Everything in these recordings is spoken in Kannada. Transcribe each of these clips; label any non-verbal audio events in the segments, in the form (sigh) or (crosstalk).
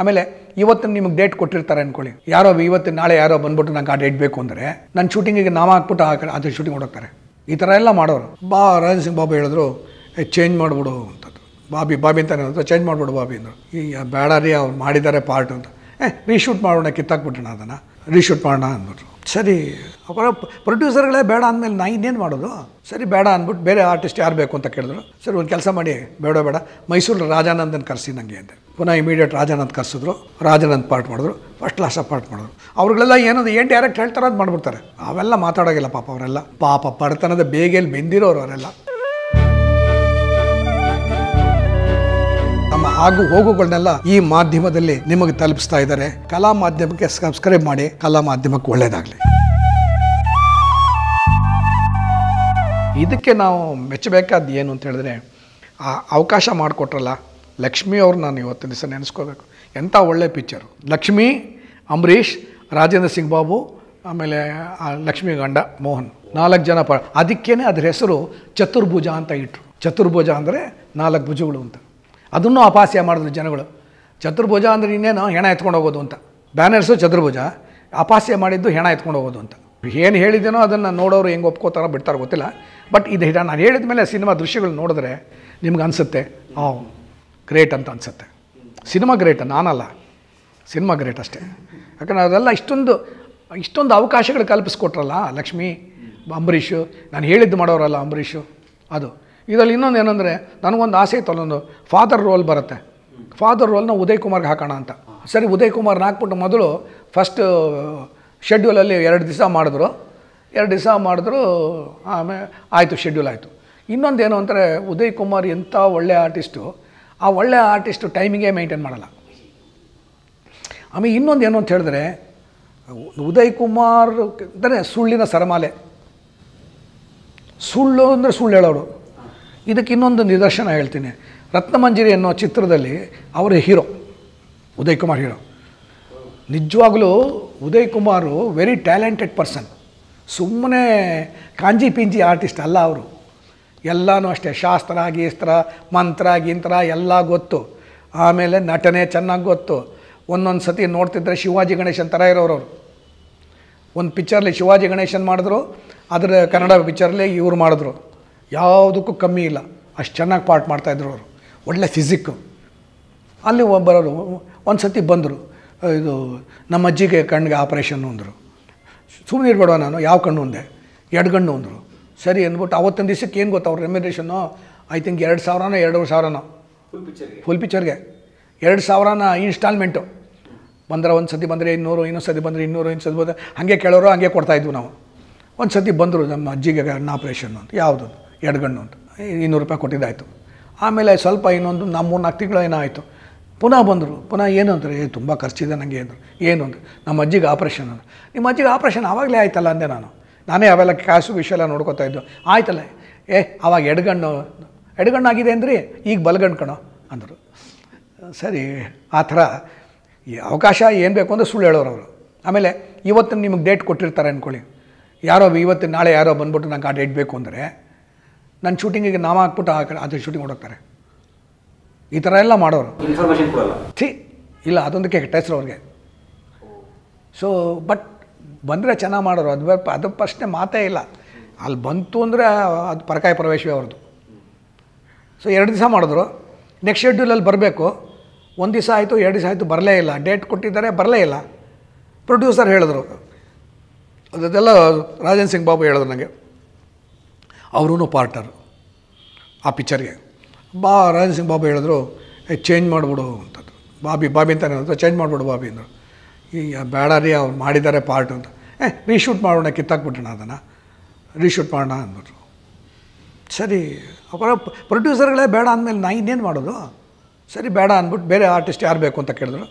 ಆಮೇಲೆ ಇವತ್ತು ನಿಮಗೆ ಡೇಟ್ ಕೊಟ್ಟಿರ್ತಾರೆ ಅನ್ಕೊಳ್ಳಿ ಯಾರೋ ಇವತ್ತು ನಾಳೆ ಯಾರೋ ಬಂದ್ಬಿಟ್ಟು ನಂಗೆ ಆ ಡೇಟ್ ಬೇಕು ಅಂದರೆ ನನ್ನ ಶೂಟಿಂಗಿಗೆ ನಾವು ಹಾಕ್ಬಿಟ್ಟು ಆ ಕಡೆ ಶೂಟಿಂಗ್ ಹೊಡೋಗ್ತಾರೆ ಈ ಥರ ಎಲ್ಲ ಮಾಡೋರು ಬಾ ರಾಜ್ ಸಿಂಗ್ ಬಾಬು ಹೇಳಿದ್ರು ಚೇಂಜ್ ಮಾಡಿಬಿಡು ಅಂತದ್ದು ಬಾಬಿ ಬಾಬಿ ಅಂತ ಚೇಂಜ್ ಮಾಡಿಬಿಡು ಬಾಬಿ ಅಂದರು ಈ ಬೇಡ ರೀ ಅವ್ರು ಮಾಡಿದ್ದಾರೆ ಪಾರ್ಟ್ ಅಂತ ಏ ರೀಶೂಟ್ ಮಾಡೋಣ ಕಿತ್ತಾಕ್ಬಿಟ್ರಣ ಅದನ್ನು ರೀಶೂಟ್ ಮಾಡೋಣ ಅಂದ್ಬಿಟ್ರು ಸರಿ ಅವರ ಪ್ರೊಡ್ಯೂಸರ್ಗಳೇ ಬೇಡ ಅಂದಮೇಲೆ ನಾ ಇನ್ನೇನು ಮಾಡೋದು ಸರಿ ಬೇಡ ಅಂದ್ಬಿಟ್ಟು ಬೇರೆ ಆರ್ಟಿಸ್ಟ್ ಯಾರು ಬೇಕು ಅಂತ ಕೇಳಿದ್ರು ಸರಿ ಒಂದು ಕೆಲಸ ಮಾಡಿ ಬೇಡ ಬೇಡ ಮೈಸೂರು ರಾಜಾನಂದನ್ ಕರೆಸಿ ನನಗೆ ಅಂತ ಪುನಃ ಇಮಿಡಿಯೇಟ್ ರಾಜಾನಂದ್ ಕರೆಸಿದ್ರು ರಾಜಾನಂದ್ ಪಾರ್ಟ್ ಮಾಡಿದ್ರು ಫಸ್ಟ್ ಲಾಸ್ಟ್ ಪಾರ್ಟ್ ಮಾಡಿದ್ರು ಅವ್ರಿಗೆಲ್ಲ ಏನದು ಏನು ಡೈರೆಕ್ಟ್ ಹೇಳ್ತಾರೆ ಅದು ಮಾಡ್ಬಿಡ್ತಾರೆ ಅವೆಲ್ಲ ಮಾತಾಡೋಗಿಲ್ಲ ಪಾಪ ಅವರೆಲ್ಲ ಪಾಪ ಬಡತನದ ಬೇಗೆಯಲ್ಲಿ ಬೆಂದಿರೋರು ಅವರೆಲ್ಲ ಆಗು ಹೋಗುಗಳನ್ನೆಲ್ಲ ಈ ಮಾಧ್ಯಮದಲ್ಲಿ ನಿಮಗೆ ತಲುಪಿಸ್ತಾ ಇದ್ದಾರೆ ಕಲಾ ಮಾಧ್ಯಮಕ್ಕೆ ಸಬ್ಸ್ಕ್ರೈಬ್ ಮಾಡಿ ಕಲಾ ಮಾಧ್ಯಮಕ್ಕೆ ಒಳ್ಳೇದಾಗಲಿ ಇದಕ್ಕೆ ನಾವು ಮೆಚ್ಚಬೇಕಾದ ಏನು ಅಂತ ಹೇಳಿದ್ರೆ ಆ ಅವಕಾಶ ಮಾಡಿಕೊಟ್ರಲ್ಲ ಲಕ್ಷ್ಮಿ ಅವ್ರು ನಾನು ಇವತ್ತಿನ ದಿವಸ ನೆನೆಸ್ಕೋಬೇಕು ಎಂಥ ಒಳ್ಳೆ ಪಿಕ್ಚರು ಲಕ್ಷ್ಮಿ ಅಂಬರೀಷ್ ರಾಜೇಂದ್ರ ಸಿಂಗ್ ಬಾಬು ಆಮೇಲೆ ಲಕ್ಷ್ಮಿ ಗಂಡ ಮೋಹನ್ ನಾಲ್ಕು ಜನ ಪ ಅದಕ್ಕೇ ಅದ್ರ ಹೆಸರು ಚತುರ್ಭುಜ ಅಂತ ಇಟ್ಟರು ಚತುರ್ಭುಜ ಅಂದರೆ ನಾಲ್ಕು ಭುಜಗಳು ಅಂತ ಅದನ್ನು ಅಪಾಸ್ಯ ಮಾಡಿದ್ರು ಜನಗಳು ಚತುರ್ಭುಜ ಅಂದರೆ ಇನ್ನೇನು ಹೆಣ ಎತ್ಕೊಂಡು ಹೋಗೋದು ಅಂತ ಬ್ಯಾನರ್ಸು ಚತುರ್ಭುಜ ಅಪಾಸ್ಯ ಮಾಡಿದ್ದು ಹೆಣ ಎತ್ಕೊಂಡು ಹೋಗೋದು ಅಂತ ಏನು ಹೇಳಿದ್ದೇನೋ ಅದನ್ನು ನೋಡೋರು ಹೆಂಗೆ ಒಪ್ಕೋತಾರೋ ಬಿಡ್ತಾರೋ ಗೊತ್ತಿಲ್ಲ ಬಟ್ ಇದು ನಾನು ಹೇಳಿದ ಮೇಲೆ ಸಿನಿಮಾ ದೃಶ್ಯಗಳು ನೋಡಿದ್ರೆ ನಿಮ್ಗೆ ಅನಿಸುತ್ತೆ ಹಾಂ ಗ್ರೇಟ್ ಅಂತ ಅನಿಸುತ್ತೆ ಸಿನಿಮಾ ಗ್ರೇಟ್ ನಾನಲ್ಲ ಸಿನಿಮಾ ಗ್ರೇಟ್ ಅಷ್ಟೇ ಯಾಕಂದರೆ ಅದೆಲ್ಲ ಇಷ್ಟೊಂದು ಇಷ್ಟೊಂದು ಅವಕಾಶಗಳು ಕಲ್ಪಿಸ್ಕೊಟ್ರಲ್ಲ ಲಕ್ಷ್ಮಿ ಅಂಬರೀಷು ನಾನು ಹೇಳಿದ್ದು ಮಾಡೋರಲ್ಲ ಅಂಬರೀಷು ಅದು ಇದರಲ್ಲಿ ಇನ್ನೊಂದು ಏನಂದರೆ ನನಗೊಂದು ಆಸೆ ಇತ್ತು ಅಲ್ಲೊಂದು ಫಾದರ್ ರೋಲ್ ಬರುತ್ತೆ ಫಾದರ್ ರೋಲ್ನ ಉದಯ್ ಕುಮಾರ್ಗೆ ಹಾಕೋಣ ಅಂತ ಸರಿ ಉದಯ್ ಕುಮಾರ್ನ ಹಾಕ್ಬಿಟ್ಟು ಮೊದಲು ಫಸ್ಟ್ ಶೆಡ್ಯೂಲಲ್ಲಿ ಎರಡು ದಿವಸ ಮಾಡಿದ್ರು ಎರಡು ದಿವಸ ಮಾಡಿದ್ರು ಆಮೇಲೆ ಆಯಿತು ಶೆಡ್ಯೂಲ್ ಆಯಿತು ಇನ್ನೊಂದು ಏನು ಅಂದರೆ ಉದಯ್ ಕುಮಾರ್ ಎಂಥ ಒಳ್ಳೆಯ ಆರ್ಟಿಸ್ಟು ಆ ಒಳ್ಳೆಯ ಆರ್ಟಿಸ್ಟು ಟೈಮಿಂಗೇ ಮೈಂಟೈನ್ ಮಾಡಲ್ಲ ಆಮೇಲೆ ಇನ್ನೊಂದು ಏನು ಅಂತ ಹೇಳಿದ್ರೆ ಉದಯ್ ಕುಮಾರ್ ಅಂದರೆ ಸುಳ್ಳಿನ ಸರಮಾಲೆ ಸುಳ್ಳು ಅಂದರೆ ಸುಳ್ಳು ಹೇಳೋರು ಇದಕ್ಕೆ ಇನ್ನೊಂದು ನಿದರ್ಶನ ಹೇಳ್ತೀನಿ ರತ್ನಮಂಜರಿ ಅನ್ನೋ ಚಿತ್ರದಲ್ಲಿ ಅವರ ಹೀರೋ ಉದಯ್ ಕುಮಾರ್ ಹೀರೋ ನಿಜವಾಗಲೂ Uday Kumar very talented person ಸುಮ್ಮನೆ ಕಾಂಜಿ ಪಿಂಜಿ ಆರ್ಟಿಸ್ಟ್ ಅಲ್ಲ ಅವರು ಎಲ್ಲನೂ ಅಷ್ಟೇ ಶಾಸ್ತ್ರ ಗೀಸ್ತ್ರ ಮಂತ್ರ ಗೀಂತ್ರ ಎಲ್ಲ ಗೊತ್ತು ಆಮೇಲೆ ನಟನೆ ಚೆನ್ನಾಗಿ ಗೊತ್ತು ಒಂದೊಂದು ಸತಿ ನೋಡ್ತಿದ್ರೆ ಶಿವಾಜಿ ಗಣೇಶನ್ ಥರ ಅವರು ಒಂದು ಪಿಕ್ಚರ್ಲಿ ಶಿವಾಜಿ ಗಣೇಶನ್ ಮಾಡಿದ್ರು ಅದರ ಕನ್ನಡ ಪಿಕ್ಚರ್ಲಿ ಇವ್ರು ಮಾಡಿದ್ರು ಯಾವುದಕ್ಕೂ ಕಮ್ಮಿ ಇಲ್ಲ ಅಷ್ಟು ಚೆನ್ನಾಗಿ ಪಾರ್ಟ್ ಮಾಡ್ತಾಯಿದ್ರು ಅವರು ಒಳ್ಳೆ ಫಿಸಿಕ್ಕು ಅಲ್ಲಿ ಬರೋರು ಒಂದು ಸತಿ ಬಂದರು ಇದು ನಮ್ಮ ಅಜ್ಜಿಗೆ ಕಣ್ಣಿಗೆ ಆಪ್ರೇಷನ್ನು ಅಂದರು ಸುಮ್ಮನೆ ಇರ್ಬೇಡ ನಾನು ಯಾವ ಕಣ್ಣು ಒಂದೆ ಎರಡು ಕಣ್ಣು ಅಂದರು ಸರಿ ಅಂದ್ಬಿಟ್ಟು ಅವತ್ತಿನ ದಿವಸಕ್ಕೆ ಏನು ಗೊತ್ತಾ ಅವ್ರ ರೆಮ್ಯುರೇಷನ್ನು ಐ ತಿಂಕ್ ಎರಡು ಸಾವಿರನೋ ಎರಡೂವರೆ ಸಾವಿರನೋ ಫುಲ್ ಪಿಚರ್ ಫುಲ್ ಪಿಕ್ಚರ್ಗೆ ಎರಡು ಸಾವಿರನ ಇನ್ಸ್ಟಾಲ್ಮೆಂಟು ಬಂದ್ರೆ ಒಂದು ಸತಿ ಬಂದರೆ ಇನ್ನೂರು ಇನ್ನೊಂದು ಸತಿ ಬಂದರೆ ಇನ್ನೂರು ಇನ್ನೊಂದು ಸತಿ ಬಂದರೆ ಹಾಗೆ ಕೇಳೋರು ಹಾಗೆ ಕೊಡ್ತಾಯಿದ್ವು ನಾವು ಒಂದು ಸತಿ ಬಂದರು ನಮ್ಮ ಅಜ್ಜಿಗೆ ಆಪ್ರೇಷನ್ ಅಂತ ಯಾವುದು ಎರಡು ಅಂತ ಇನ್ನೂರು ರೂಪಾಯಿ ಕೊಟ್ಟಿದ್ದಾಯಿತು ಆಮೇಲೆ ಸ್ವಲ್ಪ ಇನ್ನೊಂದು ನಮ್ಮ ಮೂರು ನಾಲ್ಕು ತಿಂಗಳು ಏನೋ ಆಯಿತು ಪುನಃ ಬಂದರು ಪುನಃ ಏನು ಅಂತಾರೆ ಏ ತುಂಬ ಖರ್ಚಿದೆ ನನಗೆ ಅಂದರು ಏನು ಅಂತ ನಮ್ಮ ಅಜ್ಜಿಗೆ ಆಪ್ರೇಷನ್ ಅಂತ ನಿಮ್ಮ ಅಜ್ಜಿಗೆ ಆಪ್ರೇಷನ್ ಆವಾಗಲೇ ಆಯ್ತಲ್ಲ ಅಂದೆ ನಾನು ನಾನೇ ಅವೆಲ್ಲ ಕ್ಯಾಸು ವಿಷಯ ಎಲ್ಲ ನೋಡ್ಕೋತಾ ಇದ್ದು ಆಯ್ತಲ್ಲ ಏ ಆವಾಗ ಎಡಗಣ್ಣು ಎಡ್ಗಣ್ಣು ಆಗಿದೆ ಅಂದ್ರಿ ಈಗ ಬಲ್ಗಣ್ಣು ಕಣೋ ಅಂದರು ಸರಿ ಆ ಥರ ಅವಕಾಶ ಏನು ಬೇಕು ಅಂದರೆ ಸುಳ್ಳು ಹೇಳೋರು ಅವರು ಆಮೇಲೆ ಇವತ್ತು ನಿಮಗೆ ಡೇಟ್ ಕೊಟ್ಟಿರ್ತಾರೆ ಅಂದ್ಕೊಳ್ಳಿ ಯಾರೋ ಇವತ್ತು ನಾಳೆ ಯಾರೋ ಬಂದ್ಬಿಟ್ಟು ನಂಗೆ ಆ ಡೇಟ್ ಬೇಕು ಅಂದರೆ ನನ್ನ ಶೂಟಿಂಗಿಗೆ ನಾಮ ಹಾಕ್ಬಿಟ್ಟು ಆ ಕಡೆ ಅದು ಶೂಟಿಂಗ್ ಹೊಡೋಗ್ತಾರೆ ಈ ಥರ ಎಲ್ಲ ಮಾಡೋರು ಥಿ ಇಲ್ಲ ಅದೊಂದಕ್ಕೆ ಹೆಸರು ಅವ್ರಿಗೆ ಸೊ ಬಟ್ ಬಂದರೆ ಚೆನ್ನಾಗಿ ಮಾಡೋರು ಅದು ಅದು ಪ್ರಶ್ನೆ ಮಾತೇ ಇಲ್ಲ ಅಲ್ಲಿ ಬಂತು ಅಂದರೆ ಅದು ಪರಕಾಯ ಪ್ರವೇಶವೇ ಅವ್ರದ್ದು ಸೊ ಎರಡು ದಿವಸ ಮಾಡಿದ್ರು ನೆಕ್ಸ್ಟ್ ಶೆಡ್ಯೂಲಲ್ಲಿ ಬರಬೇಕು ಒಂದು ದಿವಸ ಆಯಿತು ಎರಡು ದಿವಸ ಆಯಿತು ಬರಲೇ ಇಲ್ಲ ಡೇಟ್ ಕೊಟ್ಟಿದ್ದಾರೆ ಬರಲೇ ಇಲ್ಲ ಪ್ರೊಡ್ಯೂಸರ್ ಹೇಳಿದ್ರು ಅದೆಲ್ಲ ರಾಜನ್ ಸಿಂಗ್ ಬಾಬು ಹೇಳಿದ್ರು ನನಗೆ ಅವರೂ ಪಾರ್ಟರು ಆ ಪಿಕ್ಚರ್ಗೆ ಬಾ ರಾಜನ್ ಸಿಂಗ್ ಬಾಬು ಹೇಳಿದ್ರು ಚೇಂಜ್ ಮಾಡಿಬಿಡು ಅಂತದ್ದು ಬಾಬಿ ಬಾಬಿ ಅಂತ ಹೇಳಿದ್ರು ಚೇಂಜ್ ಮಾಡಿಬಿಡು ಬಾಬಿ ಅಂದರು ಈಗ ಬೇಡ ರೀ ಅವ್ರು ಮಾಡಿದ್ದಾರೆ ಪಾರ್ಟ್ ಅಂತ ಏ ರೀಶೂಟ್ ಮಾಡೋಣ ಕಿತ್ತಾಕ್ಬಿಟ್ಟಣ ಅದನ್ನು ರೀಶೂಟ್ ಮಾಡೋಣ ಅಂದ್ಬಿಟ್ರು ಸರಿ ಪ್ರೊಡ್ಯೂಸರ್ಗಳೇ ಬೇಡ ಅಂದಮೇಲೆ ನಾ ಇನ್ನೇನು ಮಾಡೋದು ಸರಿ ಬೇಡ ಅಂದ್ಬಿಟ್ಟು ಬೇರೆ ಆರ್ಟಿಸ್ಟ್ ಯಾರು ಬೇಕು ಅಂತ ಕೇಳಿದ್ರು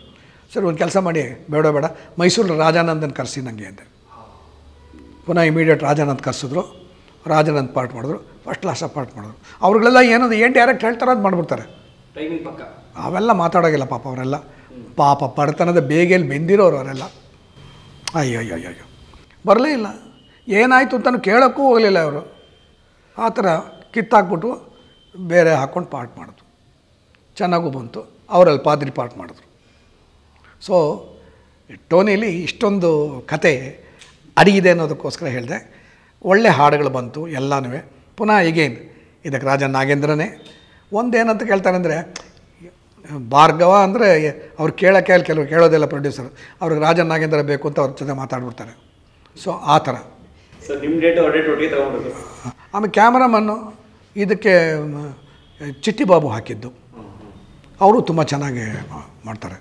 ಸರಿ ಒಂದು ಕೆಲಸ ಮಾಡಿ ಬೇಡ ಬೇಡ ಮೈಸೂರು ರಾಜಾನಂದನ್ ಕರೆಸಿ ನನಗೆ ಅಂತ ಪುನಃ ಇಮಿಡಿಯೇಟ್ ರಾಜಾನಂದ್ ಕರೆಸಿದ್ರು ರಾಜನ್ ಅಂತ ಪಾರ್ಟ್ ಮಾಡಿದ್ರು ಫಸ್ಟ್ ಕ್ಲಾಸ್ ಪಾರ್ಟ್ ಮಾಡಿದ್ರು ಅವ್ರಿಗೆಲ್ಲ ಏನದು ಏನು ಡೈರೆಕ್ಟ್ ಹೇಳ್ತಾರೋ ಅದು ಮಾಡಿಬಿಡ್ತಾರೆ ಅವೆಲ್ಲ ಮಾತಾಡೋಗಿಲ್ಲ ಪಾಪ ಅವರೆಲ್ಲ ಪಾಪ ಬಡತನದ ಬೇಗೆಯಲ್ಲಿ ಬೆಂದಿರೋರು ಅವರೆಲ್ಲ ಅಯ್ಯೋ ಅಯ್ಯೋ ಅಯ್ಯೋ ಬರಲೇ ಇಲ್ಲ ಏನಾಯಿತು ಅಂತ ಕೇಳೋಕ್ಕೂ ಹೋಗಲಿಲ್ಲ ಅವರು ಆ ಥರ ಕಿತ್ತಾಕ್ಬಿಟ್ಟು ಬೇರೆ ಹಾಕ್ಕೊಂಡು ಪಾಠ ಮಾಡಿದ್ರು ಚೆನ್ನಾಗೂ ಬಂತು ಅವರಲ್ಲಿ ಪಾದ್ರಿ ಪಾಠ ಮಾಡಿದ್ರು ಸೊ ಟೋನಿಲಿ ಇಷ್ಟೊಂದು ಕತೆ ಅಡಿಗಿದೆ ಅನ್ನೋದಕ್ಕೋಸ್ಕರ ಹೇಳಿದೆ ಒಳ್ಳೆ ಹಾಡುಗಳು ಬಂತು ಎಲ್ಲನೂ ಪುನಃ ಈಗೇನ್ ಇದಕ್ಕೆ ರಾಜ ನಾಗೇಂದ್ರನೇ ಒಂದೇನಂತ ಕೇಳ್ತಾರೆ ಅಂದರೆ ಭಾರ್ಗವ ಅಂದರೆ ಅವ್ರು ಕೇಳೋಕೆ ಅಲ್ಲಿ ಕೆಲವರು ಕೇಳೋದಿಲ್ಲ ಪ್ರೊಡ್ಯೂಸರ್ ಅವ್ರಿಗೆ ರಾಜ ನಾಗೇಂದ್ರ ಬೇಕು ಅಂತ ಅವ್ರ ಜೊತೆ ಮಾತಾಡ್ಬಿಡ್ತಾರೆ ಸೊ ಆ ಥರ ಆಮೇಲೆ ಕ್ಯಾಮ್ರಾಮನ್ನು ಇದಕ್ಕೆ ಚಿಟ್ಟಿ ಬಾಬು ಹಾಕಿದ್ದು ಅವರು ತುಂಬ ಚೆನ್ನಾಗಿ ಮಾಡ್ತಾರೆ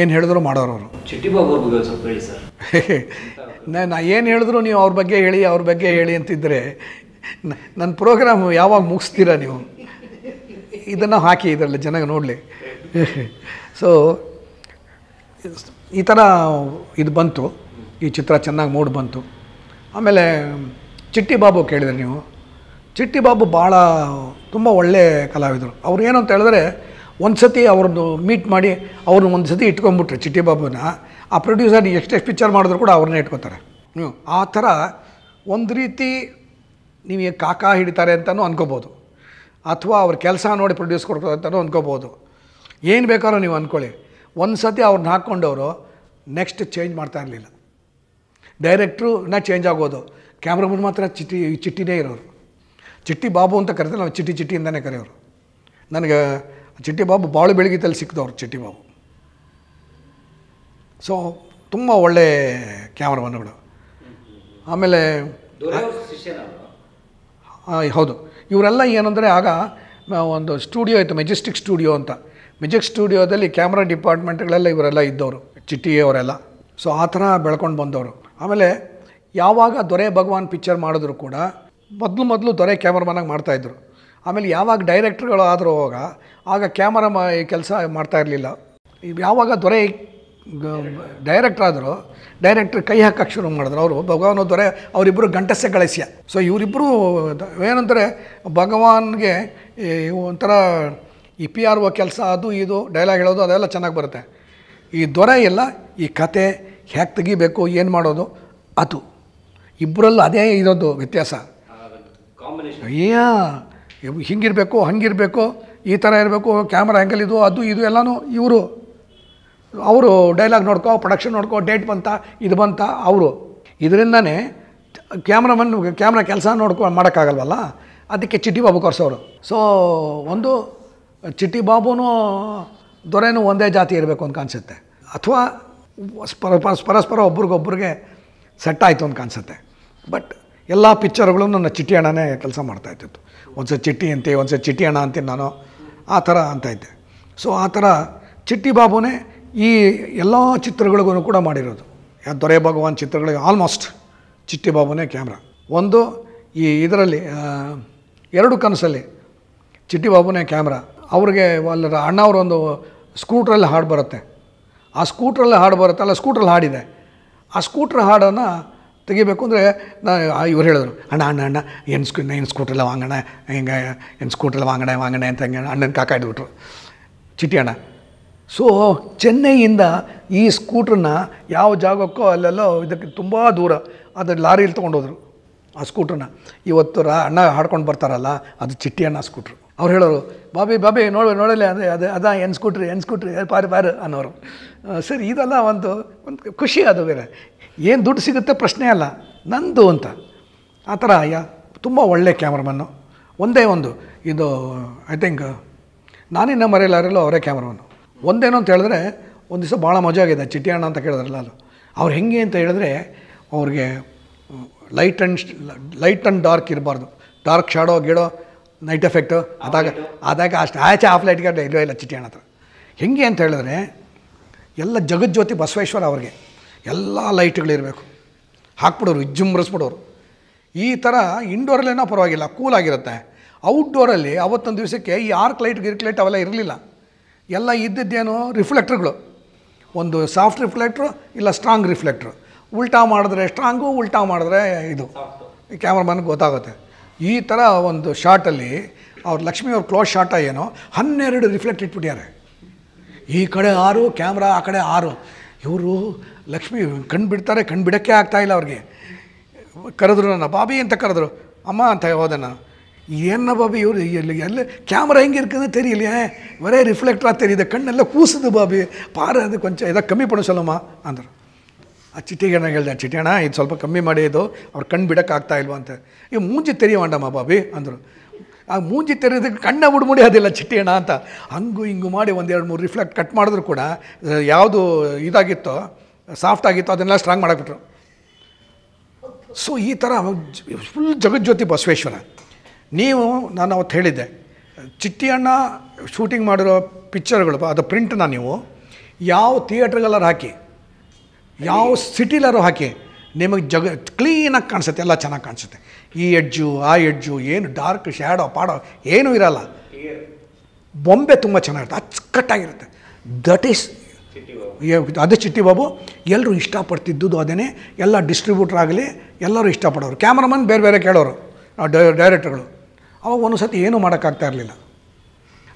ಏನು ಹೇಳಿದ್ರು ಮಾಡೋರು ಅವರು ಚಿಟ್ಟಿ ಬಾಬು ನಾನು ಏನು ಹೇಳಿದ್ರು ನೀವು ಅವ್ರ ಬಗ್ಗೆ ಹೇಳಿ ಅವ್ರ ಬಗ್ಗೆ ಹೇಳಿ ಅಂತಿದ್ದರೆ ನನ್ನ ಪ್ರೋಗ್ರಾಮ್ ಯಾವಾಗ ಮುಗಿಸ್ತೀರಾ ನೀವು ಇದನ್ನು ಹಾಕಿ ಇದರಲ್ಲಿ ಜನಗೆ ನೋಡಲಿ ಸೊ ಈ ಥರ ಇದು ಬಂತು ಈ ಚಿತ್ರ ಚೆನ್ನಾಗಿ ಮೂಡ್ ಬಂತು ಆಮೇಲೆ ಚಿಟ್ಟಿ ಬಾಬು ಕೇಳಿದ್ರೆ ನೀವು ಚಿಟ್ಟಿ ಬಾಬು ಭಾಳ ತುಂಬ ಒಳ್ಳೆಯ ಕಲಾವಿದರು ಅವ್ರು ಏನು ಅಂತ ಹೇಳಿದ್ರೆ ಒಂದು ಸತಿ ಅವ್ರದ್ದು ಮೀಟ್ ಮಾಡಿ ಅವ್ರನ್ನ ಒಂದು ಸತಿ ಇಟ್ಕೊಂಡ್ಬಿಟ್ರೆ ಚಿಟ್ಟಿ ಬಾಬುನ ಆ ಪ್ರೊಡ್ಯೂಸರ್ ನೀವು ಎಷ್ಟೆಷ್ಟು ಪಿಕ್ಚರ್ ಮಾಡಿದ್ರು ಕೂಡ ಅವ್ರನ್ನೇ ಇಟ್ಕೋತಾರೆ ನೀವು ಆ ಥರ ಒಂದು ರೀತಿ ನೀವು ಕಾಕ ಹಿಡಿತಾರೆ ಅಂತಲೂ ಅನ್ಕೋಬೋದು ಅಥವಾ ಅವ್ರ ಕೆಲಸ ನೋಡಿ ಪ್ರೊಡ್ಯೂಸ್ ಕೊಡ್ತಾರೆ ಅಂತಲೂ ಅನ್ಕೋಬೋದು ಏನು ಬೇಕಾದ್ರೂ ನೀವು ಅಂದ್ಕೊಳ್ಳಿ ಒಂದು ಸತಿ ಅವ್ರನ್ನ ಹಾಕ್ಕೊಂಡವರು ನೆಕ್ಸ್ಟ್ ಚೇಂಜ್ ಮಾಡ್ತಾ ಇರಲಿಲ್ಲ ಡೈರೆಕ್ಟ್ರು ಚೇಂಜ್ ಆಗೋದು ಕ್ಯಾಮ್ರಾಮನ್ ಮಾತ್ರ ಚಿಟ್ಟಿ ಚಿಟ್ಟಿನೇ ಇರೋರು ಚಿಟ್ಟಿ ಬಾಬು ಅಂತ ಕರಿತಾರೆ ನಾವು ಚಿಟ್ಟಿ ಚಿಟ್ಟಿಯಿಂದನೇ ಕರೆಯೋರು ನನಗೆ ಚಿಟ್ಟಿ ಬಾಬು ಭಾಳ ತಲೆ ಸಿಕ್ಕಿದವ್ರು ಚಿಟ್ಟಿ ಬಾಬು ಸೊ ತುಂಬ ಒಳ್ಳೆ ಕ್ಯಾಮ್ರಾಮನ್ಗಳು ಆಮೇಲೆ ಹೌದು ಇವರೆಲ್ಲ ಏನಂದರೆ ಆಗ ಒಂದು ಸ್ಟುಡಿಯೋ ಇತ್ತು ಮೆಜೆಸ್ಟಿಕ್ ಸ್ಟುಡಿಯೋ ಅಂತ ಮೆಜೆಕ್ ಸ್ಟುಡಿಯೋದಲ್ಲಿ ಕ್ಯಾಮ್ರಾ ಡಿಪಾರ್ಟ್ಮೆಂಟ್ಗಳೆಲ್ಲ ಇವರೆಲ್ಲ ಇದ್ದವರು ಚಿಟ್ಟಿಯವರೆಲ್ಲ ಸೊ ಆ ಥರ ಬೆಳ್ಕೊಂಡು ಬಂದವರು ಆಮೇಲೆ ಯಾವಾಗ ದೊರೆ ಭಗವಾನ್ ಪಿಕ್ಚರ್ ಮಾಡಿದ್ರು ಕೂಡ ಮೊದಲು ಮೊದಲು ದೊರೆ ಕ್ಯಾಮ್ರಾಮನಾಗಿ ಮಾಡ್ತಾಯಿದ್ರು ಆಮೇಲೆ ಯಾವಾಗ ಡೈರೆಕ್ಟ್ರುಗಳು ಆದರೂ ಆಗ ಆಗ ಕ್ಯಾಮರಾ ಈ ಕೆಲಸ ಮಾಡ್ತಾ ಇರಲಿಲ್ಲ ಯಾವಾಗ ದೊರೆ ಡೈರೆಕ್ಟರ್ ಆದರು ಡೈರೆಕ್ಟ್ರ್ ಕೈ ಹಾಕಕ್ಕೆ ಶುರು ಮಾಡಿದ್ರು ಅವರು ಭಗವಾನ್ ದೊರೆ ಅವರಿಬ್ಬರು ಗಂಟಸೆ ಗಳಸ್ಯ ಸೊ ಇವರಿಬ್ಬರು ಏನಂದರೆ ಭಗವಾನ್ಗೆ ಒಂಥರ ಈ ಪಿ ಆರ್ ಒ ಕೆಲಸ ಅದು ಇದು ಡೈಲಾಗ್ ಹೇಳೋದು ಅದೆಲ್ಲ ಚೆನ್ನಾಗಿ ಬರುತ್ತೆ ಈ ದೊರೆ ಎಲ್ಲ ಈ ಕತೆ ಹೇಗೆ ತೆಗಿಬೇಕು ಏನು ಮಾಡೋದು ಅದು ಇಬ್ಬರಲ್ಲೂ ಅದೇ ಇರೋದು ವ್ಯತ್ಯಾಸ ಅಯ್ಯ ಹಿಂಗಿರಬೇಕು ಹಂಗಿರಬೇಕು ಈ ಥರ ಇರಬೇಕು ಕ್ಯಾಮ್ರಾ ಆ್ಯಂಗಲ್ ಇದು ಅದು ಇದು ಎಲ್ಲನೂ ಇವರು ಅವರು ಡೈಲಾಗ್ ನೋಡ್ಕೋ ಪ್ರೊಡಕ್ಷನ್ ನೋಡ್ಕೋ ಡೇಟ್ ಬಂತ ಇದು ಬಂತ ಅವರು ಇದರಿಂದನೇ ಕ್ಯಾಮ್ರಾಮನ್ ಕ್ಯಾಮ್ರಾ ಕೆಲಸ ನೋಡ್ಕೊ ಮಾಡೋಕ್ಕಾಗಲ್ವಲ್ಲ ಅದಕ್ಕೆ ಚಿಟ್ಟಿ ಬಾಬು ಕೊರ್ಸೋರು ಸೊ ಒಂದು ಚಿಟ್ಟಿ ಬಾಬುನೂ ದೊರೆನೂ ಒಂದೇ ಜಾತಿ ಇರಬೇಕು ಅಂತ ಕಾಣಿಸುತ್ತೆ ಅಥವಾ ಪರಸ್ಪರ ಒಬ್ರಿಗೊಬ್ರಿಗೆ ಸೆಟ್ ಆಯಿತು ಅಂತ ಕಾಣಿಸುತ್ತೆ ಬಟ್ ಎಲ್ಲ ಪಿಕ್ಚರ್ಗಳು ನನ್ನ ಚಿಟ್ಟಿ ಅಣ್ಣನೇ ಕೆಲಸ ಮಾಡ್ತಾ ಇರ್ತಿತ್ತು ಒಂದು ಚಿಟ್ಟಿ ಅಂತೀವಿ ಒಂದು ಚಿಟ್ಟಿ ಅಣ್ಣ ಅಂತೀನಿ ನಾನು ಆ ಥರ ಅಂತೈತೆ ಸೊ ಆ ಥರ ಚಿಟ್ಟಿ ಬಾಬುನೇ ಈ ಎಲ್ಲ ಚಿತ್ರಗಳಿಗೂ ಕೂಡ ಮಾಡಿರೋದು ದೊರೆ ಭಗವಾನ್ ಚಿತ್ರಗಳಿಗೆ ಆಲ್ಮೋಸ್ಟ್ ಚಿಟ್ಟಿ ಬಾಬುನೇ ಕ್ಯಾಮ್ರಾ ಒಂದು ಈ ಇದರಲ್ಲಿ ಎರಡು ಕನಸಲ್ಲಿ ಚಿಟ್ಟಿ ಬಾಬುನೇ ಕ್ಯಾಮ್ರಾ ಅವ್ರಿಗೆ ಅಲ್ಲರ ಅಣ್ಣವ್ರೊಂದು ಸ್ಕೂಟ್ರಲ್ಲಿ ಹಾಡು ಬರುತ್ತೆ ಆ ಸ್ಕೂಟ್ರಲ್ಲಿ ಹಾಡು ಬರುತ್ತೆ ಅಲ್ಲ ಸ್ಕೂಟ್ರಲ್ಲಿ ಹಾಡಿದೆ ಆ ಸ್ಕೂಟ್ರ್ ಹಾಡನ್ನು ತೆಗಿಬೇಕು ಅಂದರೆ ನಾ ಇವ್ರು ಹೇಳಿದ್ರು ಅಣ್ಣ ಅಣ್ಣ ಅಣ್ಣ ಏನು ಸ್ಕೂ ಏನು ಸ್ಕೂಟ್ರಲ್ಲ ವಾಂಗಣ ಹಿಂಗೆ ಏನು ಸ್ಕೂಟ್ರಲ್ಲಿ ವಾಂಗಣ ವಾಂಗಣ ಅಂತ ಹಂಗೆ ಅಣ್ಣನ ಇಡ್ಬಿಟ್ರು ಚಿಟ್ಟಿ ಅಣ್ಣ ಸೊ ಚೆನ್ನೈಯಿಂದ ಈ ಸ್ಕೂಟ್ರನ್ನ ಯಾವ ಜಾಗಕ್ಕೋ ಅಲ್ಲೆಲ್ಲೋ ಇದಕ್ಕೆ ತುಂಬ ದೂರ ಅದು ಲಾರಿಯಲ್ಲಿ ತೊಗೊಂಡೋದ್ರು ಆ ಸ್ಕೂಟ್ರನ್ನ ಇವತ್ತು ರಾ ಅಣ್ಣ ಹಾಡ್ಕೊಂಡು ಬರ್ತಾರಲ್ಲ ಅದು ಚಿಟ್ಟಿ ಅಣ್ಣ ಸ್ಕೂಟ್ರು ಅವ್ರು ಹೇಳೋರು ಬಾಬಿ ಬಾಬಿ ನೋಡಿ ನೋಡಲ್ಲ ಅಂದರೆ ಅದೇ ಅದ ಎನ್ ಸ್ಕೂಟ್ರಿ ಎನ್ ಸ್ಕೂಟ್ರಿ ಪಾರು ಪಾರು ಅನ್ನೋರು ಸರಿ ಇದೆಲ್ಲ ಒಂದು ಒಂದು ಖುಷಿ ಅದು ಬೇರೆ ಏನು ದುಡ್ಡು ಸಿಗುತ್ತೆ ಪ್ರಶ್ನೆ ಅಲ್ಲ ನಂದು ಅಂತ ಆ ಥರ ಅಯ್ಯ ತುಂಬ ಒಳ್ಳೆಯ ಕ್ಯಾಮ್ರಮನ್ನು ಒಂದೇ ಒಂದು ಇದು ಐ ಥಿಂಕ್ ನಾನಿನ್ನ ಮರೆಯಲ್ಲಾರಲ್ಲೋ ಅವರೇ ಕ್ಯಾಮ್ರಮನ್ನು ಒಂದೇನು ಅಂತ ಹೇಳಿದ್ರೆ ಒಂದು ದಿವಸ ಭಾಳ ಮಜಾ ಆಗಿದೆ ಚಿಟಿ ಅಣ್ಣ ಅಂತ ಕೇಳಿದ್ರಲ್ಲ ಅದು ಅವ್ರು ಹೆಂಗೆ ಅಂತ ಹೇಳಿದ್ರೆ ಅವ್ರಿಗೆ light and light and dark ಇರಬಾರ್ದು ಡಾರ್ಕ್ ಶಾಡೋ ಗಿಡೋ ನೈಟ್ ಎಫೆಕ್ಟು ಅದಾಗ ಅದಾಗ ಅಷ್ಟು ಆಚೆ ಆಫ್ ಲೈಟ್ಗೆ ಇಲ್ಲೋ ಇಲ್ಲ ಚಿಟಿ ಅಣ್ಣ ಹತ್ರ ಹೆಂಗೆ ಅಂತ ಹೇಳಿದ್ರೆ ಎಲ್ಲ ಜಗಜ್ಯೋತಿ ಬಸವೇಶ್ವರ ಅವ್ರಿಗೆ ಎಲ್ಲ ಲೈಟ್ಗಳಿರಬೇಕು ಹಾಕ್ಬಿಡೋರು ವಿಜೃಂಭರಿಸ್ಬಿಡೋರು ಈ ಥರ ಇಂಡೋರಲ್ಲೇನೋ ಪರವಾಗಿಲ್ಲ ಕೂಲಾಗಿರುತ್ತೆ ಔಟ್ಡೋರಲ್ಲಿ ಅವತ್ತೊಂದು ದಿವಸಕ್ಕೆ ಈ ಆರ್ಕ್ ಲೈಟ್ ಗಿರ್ಕ್ ಲೈಟ್ ಅವೆಲ್ಲ ಇರಲಿಲ್ಲ ಎಲ್ಲ ಇದ್ದಿದ್ದೇನು ರಿಫ್ಲೆಕ್ಟ್ರ್ಗಳು ಒಂದು ಸಾಫ್ಟ್ ರಿಫ್ಲೆಕ್ಟ್ರು ಇಲ್ಲ ಸ್ಟ್ರಾಂಗ್ ರಿಫ್ಲೆಕ್ಟ್ರು ಉಲ್ಟಾ ಮಾಡಿದ್ರೆ ಸ್ಟ್ರಾಂಗು ಉಲ್ಟಾ ಮಾಡಿದ್ರೆ ಇದು ಕ್ಯಾಮ್ರಾಮನ್ಗೆ ಗೊತ್ತಾಗುತ್ತೆ ಈ ಥರ ಒಂದು ಶಾರ್ಟಲ್ಲಿ ಅವ್ರು ಲಕ್ಷ್ಮಿ ಅವ್ರ ಕ್ಲೋಸ್ ಶಾರ್ಟ ಏನೋ ಹನ್ನೆರಡು ರಿಫ್ಲೆಕ್ಟ್ ಇಟ್ಬಿಟ್ಟಿದ್ದಾರೆ ಈ ಕಡೆ ಆರು ಕ್ಯಾಮ್ರಾ ಆ ಕಡೆ ಆರು ಇವರು ಲಕ್ಷ್ಮಿ ಕಣ್ಬಿಡ್ತಾರೆ ಕಣ್ಬಿಡೋಕ್ಕೆ ಆಗ್ತಾಯಿಲ್ಲ ಅವ್ರಿಗೆ ಕರೆದ್ರು ನನ್ನ ಬಾಬಿ ಅಂತ ಕರೆದ್ರು ಅಮ್ಮ ಅಂತ ಹೋದೆ ನಾನು இது என்ன பாபி ஒரு எல்லாம் கேமரா எங்கே இருக்குதுன்னு தெரியலையே ஒரே ரிஃப்ளெக்டராக தெரியுது கண்ணெல்லாம் கூசுது பாபி பாரு அது கொஞ்சம் ஏதாவது ಕಮ್ಮಿ ಪಣ ಸೊಲ್ಲಮ್ಮ ಅಂದರು ಆ ಚಿಟಿಗಣ್ಣ ಹೇಳ್ದೆ ಚಿಟಿಯಣ್ಣ ಇದು ಸ್ವಲ್ಪ ಕಮ್ಮಿ ಮಾಡಿ ಇದು ಅವ್ರ ಕಣ್ಣು ಬಿಡೋಕ್ಕಾಗ್ತಾ ಇಲ್ವ ಅಂತ ಈ ಮೂಂಜಿ ತೆರಿಯ ಮಾಡಮ್ಮ ಬಾಬಿ ಅಂದರು ಆ ಮೂಂಜಿ ತೆರೆಯೋದಕ್ಕೆ ಕಣ್ಣ ಬಿಡ್ಮುಡಿ ಅದಿಲ್ಲ ಚಿಟಿಯಣ್ಣ ಅಂತ ಹಂಗೂ ಹಿಂಗೂ ಮಾಡಿ ಒಂದು ಎರಡು ಮೂರು ರಿಫ್ಲೆಕ್ಟ್ ಕಟ್ ಮಾಡಿದ್ರು ಕೂಡ ಯಾವುದು ಇದಾಗಿತ್ತೋ ಸಾಫ್ಟ್ ಆಗಿತ್ತೋ ಅದನ್ನೆಲ್ಲ ಸ್ಟ್ರಾಂಗ್ ಮಾಡಾಕ್ಬಿಟ್ರು ಸೊ ಈ ಥರ ಫುಲ್ ಜಗಜ್ಯೋತಿ ಬಸವೇಶ್ವರ ನೀವು ನಾನು ಅವತ್ತು ಹೇಳಿದ್ದೆ ಚಿಟ್ಟಿ ಶೂಟಿಂಗ್ ಮಾಡಿರೋ ಪಿಕ್ಚರ್ಗಳು ಅದು ಪ್ರಿಂಟನ್ನ ನೀವು ಯಾವ ಥಿಯೇಟ್ರ್ಗಲ್ಲಾರು ಹಾಕಿ ಯಾವ ಸಿಟಿಲಾರು ಹಾಕಿ ನಿಮಗೆ ಜಗ ಕ್ಲೀನಾಗಿ ಕಾಣಿಸುತ್ತೆ ಎಲ್ಲ ಚೆನ್ನಾಗಿ ಕಾಣಿಸುತ್ತೆ ಈ ಎಡ್ಜು ಆ ಎಡ್ಜು ಏನು ಡಾರ್ಕ್ ಶ್ಯಾಡೋ ಪಾಡೋ ಏನೂ ಇರಲ್ಲ ಬೊಂಬೆ ತುಂಬ ಚೆನ್ನಾಗಿರುತ್ತೆ ಅಚ್ಚುಕಟ್ಟಾಗಿರುತ್ತೆ ದಟ್ ಈಸ್ ಅದೇ ಚಿಟ್ಟಿ ಬಾಬು ಎಲ್ಲರೂ ಇಷ್ಟಪಡ್ತಿದ್ದುದು ಅದೇ ಎಲ್ಲ ಡಿಸ್ಟ್ರಿಬ್ಯೂಟ್ರ್ ಆಗಲಿ ಎಲ್ಲರೂ ಇಷ್ಟಪಡೋರು ಕ್ಯಾಮ್ರಾಮನ್ ಬೇರೆ ಬೇರೆ ಕೇಳೋರು ಡೈರೆಕ್ಟರ್ಗಳು ಅವಾಗ ಒಂದು ಸತಿ ಏನೂ ಮಾಡೋಕ್ಕಾಗ್ತಾ ಇರಲಿಲ್ಲ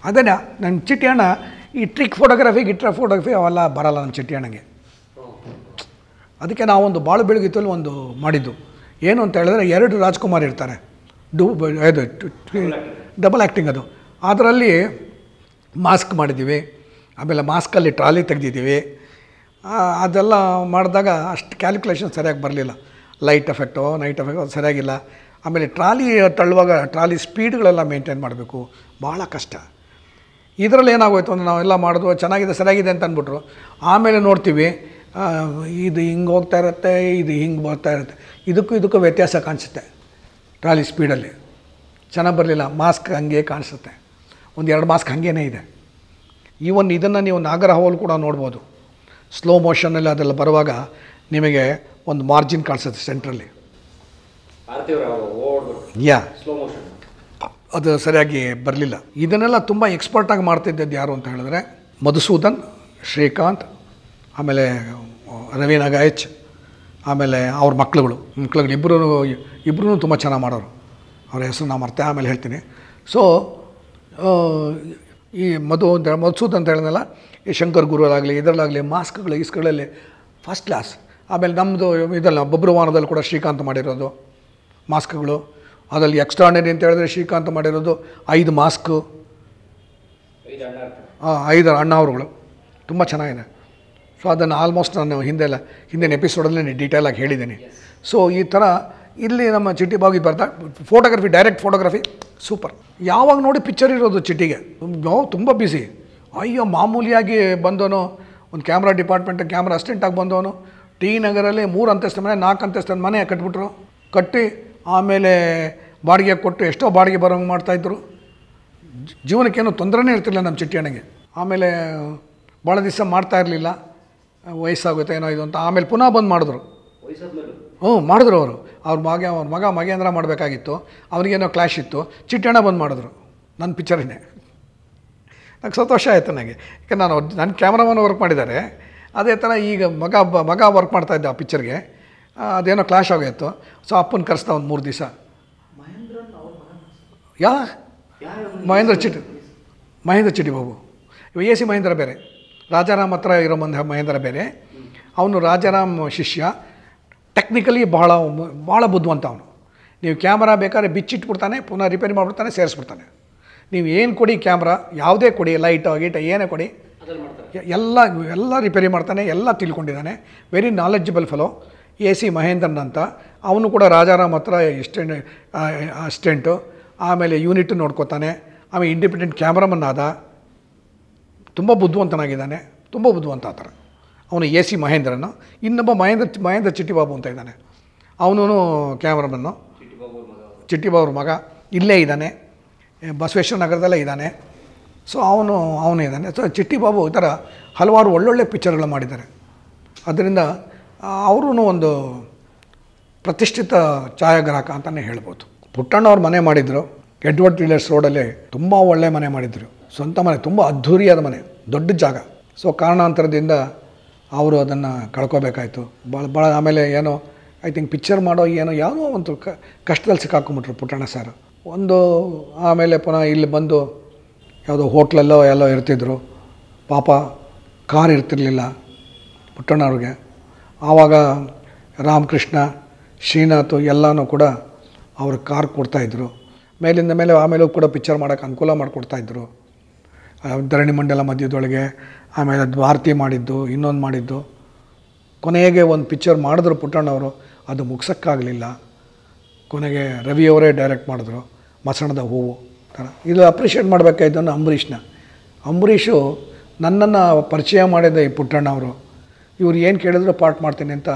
ಅದನ್ನು ನನ್ನ ಚಿಟ್ಟಿ ಈ ಟ್ರಿಕ್ ಫೋಟೋಗ್ರಫಿ ಗಿಟ್ರ ಫೋಟೋಗ್ರಫಿ ಅವೆಲ್ಲ ಬರಲ್ಲ ನನ್ನ ಚಿಟ್ಟಿ ಅಣ್ಣಗೆ ಅದಕ್ಕೆ ನಾವೊಂದು ಬಾಳು ಬೆಳಗಿತ್ತಲ್ಲಿ ಒಂದು ಮಾಡಿದ್ದು ಏನು ಅಂತ ಹೇಳಿದ್ರೆ ಎರಡು ರಾಜ್ಕುಮಾರ್ ಇರ್ತಾರೆ ಡೂ ಇದು ಡಬಲ್ ಆ್ಯಕ್ಟಿಂಗ್ ಅದು ಅದರಲ್ಲಿ ಮಾಸ್ಕ್ ಮಾಡಿದ್ದೀವಿ ಆಮೇಲೆ ಮಾಸ್ಕಲ್ಲಿ ಟ್ರಾಲಿ ತೆಗೆದಿದ್ದೀವಿ ಅದೆಲ್ಲ ಮಾಡಿದಾಗ ಅಷ್ಟು ಕ್ಯಾಲ್ಕುಲೇಷನ್ ಸರಿಯಾಗಿ ಬರಲಿಲ್ಲ ಲೈಟ್ ಎಫೆಕ್ಟು ನೈಟ್ ಎಫೆಕ್ಟ್ ಸರಿಯಾಗಿಲ್ಲ ಆಮೇಲೆ ಟ್ರಾಲಿ ತಳ್ಳುವಾಗ ಟ್ರಾಲಿ ಸ್ಪೀಡ್ಗಳೆಲ್ಲ ಮೇಂಟೈನ್ ಮಾಡಬೇಕು ಭಾಳ ಕಷ್ಟ ಇದರಲ್ಲಿ ಏನಾಗೋಯ್ತು ಅಂದರೆ ನಾವೆಲ್ಲ ಮಾಡಿದ್ವು ಚೆನ್ನಾಗಿದೆ ಸರಿಯಾಗಿದೆ ಅಂತ ಅಂದ್ಬಿಟ್ರು ಆಮೇಲೆ ನೋಡ್ತೀವಿ ಇದು ಹಿಂಗೆ ಹೋಗ್ತಾ ಇರುತ್ತೆ ಇದು ಹಿಂಗೆ ಬರ್ತಾ ಇರುತ್ತೆ ಇದಕ್ಕೂ ಇದಕ್ಕೂ ವ್ಯತ್ಯಾಸ ಕಾಣಿಸುತ್ತೆ ಟ್ರಾಲಿ ಸ್ಪೀಡಲ್ಲಿ ಚೆನ್ನಾಗಿ ಬರಲಿಲ್ಲ ಮಾಸ್ಕ್ ಹಂಗೆ ಕಾಣಿಸುತ್ತೆ ಒಂದು ಎರಡು ಮಾಸ್ಕ್ ಹಾಗೇನೇ ಇದೆ ಈವನ್ ಇದನ್ನು ನೀವು ನಾಗರ ಹೋಲ್ ಕೂಡ ನೋಡ್ಬೋದು ಸ್ಲೋ ಮೋಷನಲ್ಲಿ ಅದೆಲ್ಲ ಬರುವಾಗ ನಿಮಗೆ ಒಂದು ಮಾರ್ಜಿನ್ ಕಾಣಿಸುತ್ತೆ ಸೆಂಟ್ರಲ್ಲಿ ಯಾ ಅದು ಸರಿಯಾಗಿ ಬರಲಿಲ್ಲ ಇದನ್ನೆಲ್ಲ ತುಂಬ ಎಕ್ಸ್ಪರ್ಟಾಗಿ ಮಾಡ್ತಿದ್ದದ್ದು ಯಾರು ಅಂತ ಹೇಳಿದ್ರೆ ಮಧುಸೂದನ್ ಶ್ರೀಕಾಂತ್ ಆಮೇಲೆ ರವಿ ನಾಗಾಯಚ್ ಆಮೇಲೆ ಅವ್ರ ಮಕ್ಳುಗಳು ಮಕ್ಳುಗಳು ಇಬ್ಬರೂ ಇಬ್ಬರೂ ತುಂಬ ಚೆನ್ನಾಗಿ ಮಾಡೋರು ಅವ್ರ ಹೆಸರು ನಾ ಮರ್ತೆ ಆಮೇಲೆ ಹೇಳ್ತೀನಿ ಸೊ ಈ ಮಧು ಅಂತ ಮಧುಸೂದ್ ಅಂತ ಹೇಳಿದ್ನಲ್ಲ ಈ ಶಂಕರ್ ಗುರುಗಳಾಗಲಿ ಇದರಲ್ಲಾಗಲಿ ಮಾಸ್ಕ್ಗಳು ಇಸ್ಕ್ಗಳಲ್ಲಿ ಫಸ್ಟ್ ಕ್ಲಾಸ್ ಆಮೇಲೆ ನಮ್ಮದು ಇದೆಲ್ಲ ಬಬ್ರುವಾನದಲ್ಲಿ ಕೂಡ ಶ್ರೀಕಾಂತ್ ಮಾಡಿರೋದು ಮಾಸ್ಕ್ಗಳು ಅದರಲ್ಲಿ ಎಕ್ಸ್ಟ್ರಾರ್ಡನರಿ ಅಂತ ಹೇಳಿದ್ರೆ ಶ್ರೀಕಾಂತ್ ಮಾಡಿರೋದು ಐದು ಮಾಸ್ಕು ಹಾಂ ಐದು ಅವ್ರುಗಳು ತುಂಬ ಚೆನ್ನಾಗಿದೆ ಸೊ ಅದನ್ನು ಆಲ್ಮೋಸ್ಟ್ ನಾನು ಹಿಂದೆಲ್ಲ ಹಿಂದಿನ ಎಪಿಸೋಡಲ್ಲಿ ನಾನು ಡೀಟೇಲಾಗಿ ಹೇಳಿದ್ದೀನಿ ಸೊ ಈ ಥರ ಇಲ್ಲಿ ನಮ್ಮ ಚಿಟ್ಟಿ ಬಾಗಿ ಬರ್ತಾ ಫೋಟೋಗ್ರಫಿ ಡೈರೆಕ್ಟ್ ಫೋಟೋಗ್ರಫಿ ಸೂಪರ್ ಯಾವಾಗ ನೋಡಿ ಪಿಕ್ಚರ್ ಇರೋದು ಚಿಟ್ಟಿಗೆ ನಾವು ತುಂಬ ಬ್ಯುಸಿ ಅಯ್ಯೋ ಮಾಮೂಲಿಯಾಗಿ ಬಂದವನು ಒಂದು ಕ್ಯಾಮ್ರಾ ಡಿಪಾರ್ಟ್ಮೆಂಟ್ ಕ್ಯಾಮ್ರಾ ಅಸ್ಟೆಂಟಾಗಿ ಬಂದವನು ಟಿ ನಗರಲ್ಲಿ ಮೂರು ಅಂತಸ್ತ ಮನೆ ನಾಲ್ಕು ಅಂತಸ್ತ ಮನೆ ಕಟ್ಬಿಟ್ರು ಕಟ್ಟಿ ಆಮೇಲೆ ಬಾಡಿಗೆ ಕೊಟ್ಟು ಎಷ್ಟೋ ಬಾಡಿಗೆ ಬರೋಂಗೆ ಮಾಡ್ತಾಯಿದ್ರು ಜೀವನಕ್ಕೇನು ತೊಂದರೆನೇ ಇರ್ತಿಲ್ಲ ನಮ್ಮ ಚಿಟ್ಟಿಯಣ್ಣಗೆ ಆಮೇಲೆ ಭಾಳ ದಿವಸ ಮಾಡ್ತಾ ಇರಲಿಲ್ಲ ವಯಸ್ಸಾಗುತ್ತೆ ಏನೋ ಇದು ಅಂತ ಆಮೇಲೆ ಪುನಃ ಬಂದು ಮಾಡಿದ್ರು ಹ್ಞೂ ಮಾಡಿದ್ರು ಅವರು ಅವ್ರ ಮಗ ಅವ್ರ ಮಗ ಮಗೇಂದ್ರ ಮಾಡಬೇಕಾಗಿತ್ತು ಅವನಿಗೇನೋ ಕ್ಲಾಶ್ ಇತ್ತು ಚಿಟ್ಟಣ್ಣ ಬಂದು ಮಾಡಿದ್ರು ನನ್ನ ಪಿಕ್ಚರಿನೇ ನಂಗೆ ಸಂತೋಷ ಆಯಿತು ನನಗೆ ಯಾಕೆ ನಾನು ನನ್ನ ಕ್ಯಾಮ್ರಾಮನ್ ವರ್ಕ್ ಮಾಡಿದ್ದಾರೆ ಅದೇ ಥರ ಈಗ ಮಗ ಮಗ ವರ್ಕ್ ಮಾಡ್ತಾಯಿದ್ದೆ ಆ ಪಿಚ್ಚರ್ಗೆ ಅದೇನೋ ಕ್ಲಾಶ್ ಆಗೋಯ್ತು ಸೊ ಅಪ್ಪನ ಕರೆಸ್ತ ಒಂದು ಮೂರು ದಿವಸ ಯಾ ಮಹೇಂದ್ರ ಚಿಟ್ಟಿ ಮಹೇಂದ್ರ ಚಿಟ್ಟಿ ಬಾಬು ಇವ ಎ ಸಿ ಮಹೇಂದ್ರ ಬೇರೆ ರಾಜಾರಾಮ್ ಹತ್ರ ಇರೋ ಮಂದ ಮಹೇಂದ್ರ ಬೇರೆ ಅವನು ರಾಜಾರಾಮ್ ಶಿಷ್ಯ ಟೆಕ್ನಿಕಲಿ ಬಹಳ ಭಾಳ ಬುದ್ಧಿವಂತ ಅವನು ನೀವು ಕ್ಯಾಮ್ರಾ ಬೇಕಾದ್ರೆ ಬಿಚ್ಚಿಟ್ಬಿಡ್ತಾನೆ ಪುನಃ ರಿಪೇರಿ ಮಾಡಿಬಿಡ್ತಾನೆ ಸೇರಿಸ್ಬಿಡ್ತಾನೆ ನೀವು ಏನು ಕೊಡಿ ಕ್ಯಾಮ್ರಾ ಯಾವುದೇ ಕೊಡಿ ಲೈಟ್ ಗೀಟ ಏನೇ ಕೊಡಿ ಎಲ್ಲ ಎಲ್ಲ ರಿಪೇರಿ ಮಾಡ್ತಾನೆ ಎಲ್ಲ ತಿಳ್ಕೊಂಡಿದ್ದಾನೆ very knowledgeable fellow A C Mahendran ಅಂತ ಅವನು ಕೂಡ ರಾಜಾರಾಮ್ ಹತ್ರ ಎಸ್ಟೆಂಟ್ ಅಸ್ಟೆಂಟು ಆಮೇಲೆ ಯೂನಿಟ್ ನೋಡ್ಕೋತಾನೆ ಆಮೇಲೆ ಇಂಡಿಪೆಂಡೆಂಟ್ ಕ್ಯಾಮ್ರಾಮನ್ ಆದ ತುಂಬ ಬುದ್ಧಿವಂತನಾಗಿದ್ದಾನೆ ತುಂಬ ಬುದ್ಧಿವಂತ ಆತರ ಅವನು ಎ ಸಿ ಮಹೇಂದ್ರನು ಇನ್ನೊಬ್ಬ ಮಹೇಂದ್ರ ಮಹೇಂದ್ರ ಚಿಟ್ಟಿಬಾಬು ಅಂತ ಇದ್ದಾನೆ ಅವನು ಕ್ಯಾಮ್ರಾಮನ್ನು ಚಿಟ್ಟಿಬಾಬ್ರ ಮಗ ಇಲ್ಲೇ ಇದ್ದಾನೆ ಬಸವೇಶ್ವರ ನಗರದಲ್ಲೇ ಇದ್ದಾನೆ ಸೊ ಅವನು ಅವನೇ ಇದ್ದಾನೆ ಸೊ ಚಿಟ್ಟಿಬಾಬು ಈ ಥರ ಹಲವಾರು ಒಳ್ಳೊಳ್ಳೆ ಪಿಕ್ಚರ್ಗಳು ಮಾಡಿದ್ದಾರೆ ಅದರಿಂದ ಅವರೂ ಒಂದು ಪ್ರತಿಷ್ಠಿತ ಛಾಯಾಗ್ರಾಹಕ ಅಂತಲೇ ಹೇಳ್ಬೋದು ಪುಟ್ಟಣ್ಣವ್ರು ಮನೆ ಮಾಡಿದರು ಎಡ್ವರ್ಡ್ ವಿಲಿಯರ್ಸ್ ರೋಡಲ್ಲಿ ತುಂಬ ಒಳ್ಳೆ ಮನೆ ಮಾಡಿದರು ಸ್ವಂತ ಮನೆ ತುಂಬ ಅದ್ಧೂರಿಯಾದ ಮನೆ ದೊಡ್ಡ ಜಾಗ ಸೊ ಕಾರಣಾಂತರದಿಂದ ಅವರು ಅದನ್ನು ಕಳ್ಕೋಬೇಕಾಯಿತು ಭಾಳ ಭಾಳ ಆಮೇಲೆ ಏನೋ ಐ ಥಿಂಕ್ ಪಿಕ್ಚರ್ ಮಾಡೋ ಏನೋ ಯಾವುದೋ ಒಂದು ಕ ಕಷ್ಟದಲ್ಲಿ ಸಿಕ್ಕಾಕೊಂಬಿಟ್ರು ಪುಟ್ಟಣ್ಣ ಸರ್ ಒಂದು ಆಮೇಲೆ ಪುನಃ ಇಲ್ಲಿ ಬಂದು ಯಾವುದೋ ಹೋಟ್ಲಲ್ಲೋ ಎಲ್ಲೋ ಇರ್ತಿದ್ರು ಪಾಪ ಕಾರ್ ಇರ್ತಿರ್ಲಿಲ್ಲ ಪುಟ್ಟಣ್ಣವ್ರಿಗೆ ಆವಾಗ ರಾಮಕೃಷ್ಣ ಶ್ರೀನಾಥ್ ಎಲ್ಲನೂ ಕೂಡ ಅವರು ಕಾರ್ ಕೊಡ್ತಾಯಿದ್ರು ಮೇಲಿಂದ ಮೇಲೆ ಆಮೇಲೂ ಕೂಡ ಪಿಕ್ಚರ್ ಮಾಡೋಕ್ಕೆ ಅನುಕೂಲ ಮಾಡಿಕೊಡ್ತಾಯಿದ್ರು ಧರಣಿ ಮಂಡಲ ಮಧ್ಯದೊಳಗೆ ಆಮೇಲೆ ಭಾರತಿ ಮಾಡಿದ್ದು ಇನ್ನೊಂದು ಮಾಡಿದ್ದು ಕೊನೆಗೆ ಒಂದು ಪಿಕ್ಚರ್ ಮಾಡಿದ್ರು ಪುಟ್ಟಣ್ಣವರು ಅದು ಮುಗ್ಸೋಕ್ಕಾಗಲಿಲ್ಲ ಕೊನೆಗೆ ರವಿಯವರೇ ಡೈರೆಕ್ಟ್ ಮಾಡಿದ್ರು ಮಸಣದ ಹೂವು ಥರ ಇದು ಅಪ್ರಿಷಿಯೇಟ್ ಮಾಡಬೇಕಾಯ್ತು ಅಂಬರೀಷ್ನ ಅಂಬರೀಷು ನನ್ನನ್ನು ಪರಿಚಯ ಮಾಡಿದ ಈ ಪುಟ್ಟಣ್ಣವರು ಇವ್ರು ಏನು ಕೇಳಿದ್ರು ಪಾರ್ಟ್ ಮಾಡ್ತೀನಿ ಅಂತ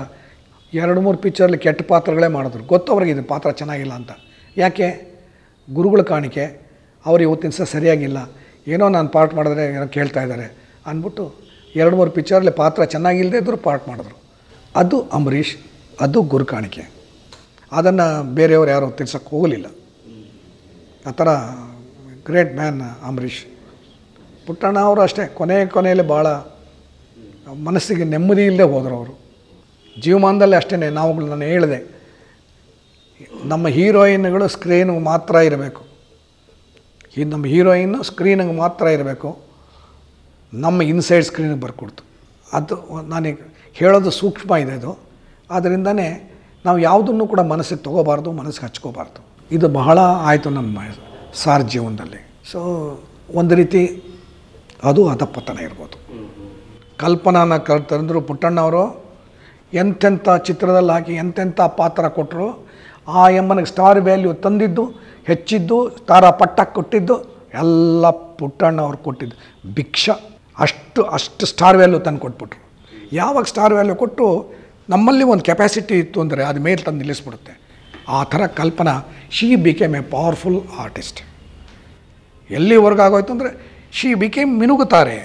ಎರಡು ಮೂರು ಪಿಕ್ಚರಲ್ಲಿ ಕೆಟ್ಟ ಪಾತ್ರಗಳೇ ಮಾಡಿದ್ರು ಗೊತ್ತವ್ರಿಗೆ ಇದು ಪಾತ್ರ ಚೆನ್ನಾಗಿಲ್ಲ ಅಂತ ಯಾಕೆ ಗುರುಗಳ ಕಾಣಿಕೆ ಅವ್ರು ಇವತ್ತಿನ ಸಹ ಸರಿಯಾಗಿಲ್ಲ ಏನೋ ನಾನು ಪಾರ್ಟ್ ಮಾಡಿದ್ರೆ ಏನೋ ಕೇಳ್ತಾ ಇದ್ದಾರೆ ಅಂದ್ಬಿಟ್ಟು ಎರಡು ಮೂರು ಪಿಕ್ಚರಲ್ಲಿ ಪಾತ್ರ ಚೆನ್ನಾಗಿಲ್ಲದೆ ಇದ್ದರೂ ಪಾರ್ಟ್ ಮಾಡಿದ್ರು ಅದು ಅಂಬರೀಷ್ ಅದು ಗುರು ಕಾಣಿಕೆ ಅದನ್ನು ಬೇರೆಯವರು ಯಾರು ತಿಳ್ಸೋಕ್ಕೆ ಹೋಗಲಿಲ್ಲ ಆ ಥರ ಗ್ರೇಟ್ ಮ್ಯಾನ್ ಅಂಬರೀಷ್ ಪುಟ್ಟಣ್ಣ ಅವರು ಅಷ್ಟೇ ಕೊನೆ ಕೊನೆಯಲ್ಲಿ ಭಾಳ ಮನಸ್ಸಿಗೆ ನೆಮ್ಮದಿ ಇಲ್ಲದೆ ಹೋದರು ಅವರು ಜೀವಮಾನದಲ್ಲಿ ಅಷ್ಟೇ ನಾವುಗಳು ನಾನು ಹೇಳಿದೆ ನಮ್ಮ ಹೀರೋಯಿನ್ಗಳು ಸ್ಕ್ರೀನಿಗೆ ಮಾತ್ರ ಇರಬೇಕು ಈ ನಮ್ಮ ಹೀರೋಯಿನ್ನು ಸ್ಕ್ರೀನಿಗೆ ಮಾತ್ರ ಇರಬೇಕು ನಮ್ಮ ಇನ್ಸೈಡ್ ಸ್ಕ್ರೀನಿಗೆ ಬರ್ಕೊಡ್ತು ಅದು ನಾನು ಹೇಳೋದು ಸೂಕ್ಷ್ಮ ಇದೆ ಅದು ಆದ್ದರಿಂದನೇ ನಾವು ಯಾವುದನ್ನು ಕೂಡ ಮನಸ್ಸಿಗೆ ತಗೋಬಾರ್ದು ಮನಸ್ಸಿಗೆ ಹಚ್ಕೋಬಾರ್ದು ಇದು ಬಹಳ ಆಯಿತು ನಮ್ಮ ಸಾರ್ ಜೀವನದಲ್ಲಿ ಸೊ ಒಂದು ರೀತಿ ಅದು ಅದಪ್ಪತನ ಇರ್ಬೋದು ಕಲ್ಪನಾನ ಕರ್ ಪುಟ್ಟಣ್ಣವರು ಎಂತೆಂಥ ಚಿತ್ರದಲ್ಲಿ ಹಾಕಿ ಎಂಥೆಂಥ ಪಾತ್ರ ಕೊಟ್ಟರು ಆ ಎಮ್ಮನಿಗೆ ಸ್ಟಾರ್ ವ್ಯಾಲ್ಯೂ ತಂದಿದ್ದು ಹೆಚ್ಚಿದ್ದು ತಾರ ಪಟ್ಟ ಕೊಟ್ಟಿದ್ದು ಎಲ್ಲ ಪುಟ್ಟಣ್ಣ ಅವ್ರು ಕೊಟ್ಟಿದ್ದು ಭಿಕ್ಷ ಅಷ್ಟು ಅಷ್ಟು ಸ್ಟಾರ್ ವ್ಯಾಲ್ಯೂ ತಂದು ಕೊಟ್ಬಿಟ್ರು ಯಾವಾಗ ಸ್ಟಾರ್ ವ್ಯಾಲ್ಯೂ ಕೊಟ್ಟು ನಮ್ಮಲ್ಲಿ ಒಂದು ಕೆಪಾಸಿಟಿ ಇತ್ತು ಅಂದರೆ ಅದು ಮೇಲೆ ತಂದು ನಿಲ್ಲಿಸ್ಬಿಡುತ್ತೆ ಆ ಥರ Kalpana she became a powerful artist ಎಲ್ಲಿವರೆಗೂ ಆಗೋಯ್ತು ಅಂದರೆ ಶಿ ಬಿಕೇಮ್ ಮಿನುಗುತ್ತಾರೆ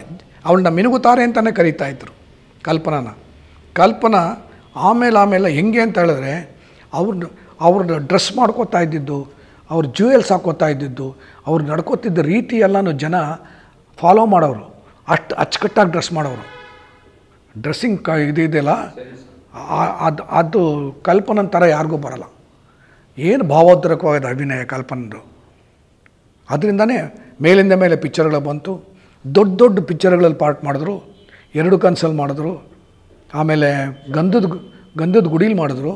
ಅವ್ರನ್ನ ಮಿನುಗುತ್ತಾರೆ ಅಂತಲೇ ಕರೀತಾ ಇದ್ದರು ಕಲ್ಪನಾನ ಕಲ್ಪನಾ ಆಮೇಲೆ ಆಮೇಲೆ ಹೆಂಗೆ ಅಂತ ಹೇಳಿದ್ರೆ ಅವ್ರನ್ನ ಅವ್ರನ್ನ ಡ್ರೆಸ್ ಮಾಡ್ಕೋತಾ ಇದ್ದಿದ್ದು ಅವ್ರ ಜ್ಯೂಯಲ್ಸ್ ಹಾಕೋತಾ ಇದ್ದಿದ್ದು ಅವ್ರು ನಡ್ಕೋತಿದ್ದ ರೀತಿ ಎಲ್ಲನೂ ಜನ ಫಾಲೋ ಮಾಡೋರು ಅಷ್ಟು ಅಚ್ಚುಕಟ್ಟಾಗಿ ಡ್ರೆಸ್ ಮಾಡೋರು ಡ್ರೆಸ್ಸಿಂಗ್ ಕ ಇದೆಯಲ್ಲ ಅದು ಅದು ಕಲ್ಪನನ ಥರ ಯಾರಿಗೂ ಬರಲ್ಲ ಏನು ಭಾವೋದ್ರಕವಾಗಿದೆ ಅಭಿನಯ ಕಲ್ಪನದು ಅದರಿಂದನೇ ಮೇಲಿಂದ ಮೇಲೆ ಪಿಕ್ಚರ್ಗಳು ಬಂತು ದೊಡ್ಡ ದೊಡ್ಡ ಪಿಕ್ಚರ್ಗಳಲ್ಲಿ ಪಾರ್ಟ್ ಮಾಡಿದ್ರು ಎರಡು ಕನ್ಸಲ್ಲಿ ಮಾಡಿದ್ರು ಆಮೇಲೆ ಗಂಧದ ಗಂಧದ ಗುಡೀಲಿ ಮಾಡಿದ್ರು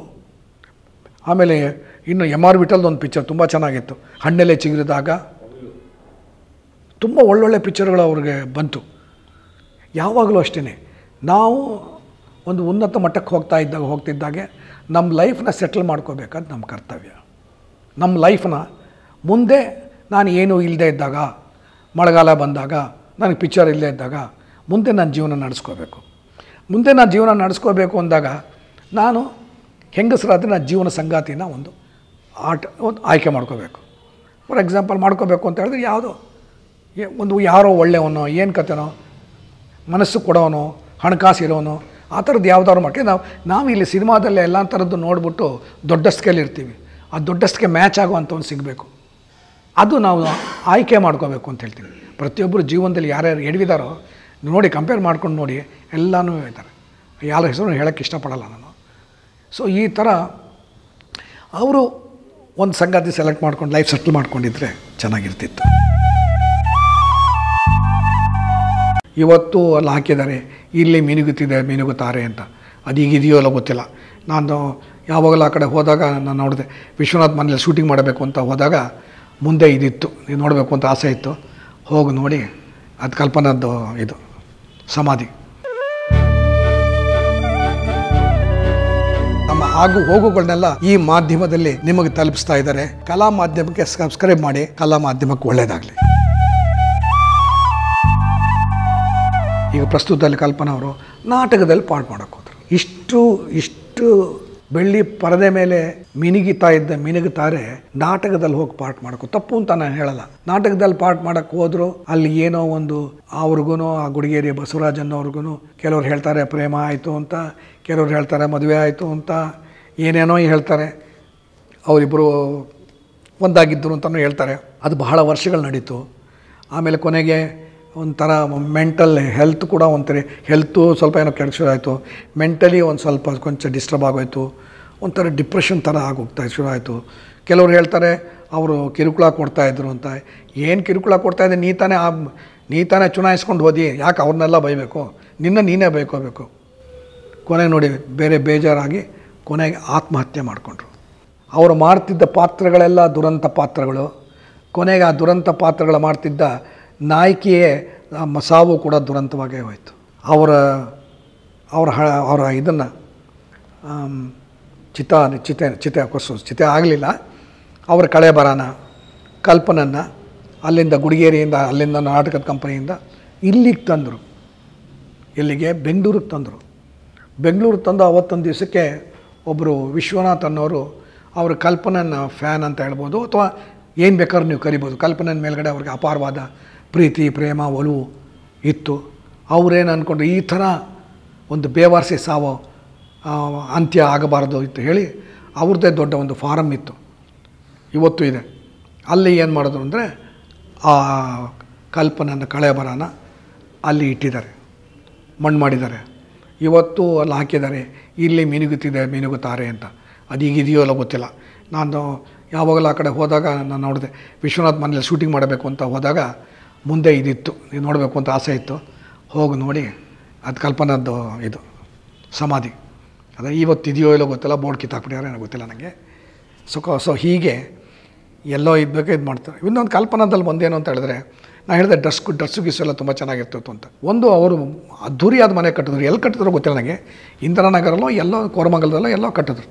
ಆಮೇಲೆ ಇನ್ನು ಎಮ್ ಆರ್ ವಿಟಲ್ದು ಒಂದು ಪಿಕ್ಚರ್ ತುಂಬ ಚೆನ್ನಾಗಿತ್ತು ಹಣ್ಣೆಲೆ ಚಿಗುರಿದಾಗ ತುಂಬ ಒಳ್ಳೊಳ್ಳೆ ಪಿಕ್ಚರ್ಗಳು ಅವ್ರಿಗೆ ಬಂತು ಯಾವಾಗಲೂ ಅಷ್ಟೇ ನಾವು ಒಂದು ಉನ್ನತ ಮಟ್ಟಕ್ಕೆ ಹೋಗ್ತಾ ಇದ್ದಾಗ ಹೋಗ್ತಿದ್ದಾಗೆ ನಮ್ಮ ಲೈಫ್ನ ಸೆಟ್ಲ್ ಮಾಡ್ಕೋಬೇಕಂತ ನಮ್ಮ ಕರ್ತವ್ಯ ನಮ್ಮ ಲೈಫ್ನ ಮುಂದೆ ನಾನು ಏನೂ ಇಲ್ಲದೆ ಇದ್ದಾಗ ಮಳೆಗಾಲ ಬಂದಾಗ ನನಗೆ ಪಿಚ್ಚರ್ ಇಲ್ಲೇ ಇದ್ದಾಗ ಮುಂದೆ ನಾನು ಜೀವನ ನಡೆಸ್ಕೋಬೇಕು ಮುಂದೆ ನಾನು ಜೀವನ ನಡೆಸ್ಕೋಬೇಕು ಅಂದಾಗ ನಾನು ಹೆಂಗಸರಾದರೆ ನಾನು ಜೀವನ ಸಂಗಾತಿನ ಒಂದು ಆಟ ಒಂದು ಆಯ್ಕೆ ಮಾಡ್ಕೋಬೇಕು ಫಾರ್ ಎಕ್ಸಾಂಪಲ್ ಮಾಡ್ಕೋಬೇಕು ಅಂತ ಹೇಳಿದ್ರೆ ಯಾವುದೋ ಒಂದು ಯಾರೋ ಒಳ್ಳೆಯವನೋ ಏನು ಕತೆನೋ ಮನಸ್ಸು ಕೊಡೋನು ಹಣಕಾಸು ಇರೋನು ಆ ಥರದ್ದು ಯಾವುದಾದ್ರು ಮಟ್ಟಿಗೆ ನಾವು ನಾವು ಇಲ್ಲಿ ಸಿನಿಮಾದಲ್ಲೇ ಎಲ್ಲ ಥರದ್ದು ನೋಡಿಬಿಟ್ಟು ದೊಡ್ಡ ಸ್ಕೇಲ್ ಇರ್ತೀವಿ ಆ ದೊಡ್ಡ ಸ್ಕೇಲ್ ಮ್ಯಾಚ್ ಆಗುವಂಥವ್ನು ಸಿಗಬೇಕು ಅದು ನಾವು ಆಯ್ಕೆ ಮಾಡ್ಕೋಬೇಕು ಅಂತ ಹೇಳ್ತೀವಿ ಪ್ರತಿಯೊಬ್ಬರು ಜೀವನದಲ್ಲಿ ಯಾರ್ಯಾರು ಎಡವಿದಾರೋ ನೋಡಿ ಕಂಪೇರ್ ಮಾಡ್ಕೊಂಡು ನೋಡಿ ಎಲ್ಲನೂ ಹೇಳ್ತಾರೆ ಯಾರ ಹೆಸರು ಹೇಳೋಕ್ಕೆ ಇಷ್ಟಪಡಲ್ಲ ನಾನು ಸೊ ಈ ಥರ ಅವರು ಒಂದು ಸಂಗಾತಿ ಸೆಲೆಕ್ಟ್ ಮಾಡ್ಕೊಂಡು ಲೈಫ್ ಸೆಟ್ಲ್ ಮಾಡ್ಕೊಂಡಿದ್ರೆ ಚೆನ್ನಾಗಿರ್ತಿತ್ತು ಇವತ್ತು ಅಲ್ಲಿ ಹಾಕಿದ್ದಾರೆ ಇಲ್ಲಿ ಮೀನುಗುತ್ತಿದೆ ಮೀನುಗುತ್ತಾರೆ ಅಂತ ಅದು ಈಗಿದೆಯೋ ಅಲ್ಲ ಗೊತ್ತಿಲ್ಲ ನಾನು ಯಾವಾಗಲೂ ಆ ಕಡೆ ಹೋದಾಗ ನಾನು ನೋಡಿದೆ ವಿಶ್ವನಾಥ್ ಮನೇಲಿ ಶೂಟಿಂಗ್ ಮಾಡಬೇಕು ಅಂತ ಹೋದಾಗ ಮುಂದೆ ಇದಿತ್ತು ನೀವು ನೋಡಬೇಕು ಅಂತ ಆಸೆ ಇತ್ತು ಹೋಗಿ ನೋಡಿ ಅದು ಕಲ್ಪನದ್ದು ಇದು ಸಮಾಧಿ ನಮ್ಮ ಆಗು ಹೋಗುಗಳನ್ನೆಲ್ಲ ಈ ಮಾಧ್ಯಮದಲ್ಲಿ ನಿಮಗೆ ತಲುಪಿಸ್ತಾ ಇದ್ದಾರೆ ಕಲಾ ಮಾಧ್ಯಮಕ್ಕೆ ಸಬ್ಸ್ಕ್ರೈಬ್ ಮಾಡಿ ಕಲಾ ಮಾಧ್ಯಮಕ್ಕೆ ಒಳ್ಳೆಯದಾಗಲಿ ಈಗ ಪ್ರಸ್ತುತದಲ್ಲಿ ಕಲ್ಪನಾ ಅವರು ನಾಟಕದಲ್ಲಿ ಮಾಡೋಕ್ಕೆ ಹೋದರು ಇಷ್ಟು ಇಷ್ಟು ಬೆಳ್ಳಿ ಪರದೆ ಮೇಲೆ ಮಿನಿಗಿತಾ ಇದ್ದ ಮಿನುಗುತ್ತಾರೆ ನಾಟಕದಲ್ಲಿ ಹೋಗಿ ಪಾಠ ಮಾಡ್ಕೊ ತಪ್ಪು ಅಂತ ನಾನು ಹೇಳಲ್ಲ ನಾಟಕದಲ್ಲಿ ಪಾಠ ಮಾಡಕ್ಕೆ ಹೋದ್ರು ಅಲ್ಲಿ ಏನೋ ಒಂದು ಅವ್ರಿಗೂ ಆ ಗುಡಿಗೇರಿ ಬಸವರಾಜನ್ನವ್ರಿಗೂ ಕೆಲವ್ರು ಹೇಳ್ತಾರೆ ಪ್ರೇಮ ಆಯಿತು ಅಂತ ಕೆಲವ್ರು ಹೇಳ್ತಾರೆ ಮದುವೆ ಆಯಿತು ಅಂತ ಏನೇನೋ ಹೇಳ್ತಾರೆ ಅವರಿಬ್ಬರು ಒಂದಾಗಿದ್ದರು ಅಂತಲೂ ಹೇಳ್ತಾರೆ ಅದು ಬಹಳ ವರ್ಷಗಳು ನಡೀತು ಆಮೇಲೆ ಕೊನೆಗೆ ಒಂಥರ ಮೆಂಟಲ್ ಹೆಲ್ತ್ ಕೂಡ ಒಂಥರ ಹೆಲ್ತು ಸ್ವಲ್ಪ ಏನೋ ಶುರು ಆಯಿತು ಮೆಂಟಲಿ ಒಂದು ಸ್ವಲ್ಪ ಕೊಂಚ ಡಿಸ್ಟರ್ಬ್ ಆಗೋಯಿತು ಒಂಥರ ಡಿಪ್ರೆಷನ್ ಥರ ಆಗೋಗ್ತಾ ಶುರು ಆಯಿತು ಕೆಲವ್ರು ಹೇಳ್ತಾರೆ ಅವರು ಕಿರುಕುಳ ಕೊಡ್ತಾಯಿದ್ರು ಅಂತ ಏನು ಕಿರುಕುಳ ಕೊಡ್ತಾಯಿದ್ದೆ ನೀ ತಾನೇ ಆ ನೀ ತಾನೇ ಚುನಾಯಿಸ್ಕೊಂಡು ಹೋದಿ ಯಾಕೆ ಅವ್ರನ್ನೆಲ್ಲ ಬೈಬೇಕು ನಿನ್ನ ನೀನೇ ಬೈಕೋಬೇಕು ಕೊನೆ ನೋಡಿ ಬೇರೆ ಬೇಜಾರಾಗಿ ಕೊನೆಗೆ ಆತ್ಮಹತ್ಯೆ ಮಾಡಿಕೊಂಡ್ರು ಅವರು ಮಾಡ್ತಿದ್ದ ಪಾತ್ರಗಳೆಲ್ಲ ದುರಂತ ಪಾತ್ರಗಳು ಕೊನೆಗೆ ಆ ದುರಂತ ಪಾತ್ರಗಳು ಮಾಡ್ತಿದ್ದ ನಾಯಕಿಯೇ ಮಸಾವು ಕೂಡ ದುರಂತವಾಗೇ ಹೋಯಿತು ಅವರ ಅವ್ರ ಹ ಅವರ ಇದನ್ನು ಚಿತ ಚಿತೆ ಚಿತೆ ಕೊಸು ಚಿತೆ ಆಗಲಿಲ್ಲ ಅವರ ಕಳೆಬರನ ಕಲ್ಪನನ್ನು ಅಲ್ಲಿಂದ ಗುಡಿಗೇರಿಯಿಂದ ಅಲ್ಲಿಂದ ನಾಟಕದ ಕಂಪನಿಯಿಂದ ಇಲ್ಲಿಗೆ ತಂದರು ಇಲ್ಲಿಗೆ ಬೆಂಗಳೂರಿಗೆ ತಂದರು ಬೆಂಗಳೂರು ತಂದು ಅವತ್ತೊಂದು ದಿವಸಕ್ಕೆ ಒಬ್ಬರು ವಿಶ್ವನಾಥ್ ಅನ್ನೋರು ಅವರ ಕಲ್ಪನನ್ನ ಫ್ಯಾನ್ ಅಂತ ಹೇಳ್ಬೋದು ಅಥವಾ ಏನು ಬೇಕಾದ್ರೂ ನೀವು ಕರಿಬೋದು ಕಲ್ಪನನ ಮೇಲ್ಗಡೆ ಅವ್ರಿಗೆ ಅಪಾರವಾದ ಪ್ರೀತಿ ಪ್ರೇಮ ಒಲವು ಇತ್ತು ಅವರೇನು ಅಂದ್ಕೊಂಡು ಈ ಥರ ಒಂದು ಬೇವಾರಿಸಿ ಸಾವು ಅಂತ್ಯ ಆಗಬಾರ್ದು ಅಂತ ಹೇಳಿ ಅವ್ರದ್ದೇ ದೊಡ್ಡ ಒಂದು ಫಾರಮ್ ಇತ್ತು ಇವತ್ತು ಇದೆ ಅಲ್ಲಿ ಏನು ಮಾಡಿದ್ರು ಅಂದರೆ ಆ ಕಲ್ಪನನ್ನ ಕಳೆ ಬರನ ಅಲ್ಲಿ ಇಟ್ಟಿದ್ದಾರೆ ಮಣ್ಣು ಮಾಡಿದ್ದಾರೆ ಇವತ್ತು ಅಲ್ಲಿ ಹಾಕಿದ್ದಾರೆ ಇಲ್ಲಿ ಮಿನುಗುತ್ತಿದೆ ಮಿನುಗುತ್ತಾರೆ ಅಂತ ಅದು ಈಗಿದೆಯೋ ಅಲ್ಲ ಗೊತ್ತಿಲ್ಲ ನಾನು ಯಾವಾಗಲೂ ಆ ಕಡೆ ಹೋದಾಗ ನಾನು ನೋಡಿದೆ ವಿಶ್ವನಾಥ್ ಮನೇಲಿ ಶೂಟಿಂಗ್ ಮಾಡಬೇಕು ಅಂತ ಹೋದಾಗ ಮುಂದೆ ಇದಿತ್ತು ನೀವು ನೋಡಬೇಕು ಅಂತ ಆಸೆ ಇತ್ತು ಹೋಗಿ ನೋಡಿ ಅದು ಕಲ್ಪನದ್ದು ಇದು ಸಮಾಧಿ ಅದೇ ಇದೆಯೋ ಇಲ್ಲೋ ಗೊತ್ತಿಲ್ಲ ಬೋರ್ಡ್ ಕಿತ್ತಾಕ್ಬಿಟ್ಟಿದ್ದಾರೆ ಏನೋ ಗೊತ್ತಿಲ್ಲ ನನಗೆ ಸೊ ಸೊ ಹೀಗೆ ಎಲ್ಲೋ ಇದ್ಬೇಕು ಇದು ಮಾಡ್ತಾರೆ ಇನ್ನೊಂದು ಕಲ್ಪನಾದಲ್ಲಿ ಒಂದೇನು ಅಂತ ಹೇಳಿದ್ರೆ ನಾನು ಹೇಳಿದೆ ಡ್ರೆಸ್ ಡ್ರೆಸ್ಸು ಗೀಸು ಎಲ್ಲ ತುಂಬ ಚೆನ್ನಾಗಿರ್ತಿತ್ತು ಅಂತ ಒಂದು ಅವರು ಅದ್ದೂರಿಯಾದ ಮನೆ ಕಟ್ಟಿದ್ರು ಎಲ್ಲಿ ಕಟ್ಟಿದ್ರು ಗೊತ್ತಿಲ್ಲ ನನಗೆ ಇಂದಿರಾನಗರಲ್ಲೋ ಎಲ್ಲೋ ಕೋರಮಂಗಲದಲ್ಲೋ ಎಲ್ಲೋ ಕಟ್ಟಿದ್ರು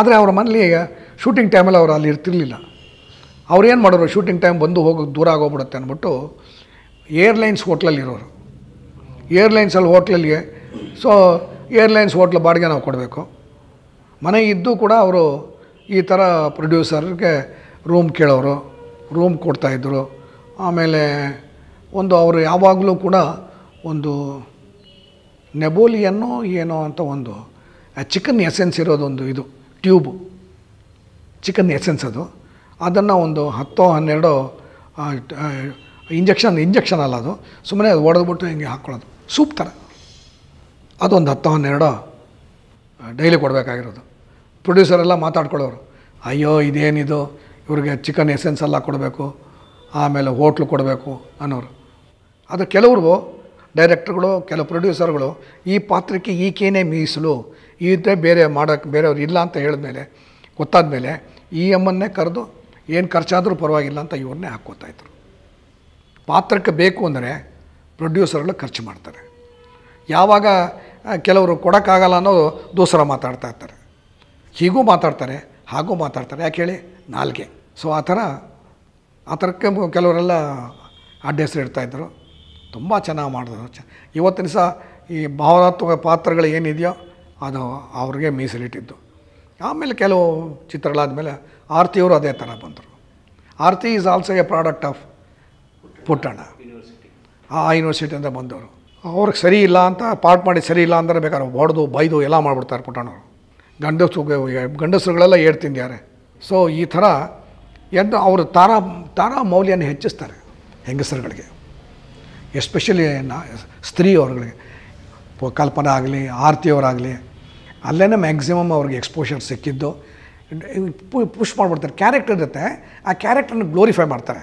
ಆದರೆ ಅವ್ರ ಮನೇಲಿ ಶೂಟಿಂಗ್ ಟೈಮಲ್ಲಿ ಅವರು ಅಲ್ಲಿ ಇರ್ತಿರ್ಲಿಲ್ಲ ಏನು ಮಾಡೋರು ಶೂಟಿಂಗ್ ಟೈಮ್ ಬಂದು ಹೋಗೋಕ್ಕೆ ದೂರ ಆಗೋಗ್ಬಿಡುತ್ತೆ ಅಂದ್ಬಿಟ್ಟು ಏರ್ಲೈನ್ಸ್ ಹೋಟ್ಲಲ್ಲಿರೋರು ಏರ್ಲೈನ್ಸಲ್ಲಿ ಹೋಟ್ಲಲ್ಲಿಗೆ ಸೊ ಏರ್ಲೈನ್ಸ್ ಹೋಟ್ಲ್ ಬಾಡಿಗೆ ನಾವು ಕೊಡಬೇಕು ಮನೆ ಇದ್ದು ಕೂಡ ಅವರು ಈ ಥರ ಪ್ರೊಡ್ಯೂಸರ್ಗೆ ರೂಮ್ ಕೇಳೋರು ರೂಮ್ ಕೊಡ್ತಾಯಿದ್ರು ಆಮೇಲೆ ಒಂದು ಅವರು ಯಾವಾಗಲೂ ಕೂಡ ಒಂದು ನೆಬೋಲಿಯನ್ನು ಏನೋ ಅಂತ ಒಂದು ಚಿಕನ್ ಎಸೆನ್ಸ್ ಇರೋದೊಂದು ಇದು ಟ್ಯೂಬು ಚಿಕನ್ ಎಸೆನ್ಸ್ ಅದು ಅದನ್ನು ಒಂದು ಹತ್ತೋ ಹನ್ನೆರಡು ಇಂಜೆಕ್ಷನ್ ಇಂಜೆಕ್ಷನ್ ಅಲ್ಲ ಅದು ಸುಮ್ಮನೆ ಅದು ಬಿಟ್ಟು ಹಿಂಗೆ ಹಾಕ್ಕೊಳ್ಳೋದು ಸೂಪ್ ಥರ ಅದೊಂದು ಹತ್ತೋ ಹನ್ನೆರಡು ಡೈಲಿ ಕೊಡಬೇಕಾಗಿರೋದು ಪ್ರೊಡ್ಯೂಸರೆಲ್ಲ ಮಾತಾಡ್ಕೊಳ್ಳೋರು ಅಯ್ಯೋ ಇದೇನಿದು ಇವ್ರಿಗೆ ಚಿಕನ್ ಎಸೆನ್ಸ್ ಎಲ್ಲ ಕೊಡಬೇಕು ಆಮೇಲೆ ಹೋಟ್ಲು ಕೊಡಬೇಕು ಅನ್ನೋರು ಆದರೆ ಕೆಲವರು ಡೈರೆಕ್ಟ್ರುಗಳು ಕೆಲವು ಪ್ರೊಡ್ಯೂಸರ್ಗಳು ಈ ಪಾತ್ರಕ್ಕೆ ಈಕೇನೆ ಮೀಸಲು ಈ ಬೇರೆ ಮಾಡೋಕ್ಕೆ ಬೇರೆಯವ್ರು ಇಲ್ಲ ಅಂತ ಹೇಳಿದ್ಮೇಲೆ ಗೊತ್ತಾದ ಮೇಲೆ ಈ ಎಮ್ಮನ್ನೇ ಕರೆದು ಏನು ಖರ್ಚಾದರೂ ಪರವಾಗಿಲ್ಲ ಅಂತ ಇವನ್ನೇ ಹಾಕ್ಕೋತಾಯಿದ್ರು ಪಾತ್ರಕ್ಕೆ ಬೇಕು ಅಂದರೆ ಪ್ರೊಡ್ಯೂಸರ್ಗಳು ಖರ್ಚು ಮಾಡ್ತಾರೆ ಯಾವಾಗ ಕೆಲವರು ಕೊಡೋಕ್ಕಾಗಲ್ಲ ಅನ್ನೋ ದೋಸರ ಮಾತಾಡ್ತಾ ಇರ್ತಾರೆ ಹೀಗೂ ಮಾತಾಡ್ತಾರೆ ಹಾಗೂ ಮಾತಾಡ್ತಾರೆ ಯಾಕೆ ಹೇಳಿ ನಾಲ್ಗೆ ಸೊ ಆ ಥರ ಆ ಥರಕ್ಕೆ ಕೆಲವರೆಲ್ಲ ಅಡ್ಡ ಇಡ್ತಾಯಿದ್ರು ತುಂಬ ಚೆನ್ನಾಗಿ ಮಾಡಿದ್ರು ಚ ಇವತ್ತಿನ ಸಹ ಈ ಭಾವನಾತ್ಮಕ ಪಾತ್ರಗಳು ಏನಿದೆಯೋ ಅದು ಅವ್ರಿಗೆ ಮೀಸಲಿಟ್ಟಿದ್ದು ಆಮೇಲೆ ಕೆಲವು ಚಿತ್ರಗಳಾದಮೇಲೆ ಆರ್ತಿಯವರು ಅದೇ ಥರ ಬಂದರು Aarti is also a product of Puttanna ಆ ಯೂನಿವರ್ಸಿಟಿಯಿಂದ ಬಂದವರು ಅವ್ರಿಗೆ ಸರಿ ಇಲ್ಲ ಅಂತ ಪಾಠ ಮಾಡಿ ಸರಿ ಇಲ್ಲ ಅಂದರೆ ಬೇಕಾದ್ರೆ ಹೊಡೆದು ಬೈದು ಎಲ್ಲ ಮಾಡಿಬಿಡ್ತಾರೆ ಪುಟ್ಟಣ್ಣವರು ಗಂಡಸು ಗಂಡಸರುಗಳೆಲ್ಲ ಏಟ್ ಸೊ ಈ ಥರ ಎಂದು ಅವರು ತಾರಾ ತಾರಾ ಮೌಲ್ಯನ ಹೆಚ್ಚಿಸ್ತಾರೆ ಹೆಂಗಸರುಗಳಿಗೆ ಎಸ್ಪೆಷಲಿ ನಾ ಸ್ತ್ರೀಯವ್ರಗಳಿಗೆ ಕಲ್ಪನೆ ಆಗಲಿ ಆರತಿಯವರಾಗಲಿ ಅಲ್ಲೇ ಮ್ಯಾಕ್ಸಿಮಮ್ ಅವ್ರಿಗೆ ಎಕ್ಸ್ಪೋಷರ್ ಸಿಕ್ಕಿದ್ದು ಪುಷ್ ಮಾಡಿಬಿಡ್ತಾರೆ ಕ್ಯಾರೆಕ್ಟರ್ ಇರುತ್ತೆ ಆ ಕ್ಯಾರೆಕ್ಟರ್ನ ಗ್ಲೋರಿಫೈ ಮಾಡ್ತಾರೆ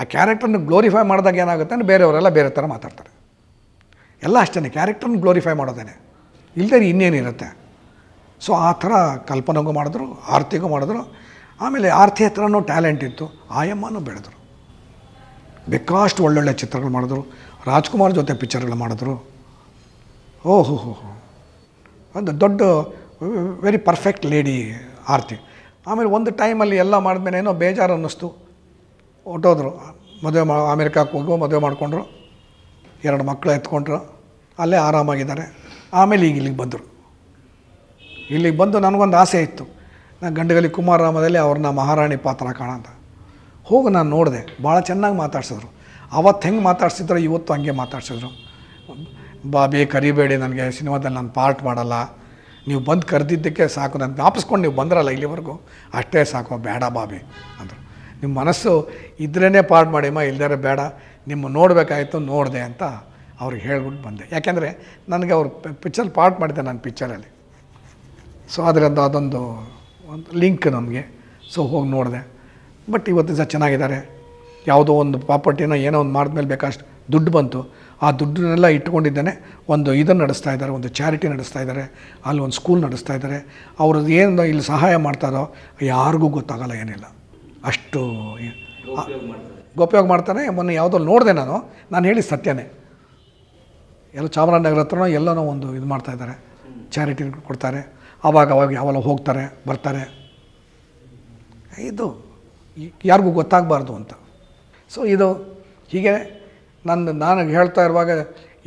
ಆ ಕ್ಯಾರೆಕ್ಟರ್ನ ಗ್ಲೋರಿಫೈ ಮಾಡಿದಾಗ ಏನಾಗುತ್ತೆ ಅಂದರೆ ಬೇರೆಯವರೆಲ್ಲ ಬೇರೆ ಥರ ಮಾತಾಡ್ತಾರೆ ಎಲ್ಲ ಅಷ್ಟೇ ಕ್ಯಾರೆಕ್ಟರ್ನ ಗ್ಲೋರಿಫೈ ಮಾಡೋದೇನೆ ಇಲ್ಲದೆ ಇನ್ನೇನಿರುತ್ತೆ ಸೊ ಆ ಥರ ಕಲ್ಪನೆಗೂ ಮಾಡಿದ್ರು ಆರ್ತಿಗೂ ಮಾಡಿದ್ರು ಆಮೇಲೆ ಆರ್ತಿ ಹತ್ರನೂ ಟ್ಯಾಲೆಂಟ್ ಇತ್ತು ಆಯಮ್ಮನೂ ಬೆಳೆದರು ಬೇಕಾಷ್ಟು ಒಳ್ಳೊಳ್ಳೆ ಚಿತ್ರಗಳು ಮಾಡಿದ್ರು ರಾಜ್ಕುಮಾರ್ ಜೊತೆ ಪಿಕ್ಚರ್ಗಳು ಮಾಡಿದ್ರು ಓಹೋ ಹೋ ಹೋ ಒಂದು ದೊಡ್ಡ ವೆರಿ ಪರ್ಫೆಕ್ಟ್ ಲೇಡಿ ಆರತಿ ಆಮೇಲೆ ಒಂದು ಟೈಮಲ್ಲಿ ಎಲ್ಲ ಮಾಡಿದ್ಮೇಲೆ ಏನೋ ಬೇಜಾರು ಅನ್ನಿಸ್ತು ಹೊಟ್ಟೋದ್ರು ಮದುವೆ ಮಾ ಅಮೇರಿಕಾಕ್ಕೆ ಹೋಗುವ ಮದುವೆ ಮಾಡಿಕೊಂಡ್ರು ಎರಡು ಮಕ್ಕಳು ಎತ್ಕೊಂಡ್ರು ಅಲ್ಲೇ ಆರಾಮಾಗಿದ್ದಾರೆ ಆಮೇಲೆ ಈಗ ಇಲ್ಲಿಗೆ ಬಂದರು ಇಲ್ಲಿಗೆ ಬಂದು ನನಗೊಂದು ಆಸೆ ಇತ್ತು ನಾನು ಗಂಡಗಲಿ ಕುಮಾರರಾಮದಲ್ಲಿ ಅವ್ರನ್ನ ಮಹಾರಾಣಿ ಪಾತ್ರ ಕಾಣಂತ ಹೋಗಿ ನಾನು ನೋಡಿದೆ ಭಾಳ ಚೆನ್ನಾಗಿ ಮಾತಾಡ್ಸಿದ್ರು ಅವತ್ತು ಹೆಂಗೆ ಮಾತಾಡ್ಸಿದ್ರು ಇವತ್ತು ಹಂಗೆ ಮಾತಾಡ್ಸಿದ್ರು ಬಾಬಿ ಕರಿಬೇಡಿ ನನಗೆ ಸಿನಿಮಾದಲ್ಲಿ ನಾನು ಪಾರ್ಟ್ ಮಾಡಲ್ಲ ನೀವು ಬಂದು ಕರೆದಿದ್ದಕ್ಕೆ ಸಾಕು ನಾನು ಜ್ಞಾಪಿಸ್ಕೊಂಡು ನೀವು ಬಂದ್ರಲ್ಲ ಇಲ್ಲಿವರೆಗೂ ಅಷ್ಟೇ ಸಾಕು ಬೇಡ ಬಾಬಿ ಅಂದರು ನಿಮ್ಮ ಮನಸ್ಸು ಇದ್ರೇ ಪಾಡು ಮಾಡಿಮ್ಮ ಇಲ್ದಾರೆ ಬೇಡ ನಿಮ್ಮ ನೋಡಬೇಕಾಯಿತು ನೋಡಿದೆ ಅಂತ ಅವ್ರಿಗೆ ಹೇಳ್ಬಿಟ್ಟು ಬಂದೆ ಯಾಕೆಂದರೆ ನನಗೆ ಅವ್ರು ಪಿಕ್ಚರ್ ಪಾಟ್ ಮಾಡಿದೆ ನಾನು ಪಿಕ್ಚರಲ್ಲಿ ಸೊ ಅದರಿಂದ ಅದೊಂದು ಒಂದು ಲಿಂಕ್ ನಮಗೆ ಸೊ ಹೋಗಿ ನೋಡಿದೆ ಬಟ್ ಇವತ್ತು ಸಹ ಚೆನ್ನಾಗಿದ್ದಾರೆ ಯಾವುದೋ ಒಂದು ಪ್ರಾಪರ್ಟಿನ ಏನೋ ಒಂದು ಮಾಡಿದ್ಮೇಲೆ ಬೇಕಷ್ಟು ದುಡ್ಡು ಬಂತು ಆ ದುಡ್ಡನ್ನೆಲ್ಲ ಇಟ್ಕೊಂಡಿದ್ದಾನೆ ಒಂದು ಇದನ್ನು ನಡೆಸ್ತಾ ಇದ್ದಾರೆ ಒಂದು ಚಾರಿಟಿ ನಡೆಸ್ತಾ ಇದ್ದಾರೆ ಅಲ್ಲಿ ಒಂದು ಸ್ಕೂಲ್ ನಡೆಸ್ತಾ ಇದ್ದಾರೆ ಅವ್ರದ್ದು ಏನು ಇಲ್ಲಿ ಸಹಾಯ ಮಾಡ್ತಾರೋ ಯಾರಿಗೂ ಗೊತ್ತಾಗಲ್ಲ ಏನಿಲ್ಲ ಅಷ್ಟು ಗೋಪ್ಯೋಗ ಮಾಡ್ತಾನೆ ಮೊನ್ನೆ ಯಾವುದೋ ನೋಡಿದೆ ನಾನು ನಾನು ಹೇಳಿ ಸತ್ಯನೇ ಎಲ್ಲ ಚಾಮರಾಜನಗರ ಹತ್ರನೋ ಎಲ್ಲನೋ ಒಂದು ಇದು ಮಾಡ್ತಾಯಿದ್ದಾರೆ ಚಾರಿಟಿ ಕೊಡ್ತಾರೆ ಆವಾಗ ಅವಾಗ ಯಾವಾಗ ಹೋಗ್ತಾರೆ ಬರ್ತಾರೆ ಇದು ಯಾರಿಗೂ ಗೊತ್ತಾಗಬಾರ್ದು ಅಂತ ಸೊ ಇದು ಹೀಗೆ ನನ್ನ ನಾನು ಹೇಳ್ತಾ ಇರುವಾಗ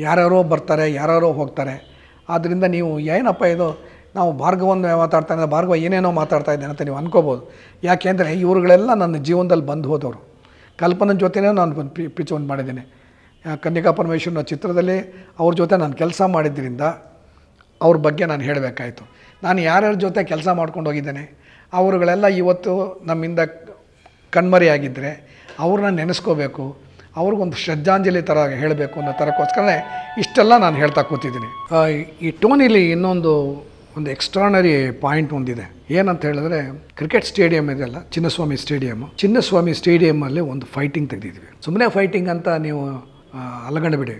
ಯಾರ್ಯಾರೋ ಬರ್ತಾರೆ ಯಾರ್ಯಾರೋ ಹೋಗ್ತಾರೆ ಆದ್ದರಿಂದ ನೀವು ಏನಪ್ಪ ಇದು ನಾವು ಭಾರ್ಗವನ್ನು ಮಾತಾಡ್ತಾ ಇದ್ದರೆ ಭಾರ್ಗವ ಏನೇನೋ ಮಾತಾಡ್ತಾ ಇದ್ದೇನೆ ಅಂತ ನೀವು ಅನ್ಕೋಬೋದು ಯಾಕೆಂದರೆ ಇವರುಗಳೆಲ್ಲ ನನ್ನ ಜೀವನದಲ್ಲಿ ಬಂದು ಹೋದವರು ಕಲ್ಪನ ಜೊತೆನೇ ನಾನು ಪಿಚ್ ಒಂದು ಮಾಡಿದ್ದೇನೆ ಕನ್ನಿಕಾ ಪರಮೇಶ್ವರನ ಚಿತ್ರದಲ್ಲಿ ಅವ್ರ ಜೊತೆ ನಾನು ಕೆಲಸ ಮಾಡಿದ್ದರಿಂದ ಅವ್ರ ಬಗ್ಗೆ ನಾನು ಹೇಳಬೇಕಾಯಿತು ನಾನು ಯಾರ್ಯಾರ ಜೊತೆ ಕೆಲಸ ಮಾಡ್ಕೊಂಡು ಹೋಗಿದ್ದೇನೆ ಅವರುಗಳೆಲ್ಲ ಇವತ್ತು ನಮ್ಮಿಂದ ಕಣ್ಮರೆಯಾಗಿದ್ದರೆ ಅವ್ರನ್ನ ನೆನೆಸ್ಕೋಬೇಕು ಅವ್ರಿಗೊಂದು ಶ್ರದ್ಧಾಂಜಲಿ ಥರ ಹೇಳಬೇಕು ಅನ್ನೋ ಥರಕ್ಕೋಸ್ಕರನೇ ಇಷ್ಟೆಲ್ಲ ನಾನು ಹೇಳ್ತಾ ಕೂತಿದ್ದೀನಿ ಈ ಟೋನಿಲಿ ಇನ್ನೊಂದು ಒಂದು ಎಕ್ಸ್ಟ್ರಾನರಿ ಪಾಯಿಂಟ್ ಒಂದಿದೆ ಏನಂತ ಹೇಳಿದ್ರೆ ಕ್ರಿಕೆಟ್ ಸ್ಟೇಡಿಯಂ ಇದೆಯಲ್ಲ ಚಿನ್ನಸ್ವಾಮಿ ಸ್ಟೇಡಿಯಮ್ ಚಿನ್ನಸ್ವಾಮಿ ಸ್ಟೇಡಿಯಮಲ್ಲಿ ಒಂದು ಫೈಟಿಂಗ್ ತೆಗೆದಿದ್ವಿ ಸುಮ್ಮನೆ ಫೈಟಿಂಗ್ ಅಂತ ನೀವು ಅಲಗಂಡ್ಬಿಡಿ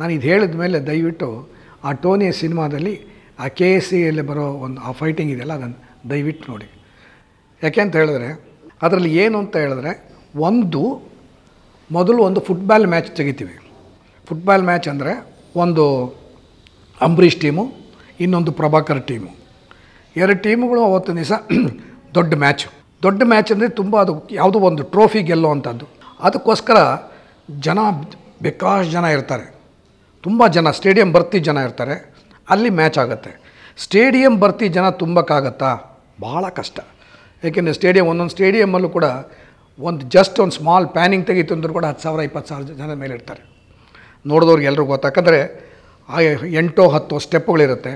ನಾನು ಇದು ಹೇಳಿದ ಮೇಲೆ ದಯವಿಟ್ಟು ಆ ಟೋನಿ ಸಿನಿಮಾದಲ್ಲಿ ಆ ಕೆ ಎಸ್ ಸಿಯಲ್ಲಿ ಬರೋ ಒಂದು ಆ ಫೈಟಿಂಗ್ ಇದೆಯಲ್ಲ ಅದನ್ನು ದಯವಿಟ್ಟು ನೋಡಿ ಯಾಕೆ ಅಂತ ಹೇಳಿದ್ರೆ ಅದರಲ್ಲಿ ಏನು ಅಂತ ಹೇಳಿದ್ರೆ ಒಂದು ಮೊದಲು ಒಂದು ಫುಟ್ಬಾಲ್ ಮ್ಯಾಚ್ ತೆಗಿತೀವಿ ಫುಟ್ಬಾಲ್ ಮ್ಯಾಚ್ ಅಂದರೆ ಒಂದು ಅಂಬರೀಷ್ ಟೀಮು ಇನ್ನೊಂದು ಪ್ರಭಾಕರ್ ಟೀಮು ಎರಡು ಟೀಮುಗಳು ಅವತ್ತು ದಿವಸ (clears throat) ದೊಡ್ಡ ಮ್ಯಾಚ್ ದೊಡ್ಡ ಮ್ಯಾಚ್ ಅಂದರೆ ತುಂಬ ಅದು ಯಾವುದೋ ಒಂದು ಟ್ರೋಫಿ ಗೆಲ್ಲುವಂಥದ್ದು ಅದಕ್ಕೋಸ್ಕರ ಜನ ಬೇಕಾಶ್ ಜನ ಇರ್ತಾರೆ ತುಂಬ ಜನ ಸ್ಟೇಡಿಯಂ ಬರ್ತಿ ಜನ ಇರ್ತಾರೆ ಅಲ್ಲಿ ಮ್ಯಾಚ್ ಆಗುತ್ತೆ ಸ್ಟೇಡಿಯಂ ಬರ್ತಿ ಜನ ತುಂಬಕ್ಕಾಗತ್ತಾ ಭಾಳ ಕಷ್ಟ ಏಕೆಂದರೆ ಸ್ಟೇಡಿಯಂ ಒಂದೊಂದು ಸ್ಟೇಡಿಯಮಲ್ಲೂ ಕೂಡ ಒಂದು ಜಸ್ಟ್ ಒಂದು ಸ್ಮಾಲ್ ಪ್ಯಾನಿಂಗ್ ತೆಗೀತು ಅಂದರೂ ಕೂಡ ಹತ್ತು ಸಾವಿರ ಇಪ್ಪತ್ತು ಸಾವಿರ ಜನ ಮೇಲೆ ಇರ್ತಾರೆ ನೋಡಿದವ್ರಿಗೆ ಎಲ್ರಿಗೂ ಗೊತ್ತಾಕಂದರೆ ಆ ಎಂಟೋ ಹತ್ತು ಸ್ಟೆಪ್ಗಳಿರುತ್ತೆ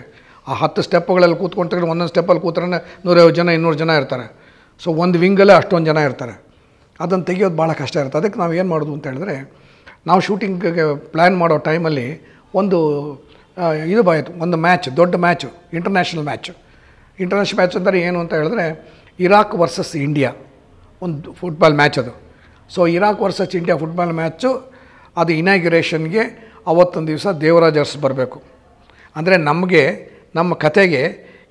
ಆ ಹತ್ತು ಸ್ಟೆಪ್ಗಳಲ್ಲಿ ಕೂತ್ಕೊಂಡ್ರೆ ಒಂದೊಂದು ಸ್ಟೆಪ್ಪಲ್ಲಿ ಕೂತ್ರೆ ನೂರೈವತ್ತು ಜನ ಇನ್ನೂರು ಜನ ಇರ್ತಾರೆ ಸೊ ಒಂದು ವಿಂಗಲ್ಲೇ ಅಷ್ಟೊಂದು ಜನ ಇರ್ತಾರೆ ಅದನ್ನು ತೆಗಿಯೋದು ಭಾಳ ಕಷ್ಟ ಇರುತ್ತೆ ಅದಕ್ಕೆ ನಾವು ಏನು ಮಾಡೋದು ಅಂತ ಹೇಳಿದ್ರೆ ನಾವು ಶೂಟಿಂಗ್ಗೆ ಪ್ಲ್ಯಾನ್ ಮಾಡೋ ಟೈಮಲ್ಲಿ ಒಂದು ಇದು ಬಾಯಿತು ಒಂದು ಮ್ಯಾಚ್ ದೊಡ್ಡ match international match international match ಅಂದರೆ ಏನು ಅಂತ ಹೇಳಿದ್ರೆ ಇರಾಕ್ ವರ್ಸಸ್ ಇಂಡಿಯಾ ಒಂದು ಫುಟ್ಬಾಲ್ ಮ್ಯಾಚ್ ಅದು so Iraq versus India football match ಅದು ಇನಾಗ್ಯುರೇಷನ್ಗೆ ಅವತ್ತೊಂದು ದಿವಸ ದೇವರಾಜ್ ಅರ್ಸ್ ಬರಬೇಕು ಅಂದರೆ ನಮಗೆ ನಮ್ಮ ಕತೆಗೆ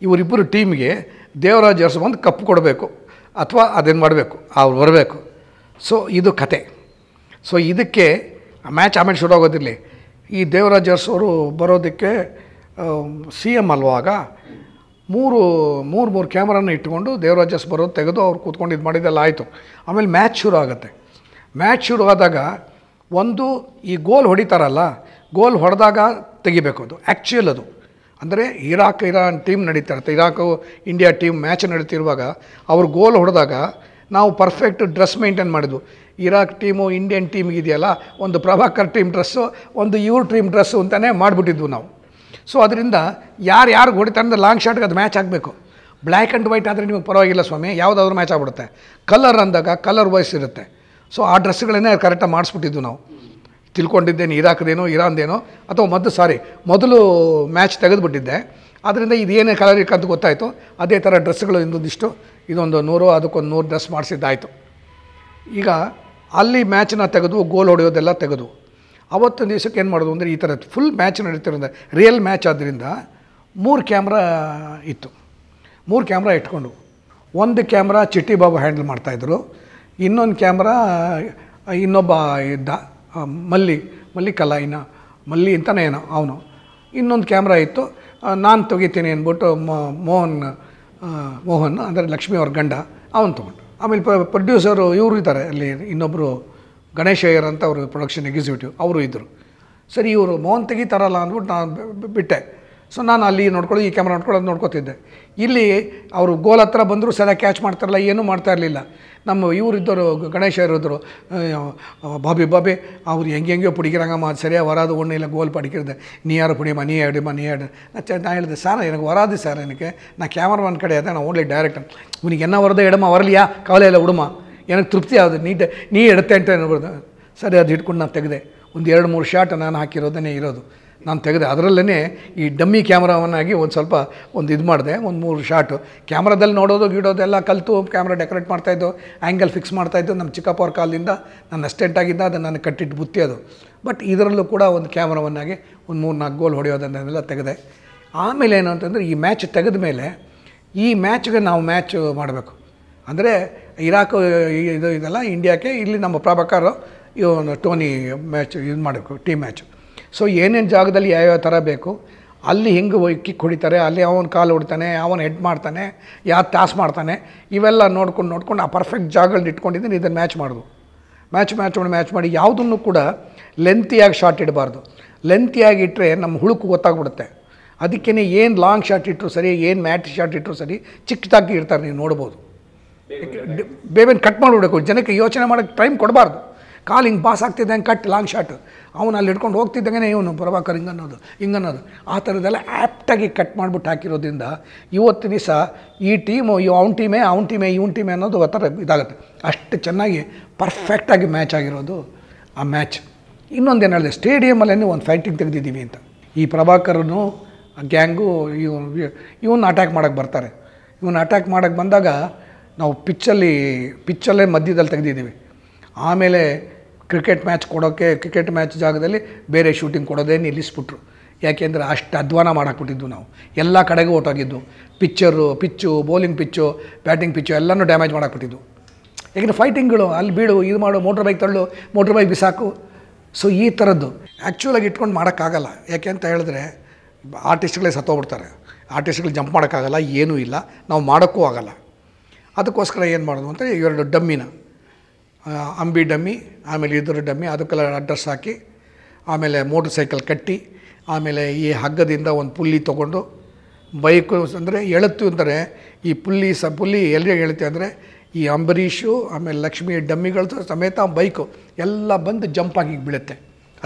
ಇವರಿಬ್ಬರು ಟೀಮ್ಗೆ ದೇವರಾಜ್ ಅರ್ಸ್ ಒಂದು ಕಪ್ ಕೊಡಬೇಕು ಅಥವಾ ಅದೇನು ಮಾಡಬೇಕು ಅವ್ರು ಬರಬೇಕು ಸೊ ಇದು ಕತೆ ಸೊ ಇದಕ್ಕೆ ಮ್ಯಾಚ್ ಆಮೇಲೆ ಶುರು ಆಗೋದಿರಲಿ ಈ ದೇವರಾಜ್ ಅರ್ಸ್ ಅವರು ಬರೋದಕ್ಕೆ ಸಿ ಎಮ್ ಅಲ್ವಾಗ ಮೂರು ಮೂರು ಮೂರು ಕ್ಯಾಮ್ರಾನ ಇಟ್ಕೊಂಡು ದೇವರಾಜಸ್ ಬರೋದು ತೆಗೆದು ಅವ್ರು ಕೂತ್ಕೊಂಡು ಇದು ಮಾಡಿದೆಲ್ಲ ಆಯಿತು ಆಮೇಲೆ ಮ್ಯಾಚ್ ಶುರು ಆಗುತ್ತೆ ಮ್ಯಾಚ್ ಶುರು ಆದಾಗ ಒಂದು ಈ ಗೋಲ್ ಹೊಡಿತಾರಲ್ಲ ಗೋಲ್ ಹೊಡೆದಾಗ ತೆಗಿಬೇಕು ಅದು ಆ್ಯಕ್ಚುಯಲ್ ಅದು ಅಂದರೆ ಇರಾಕ್ ಇರಾನ್ ಟೀಮ್ ನಡೀತಾ ಇರುತ್ತೆ ಇರಾಕು ಇಂಡಿಯಾ ಟೀಮ್ ಮ್ಯಾಚ್ ನಡೀತಿರುವಾಗ ಅವ್ರು ಗೋಲ್ ಹೊಡೆದಾಗ ನಾವು ಪರ್ಫೆಕ್ಟ್ ಡ್ರೆಸ್ ಮೇಂಟೈನ್ ಮಾಡಿದ್ವು ಇರಾಕ್ ಟೀಮು ಇಂಡಿಯನ್ ಟೀಮ್ಗಿದೆಯಲ್ಲ ಒಂದು ಪ್ರಭಾಕರ್ ಟೀಮ್ ಡ್ರೆಸ್ಸು ಒಂದು ಇವ್ರ ಟೀಮ್ ಡ್ರೆಸ್ಸು ಅಂತಲೇ ಮಾಡಿಬಿಟ್ಟಿದ್ವು ನಾವು ಸೊ ಅದರಿಂದ ಯಾರು ಯಾರು ಹೊಡಿತಾರೆ ಅಂದರೆ ಲಾಂಗ್ ಶಾಟ್ಗೆ ಅದು ಮ್ಯಾಚ್ ಆಗಬೇಕು ಬ್ಲ್ಯಾಕ್ ಆ್ಯಂಡ್ ವೈಟ್ ಆದರೆ ನಿಮಗೆ ಪರವಾಗಿಲ್ಲ ಸ್ವಾಮಿ ಯಾವುದಾದ್ರೂ ಮ್ಯಾಚ್ ಆಗಿಬಿಡುತ್ತೆ ಕಲರ್ ಅಂದಾಗ ಕಲರ್ ವೈಸ್ ಇರುತ್ತೆ ಸೊ ಆ ಡ್ರೆಸ್ಗಳನ್ನೇ ಕರೆಕ್ಟಾಗಿ ಮಾಡಿಸ್ಬಿಟ್ಟಿದ್ದು ನಾವು ತಿಳ್ಕೊಂಡಿದ್ದೇನೆ ಇರಾಕದೇನೋ ಇರಾನ್ದೇನೋ ಅಥವಾ ಮೊದಲು ಸಾರಿ ಮೊದಲು ಮ್ಯಾಚ್ ತೆಗೆದುಬಿಟ್ಟಿದ್ದೆ ಆದ್ದರಿಂದ ಇದೇನೇ ಕಲರ್ ಇಕ್ಕಂತ ಗೊತ್ತಾಯಿತು ಅದೇ ಥರ ಡ್ರೆಸ್ಗಳು ಇನ್ನೊಂದಿಷ್ಟು ಇದೊಂದು ನೂರು ಅದಕ್ಕೊಂದು ನೂರು ಡ್ರೆಸ್ ಮಾಡಿಸಿದ್ದಾಯಿತು ಈಗ ಅಲ್ಲಿ ಮ್ಯಾಚನ್ನ ತೆಗೆದು ಗೋಲ್ ಹೊಡೆಯೋದೆಲ್ಲ ತೆಗೆದು ಅವತ್ತು ದಿವ್ಸಕ್ಕೆ ಏನು ಮಾಡೋದು ಅಂದರೆ ಈ ಥರ ಫುಲ್ ಮ್ಯಾಚ್ ನಡೀತಿರೋದ ರಿಯಲ್ ಮ್ಯಾಚ್ ಆದ್ದರಿಂದ ಮೂರು ಕ್ಯಾಮ್ರಾ ಇತ್ತು ಮೂರು ಕ್ಯಾಮ್ರಾ ಇಟ್ಕೊಂಡು ಒಂದು ಕ್ಯಾಮ್ರಾ ಚಿಟ್ಟಿ ಬಾಬು ಹ್ಯಾಂಡಲ್ ಮಾಡ್ತಾಯಿದ್ರು ಇನ್ನೊಂದು ಕ್ಯಾಮ್ರಾ ಇನ್ನೊಬ್ಬ ಇದ್ದ ಮಲ್ಲಿ ಮಲ್ಲಿ ಕಲಾ ಇನ್ನು ಮಲ್ಲಿ ಅಂತಲೇ ಏನೋ ಅವನು ಇನ್ನೊಂದು ಕ್ಯಾಮ್ರಾ ಇತ್ತು ನಾನು ತೆಗಿತೀನಿ ಅಂದ್ಬಿಟ್ಟು ಮೋಹನ್ ಮೋಹನ್ ಅಂದರೆ ಲಕ್ಷ್ಮಿ ಅವ್ರ ಗಂಡ ಅವನು ತೊಗೊಂಡು ಆಮೇಲೆ ಪ್ರೊಡ್ಯೂಸರು ಇವರು ಇದ್ದಾರೆ ಅಲ್ಲಿ ಇನ್ನೊಬ್ಬರು ಗಣೇಶ್ ಅಯ್ಯರ್ ಅಂತ ಅವರು ಪ್ರೊಡಕ್ಷನ್ ಎಕ್ಸಿಕ್ಯೂಟಿವ್ ಅವರು ಇದ್ದರು ಸರಿ ಇವರು ಮೋಹನ್ ತೆಗಿತಾರಲ್ಲ ಅಂದ್ಬಿಟ್ಟು ನಾನು ಬಿಟ್ಟೆ ಸೊ ನಾನು ಅಲ್ಲಿ ನೋಡ್ಕೊಳ್ಳಿ ಈ ಕ್ಯಾಮ್ರಾ ನೋಡ್ಕೊಳ್ಳೋದು ನೋಡ್ಕೋತಿದ್ದೆ ಇಲ್ಲಿ ಅವರು ಗೋಲ್ ಹತ್ರ ಬಂದರೂ ಸದಾ ಕ್ಯಾಚ್ ಮಾಡ್ತಾರಲ್ಲ ಏನೂ ಮಾಡ್ತಾ ಇರಲಿಲ್ಲ ನಮ್ಮ ಇವರಿದ್ದರು ಗಣೇಶ ಇರೋದ್ರು ಬಾಬಿ ಬಾಬಿ ಅವ್ರು ಹೆಂಗೆ ಹೆಂಗೆ ಸರಿಯಾಗಿ ವರಾದು வராது ಇಲ್ಲ ಗೋಲ್ கோல் ನೀ ಯಾರು யாரும் பிடிமா நீ ನೀ ಹೇಳಿ ஆடு நான் சரி நான் எழுது சார் எனக்கு வராது சார் எனக்கு நான் கேமராமேன் கிடையாது ಓನ್ಲಿ ஓன்லி டைரக்டர் உனக்கு என்ன வருதோ இடமா வரலையா ಇಲ್ಲ விடுமா ಏನಕ್ಕೆ ತೃಪ್ತಿ ಆಗೋದು ನೀಟ ನೀ ಎಡತ್ತೆ ಅಂತ ನೋಡ್ಬೋದು ಸರಿ ಅದು ಹಿಡ್ಕೊಂಡು ನಾನು ತೆಗೆದೆ ಒಂದು ಎರಡು ಮೂರು ಶಾಟ್ ನಾನು ಹಾಕಿರೋದನ್ನೇ ಇರೋದು ನಾನು ತೆಗೆದೆ ಅದರಲ್ಲೇ ಈ ಡಮ್ಮಿ ಕ್ಯಾಮ್ರಾವನ್ನಾಗಿ ಒಂದು ಸ್ವಲ್ಪ ಒಂದು ಇದು ಮಾಡಿದೆ ಒಂದು ಮೂರು ಶಾಟು ಕ್ಯಾಮ್ರಾದಲ್ಲಿ ನೋಡೋದು ಗಿಡೋದೆಲ್ಲ ಕಲಿತು ಕ್ಯಾಮ್ರಾ ಡೆಕೋರೇಟ್ ಮಾಡ್ತಾಯಿದ್ದು ಆ್ಯಂಗಲ್ ಫಿಕ್ಸ್ ಮಾಡ್ತಾಯಿದ್ದು ನಮ್ಮ ಚಿಕ್ಕಪ್ಪವ್ರ ಕಾಲದಿಂದ ನನ್ನ ಅಸ್ಟೆಂಟ್ ಆಗಿದ್ದ ಅದನ್ನು ನಾನು ಕಟ್ಟಿಟ್ಟು ಬುತ್ತಿ ಅದು ಬಟ್ ಇದರಲ್ಲೂ ಕೂಡ ಒಂದು ಕ್ಯಾಮ್ರಾವನ್ನಾಗಿ ಒಂದು ಮೂರು ನಾಲ್ಕು ಗೋಲ್ ಹೊಡೆಯೋದನ್ನೆಲ್ಲ ತೆಗೆದೆ ಆಮೇಲೆ ಏನು ಅಂತಂದರೆ ಈ ಮ್ಯಾಚ್ ತೆಗೆದ ಮೇಲೆ ಈ ಮ್ಯಾಚ್ಗೆ ನಾವು ಮ್ಯಾಚು ಮಾಡಬೇಕು ಅಂದರೆ ಇರಾಕ್ ಇದು ಇದೆಲ್ಲ ಇಂಡಿಯಾಕ್ಕೆ ಇಲ್ಲಿ ನಮ್ಮ ಪ್ರಭಾಕರ್ ಇವನು ಟೋನಿ ಮ್ಯಾಚ್ ಇದು ಮಾಡಬೇಕು ಟೀಮ್ ಮ್ಯಾಚು ಸೊ ಏನೇನು ಜಾಗದಲ್ಲಿ ಯಾವ್ಯಾವ ಥರ ಬೇಕು ಅಲ್ಲಿ ಹೆಂಗೆ ಕಿಕ್ ಹೊಡಿತಾರೆ ಅಲ್ಲಿ ಅವನು ಕಾಲು ಹೊಡ್ತಾನೆ ಅವನು ಹೆಡ್ ಮಾಡ್ತಾನೆ ಯಾವ ಟಾಸ್ ಮಾಡ್ತಾನೆ ಇವೆಲ್ಲ ನೋಡ್ಕೊಂಡು ನೋಡ್ಕೊಂಡು ಆ ಪರ್ಫೆಕ್ಟ್ ಜಾಗಗಳನ್ನ ಇಟ್ಕೊಂಡಿದ್ದೀನಿ ಇದನ್ನು ಮ್ಯಾಚ್ ಮಾಡೋದು ಮ್ಯಾಚ್ ಮ್ಯಾಚ್ ಮಾಡಿ ಮ್ಯಾಚ್ ಮಾಡಿ ಯಾವುದನ್ನು ಕೂಡ ಲೆಂತಿಯಾಗಿ ಶಾಟ್ ಇಡಬಾರ್ದು ಲೆಂತಿಯಾಗಿ ಇಟ್ಟರೆ ನಮ್ಮ ಹುಳುಕು ಗೊತ್ತಾಗ್ಬಿಡುತ್ತೆ ಅದಕ್ಕೇ ಏನು ಲಾಂಗ್ ಶಾಟ್ ಇಟ್ಟರು ಸರಿ ಏನು ಮ್ಯಾಟ್ ಶಾಟ್ ಇಟ್ಟರು ಸರಿ ಚಿಕ್ಕದಾಗಿ ಇರ್ತಾರೆ ನೀವು ನೋಡ್ಬೋದು ಬೇಬೇನ್ ಕಟ್ ಮಾಡಿಬಿಡಬೇಕು ಜನಕ್ಕೆ ಯೋಚನೆ ಮಾಡೋಕ್ಕೆ ಟೈಮ್ ಕೊಡಬಾರ್ದು ಕಾಲು ಹಿಂಗೆ ಪಾಸ್ ಆಗ್ತಿದ್ದಂಗೆ ಕಟ್ ಲಾಂಗ್ ಶಾಟ್ ಅವನು ಅಲ್ಲಿ ಹಿಡ್ಕೊಂಡು ಹೋಗ್ತಿದ್ದಂಗೆ ಇವನು ಪ್ರಭಾಕರ್ ಹಿಂಗೆ ಅನ್ನೋದು ಹಿಂಗೆ ಅನ್ನೋದು ಆ ಥರದ್ದೆಲ್ಲ ಆ್ಯಪ್ಟಾಗಿ ಕಟ್ ಮಾಡಿಬಿಟ್ಟು ಹಾಕಿರೋದ್ರಿಂದ ಇವತ್ತಿನ ದಿವಸ ಈ ಟೀಮು ಈ ಅವ್ನ ಟೀಮೇ ಅವ್ನ ಟೀಮೇ ಇವ್ನ ಟೀಮೇ ಅನ್ನೋದು ಆ ಥರ ಇದಾಗುತ್ತೆ ಅಷ್ಟು ಚೆನ್ನಾಗಿ ಪರ್ಫೆಕ್ಟಾಗಿ ಮ್ಯಾಚ್ ಆಗಿರೋದು ಆ ಮ್ಯಾಚ್ ಏನು ಹೇಳಿದೆ ಸ್ಟೇಡಿಯಮಲ್ಲೇ ಒಂದು ಫೈಟಿಂಗ್ ತೆಗೆದಿದ್ದೀವಿ ಅಂತ ಈ ಪ್ರಭಾಕರನು ಗ್ಯಾಂಗು ಇವನು ಇವನ್ನ ಅಟ್ಯಾಕ್ ಮಾಡೋಕ್ಕೆ ಬರ್ತಾರೆ ಇವನ್ನ ಅಟ್ಯಾಕ್ ಮಾಡೋಕ್ಕೆ ಬಂದಾಗ ನಾವು ಪಿಚ್ಚಲ್ಲಿ ಪಿಚ್ಚಲ್ಲೇ ಮಧ್ಯದಲ್ಲಿ ತೆಗೆದಿದ್ದೀವಿ ಆಮೇಲೆ ಕ್ರಿಕೆಟ್ ಮ್ಯಾಚ್ ಕೊಡೋಕ್ಕೆ ಕ್ರಿಕೆಟ್ ಮ್ಯಾಚ್ ಜಾಗದಲ್ಲಿ ಬೇರೆ ಶೂಟಿಂಗ್ ಕೊಡೋದೇ ನಿಲ್ಲಿಸ್ಬಿಟ್ರು ಯಾಕೆಂದರೆ ಅಷ್ಟು ಅಧ್ವಾನ ಮಾಡಾಕ್ಬಿಟ್ಟಿದ್ದು ನಾವು ಎಲ್ಲ ಕಡೆಗೂ ಓಟಾಗಿದ್ದು picture pitch bowling pitch batting pitch ಎಲ್ಲನೂ ಡ್ಯಾಮೇಜ್ ಮಾಡಾಕ್ಬಿಟ್ಟಿದ್ದು ಯಾಕೆಂದರೆ ಫೈಟಿಂಗ್ಗಳು ಅಲ್ಲಿ ಬೀಳು ಇದು ಮಾಡು ಮೋಟ್ರ್ ಬೈಕ್ ತಳ್ಳು ಮೋಟ್ರ್ ಬೈಕ್ ಬಿಸಾಕು ಸೊ ಈ ಥರದ್ದು ಆ್ಯಕ್ಚುಲಾಗಿ ಇಟ್ಕೊಂಡು ಮಾಡೋಕ್ಕಾಗಲ್ಲ ಯಾಕೆ ಅಂತ ಹೇಳಿದ್ರೆ ಆರ್ಟಿಸ್ಟ್ಗಳೇ ಸತ್ತೋಗ್ಬಿಡ್ತಾರೆ ಆರ್ಟಿಸ್ಟ್ಗಳು ಜಂಪ್ ಮಾಡೋಕ್ಕಾಗಲ್ಲ ಏನೂ ಇಲ್ಲ ನಾವು ಮಾಡೋಕ್ಕೂ ಆಗಲ್ಲ ಅದಕ್ಕೋಸ್ಕರ ಏನು ಮಾಡೋದು ಅಂತ ಇವೆರಡು ಡಮ್ಮಿನ ಅಂಬಿ ಡಮ್ಮಿ ಆಮೇಲೆ ಇದ್ರ ಡಮ್ಮಿ ಅದಕ್ಕೆಲ್ಲ ಅಡ್ರೆಸ್ ಹಾಕಿ ಆಮೇಲೆ ಮೋಟ್ರ್ ಸೈಕಲ್ ಕಟ್ಟಿ ಆಮೇಲೆ ಈ ಹಗ್ಗದಿಂದ ಒಂದು ಪುಲ್ಲಿ ತೊಗೊಂಡು ಬೈಕು ಅಂದರೆ ಎಳತ್ತು ಅಂದರೆ ಈ ಪುಲ್ಲಿ ಸ ಪುಲ್ಲಿ ಎಲ್ಲಿ ಹೇಳುತ್ತೆ ಅಂದರೆ ಈ ಅಂಬರೀಷು ಆಮೇಲೆ ಲಕ್ಷ್ಮಿ ಡಮ್ಮಿಗಳು ಸಮೇತ ಬೈಕು ಎಲ್ಲ ಬಂದು ಜಂಪ್ ಆಗಿ ಬೀಳುತ್ತೆ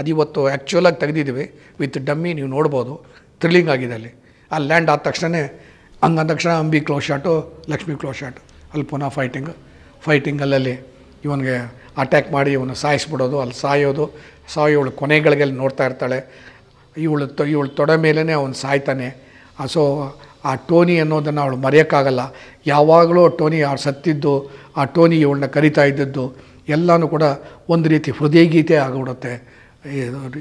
ಅದು ಇವತ್ತು ಆ್ಯಕ್ಚುಲಾಗಿ ತೆಗೆದಿದ್ದೀವಿ ವಿತ್ ಡಮ್ಮಿ ನೀವು ನೋಡ್ಬೋದು ಥ್ರಿಲ್ಲಿಂಗ್ ಆಗಿದೆ ಅಲ್ಲಿ ಆ ಲ್ಯಾಂಡ್ ಆದ ತಕ್ಷಣ ಹಂಗಂದ ತಕ್ಷಣ Ambi close shot Lakshmi close shot ಅಲ್ಲಿ ಪುನಃ ಫೈಟಿಂಗ್ ಫೈಟಿಂಗಲ್ಲಲ್ಲಿ ಇವನಿಗೆ ಅಟ್ಯಾಕ್ ಮಾಡಿ ಇವನು ಸಾಯಿಸ್ಬಿಡೋದು ಅಲ್ಲಿ ಸಾಯೋದು ಇವಳು ಕೊನೆಗಳಿಗೆ ನೋಡ್ತಾ ಇರ್ತಾಳೆ ಇವಳು ತೊ ಇವಳು ತೊಡೆ ಮೇಲೇ ಅವನು ಸಾಯ್ತಾನೆ ಸೊ ಆ ಟೋನಿ ಅನ್ನೋದನ್ನು ಅವಳು ಮರೆಯೋಕ್ಕಾಗಲ್ಲ ಯಾವಾಗಲೂ ಟೋನಿ ಅವ್ರು ಸತ್ತಿದ್ದು ಆ ಟೋನಿ ಇವಳನ್ನ ಕರಿತಾ ಇದ್ದದ್ದು ಎಲ್ಲನೂ ಕೂಡ ಒಂದು ರೀತಿ ಹೃದಯಗೀತೆ ಆಗಿಬಿಡುತ್ತೆ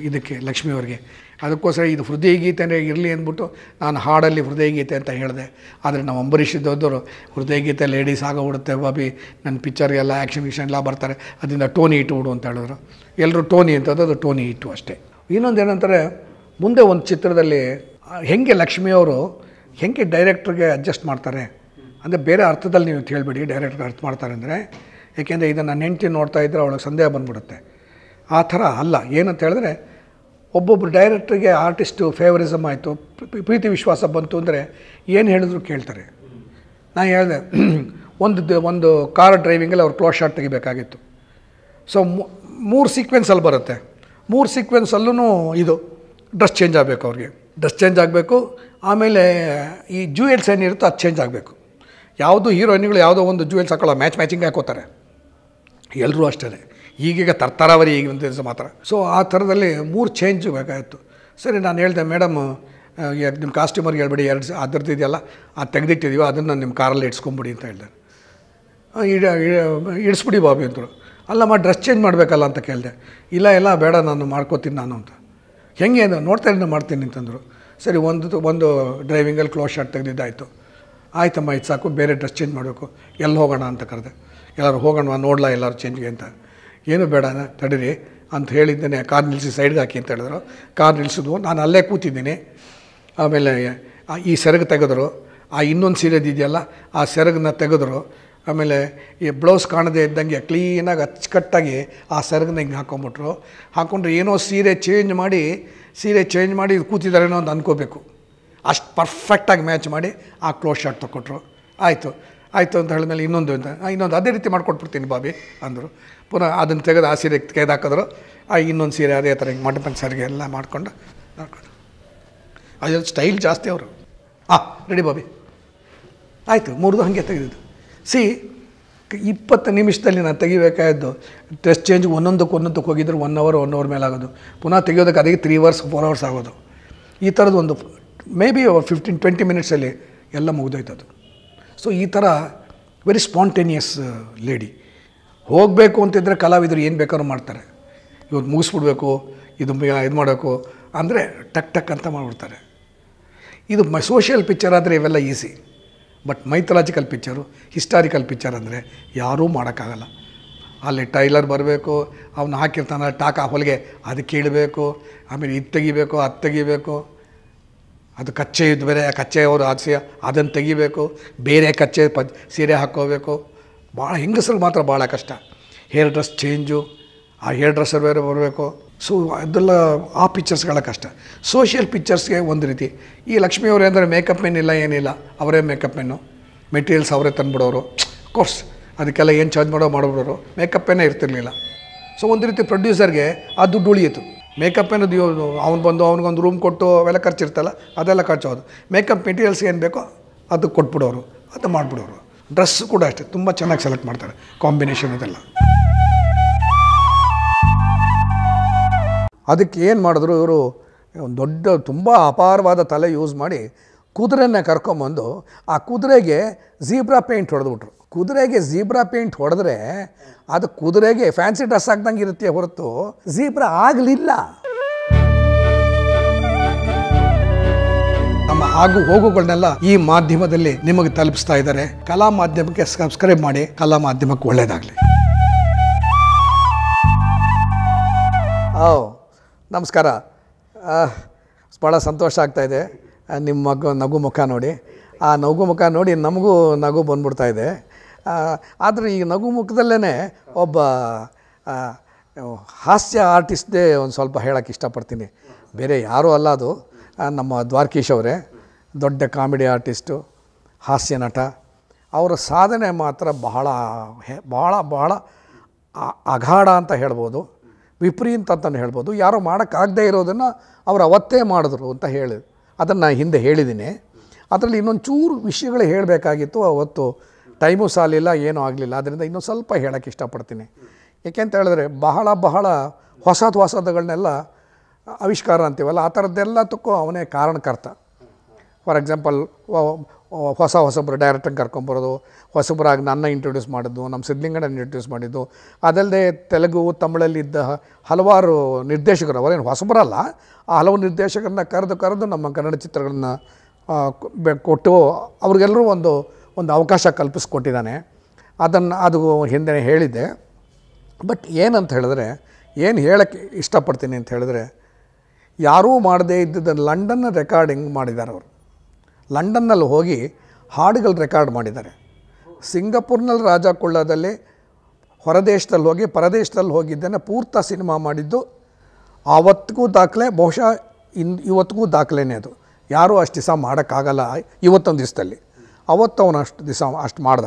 ಇದಕ್ಕೆ ಲಕ್ಷ್ಮಿಯವ್ರಿಗೆ ಅದಕ್ಕೋಸ್ಕರ ಇದು ಹೃದಯ ಗೀತೆ ಇರಲಿ ಅಂದ್ಬಿಟ್ಟು ನಾನು ಹಾಡಲ್ಲಿ ಹೃದಯ ಗೀತೆ ಅಂತ ಹೇಳಿದೆ ಆದರೆ ನಾವು ಅಂಬರೀಷ್ ಇದ್ದವರು ಹೃದಯ ಗೀತೆ ಲೇಡೀಸ್ ಆಗೋಗ್ಬಿಡುತ್ತೆ ಬಾಬಿ ನನ್ನ ಪಿಚ್ಚರ್ಗೆಲ್ಲ ಆ್ಯಕ್ಷನ್ ಮಿಷನ್ ಎಲ್ಲ ಬರ್ತಾರೆ ಅದರಿಂದ ಟೋನಿ ಇಟ್ಟು ಹುಡು ಅಂತ ಹೇಳಿದ್ರು ಎಲ್ಲರೂ ಟೋನಿ ಅಂತದ್ದು ಅದು ಟೋನಿ ಇಟ್ಟು ಅಷ್ಟೇ ಇನ್ನೊಂದು ಏನಂತಾರೆ ಮುಂದೆ ಒಂದು ಚಿತ್ರದಲ್ಲಿ ಹೆಂಗೆ ಲಕ್ಷ್ಮಿಯವರು ಹೆಂಗೆ ಡೈರೆಕ್ಟ್ರಿಗೆ ಅಡ್ಜಸ್ಟ್ ಮಾಡ್ತಾರೆ ಅಂದರೆ ಬೇರೆ ಅರ್ಥದಲ್ಲಿ ನೀವು ಹೇಳಿಬಿಡಿ ಡೈರೆಕ್ಟ್ರಿಗೆ ಅರ್ಥ ಮಾಡ್ತಾರೆ ಅಂದರೆ ಏಕೆಂದರೆ ಇದನ್ನು ನೆಂಟಿ ನೋಡ್ತಾ ಇದ್ದರೆ ಅವಳಿಗೆ ಸಂದೇಹ ಬಂದ್ಬಿಡುತ್ತೆ ಆ ಥರ ಅಲ್ಲ ಏನಂತ ಹೇಳಿದ್ರೆ ಒಬ್ಬೊಬ್ಬರು ಡೈರೆಕ್ಟ್ರಿಗೆ ಆರ್ಟಿಸ್ಟು ಫೇವರಿಸಮ್ ಆಯಿತು ಪ್ರೀತಿ ವಿಶ್ವಾಸ ಬಂತು ಅಂದರೆ ಏನು ಹೇಳಿದ್ರು ಕೇಳ್ತಾರೆ ನಾನು ಹೇಳಿದೆ (clears throat) ಒಂದು ಒಂದು ಕಾರ್ ಡ್ರೈವಿಂಗಲ್ಲಿ ಅವ್ರು ಕ್ಲೋಸ್ ಶಾಟ್ ತೆಗಿಬೇಕಾಗಿತ್ತು ಸೊ ಮೂರು ಸೀಕ್ವೆನ್ಸಲ್ಲಿ ಬರುತ್ತೆ ಮೂರು ಸೀಕ್ವೆನ್ಸಲ್ಲೂ ಇದು ಡ್ರೆಸ್ ಚೇಂಜ್ ಆಗಬೇಕು ಅವ್ರಿಗೆ ಡ್ರೆಸ್ ಚೇಂಜ್ ಆಗಬೇಕು ಆಮೇಲೆ ಈ ಜೂಯಲ್ಸ್ ಏನಿರುತ್ತೋ ಅದು ಚೇಂಜ್ ಆಗಬೇಕು ಯಾವುದೋ ಹೀರೋಯಿನ್ಗಳು ಯಾವುದೋ ಒಂದು ಜುವೆಲ್ಸ್ ಹಾಕೊಳ್ಳೋ ಮ್ಯಾಚ್ ಮ್ಯಾಚಿಂಗ್ ಹಾಕೋತಾರೆ ಎಲ್ಲರೂ ಅಷ್ಟೇ ಈಗೀಗ ತರ್ತಾರಾವರಿ ಈಗ ಒಂದು ದಿವಸ ಮಾತ್ರ ಸೊ ಆ ಥರದಲ್ಲಿ ಮೂರು ಚೇಂಜ್ ಬೇಕಾಗಿತ್ತು ಸರಿ ನಾನು ಹೇಳಿದೆ ಮೇಡಮ್ ನಿಮ್ಮ ಕಾಸ್ಟ್ಯೂಮರ್ಗೆ ಹೇಳ್ಬಿಡಿ ಎರಡು ಅದರದ್ದು ಇದೆಯಲ್ಲ ಅದು ತೆಗೆದಿಟ್ಟಿದ್ದೀವಿ ಅದನ್ನು ನಿಮ್ಮ ಕಾರಲ್ಲಿ ಇಡ್ಸ್ಕೊಂಬಿಡಿ ಅಂತ ಹೇಳಿದೆ ಇಡ ಇಡಿಸ್ಬಿಡಿ ಬಾಬಿ ಅಂತರು ಅಲ್ಲಮ್ಮ ಡ್ರೆಸ್ ಚೇಂಜ್ ಮಾಡಬೇಕಲ್ಲ ಅಂತ ಕೇಳಿದೆ ಇಲ್ಲ ಇಲ್ಲ ಬೇಡ ನಾನು ಮಾಡ್ಕೋತೀನಿ ನಾನು ಅಂತ ಹೆಂಗೆ ಅದು ನೋಡ್ತಾ ಮಾಡ್ತೀನಿ ಅಂತಂದರು ಸರಿ ಒಂದು ಒಂದು ಡ್ರೈವಿಂಗಲ್ಲಿ ಕ್ಲೋಸ್ ಶರ್ಟ್ ತೆಗೆದಿದ್ದಾಯಿತು ಆಯ್ತಮ್ಮ ಇದು ಸಾಕು ಬೇರೆ ಡ್ರೆಸ್ ಚೇಂಜ್ ಮಾಡಬೇಕು ಎಲ್ಲಿ ಹೋಗೋಣ ಅಂತ ಕರೆದೆ ಎಲ್ಲರೂ ಹೋಗೋಣ ನೋಡಲ ಎಲ್ಲರೂ ಚೇಂಜ್ಗೆ ಅಂತ ಏನು ಬೇಡ ತಡೀರಿ ಅಂತ ಹೇಳಿದ್ದೇನೆ ಕಾರ್ ನಿಲ್ಲಿಸಿ ಸೈಡ್ಗೆ ಹಾಕಿ ಅಂತ ಹೇಳಿದ್ರು ಕಾರ್ ನಿಲ್ಲಿಸಿದ್ವು ನಾನು ಅಲ್ಲೇ ಕೂತಿದ್ದೀನಿ ಆಮೇಲೆ ಈ ಸೆರಗು ತೆಗೆದ್ರು ಆ ಇನ್ನೊಂದು ಸೀರೆದಿದೆಯಲ್ಲ ಆ ಸೆರಗನ್ನ ತೆಗೆದ್ರು ಆಮೇಲೆ ಈ ಬ್ಲೌಸ್ ಕಾಣದೇ ಇದ್ದಂಗೆ ಕ್ಲೀನಾಗಿ ಅಚ್ಚುಕಟ್ಟಾಗಿ ಆ ಸೆರಗನ್ನ ಹಿಂಗೆ ಹಾಕೊಂಬಿಟ್ರು ಹಾಕ್ಕೊಂಡ್ರೆ ಏನೋ ಸೀರೆ ಚೇಂಜ್ ಮಾಡಿ ಸೀರೆ ಚೇಂಜ್ ಮಾಡಿ ಇದು ಕೂತಿದ್ದಾರೇನೋ ಅಂತ ಅಂದ್ಕೋಬೇಕು ಅಷ್ಟು ಪರ್ಫೆಕ್ಟಾಗಿ ಮ್ಯಾಚ್ ಮಾಡಿ ಆ ಕ್ಲೋಸ್ ಶಾಟ್ ತಗೊಟ್ರು ಆಯಿತು ಆಯಿತು ಅಂತ ಹೇಳಿದ್ಮೇಲೆ ಇನ್ನೊಂದು ಅಂತ ಇನ್ನೊಂದು ಅದೇ ರೀತಿ ಮಾಡಿಕೊಟ್ಬಿಡ್ತೀನಿ ಬಾಬಿ ಅಂದರು ಪುನಃ ಅದನ್ನು ತೆಗೆದು ಆ ಸೀರೆ ತೆಗೆದು ಹಾಕಿದ್ರು ಆ ಇನ್ನೊಂದು ಸೀರೆ ಅದೇ ಥರ ಹಿಂಗೆ ಮಂಟಪನ ಸಾರಿಗೆ ಎಲ್ಲ ಮಾಡಿಕೊಂಡು ನೋಡ್ಕೊಂಡು ಅದರ ಸ್ಟೈಲ್ ಜಾಸ್ತಿ ಅವರು ಹಾಂ ರೆಡಿ ಬಾಬಿ ಆಯಿತು ಮೂರ್ದು ಹಾಗೆ ತೆಗೆದಿದ್ದು ಸಿ ಇಪ್ಪತ್ತು ನಿಮಿಷದಲ್ಲಿ ನಾನು ತೆಗಿಬೇಕಾಯಿದ್ದು ಡ್ರೆಸ್ ಚೇಂಜ್ ಒಂದೊಂದಕ್ಕೆ ಒಂದೊಂದಕ್ಕೆ ಹೋಗಿದ್ರು ಒನ್ ಅವರ್ ಒನ್ ಅವರ್ ಮೇಲೆ ಆಗೋದು ಪುನಃ ತೆಗಿಯೋದಕ್ಕೆ ಅದಕ್ಕೆ ತ್ರೀ ಅವರ್ಸ್ ಫೋರ್ ಅವರ್ಸ್ ಆಗೋದು ಈ ಥರದ್ದು ಒಂದು ಮೇ ಬಿ ಫಿಫ್ಟೀನ್ ಟ್ವೆಂಟಿ ಮಿನಿಟ್ಸಲ್ಲಿ ಎಲ್ಲ ಮುಗಿದೋಯ್ತದು ಸೊ ಈ ಥರ ವೆರಿ ಸ್ಪಾಂಟೇನಿಯಸ್ ಲೇಡಿ ಹೋಗಬೇಕು ಅಂತಿದ್ದರೆ ಕಲಾವಿದರು ಏನು ಬೇಕಾದ್ರೂ ಮಾಡ್ತಾರೆ ಇವತ್ತು ಮುಗಿಸ್ಬಿಡ್ಬೇಕು ಇದು ಇದು ಮಾಡಬೇಕು ಅಂದರೆ ಟಕ್ ಟಕ್ ಅಂತ ಮಾಡಿಬಿಡ್ತಾರೆ ಇದು ಮ ಸೋಷಿಯಲ್ ಪಿಕ್ಚರ್ ಆದರೆ ಇವೆಲ್ಲ easy but mythological picture historical picture ಅಂದರೆ ಯಾರೂ ಮಾಡೋಕ್ಕಾಗಲ್ಲ ಅಲ್ಲಿ ಟೈಲರ್ ಬರಬೇಕು ಅವನು ಹಾಕಿರ್ತಾನೆ ಟಾಕ ಹೊಲಿಗೆ ಅದು ಕೀಳಬೇಕು ಆಮೇಲೆ ಇದು ತೆಗಿಬೇಕು ಅದು ತೆಗಿಬೇಕು ಅದು ಕಚ್ಚೆ ಇದ್ದ ಬೇರೆ ಕಚ್ಚೆ ಅವರು ಆಸೆ ಅದನ್ನು ತೆಗಿಬೇಕು ಬೇರೆ ಕಚ್ಚೆ ಪ ಸೀರೆ ಹಾಕ್ಕೋಬೇಕು ಭಾಳ ಹೆಂಗಸರು ಮಾತ್ರ ಭಾಳ ಕಷ್ಟ ಹೇರ್ ಡ್ರೆಸ್ ಚೇಂಜು ಆ ಹೇರ್ ಡ್ರೆಸ್ಸರ್ ಬೇರೆ ಬರಬೇಕು ಸೊ ಅದೆಲ್ಲ ಆ ಪಿಕ್ಚರ್ಸ್ಗಳ ಕಷ್ಟ ಸೋಷಿಯಲ್ ಪಿಕ್ಚರ್ಸ್ಗೆ ಒಂದು ರೀತಿ ಈ ಲಕ್ಷ್ಮಿಯವರೇ ಅಂದರೆ ಮೇಕಪ್ ಮೆನ್ ಇಲ್ಲ ಏನಿಲ್ಲ ಅವರೇ ಮೇಕಪ್ ಮೆನ್ನು ಮೆಟೀರಿಯಲ್ಸ್ ಅವರೇ ತಂದುಬಿಡೋರು ಕೋರ್ಸ್ ಅದಕ್ಕೆಲ್ಲ ಏನು ಚಾರ್ಜ್ ಮಾಡೋ ಮಾಡಿಬಿಡೋರು ಮೇಕಪ್ಪೇನೇ ಇರ್ತಿರ್ಲಿಲ್ಲ ಸೊ ಒಂದು ರೀತಿ ಪ್ರೊಡ್ಯೂಸರ್ಗೆ ಆ ದುಡ್ಡು ಉಳಿಯಿತು ಮೇಕಪ್ ಏನು ಅವ್ನು ಬಂದು ಅವ್ನಿಗೊಂದು ರೂಮ್ ಕೊಟ್ಟು ಅವೆಲ್ಲ ಖರ್ಚಿರ್ತಲ್ಲ ಅದೆಲ್ಲ ಹೌದು ಮೇಕಪ್ ಮೆಟೀರಿಯಲ್ಸ್ ಏನು ಬೇಕೋ ಅದಕ್ಕೆ ಕೊಟ್ಬಿಡೋರು ಅದು ಮಾಡಿಬಿಡೋರು ಡ್ರೆಸ್ ಕೂಡ ಅಷ್ಟೇ ತುಂಬ ಚೆನ್ನಾಗಿ ಸೆಲೆಕ್ಟ್ ಮಾಡ್ತಾರೆ ಕಾಂಬಿನೇಷನ್ ಅದೆಲ್ಲ ಅದಕ್ಕೆ ಏನು ಮಾಡಿದ್ರು ಇವರು ಒಂದು ದೊಡ್ಡ ತುಂಬ ಅಪಾರವಾದ ತಲೆ ಯೂಸ್ ಮಾಡಿ ಕುದುರೆನ ಕರ್ಕೊಂಬಂದು ಆ ಕುದುರೆಗೆ ಝೀಬ್ರಾ ಪೇಂಟ್ ಹೊಡೆದ್ಬಿಟ್ರು ಕುದುರೆಗೆ ಝೀಬ್ರಾ ಪೇಂಟ್ ಹೊಡೆದ್ರೆ ಅದು ಕುದುರೆಗೆ ಫ್ಯಾನ್ಸಿ ಡ್ರೆಸ್ ಆಗ್ದಂಗೆ ಇರುತ್ತೆ ಹೊರತು ಝೀಬ್ರಾ ಆಗಲಿಲ್ಲ ನಮ್ಮ ಆಗು ಹೋಗುಗಳನ್ನೆಲ್ಲ ಈ ಮಾಧ್ಯಮದಲ್ಲಿ ನಿಮಗೆ ತಲುಪಿಸ್ತಾ ಇದ್ದಾರೆ ಕಲಾ ಮಾಧ್ಯಮಕ್ಕೆ ಸಬ್ಸ್ಕ್ರೈಬ್ ಮಾಡಿ ಕಲಾ ಮಾಧ್ಯಮಕ್ಕೆ ಒಳ್ಳೆಯದಾಗಲಿ ಓ ನಮಸ್ಕಾರ ಭಾಳ ಸಂತೋಷ ಆಗ್ತಾಯಿದೆ ನಿಮ್ಮ ಮಗು ನಗು ಮುಖ ನೋಡಿ ಆ ನಗು ಮುಖ ನೋಡಿ ನಮಗೂ ನಗು ಬಂದ್ಬಿಡ್ತಾ ಇದೆ ಆದರೆ ಈ ನಗು ಮುಖದಲ್ಲೇ ಒಬ್ಬ ಹಾಸ್ಯ ಆರ್ಟಿಸ್ಟೇ ಒಂದು ಸ್ವಲ್ಪ ಹೇಳೋಕ್ಕೆ ಇಷ್ಟಪಡ್ತೀನಿ ಬೇರೆ ಯಾರೂ ಅಲ್ಲ ಅದು ನಮ್ಮ ದ್ವಾರಕೀಶ್ ಅವರೇ ದೊಡ್ಡ ಕಾಮಿಡಿ ಆರ್ಟಿಸ್ಟು ಹಾಸ್ಯ ನಟ ಅವರ ಸಾಧನೆ ಮಾತ್ರ ಬಹಳ ಬಹಳ ಬಹಳ ಅಘಾಢ ಅಂತ ಹೇಳ್ಬೋದು ವಿಪರೀತ ಅಂತಲೂ ಹೇಳ್ಬೋದು ಯಾರೋ ಮಾಡೋಕ್ಕಾಗದೇ ಇರೋದನ್ನು ಅವರು ಅವತ್ತೇ ಮಾಡಿದ್ರು ಅಂತ ಹೇಳಿ ಅದನ್ನು ಹಿಂದೆ ಹೇಳಿದ್ದೀನಿ ಅದರಲ್ಲಿ ಇನ್ನೊಂದು ಚೂರು ವಿಷಯಗಳು ಹೇಳಬೇಕಾಗಿತ್ತು ಅವತ್ತು ಟೈಮು ಸಾಲಿಲ್ಲ ಏನೂ ಆಗಲಿಲ್ಲ ಅದರಿಂದ ಇನ್ನೊಂದು ಸ್ವಲ್ಪ ಹೇಳೋಕ್ಕೆ ಇಷ್ಟಪಡ್ತೀನಿ ಏಕೆಂತ ಹೇಳಿದ್ರೆ ಬಹಳ ಬಹಳ ಹೊಸದು ಹೊಸದುಗಳನ್ನೆಲ್ಲ ಆವಿಷ್ಕಾರ ಅಂತೀವಲ್ಲ ಆ ಥರದ್ದೆಲ್ಲದಕ್ಕೂ ಅವನೇ ಕಾರಣಕರ್ತ ಫಾರ್ ಎಕ್ಸಾಂಪಲ್ ಹೊಸ ಹೊಸಬ್ರು ಡೈರೆಕ್ಟಾಗಿ ಕರ್ಕೊಂಬರೋದು ಹೊಸಬ್ರಾಗಿ ನನ್ನ ಇಂಟ್ರೊಡ್ಯೂಸ್ ಮಾಡಿದ್ದು ನಮ್ಮ ಸಿದ್ಲಿಂಗನ ಇಂಟ್ರೊಡ್ಯೂಸ್ ಮಾಡಿದ್ದು ಅದಲ್ಲದೆ ತೆಲುಗು ಇದ್ದ ಹಲವಾರು ನಿರ್ದೇಶಕರು ಅವರೇನು ಹೊಸಬರಲ್ಲ ಆ ಹಲವು ನಿರ್ದೇಶಕರನ್ನ ಕರೆದು ಕರೆದು ನಮ್ಮ ಕನ್ನಡ ಚಿತ್ರಗಳನ್ನ ಕೊಟ್ಟು ಅವ್ರಿಗೆಲ್ಲರೂ ಒಂದು ಒಂದು ಅವಕಾಶ ಕಲ್ಪಿಸ್ಕೊಟ್ಟಿದ್ದಾನೆ ಅದನ್ನು ಅದು ಹಿಂದೆ ಹೇಳಿದ್ದೆ ಬಟ್ ಏನಂತ ಹೇಳಿದ್ರೆ ಏನು ಹೇಳೋಕ್ಕೆ ಇಷ್ಟಪಡ್ತೀನಿ ಅಂತ ಹೇಳಿದ್ರೆ ಯಾರೂ ಮಾಡದೇ ಇದ್ದದನ್ನು ಲಂಡನ್ನ ರೆಕಾರ್ಡಿಂಗ್ ಮಾಡಿದ್ದಾರೆ ಅವರು ಲಂಡನ್ನಲ್ಲಿ ಹೋಗಿ ಹಾಡುಗಳು ರೆಕಾರ್ಡ್ ಮಾಡಿದ್ದಾರೆ ಸಿಂಗಪುರ್ನಲ್ಲಿ ರಾಜ ಕೊಳ್ಳದಲ್ಲಿ ಹೊರದೇಶದಲ್ಲಿ ಹೋಗಿ ಪರದೇಶದಲ್ಲಿ ಹೋಗಿದ್ದನ್ನು ಪೂರ್ತ ಸಿನಿಮಾ ಮಾಡಿದ್ದು ಆವತ್ತಿಗೂ ದಾಖಲೆ ಬಹುಶಃ ಇನ್ ಇವತ್ತಿಗೂ ದಾಖಲೆನೇ ಅದು ಯಾರೂ ಅಷ್ಟು ದಿವಸ ಮಾಡೋಕ್ಕಾಗಲ್ಲ ಇವತ್ತೊಂದು ದಿವಸದಲ್ಲಿ ಅವತ್ತು ಅವನು ಅಷ್ಟು ದಿವಸ ಅಷ್ಟು ಮಾಡ್ದ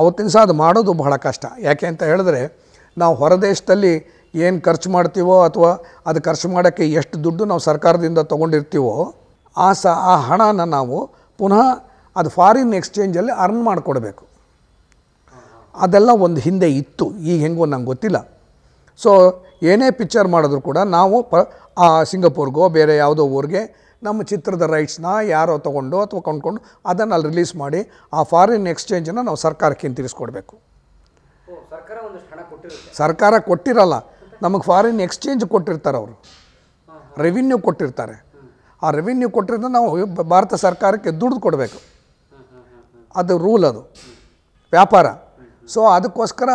ಅವತ್ತಿನ ಸಹ ಅದು ಮಾಡೋದು ಬಹಳ ಕಷ್ಟ ಯಾಕೆ ಅಂತ ಹೇಳಿದ್ರೆ ನಾವು ಹೊರದೇಶದಲ್ಲಿ ಏನು ಖರ್ಚು ಮಾಡ್ತೀವೋ ಅಥವಾ ಅದು ಖರ್ಚು ಮಾಡೋಕ್ಕೆ ಎಷ್ಟು ದುಡ್ಡು ನಾವು ಸರ್ಕಾರದಿಂದ ತೊಗೊಂಡಿರ್ತೀವೋ ಆ ಸ ಆ ಹಣನ ನಾವು ಪುನಃ ಅದು ಫಾರಿನ್ ಎಕ್ಸ್ಚೇಂಜಲ್ಲಿ ಅರ್ನ್ ಮಾಡಿಕೊಡ್ಬೇಕು ಅದೆಲ್ಲ ಒಂದು ಹಿಂದೆ ಇತ್ತು ಈಗ ಹೆಂಗೋ ನಂಗೆ ಗೊತ್ತಿಲ್ಲ ಸೊ ಏನೇ ಪಿಕ್ಚರ್ ಮಾಡಿದ್ರು ಕೂಡ ನಾವು ಪ ಆ ಸಿಂಗಪೂರ್ಗೋ ಬೇರೆ ಯಾವುದೋ ಊರಿಗೆ ನಮ್ಮ ಚಿತ್ರದ ರೈಟ್ಸ್ನ ಯಾರೋ ತೊಗೊಂಡು ಅಥವಾ ಕೊಂಡ್ಕೊಂಡು ಅದನ್ನು ಅಲ್ಲಿ ರಿಲೀಸ್ ಮಾಡಿ ಆ ಫಾರಿನ್ ಎಕ್ಸ್ಚೇಂಜನ್ನು ನಾವು ಸರ್ಕಾರಕ್ಕೆ ಹಿಂತಿರಿಸ್ಕೊಡ್ಬೇಕು ಸರ್ಕಾರ ಕೊಟ್ಟಿರಲ್ಲ ನಮಗೆ ಫಾರಿನ್ ಎಕ್ಸ್ಚೇಂಜ್ ಕೊಟ್ಟಿರ್ತಾರೆ ಅವರು ರೆವಿನ್ಯೂ ಕೊಟ್ಟಿರ್ತಾರೆ ಆ ರೆವಿನ್ಯೂ ಕೊಟ್ಟಿರೋದು ನಾವು ಭಾರತ ಸರ್ಕಾರಕ್ಕೆ ದುಡ್ಡು ಕೊಡಬೇಕು ಅದು ರೂಲ್ ಅದು ವ್ಯಾಪಾರ ಸೊ ಅದಕ್ಕೋಸ್ಕರ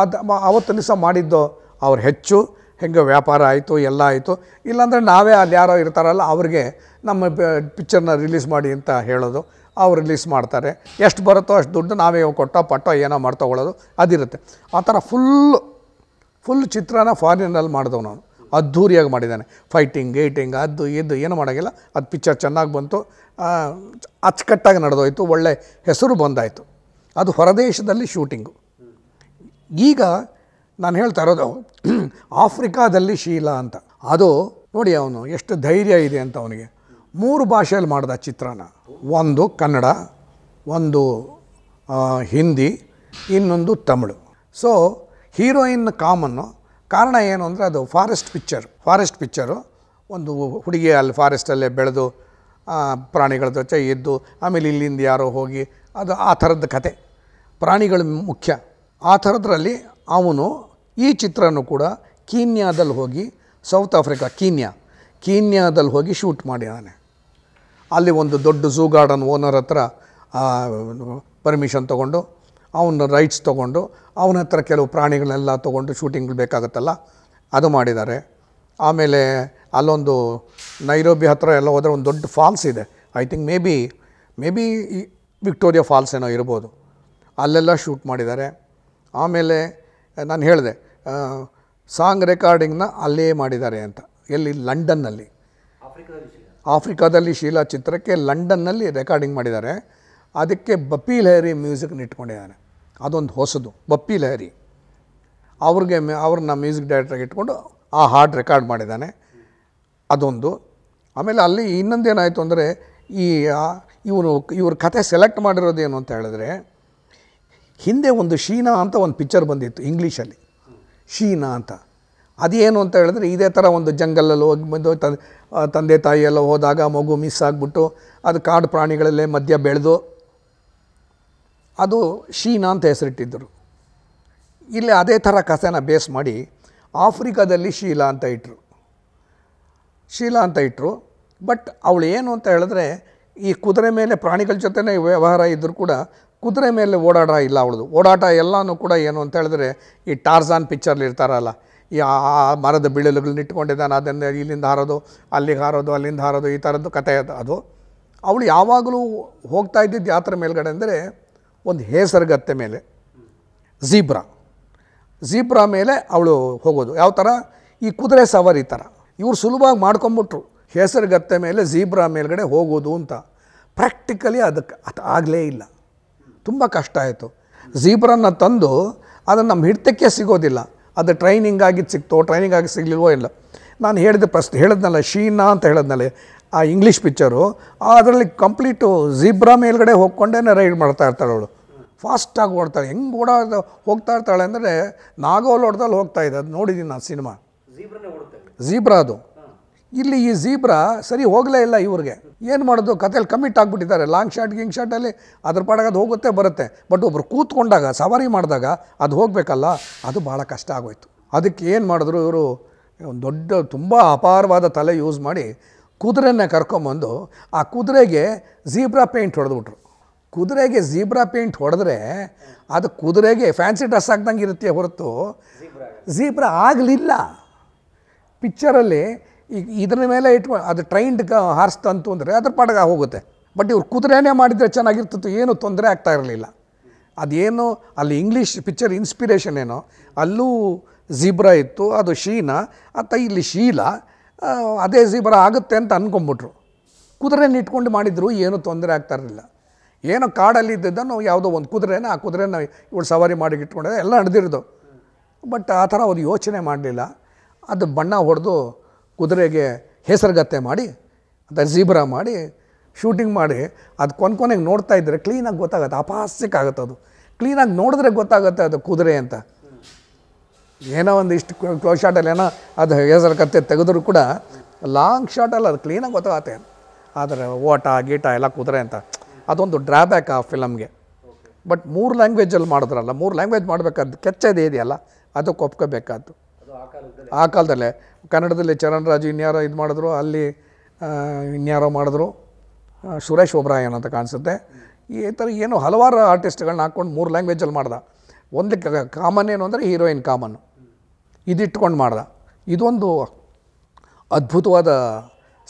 ಅದು ಅವತ್ತು ದಿವಸ ಮಾಡಿದ್ದು ಅವ್ರು ಹೆಚ್ಚು ಹೆಂಗೆ ವ್ಯಾಪಾರ ಆಯಿತು ಎಲ್ಲ ಆಯಿತು ಇಲ್ಲಾಂದರೆ ನಾವೇ ಅಲ್ಲಿ ಯಾರೋ ಇರ್ತಾರಲ್ಲ ಅವ್ರಿಗೆ ನಮ್ಮ ಪಿಕ್ಚರ್ನ ರಿಲೀಸ್ ಮಾಡಿ ಅಂತ ಹೇಳೋದು ಅವ್ರು ರಿಲೀಸ್ ಮಾಡ್ತಾರೆ ಎಷ್ಟು ಬರುತ್ತೋ ಅಷ್ಟು ದುಡ್ಡು ನಾವೇ ಕೊಟ್ಟೋ ಪಟ್ಟೋ ಏನೋ ಮಾಡ್ತಗೊಳ್ಳೋದು ಅದಿರುತ್ತೆ ಆ ಥರ ಫುಲ್ಲು ಫುಲ್ ಚಿತ್ರಾನ್ನ ಫಾರಿನಲ್ಲಿ ಮಾಡಿದವು ನಾನು ಅದ್ಧೂರಿಯಾಗಿ ಮಾಡಿದ್ದಾನೆ ಫೈಟಿಂಗ್ ಗೇಟಿಂಗ್ ಅದು ಇದು ಏನು ಮಾಡೋಂಗಿಲ್ಲ ಅದು ಪಿಚ್ಚರ್ ಚೆನ್ನಾಗಿ ಬಂತು ಅಚ್ಚುಕಟ್ಟಾಗಿ ನಡೆದೋಯ್ತು ಒಳ್ಳೆ ಹೆಸರು ಬಂದಾಯಿತು ಅದು ಹೊರದೇಶದಲ್ಲಿ ಶೂಟಿಂಗು ಈಗ ನಾನು ಹೇಳ್ತಾ ಇರೋದು ಆಫ್ರಿಕಾದಲ್ಲಿ ಶೀಲ ಅಂತ ಅದು ನೋಡಿ ಅವನು ಎಷ್ಟು ಧೈರ್ಯ ಇದೆ ಅಂತ ಅವನಿಗೆ ಮೂರು ಭಾಷೆಯಲ್ಲಿ ಮಾಡಿದ ಚಿತ್ರನ ಒಂದು ಕನ್ನಡ ಒಂದು ಹಿಂದಿ ಇನ್ನೊಂದು ತಮಿಳು ಸೊ ಹೀರೋಯಿನ್ ಕಾಮನ್ನು ಕಾರಣ ಏನು ಅಂದರೆ ಅದು ಫಾರೆಸ್ಟ್ ಪಿಕ್ಚರ್ ಫಾರೆಸ್ಟ್ ಪಿಕ್ಚರು ಒಂದು ಹುಡುಗಿ ಅಲ್ಲಿ ಫಾರೆಸ್ಟಲ್ಲೇ ಬೆಳೆದು ಪ್ರಾಣಿಗಳ ಜೊತೆ ಎದ್ದು ಆಮೇಲೆ ಇಲ್ಲಿಂದ ಯಾರೋ ಹೋಗಿ ಅದು ಆ ಥರದ ಕತೆ ಪ್ರಾಣಿಗಳು ಮುಖ್ಯ ಆ ಥರದ್ರಲ್ಲಿ ಅವನು ಈ ಚಿತ್ರನೂ ಕೂಡ ಕೀನ್ಯಾದಲ್ಲಿ ಹೋಗಿ ಸೌತ್ ಆಫ್ರಿಕಾ ಕೀನ್ಯಾ ಕೀನ್ಯಾದಲ್ಲಿ ಹೋಗಿ ಶೂಟ್ ಮಾಡಿದ್ದಾನೆ ಅಲ್ಲಿ ಒಂದು ದೊಡ್ಡ ಝೂ ಗಾರ್ಡನ್ ಓನರ್ ಹತ್ರ ಪರ್ಮಿಷನ್ ತೊಗೊಂಡು ಅವನ ರೈಟ್ಸ್ ತೊಗೊಂಡು ಅವನ ಹತ್ರ ಕೆಲವು ಪ್ರಾಣಿಗಳನ್ನೆಲ್ಲ ತೊಗೊಂಡು ಶೂಟಿಂಗ್ಗಳು ಬೇಕಾಗುತ್ತಲ್ಲ ಅದು ಮಾಡಿದ್ದಾರೆ ಆಮೇಲೆ ಅಲ್ಲೊಂದು ನೈರೋಬಿ ಹತ್ರ ಎಲ್ಲ ಹೋದರೆ ಒಂದು ದೊಡ್ಡ ಫಾಲ್ಸ್ ಇದೆ I think maybe maybe Victoria falls ಏನೋ ಇರ್ಬೋದು ಅಲ್ಲೆಲ್ಲ ಶೂಟ್ ಮಾಡಿದ್ದಾರೆ ಆಮೇಲೆ ನಾನು ಹೇಳಿದೆ ಸಾಂಗ್ ರೆಕಾರ್ಡಿಂಗ್ನ ಅಲ್ಲೇ ಮಾಡಿದ್ದಾರೆ ಅಂತ ಎಲ್ಲಿ ಲಂಡನ್ನಲ್ಲಿ ಆಫ್ರಿಕಾದಲ್ಲಿ ಶೀಲಾ ಚಿತ್ರಕ್ಕೆ ಲಂಡನ್ನಲ್ಲಿ ರೆಕಾರ್ಡಿಂಗ್ ಮಾಡಿದ್ದಾರೆ ಅದಕ್ಕೆ ಬಪೀಲ್ ಹೇರಿ ಮ್ಯೂಸಿಕ್ನ ಇಟ್ಕೊಂಡಿದ್ದಾರೆ ಅದೊಂದು ಹೊಸದು ಬಪ್ಪಿ ಲಹರಿ ಅವ್ರಿಗೆ ಅವ್ರನ್ನ ಮ್ಯೂಸಿಕ್ ಡೈರೆಕ್ಟ್ರಾಗಿ ಇಟ್ಕೊಂಡು ಆ ಹಾಡು ರೆಕಾರ್ಡ್ ಮಾಡಿದ್ದಾನೆ ಅದೊಂದು ಆಮೇಲೆ ಅಲ್ಲಿ ಇನ್ನೊಂದೇನಾಯಿತು ಅಂದರೆ ಈ ಇವನು ಇವ್ರ ಕತೆ ಸೆಲೆಕ್ಟ್ ಮಾಡಿರೋದೇನು ಅಂತ ಹೇಳಿದ್ರೆ ಹಿಂದೆ ಒಂದು ಶೀನಾ ಅಂತ ಒಂದು ಪಿಕ್ಚರ್ ಬಂದಿತ್ತು ಇಂಗ್ಲೀಷಲ್ಲಿ ಶೀನಾ ಅಂತ ಅದೇನು ಅಂತ ಹೇಳಿದ್ರೆ ಇದೇ ಥರ ಒಂದು ಜಂಗಲಲ್ಲಿ ಹೋಗಿ ಬಂದು ತಂದೆ ತಾಯಿಯೆಲ್ಲ ಹೋದಾಗ ಮಗು ಮಿಸ್ ಆಗಿಬಿಟ್ಟು ಅದು ಕಾಡು ಪ್ರಾಣಿಗಳಲ್ಲೇ ಮಧ್ಯ ಬೆಳೆದು ಅದು ಶೀನಾ ಅಂತ ಹೆಸರಿಟ್ಟಿದ್ದರು ಇಲ್ಲಿ ಅದೇ ಥರ ಕಸನ ಬೇಸ್ ಮಾಡಿ ಆಫ್ರಿಕಾದಲ್ಲಿ ಶೀಲಾ ಅಂತ ಇಟ್ಟರು ಶೀಲಾ ಅಂತ ಇಟ್ಟರು ಬಟ್ ಅವಳು ಏನು ಅಂತ ಹೇಳಿದ್ರೆ ಈ ಕುದುರೆ ಮೇಲೆ ಪ್ರಾಣಿಗಳ ಜೊತೆನೇ ವ್ಯವಹಾರ ಇದ್ದರೂ ಕೂಡ ಕುದುರೆ ಮೇಲೆ ಓಡಾಟ ಇಲ್ಲ ಅವಳದು ಓಡಾಟ ಎಲ್ಲನೂ ಕೂಡ ಏನು ಅಂತ ಹೇಳಿದ್ರೆ ಈ ಟಾರ್ಜಾನ್ ಪಿಕ್ಚರ್ಲಿ ಇರ್ತಾರಲ್ಲ ಈ ಆ ಮರದ ಬಿಳಲುಗಳನ್ನ ಇಟ್ಕೊಂಡಿದ್ದಾನೆ ಅದನ್ನು ಇಲ್ಲಿಂದ ಹಾರೋದು ಅಲ್ಲಿಗೆ ಹಾರೋದು ಅಲ್ಲಿಂದ ಹಾರೋದು ಈ ಥರದ್ದು ಕಥೆ ಅದು ಅವಳು ಯಾವಾಗಲೂ ಹೋಗ್ತಾ ಇದ್ದಿದ್ದು ಯಾತ್ರೆ ಮೇಲ್ಗಡೆ ಅಂದರೆ ಒಂದು ಹೇಸರ್ಗತ್ತೆ ಮೇಲೆ ಝೀಬ್ರಾ ಝೀಬ್ರಾ ಮೇಲೆ ಅವಳು ಹೋಗೋದು ಯಾವ ಥರ ಈ ಕುದುರೆ ಸವಾರಿ ಥರ ಇವ್ರು ಸುಲಭವಾಗಿ ಮಾಡ್ಕೊಂಬಿಟ್ರು ಹೆಸರುಗತ್ತೆ ಮೇಲೆ ಝೀಬ್ರಾ ಮೇಲ್ಗಡೆ ಹೋಗೋದು ಅಂತ ಪ್ರಾಕ್ಟಿಕಲಿ ಅದಕ್ಕೆ ಅದು ಆಗಲೇ ಇಲ್ಲ ತುಂಬ ಕಷ್ಟ ಆಯಿತು ಝೀಬ್ರನ್ನ ತಂದು ಅದನ್ನು ನಮ್ಮ ಹಿಡ್ತಕ್ಕೆ ಸಿಗೋದಿಲ್ಲ ಅದು ಟ್ರೈನಿಂಗ್ ಆಗಿದ್ದು ಸಿಕ್ತೋ ಟ್ರೈನಿಂಗ್ ಆಗಿ ಸಿಗಲಿಲ್ವೋ ಇಲ್ಲ ನಾನು ಹೇಳಿದ ಪ್ರಶ್ನೆ ಹೇಳಿದ್ನಲ್ಲ ಶೀನಾ ಅಂತ ಹೇಳಿದ್ನಲ್ಲ ಆ ಇಂಗ್ಲೀಷ್ ಪಿಕ್ಚರು ಅದರಲ್ಲಿ ಕಂಪ್ಲೀಟು ಝೀಬ್ರಾ ಮೇಲ್ಗಡೆ ಹೋಗ್ಕೊಂಡೇ ರೈಡ್ ಮಾಡ್ತಾ ಇರ್ತಾಳೆ ಅವಳು ಫಾಸ್ಟಾಗಿ ಓಡ್ತಾಳೆ ಹೆಂಗೆ ಓಡಾ ಹೋಗ್ತಾ ಇರ್ತಾಳೆ ಅಂದರೆ ನಾಗೋಲ್ ಓಡ್ದಲ್ಲಿ ಹೋಗ್ತಾ ಇದೆ ಅದು ನೋಡಿದ್ದೀನಿ ನಾನು ಸಿನಿಮಾ ಝೀಬ್ರಾ ಅದು ಇಲ್ಲಿ ಈ ಝೀಬ್ರಾ ಸರಿ ಹೋಗಲೇ ಇಲ್ಲ ಇವ್ರಿಗೆ ಏನು ಮಾಡೋದು ಕಥೆಯಲ್ಲಿ ಕಮಿಟ್ ಆಗಿಬಿಟ್ಟಿದ್ದಾರೆ ಲಾಂಗ್ ಶಾರ್ಟ್ ಗಿಂಗ್ ಶಾರ್ಟಲ್ಲಿ ಅದ್ರ ಪಾಡಾಗ ಅದು ಹೋಗುತ್ತೆ ಬರುತ್ತೆ ಬಟ್ ಒಬ್ರು ಕೂತ್ಕೊಂಡಾಗ ಸವಾರಿ ಮಾಡಿದಾಗ ಅದು ಹೋಗಬೇಕಲ್ಲ ಅದು ಭಾಳ ಕಷ್ಟ ಆಗೋಯ್ತು ಅದಕ್ಕೆ ಏನು ಮಾಡಿದ್ರು ಇವರು ಒಂದು ದೊಡ್ಡ ತುಂಬ ಅಪಾರವಾದ ತಲೆ ಯೂಸ್ ಮಾಡಿ ಕುದುರೆನ ಕರ್ಕೊಂಬಂದು ಆ ಕುದುರೆಗೆ ಝೀಬ್ರಾ ಪೇಂಟ್ ಹೊಡೆದ್ಬಿಟ್ರು ಕುದುರೆಗೆ ಝೀಬ್ರಾ ಪೇಂಟ್ ಹೊಡೆದ್ರೆ ಅದು ಕುದುರೆಗೆ ಫ್ಯಾನ್ಸಿ ಡ್ರೆಸ್ ಆಗ್ದಂಗೆ ಇರುತ್ತೆ ಹೊರತು ಝೀಬ್ರಾ ಆಗಲಿಲ್ಲ ಪಿಕ್ಚರಲ್ಲಿ ಈಗ ಇದ್ರ ಮೇಲೆ ಇಟ್ಕೊ ಅದು ಟ್ರೈಂಡ್ ಹಾರ್ಸ್ ತಂತು ಅಂದರೆ ಅದ್ರ ಪಾಡಗ ಹೋಗುತ್ತೆ ಬಟ್ ಇವ್ರು ಕುದುರೆನೇ ಮಾಡಿದರೆ ಚೆನ್ನಾಗಿರ್ತಿತ್ತು ಏನೂ ತೊಂದರೆ ಆಗ್ತಾ ಇರಲಿಲ್ಲ ಅದೇನು ಅಲ್ಲಿ ಇಂಗ್ಲೀಷ್ ಪಿಕ್ಚರ್ ಇನ್ಸ್ಪಿರೇಷನ್ ಏನೋ ಅಲ್ಲೂ ಝೀಬ್ರಾ ಇತ್ತು ಅದು ಶೀನ ಅಥವಾ ಇಲ್ಲಿ ಶೀಲ ಅದೇ ಜೀಬ್ರ ಆಗುತ್ತೆ ಅಂತ ಅಂದ್ಕೊಂಬಿಟ್ರು ಕುದುರೆನ ಇಟ್ಕೊಂಡು ಮಾಡಿದ್ರು ಏನೂ ತೊಂದರೆ ಆಗ್ತಾ ಇರಲಿಲ್ಲ ಏನೋ ಕಾಡಲ್ಲಿ ಇದ್ದಿದ್ದನ್ನು ಯಾವುದೋ ಒಂದು ಕುದುರೆನ ಆ ಕುದುರೆನ ಇವಳು ಸವಾರಿ ಮಾಡಿ ಇಟ್ಕೊಂಡೆ ಎಲ್ಲ ನಡೆದಿರೋದು ಬಟ್ ಆ ಥರ ಅವ್ರು ಯೋಚನೆ ಮಾಡಲಿಲ್ಲ ಅದು ಬಣ್ಣ ಹೊಡೆದು ಕುದುರೆಗೆ ಹೆಸರುಗತ್ತೆ ಮಾಡಿ ಅದು ಜೀಬ್ರಾ ಮಾಡಿ ಶೂಟಿಂಗ್ ಮಾಡಿ ಅದು ಕೊನೆ ಕೊನೆಗೆ ನೋಡ್ತಾ ಇದ್ದರೆ ಕ್ಲೀನಾಗಿ ಗೊತ್ತಾಗುತ್ತೆ ಅಪಾಸ್ಯಕ್ಕಾಗುತ್ತೆ ಅದು ಕ್ಲೀನಾಗಿ ನೋಡಿದ್ರೆ ಗೊತ್ತಾಗುತ್ತೆ ಅದು ಕುದುರೆ ಅಂತ ಏನೋ ಒಂದು ಇಷ್ಟು ಕ್ಲೋಸ್ ಶಾಟಲ್ಲಿ ಏನೋ ಅದು ಹೆಸರು ಕತ್ತೆ ತೆಗೆದ್ರು ಕೂಡ ಲಾಂಗ್ ಶಾಟಲ್ಲಿ ಅದು ಕ್ಲೀನಾಗಿ ಗೊತ್ತಾಗತ್ತೆ ಆದರೆ ಓಟ ಗೀಟ ಎಲ್ಲ ಕುದುರೆ ಅಂತ ಅದೊಂದು ಡ್ರಾಬ್ಯಾಕ್ ಆ ಫಿಲಮ್ಗೆ ಬಟ್ ಮೂರು ಲ್ಯಾಂಗ್ವೇಜಲ್ಲಿ ಮಾಡಿದ್ರಲ್ಲ ಮೂರು ಲ್ಯಾಂಗ್ವೇಜ್ ಮಾಡಬೇಕಾದ ಕೆಚ್ಚದೇ ಇದೆಯಲ್ಲ ಅದಕ್ಕೆ ಒಪ್ಕೋಬೇಕಾದ್ದು ಆ ಕಾಲದಲ್ಲೇ ಕನ್ನಡದಲ್ಲಿ ಚರಣ್ ರಾಜು ಇನ್ಯಾರೋ ಇದು ಮಾಡಿದ್ರು ಅಲ್ಲಿ ಇನ್ಯಾರೋ ಮಾಡಿದ್ರು ಸುರೇಶ್ ಒಬ್ರಾಯನ್ ಅಂತ ಕಾಣಿಸುತ್ತೆ ಈ ಥರ ಏನು ಹಲವಾರು ಆರ್ಟಿಸ್ಟ್ಗಳನ್ನ ಹಾಕ್ಕೊಂಡು ಮೂರು ಲ್ಯಾಂಗ್ವೇಜಲ್ಲಿ ಮಾಡ್ದೆ ಒಂದು ಕಾಮನ್ ಏನು ಅಂದರೆ ಹೀರೋಯಿನ್ ಕಾಮನ್ನು ಇದಿಟ್ಕೊಂಡು ಮಾಡ್ದ ಇದೊಂದು ಅದ್ಭುತವಾದ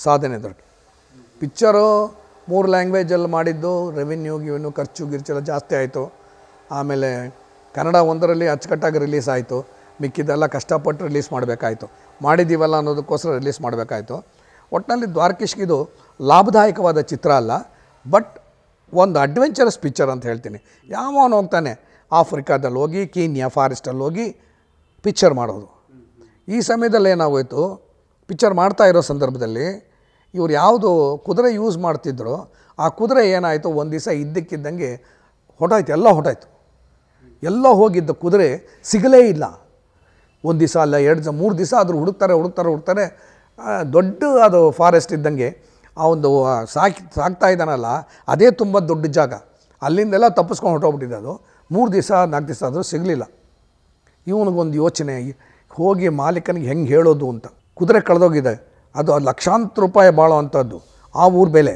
ಸಾಧನೆ ದೊಡ್ಡ ಪಿಕ್ಚರು ಮೂರು ಲ್ಯಾಂಗ್ವೇಜಲ್ಲಿ ಮಾಡಿದ್ದು ರೆವಿನ್ಯೂ ಗಿವೆನ್ಯೂ ಖರ್ಚು ಗಿರ್ಚೆಲ್ಲ ಜಾಸ್ತಿ ಆಯಿತು ಆಮೇಲೆ ಕನ್ನಡ ಒಂದರಲ್ಲಿ ಅಚ್ಚುಕಟ್ಟಾಗಿ ರಿಲೀಸ್ ಆಯಿತು ಮಿಕ್ಕಿದ್ದೆಲ್ಲ ಕಷ್ಟಪಟ್ಟು ರಿಲೀಸ್ ಮಾಡಬೇಕಾಯಿತು ಮಾಡಿದ್ದೀವಲ್ಲ ಅನ್ನೋದಕ್ಕೋಸ್ಕರ ರಿಲೀಸ್ ಮಾಡಬೇಕಾಯಿತು ಒಟ್ಟಿನಲ್ಲಿ ಇದು ಲಾಭದಾಯಕವಾದ ಚಿತ್ರ ಅಲ್ಲ ಬಟ್ ಒಂದು ಅಡ್ವೆಂಚರಸ್ ಪಿಕ್ಚರ್ ಅಂತ ಹೇಳ್ತೀನಿ ಯಾವನು ಹೋಗ್ತಾನೆ ಆಫ್ರಿಕಾದಲ್ಲಿ ಹೋಗಿ ಕೀನ್ಯಾ ಫಾರೆಸ್ಟಲ್ಲಿ ಹೋಗಿ ಪಿಕ್ಚರ್ ಮಾಡೋದು ಈ ಸಮಯದಲ್ಲಿ ಏನಾಗೋಯಿತು ಪಿಕ್ಚರ್ ಮಾಡ್ತಾ ಇರೋ ಸಂದರ್ಭದಲ್ಲಿ ಇವ್ರು ಯಾವುದು ಕುದುರೆ ಯೂಸ್ ಮಾಡ್ತಿದ್ರು ಆ ಕುದುರೆ ಏನಾಯಿತು ಒಂದು ದಿವಸ ಇದ್ದಕ್ಕಿದ್ದಂಗೆ ಹೊಟಾಯ್ತು ಎಲ್ಲ ಹೊಟಾಯ್ತು ಎಲ್ಲ ಹೋಗಿದ್ದ ಕುದುರೆ ಸಿಗಲೇ ಇಲ್ಲ ಒಂದು ದಿವಸ ಅಲ್ಲ ಎರಡು ದಿವಸ ಮೂರು ದಿವಸ ಆದರೂ ಹುಡುಕ್ತಾರೆ ಹುಡುಕ್ತಾರೆ ಹುಡುಕ್ತಾರೆ ದೊಡ್ಡ ಅದು ಫಾರೆಸ್ಟ್ ಇದ್ದಂಗೆ ಆ ಒಂದು ಸಾಕಿ ಸಾಕ್ತಾ ಇದ್ದಾನಲ್ಲ ಅದೇ ತುಂಬ ದೊಡ್ಡ ಜಾಗ ಅಲ್ಲಿಂದೆಲ್ಲ ತಪ್ಪಿಸ್ಕೊಂಡು ಹೊಟ್ಟೋಗ್ಬಿಟ್ಟಿದ್ದು ಅದು ಮೂರು ದಿವಸ ನಾಲ್ಕು ದಿವಸ ಆದರೂ ಸಿಗಲಿಲ್ಲ ಇವನಿಗೊಂದು ಯೋಚನೆ ಹೋಗಿ ಮಾಲೀಕನಿಗೆ ಹೆಂಗೆ ಹೇಳೋದು ಅಂತ ಕುದುರೆ ಕಳೆದೋಗಿದೆ ಅದು ಅದು ಲಕ್ಷಾಂತರ ರೂಪಾಯಿ ಬಾಳೋ ಅಂಥದ್ದು ಆ ಊರ ಬೆಲೆ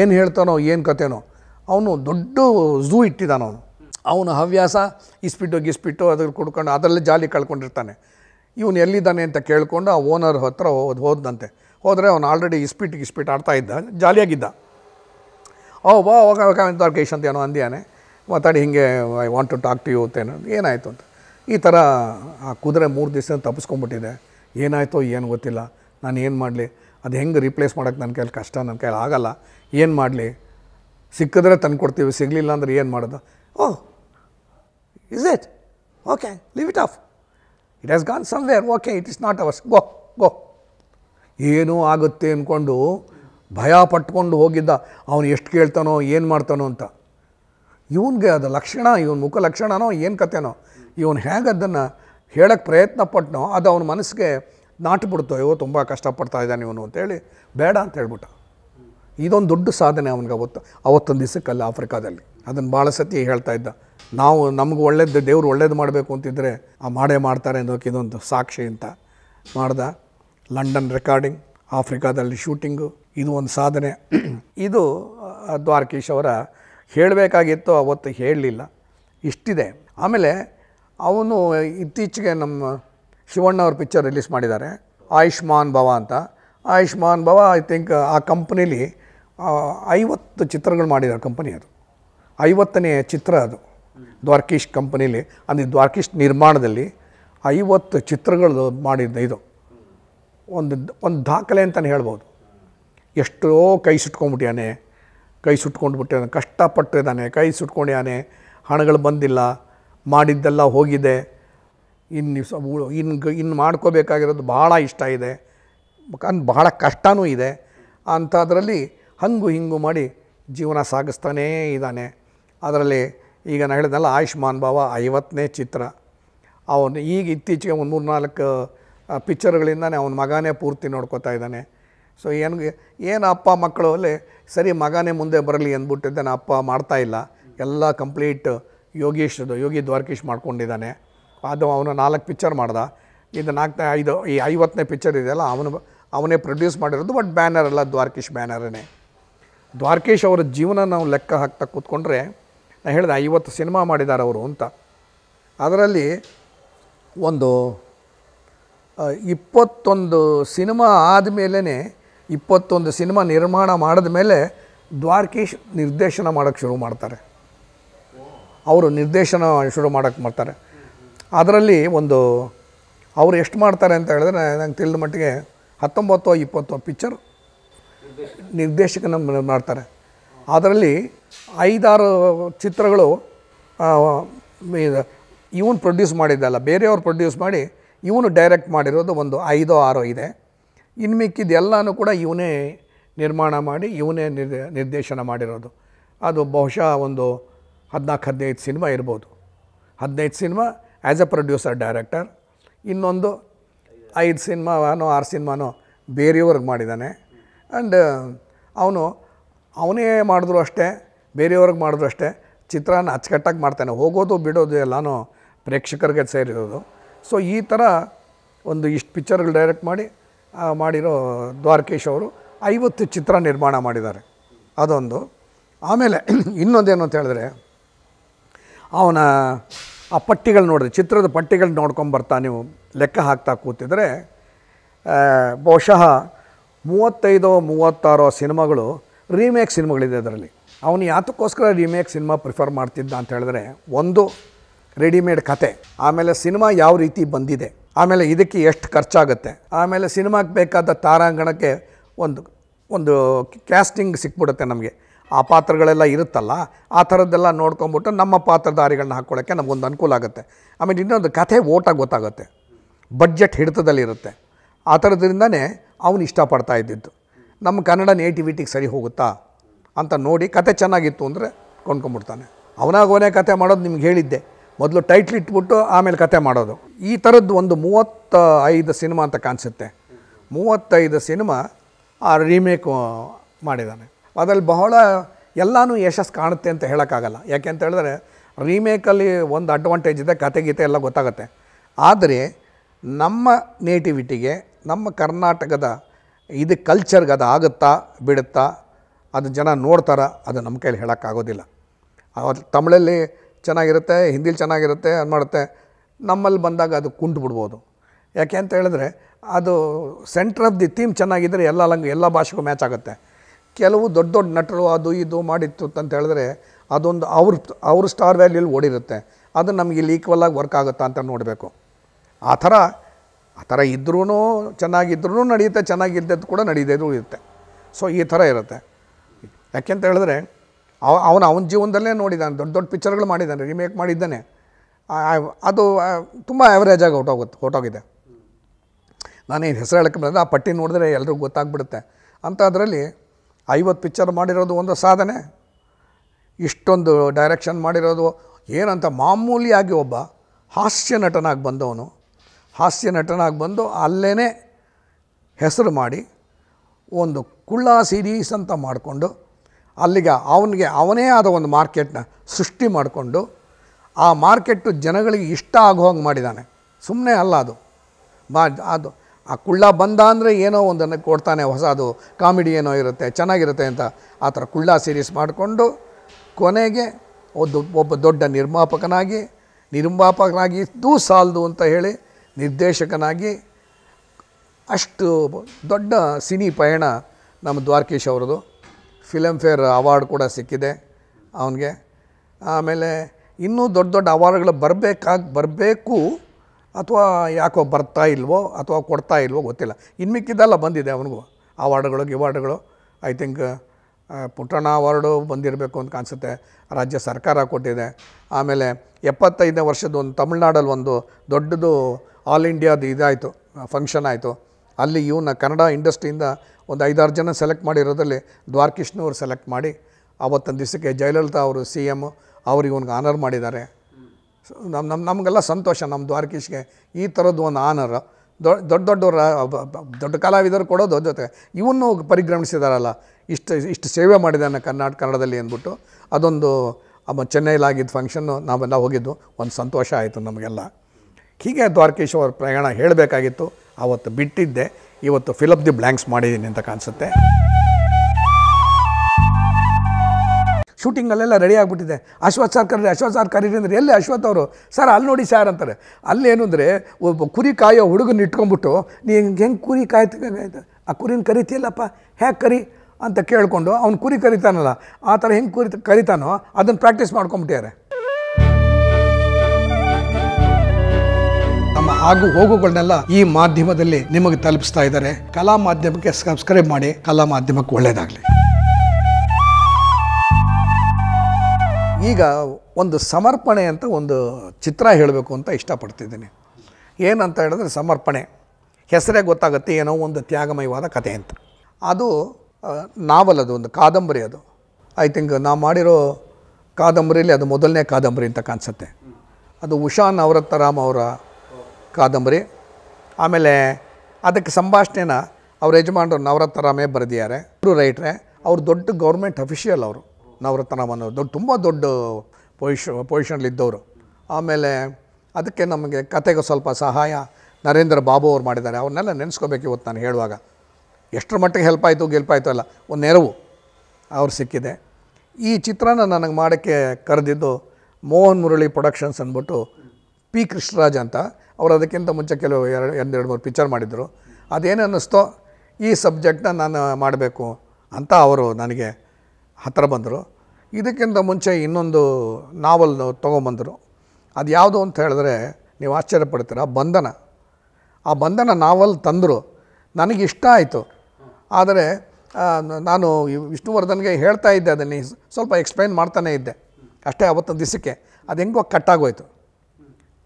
ಏನು ಹೇಳ್ತಾನೋ ಏನು ಕತೆನೋ ಅವನು ದೊಡ್ಡ ಝೂ ಇಟ್ಟಿದ್ದಾನ ಅವನು ಅವನ ಹವ್ಯಾಸ ಇಸ್ಪಿಟ್ಟು ಗಿಸ್ಪಿಟ್ಟು ಅದ್ರ ಕುಡ್ಕೊಂಡು ಅದರಲ್ಲೇ ಜಾಲಿ ಕಳ್ಕೊಂಡಿರ್ತಾನೆ ಇವನು ಎಲ್ಲಿದ್ದಾನೆ ಅಂತ ಕೇಳಿಕೊಂಡು ಆ ಓನರ್ ಹತ್ರ ಓದ್ ಹೋದಂತೆ ಹೋದರೆ ಅವನು ಆಲ್ರೆಡಿ ಇಸ್ಪಿಟ್ ಗಿಸ್ಪಿಟ್ ಆಡ್ತಾ ಇದ್ದ ಜಾಲಿಯಾಗಿದ್ದ ಓ ಬಾ ಹೋಗ ಅಂತ ಏನೋ ಅಂದ್ಯಾನೆ ಮಾತಾಡಿ ಹೀಗೆ I want to talk to you ಏನೋ ಏನಾಯಿತು ಅಂತ ಈ ಥರ ಆ ಕುದುರೆ ಮೂರು ದಿವಸ ತಪ್ಪಿಸ್ಕೊಂಬಿಟ್ಟಿದೆ ಏನಾಯಿತೋ ಏನು ಗೊತ್ತಿಲ್ಲ ನಾನು ಏನು ಮಾಡಲಿ ಅದು ಹೆಂಗೆ ರಿಪ್ಲೇಸ್ ಮಾಡೋಕ್ಕೆ ನನ್ನ ಕೈಯಲ್ಲಿ ಕಷ್ಟ ನನ್ನ ಕೈಯಲ್ಲಿ ಆಗಲ್ಲ ಏನು ಮಾಡಲಿ ಸಿಕ್ಕಿದ್ರೆ ತಂದು ಕೊಡ್ತೀವಿ ಸಿಗಲಿಲ್ಲ ಅಂದರೆ ಏನು ಮಾಡೋದು oh is it okay leave it off it as gone somewhere okay it is not ours go go ಏನೂ ಆಗುತ್ತೆ ಅಂದ್ಕೊಂಡು ಭಯ ಪಟ್ಕೊಂಡು ಹೋಗಿದ್ದ ಅವನು ಎಷ್ಟು ಕೇಳ್ತಾನೋ ಏನು ಮಾಡ್ತಾನೋ ಅಂತ ಇವನಿಗೆ ಅದು ಲಕ್ಷಣ ಇವನ ಮುಖ ಲಕ್ಷಣನೋ ಏನು ಕತೆನೋ ಇವನು ಹೇಗೆ ಅದನ್ನು ಹೇಳೋಕ್ಕೆ ಪ್ರಯತ್ನ ಪಟ್ಟನೋ ಅದು ಅವನ ಮನಸ್ಸಿಗೆ ನಾಟ್ಬಿಡ್ತು ಅಯ್ಯೋ ತುಂಬ ಕಷ್ಟಪಡ್ತಾ ಇದ್ದಾನೆ ಇವನು ಅಂತೇಳಿ ಬೇಡ ಅಂತ ಹೇಳ್ಬಿಟ್ಟ ಇದೊಂದು ದೊಡ್ಡ ಸಾಧನೆ ಅವನಿಗೆ ಅವತ್ತು ಅವತ್ತೊಂದು ದಿವಸಕ್ಕಲ್ಲ ಆಫ್ರಿಕಾದಲ್ಲಿ ಅದನ್ನು ಭಾಳ ಸತಿ ಹೇಳ್ತಾ ಇದ್ದ ನಾವು ನಮ್ಗೆ ಒಳ್ಳೇದು ದೇವ್ರು ಒಳ್ಳೇದು ಮಾಡಬೇಕು ಅಂತಿದ್ದರೆ ಆ ಮಾಡೇ ಮಾಡ್ತಾರೆ ಅನ್ನೋಕೆ ಇದೊಂದು ಸಾಕ್ಷಿ ಅಂತ ಮಾಡ್ದ ಲಂಡನ್ ರೆಕಾರ್ಡಿಂಗ್ ಆಫ್ರಿಕಾದಲ್ಲಿ ಶೂಟಿಂಗು ಇದು ಒಂದು ಸಾಧನೆ ಇದು ದ್ವಾರಕೀಶ್ ಅವರ ಹೇಳಬೇಕಾಗಿತ್ತು ಅವತ್ತು ಹೇಳಲಿಲ್ಲ ಇಷ್ಟಿದೆ ಆಮೇಲೆ ಅವನು ಇತ್ತೀಚೆಗೆ ನಮ್ಮ ಶಿವಣ್ಣವ್ರ ಪಿಕ್ಚರ್ ರಿಲೀಸ್ ಮಾಡಿದ್ದಾರೆ ಆಯುಷ್ಮಾನ್ ಭವ ಅಂತ ಆಯುಷ್ಮಾನ್ ಭವ ಐ ಥಿಂಕ್ ಆ ಕಂಪ್ನೀಲಿ ಐವತ್ತು ಚಿತ್ರಗಳು ಮಾಡಿದ್ದಾರೆ ಕಂಪನಿ ಅದು ಐವತ್ತನೇ ಚಿತ್ರ ಅದು ದ್ವಾರ್ಕೀಶ್ ಕಂಪನಿಲಿ ಅಂದರೆ ದ್ವಾರ್ಕೀಶ್ ನಿರ್ಮಾಣದಲ್ಲಿ ಐವತ್ತು ಚಿತ್ರಗಳು ಮಾಡಿದ್ದೆ ಇದು ಒಂದು ಒಂದು ದಾಖಲೆ ಅಂತಲೇ ಹೇಳ್ಬೋದು ಎಷ್ಟೋ ಕೈ ಸುಟ್ಕೊಂಡ್ಬಿಟ್ಟಿಯಾನೆ ಕೈ ಸುಟ್ಕೊಂಡು ಕಷ್ಟಪಟ್ಟು ಕಷ್ಟಪಟ್ಟಿದ್ದಾನೆ ಕೈ ಸುಟ್ಕೊಂಡ್ಯಾನೆ ಹಣಗಳು ಬಂದಿಲ್ಲ ಮಾಡಿದ್ದೆಲ್ಲ ಹೋಗಿದೆ ಇನ್ನು ಇನ್ನು ಇನ್ನು ಮಾಡ್ಕೋಬೇಕಾಗಿರೋದು ಭಾಳ ಇಷ್ಟ ಇದೆ ಅಂದ್ ಬಹಳ ಕಷ್ಟವೂ ಇದೆ ಅಂಥದ್ರಲ್ಲಿ ಹಂಗು ಹಿಂಗು ಮಾಡಿ ಜೀವನ ಸಾಗಿಸ್ತಾನೇ ಇದ್ದಾನೆ ಅದರಲ್ಲಿ ಈಗ ನಾನು ಹೇಳಿದ್ನಲ್ಲ ಆಯುಷ್ಮಾನ್ ಭಾವ ಐವತ್ತನೇ ಚಿತ್ರ ಅವನು ಈಗ ಇತ್ತೀಚೆಗೆ ಒಂದು ಮೂರು ನಾಲ್ಕು ಪಿಕ್ಚರ್ಗಳಿಂದಾನೆ ಅವನ ಮಗನೇ ಪೂರ್ತಿ ನೋಡ್ಕೋತಾ ಇದ್ದಾನೆ ಸೊ ಏನು ಏನು ಅಪ್ಪ ಮಕ್ಕಳು ಅಲ್ಲಿ ಸರಿ ಮಗನೇ ಮುಂದೆ ಬರಲಿ ಅಂದ್ಬಿಟ್ಟಿದ್ದೆ ನಾನು ಅಪ್ಪ ಮಾಡ್ತಾಯಿಲ್ಲ ಎಲ್ಲ ಕಂಪ್ಲೀಟ್ ಯೋಗೀಶ್ರದ್ದು ಯೋಗಿ ದ್ವಾರಕೀಶ್ ಮಾಡ್ಕೊಂಡಿದ್ದಾನೆ ಅದು ಅವನು ನಾಲ್ಕು ಪಿಕ್ಚರ್ ಮಾಡ್ದ ಇದು ನಾಲ್ಕನೇ ಐದು ಈ ಐವತ್ತನೇ ಪಿಕ್ಚರ್ ಇದೆಯಲ್ಲ ಅವನು ಅವನೇ ಪ್ರೊಡ್ಯೂಸ್ ಮಾಡಿರೋದು ಬಟ್ ಬ್ಯಾನರ್ ಅಲ್ಲ ದ್ವಾರಕೀಶ್ ಬ್ಯಾನರೇ ದ್ವಾರಕೀಶ್ ಅವರ ಜೀವನ ನಾವು ಲೆಕ್ಕ ಹಾಕ್ತಾ ಕೂತ್ಕೊಂಡ್ರೆ ನಾನು ಹೇಳಿದೆ ಐವತ್ತು ಸಿನಿಮಾ ಮಾಡಿದ್ದಾರೆ ಅವರು ಅಂತ ಅದರಲ್ಲಿ ಒಂದು ಇಪ್ಪತ್ತೊಂದು ಸಿನಿಮಾ ಆದಮೇಲೆ ಇಪ್ಪತ್ತೊಂದು ಸಿನಿಮಾ ನಿರ್ಮಾಣ ಮಾಡಿದ ಮೇಲೆ ದ್ವಾರಕೀಶ್ ನಿರ್ದೇಶನ ಮಾಡೋಕ್ಕೆ ಶುರು ಮಾಡ್ತಾರೆ ಅವರು ನಿರ್ದೇಶನ ಶುರು ಮಾಡೋಕ್ಕೆ ಮಾಡ್ತಾರೆ ಅದರಲ್ಲಿ ಒಂದು ಅವರು ಎಷ್ಟು ಮಾಡ್ತಾರೆ ಅಂತ ಹೇಳಿದ್ರೆ ನಂಗೆ ತಿಳಿದ ಮಟ್ಟಿಗೆ ಹತ್ತೊಂಬತ್ತು ಇಪ್ಪತ್ತೋ ಪಿಕ್ಚರ್ ನಿರ್ದೇಶಕನ ಮಾಡ್ತಾರೆ ಅದರಲ್ಲಿ ಐದಾರು ಚಿತ್ರಗಳು ಇವನು ಪ್ರೊಡ್ಯೂಸ್ ಮಾಡಿದ್ದಲ್ಲ ಬೇರೆಯವ್ರು ಪ್ರೊಡ್ಯೂಸ್ ಮಾಡಿ ಇವನು ಡೈರೆಕ್ಟ್ ಮಾಡಿರೋದು ಒಂದು ಐದೋ ಆರೋ ಇದೆ ಇನ್ನು ಮಿಕ್ಕಿದ ಎಲ್ಲನೂ ಕೂಡ ಇವನೇ ನಿರ್ಮಾಣ ಮಾಡಿ ಇವನೇ ನಿರ್ದೇಶನ ಮಾಡಿರೋದು ಅದು ಬಹುಶಃ ಒಂದು ಹದಿನಾಲ್ಕು ಹದಿನೈದು ಸಿನಿಮಾ ಇರ್ಬೋದು ಹದಿನೈದು cinema as a producer director ಇನ್ನೊಂದು ಐದು ಸಿನಿಮಾನೋ ಆರು ಸಿನಿಮಾನೋ ಬೇರೆಯವ್ರಿಗೆ ಮಾಡಿದ್ದಾನೆ ಆ್ಯಂಡ್ uh, ಅವನು ಅವನೇ ಮಾಡಿದ್ರು ಅಷ್ಟೇ ಬೇರೆಯವ್ರಿಗೆ ಮಾಡಿದ್ರು ಅಷ್ಟೇ ಚಿತ್ರಾನ ಅಚ್ಚುಕಟ್ಟಾಗಿ ಮಾಡ್ತಾನೆ ಹೋಗೋದು ಬಿಡೋದು ಎಲ್ಲಾನು ಪ್ರೇಕ್ಷಕರಿಗೆ ಸೇರಿರೋದು ಸೊ ಈ ಥರ ಒಂದು ಇಷ್ಟು ಪಿಕ್ಚರ್ಗಳು ಡೈರೆಕ್ಟ್ ಮಾಡಿ ಮಾಡಿರೋ ದ್ವಾರಕೇಶ್ ಅವರು ಐವತ್ತು ಚಿತ್ರ ನಿರ್ಮಾಣ ಮಾಡಿದ್ದಾರೆ ಅದೊಂದು ಆಮೇಲೆ ಇನ್ನೊಂದೇನು ಅಂತ ಹೇಳಿದ್ರೆ ಅವನ ಆ ಪಟ್ಟಿಗಳು ನೋಡಿದ್ರೆ ಚಿತ್ರದ ಪಟ್ಟಿಗಳು ನೋಡ್ಕೊಂಬರ್ತಾ ನೀವು ಲೆಕ್ಕ ಹಾಕ್ತಾ ಕೂತಿದ್ರೆ ಬಹುಶಃ ಮೂವತ್ತೈದೋ ಮೂವತ್ತಾರೋ ಸಿನಿಮಾಗಳು ರೀಮೇಕ್ ಸಿನಿಮಾಗಳಿದೆ ಅದರಲ್ಲಿ ಅವನು ಯಾತಕ್ಕೋಸ್ಕರ ರೀಮೇಕ್ ಸಿನಿಮಾ ಪ್ರಿಫರ್ ಮಾಡ್ತಿದ್ದ ಅಂತ ಹೇಳಿದ್ರೆ ಒಂದು ರೆಡಿಮೇಡ್ ಕತೆ ಆಮೇಲೆ ಸಿನಿಮಾ ಯಾವ ರೀತಿ ಬಂದಿದೆ ಆಮೇಲೆ ಇದಕ್ಕೆ ಎಷ್ಟು ಖರ್ಚಾಗುತ್ತೆ ಆಮೇಲೆ ಸಿನಿಮಾಗೆ ಬೇಕಾದ ತಾರಾಂಗಣಕ್ಕೆ ಒಂದು ಒಂದು ಕ್ಯಾಸ್ಟಿಂಗ್ ಸಿಕ್ಬಿಡುತ್ತೆ ನಮಗೆ ಆ ಪಾತ್ರಗಳೆಲ್ಲ ಇರುತ್ತಲ್ಲ ಆ ಥರದ್ದೆಲ್ಲ ನೋಡ್ಕೊಂಬಿಟ್ಟು ನಮ್ಮ ಪಾತ್ರಧಾರಿಗಳನ್ನ ಹಾಕ್ಕೊಳ್ಳೋಕ್ಕೆ ನಮಗೊಂದು ಅನುಕೂಲ ಆಗುತ್ತೆ ಆಮೇಲೆ ಇನ್ನೊಂದು ಕಥೆ ಓಟಾಗಿ ಗೊತ್ತಾಗುತ್ತೆ ಬಡ್ಜೆಟ್ ಹಿಡಿತದಲ್ಲಿರುತ್ತೆ ಆ ಥರದ್ರಿಂದನೇ ಅವನು ಇಷ್ಟಪಡ್ತಾ ಇದ್ದಿದ್ದು ನಮ್ಮ ಕನ್ನಡ ನೇಟಿವಿಟಿಗೆ ಸರಿ ಹೋಗುತ್ತಾ ಅಂತ ನೋಡಿ ಕತೆ ಚೆನ್ನಾಗಿತ್ತು ಅಂದರೆ ಕೊಂಡ್ಕೊಂಬಿಡ್ತಾನೆ ಅವನಾಗ ಒನೇ ಕತೆ ಮಾಡೋದು ನಿಮ್ಗೆ ಹೇಳಿದ್ದೆ ಮೊದಲು ಟೈಟ್ಲ್ ಇಟ್ಬಿಟ್ಟು ಆಮೇಲೆ ಕತೆ ಮಾಡೋದು ಈ ಥರದ್ದು ಒಂದು ಮೂವತ್ತ ಐದು ಸಿನಿಮಾ ಅಂತ ಕಾಣಿಸುತ್ತೆ ಮೂವತ್ತೈದು ಸಿನಿಮಾ ಆ ರೀಮೇಕ್ ಮಾಡಿದ್ದಾನೆ ಅದರಲ್ಲಿ ಬಹಳ ಎಲ್ಲನೂ ಯಶಸ್ಸು ಕಾಣುತ್ತೆ ಅಂತ ಹೇಳೋಕ್ಕಾಗಲ್ಲ ಯಾಕೆ ಅಂತ ಹೇಳಿದ್ರೆ ರೀಮೇಕಲ್ಲಿ ಒಂದು ಅಡ್ವಾಂಟೇಜ್ ಇದೆ ಕತೆ ಗೀತೆ ಎಲ್ಲ ಗೊತ್ತಾಗುತ್ತೆ ಆದರೆ ನಮ್ಮ ನೇಟಿವಿಟಿಗೆ ನಮ್ಮ ಕರ್ನಾಟಕದ ಇದು ಕಲ್ಚರ್ಗೆ ಅದು ಆಗುತ್ತಾ ಬಿಡುತ್ತಾ ಅದು ಜನ ನೋಡ್ತಾರ ಅದು ನಮ್ಮ ಕೈಲಿ ಹೇಳೋಕ್ಕಾಗೋದಿಲ್ಲ ತಮಿಳಲ್ಲಿ ಚೆನ್ನಾಗಿರುತ್ತೆ ಹಿಂದಿಲಿ ಚೆನ್ನಾಗಿರುತ್ತೆ ಅದು ಮಾಡುತ್ತೆ ನಮ್ಮಲ್ಲಿ ಬಂದಾಗ ಅದು ಕುಂಟು ಬಿಡ್ಬೋದು ಯಾಕೆ ಅಂತ ಹೇಳಿದ್ರೆ ಅದು ಸೆಂಟ್ರ್ ಆಫ್ ದಿ ಥೀಮ್ ಚೆನ್ನಾಗಿದ್ದರೆ ಎಲ್ಲ ಲಂಗ್ ಎಲ್ಲ ಭಾಷೆಗೂ ಮ್ಯಾಚ್ ಆಗುತ್ತೆ ಕೆಲವು ದೊಡ್ಡ ದೊಡ್ಡ ನಟರು ಅದು ಇದು ಮಾಡಿತ್ತು ಅಂತ ಹೇಳಿದ್ರೆ ಅದೊಂದು ಅವ್ರ ಅವ್ರ ಸ್ಟಾರ್ ವ್ಯಾಲ್ಯೂಲಿ ಓಡಿರುತ್ತೆ ಅದು ನಮಗೆ ಇಲ್ಲಿ ಈಕ್ವಲ್ ಆಗಿ ವರ್ಕ್ ಆಗುತ್ತಾ ಅಂತ ನೋಡಬೇಕು ಆ ಥರ ಆ ಥರ ಇದ್ರೂ ಚೆನ್ನಾಗಿದ್ರೂ ನಡೆಯುತ್ತೆ ಚೆನ್ನಾಗಿದ್ದದ್ದು ಕೂಡ ನಡೀದದು ಇರುತ್ತೆ ಸೊ ಈ ಥರ ಇರುತ್ತೆ ಯಾಕೆ ಅಂತ ಹೇಳಿದ್ರೆ ಅವ ಅವನು ಅವನ ಜೀವನದಲ್ಲೇ ನೋಡಿದ್ದಾನೆ ದೊಡ್ಡ ದೊಡ್ಡ ಪಿಕ್ಚರ್ಗಳು ಮಾಡಿದ್ದಾನೆ ರಿಮೇಕ್ ಮಾಡಿದ್ದಾನೆ ಅದು ತುಂಬ ಔಟ್ ಹೋಗುತ್ತೆ ಹೊಟ್ಟೋಗಿದೆ ನಾನೇನು ಹೆಸರು ಹೇಳಕ್ಕೆ ಬಂದರೆ ಆ ಪಟ್ಟಿ ನೋಡಿದ್ರೆ ಎಲ್ರಿಗೂ ಗೊತ್ತಾಗ್ಬಿಡುತ್ತೆ ಅಂಥದ್ರಲ್ಲಿ ಐವತ್ತು ಪಿಕ್ಚರ್ ಮಾಡಿರೋದು ಒಂದು ಸಾಧನೆ ಇಷ್ಟೊಂದು ಡೈರೆಕ್ಷನ್ ಮಾಡಿರೋದು ಏನಂತ ಮಾಮೂಲಿಯಾಗಿ ಒಬ್ಬ ಹಾಸ್ಯ ನಟನಾಗಿ ಬಂದವನು ಹಾಸ್ಯ ನಟನಾಗಿ ಬಂದು ಅಲ್ಲೇ ಹೆಸರು ಮಾಡಿ ಒಂದು ಕುಳ್ಳ ಸೀರೀಸ್ ಅಂತ ಮಾಡಿಕೊಂಡು ಅಲ್ಲಿಗೆ ಅವನಿಗೆ ಅವನೇ ಆದ ಒಂದು ಮಾರ್ಕೆಟ್ನ ಸೃಷ್ಟಿ ಮಾಡಿಕೊಂಡು ಆ ಮಾರ್ಕೆಟ್ಟು ಜನಗಳಿಗೆ ಇಷ್ಟ ಆಗೋ ಹಂಗೆ ಮಾಡಿದ್ದಾನೆ ಸುಮ್ಮನೆ ಅಲ್ಲ ಅದು ಮಾ ಅದು ಆ ಕುಳ್ಳ ಬಂದ ಅಂದರೆ ಏನೋ ಒಂದನ್ನು ಕೊಡ್ತಾನೆ ಹೊಸದು ಕಾಮಿಡಿ ಏನೋ ಇರುತ್ತೆ ಚೆನ್ನಾಗಿರುತ್ತೆ ಅಂತ ಆ ಥರ ಕುಳ್ಳ ಸೀರೀಸ್ ಮಾಡಿಕೊಂಡು ಕೊನೆಗೆ ಒಂದು ಒಬ್ಬ ದೊಡ್ಡ ನಿರ್ಮಾಪಕನಾಗಿ ನಿರ್ಮಾಪಕನಾಗಿ ನಿರ್ಮಾಪಕನಾಗಿದ್ದೂ ಸಾಲದು ಅಂತ ಹೇಳಿ ನಿರ್ದೇಶಕನಾಗಿ ಅಷ್ಟು ದೊಡ್ಡ ಸಿನಿ ಪಯಣ ನಮ್ಮ ದ್ವಾರಕೀಶ್ ಅವ್ರದ್ದು ಫಿಲಮ್ ಫೇರ್ ಅವಾರ್ಡ್ ಕೂಡ ಸಿಕ್ಕಿದೆ ಅವನಿಗೆ ಆಮೇಲೆ ಇನ್ನೂ ದೊಡ್ಡ ದೊಡ್ಡ ಅವಾರ್ಡ್ಗಳು ಬರಬೇಕಾಗಿ ಬರಬೇಕು ಅಥವಾ ಯಾಕೋ ಬರ್ತಾ ಇಲ್ವೋ ಅಥವಾ ಕೊಡ್ತಾ ಇಲ್ವೋ ಗೊತ್ತಿಲ್ಲ ಇನ್ನು ಮಿಕ್ಕಿದ್ದೆಲ್ಲ ಬಂದಿದೆ ಅವನಿಗೂ ಈ ವಾರ್ಡ್ಗಳು ಐ ಥಿಂಕ್ ಪುಟ್ಟಣ ಅವಾರ್ಡು ಬಂದಿರಬೇಕು ಅಂತ ಕಾಣಿಸುತ್ತೆ ರಾಜ್ಯ ಸರ್ಕಾರ ಕೊಟ್ಟಿದೆ ಆಮೇಲೆ ಎಪ್ಪತ್ತೈದನೇ ವರ್ಷದ ಒಂದು ತಮಿಳ್ನಾಡಲ್ಲಿ ಒಂದು ದೊಡ್ಡದು ಆಲ್ ಇಂಡಿಯಾದ ಇದಾಯಿತು ಫಂಕ್ಷನ್ ಆಯಿತು ಅಲ್ಲಿ ಇವನ್ನ ಕನ್ನಡ ಇಂಡಸ್ಟ್ರಿಯಿಂದ ಒಂದು ಐದಾರು ಜನ ಸೆಲೆಕ್ಟ್ ಮಾಡಿರೋದ್ರಲ್ಲಿ ದ್ವಾರಕೃಷ್ಣವ್ರು ಸೆಲೆಕ್ಟ್ ಮಾಡಿ ಅವತ್ತೊಂದು ದಿವಸಕ್ಕೆ ಜಯಲಲಿತಾ ಅವರು ಸಿ ಎಮ್ ಅವ್ರಿಗೆ ಇವನ್ಗೆ ಆನರ್ ಮಾಡಿದ್ದಾರೆ ನಮ್ಮ ನಮ್ಮ ನಮಗೆಲ್ಲ ಸಂತೋಷ ನಮ್ಮ ದ್ವಾರಕೀಶ್ಗೆ ಈ ಥರದ್ದು ಒಂದು ಆನರ್ ದೊಡ್ಡ ದೊಡ್ಡವ್ರ ದೊಡ್ಡ ಕಲಾವಿದರು ಕೊಡೋದು ಜೊತೆ ಇವನ್ನು ಪರಿಗ್ರಮಿಸಿದಾರಲ್ಲ ಇಷ್ಟು ಇಷ್ಟು ಸೇವೆ ಮಾಡಿದ್ದಾನೆ ಕರ್ನಾಟಕ ಕನ್ನಡದಲ್ಲಿ ಅಂದ್ಬಿಟ್ಟು ಅದೊಂದು ಚೆನ್ನೈಲಾಗಿದ್ದ ಫಂಕ್ಷನ್ನು ನಾವೆಲ್ಲ ಹೋಗಿದ್ದು ಒಂದು ಸಂತೋಷ ಆಯಿತು ನಮಗೆಲ್ಲ ಹೀಗೆ ದ್ವಾರಕೀಶ್ ಅವ್ರ ಪ್ರಯಾಣ ಹೇಳಬೇಕಾಗಿತ್ತು ಆವತ್ತು ಬಿಟ್ಟಿದ್ದೆ ಇವತ್ತು ಫಿಲಪ್ ದಿ ಬ್ಲ್ಯಾಂಕ್ಸ್ ಮಾಡಿದ್ದೀನಿ ಅಂತ ಕಾಣಿಸುತ್ತೆ ಶೂಟಿಂಗಲ್ಲೆಲ್ಲ ರೆಡಿ ಆಗಿಬಿಟ್ಟಿದೆ ಅಶ್ವಥ್ ಸರ್ ಕರೀರಿ ಅಶ್ವಥ್ ಸರ್ ಕರೀರಿ ಅಂದರೆ ಎಲ್ಲಿ ಅಶ್ವಥ್ ಅವರು ಸರ್ ಅಲ್ಲಿ ನೋಡಿ ಸರ್ ಅಂತಾರೆ ಅಲ್ಲಿ ಏನು ಅಂದರೆ ಒಬ್ಬ ಕುರಿ ಕಾಯೋ ಹುಡುಗನ ಇಟ್ಕೊಂಡ್ಬಿಟ್ಟು ನೀ ಹೆಂಗೆ ಹೆಂಗೆ ಕುರಿ ಕಾಯ್ತು ಆ ಕುರಿನ ಕರಿತೀಯಲ್ಲಪ್ಪ ಹೇಗೆ ಕರಿ ಅಂತ ಕೇಳಿಕೊಂಡು ಅವ್ನು ಕುರಿ ಕರಿತಾನಲ್ಲ ಆ ಥರ ಹೆಂಗೆ ಕುರಿ ಕರಿತಾನೋ ಅದನ್ನು ಪ್ರಾಕ್ಟೀಸ್ ಮಾಡ್ಕೊಂಬಿಟ್ಟಿದ್ದಾರೆ ನಮ್ಮ ಆಗು ಹೋಗುಗಳನ್ನೆಲ್ಲ ಈ ಮಾಧ್ಯಮದಲ್ಲಿ ನಿಮಗೆ ತಲುಪಿಸ್ತಾ ಇದ್ದಾರೆ ಕಲಾ ಮಾಧ್ಯಮಕ್ಕೆ ಸಬ್ಸ್ಕ್ರೈಬ್ ಮಾಡಿ ಕಲಾ ಮಾಧ್ಯಮಕ್ಕೆ ಒಳ್ಳೆಯದಾಗಲಿ ಈಗ ಒಂದು ಸಮರ್ಪಣೆ ಅಂತ ಒಂದು ಚಿತ್ರ ಹೇಳಬೇಕು ಅಂತ ಇಷ್ಟಪಡ್ತಿದ್ದೀನಿ ಏನಂತ ಹೇಳಿದ್ರೆ ಸಮರ್ಪಣೆ ಹೆಸರೇ ಗೊತ್ತಾಗುತ್ತೆ ಏನೋ ಒಂದು ತ್ಯಾಗಮಯವಾದ ಕಥೆ ಅಂತ ಅದು ನಾವಲ್ ಅದು ಒಂದು ಕಾದಂಬರಿ ಅದು ಐ ಥಿಂಕ್ ನಾವು ಮಾಡಿರೋ ಕಾದಂಬರಿಲಿ ಅದು ಮೊದಲನೇ ಕಾದಂಬರಿ ಅಂತ ಕಾಣಿಸುತ್ತೆ ಅದು ಉಷಾ ನವರತ್ನರಾಮ್ ಅವರ ಕಾದಂಬರಿ ಆಮೇಲೆ ಅದಕ್ಕೆ ಸಂಭಾಷಣೆನ ಅವ್ರ ಯಜಮಾನರು ನವರತ್ನರಾಮೇ ಬರೆದಿದ್ದಾರೆ ಇವರು ರೈಟ್ರೆ ಅವ್ರು ದೊಡ್ಡ ಗೌರ್ಮೆಂಟ್ ಅಫಿಷಿಯಲ್ ಅವರು ನವರತ್ನವನ್ನು ದೊಡ್ಡ ತುಂಬ ದೊಡ್ಡ ಪೊಸಿಷ ಇದ್ದವರು ಆಮೇಲೆ ಅದಕ್ಕೆ ನಮಗೆ ಕತೆಗೆ ಸ್ವಲ್ಪ ಸಹಾಯ ನರೇಂದ್ರ ಬಾಬು ಅವ್ರು ಮಾಡಿದ್ದಾರೆ ಅವನ್ನೆಲ್ಲ ನೆನೆಸ್ಕೋಬೇಕು ಇವತ್ತು ನಾನು ಹೇಳುವಾಗ ಎಷ್ಟರ ಮಟ್ಟಿಗೆ ಹೆಲ್ಪ್ ಆಯಿತು ಗೆಲ್ಪಾಯಿತು ಅಲ್ಲ ಒಂದು ನೆರವು ಅವ್ರು ಸಿಕ್ಕಿದೆ ಈ ಚಿತ್ರನ ನನಗೆ ಮಾಡೋಕ್ಕೆ ಕರೆದಿದ್ದು ಮೋಹನ್ ಮುರಳಿ ಪ್ರೊಡಕ್ಷನ್ಸ್ ಅಂದ್ಬಿಟ್ಟು ಪಿ ಕೃಷ್ಣರಾಜ್ ಅಂತ ಅವರು ಅದಕ್ಕಿಂತ ಮುಂಚೆ ಕೆಲವು ಎರಡು ಎರಡು ಮೂರು ಪಿಕ್ಚರ್ ಮಾಡಿದರು ಅದೇನು ಅನ್ನಿಸ್ತೋ ಈ ಸಬ್ಜೆಕ್ಟನ್ನ ನಾನು ಮಾಡಬೇಕು ಅಂತ ಅವರು ನನಗೆ ಹತ್ತಿರ ಬಂದರು ಇದಕ್ಕಿಂತ ಮುಂಚೆ ಇನ್ನೊಂದು ನಾವಲ್ ತೊಗೊಂಬಂದರು ಅದು ಯಾವುದು ಅಂತ ಹೇಳಿದ್ರೆ ನೀವು ಆಶ್ಚರ್ಯಪಡ್ತೀರ ಬಂಧನ ಆ ಬಂಧನ ನಾವಲ್ ತಂದರು ನನಗೆ ಇಷ್ಟ ಆಯಿತು ಆದರೆ ನಾನು ವಿಷ್ಣುವರ್ಧನ್ಗೆ ಹೇಳ್ತಾ ಇದ್ದೆ ಅದನ್ನು ಸ್ವಲ್ಪ ಎಕ್ಸ್ಪ್ಲೈನ್ ಮಾಡ್ತಾನೇ ಇದ್ದೆ ಅಷ್ಟೇ ಅವತ್ತು ದಿವಸಕ್ಕೆ ಅದು ಹೆಂಗೋ ಕಟ್ಟಾಗೋಯ್ತು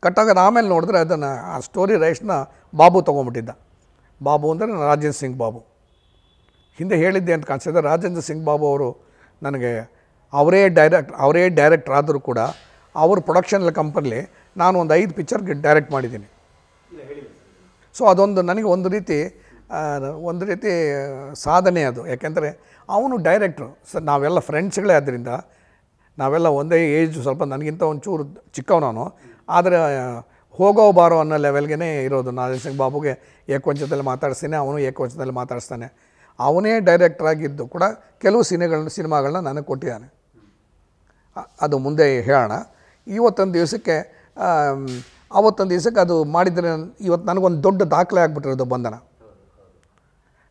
ಕಟ್ಟಾಗೋದು ಆಮೇಲೆ ನೋಡಿದ್ರೆ ಅದನ್ನು ಆ ಸ್ಟೋರಿ ರೈಟ್ಸ್ನ ಬಾಬು ತೊಗೊಂಬಿಟ್ಟಿದ್ದ ಬಾಬು ಅಂದರೆ ರಾಜೇಂದ್ರ ಸಿಂಗ್ ಬಾಬು ಹಿಂದೆ ಹೇಳಿದ್ದೆ ಅಂತ ಕಾಣಿಸಿದ್ರೆ ರಾಜೇಂದ್ರ ಸಿಂಗ್ ಬಾಬು ಅವರು ನನಗೆ ಅವರೇ ಡೈರೆಕ್ಟ್ ಅವರೇ ಡೈರೆಕ್ಟ್ರ್ ಆದರೂ ಕೂಡ ಅವ್ರ ಪ್ರೊಡಕ್ಷನ್ ಕಂಪನಿಲಿ ನಾನು ಒಂದು ಐದು ಪಿಕ್ಚರ್ಗೆ ಡೈರೆಕ್ಟ್ ಮಾಡಿದ್ದೀನಿ ಸೊ ಅದೊಂದು ನನಗೆ ಒಂದು ರೀತಿ ಒಂದು ರೀತಿ ಸಾಧನೆ ಅದು ಯಾಕೆಂದರೆ ಅವನು ಡೈರೆಕ್ಟ್ರು ಸರ್ ನಾವೆಲ್ಲ ಫ್ರೆಂಡ್ಸ್ಗಳೇ ಆದ್ದರಿಂದ ನಾವೆಲ್ಲ ಒಂದೇ ಏಜ್ ಸ್ವಲ್ಪ ನನಗಿಂತ ಒಂಚೂರು ನಾನು ಆದರೆ ಹೋಗೋ ಬಾರೋ ಅನ್ನೋ ಲೆವೆಲ್ಗೆ ಇರೋದು ನಾಗೇಶ್ ಸಿಂಗ್ ಬಾಬುಗೆ ಏಕವಂಚದಲ್ಲಿ ಮಾತಾಡ್ಸ್ತೀನಿ ಅವನು ಏಕವಂಚದಲ್ಲಿ ಮಾತಾಡಿಸ್ತಾನೆ ಅವನೇ ಡೈರೆಕ್ಟರ್ ಆಗಿದ್ದು ಕೂಡ ಕೆಲವು ಸಿನಿಗಳನ್ನ ಸಿನಿಮಾಗಳನ್ನ ನನಗೆ ಕೊಟ್ಟಿದ್ದಾನೆ ಅದು ಮುಂದೆ ಹೇಳೋಣ ಇವತ್ತೊಂದು ದಿವಸಕ್ಕೆ ಅವತ್ತೊಂದು ದಿವಸಕ್ಕೆ ಅದು ಮಾಡಿದರೆ ಇವತ್ತು ನನಗೊಂದು ದೊಡ್ಡ ದಾಖಲೆ ಆಗಿಬಿಟ್ಟಿರೋದು ಬಂಧನ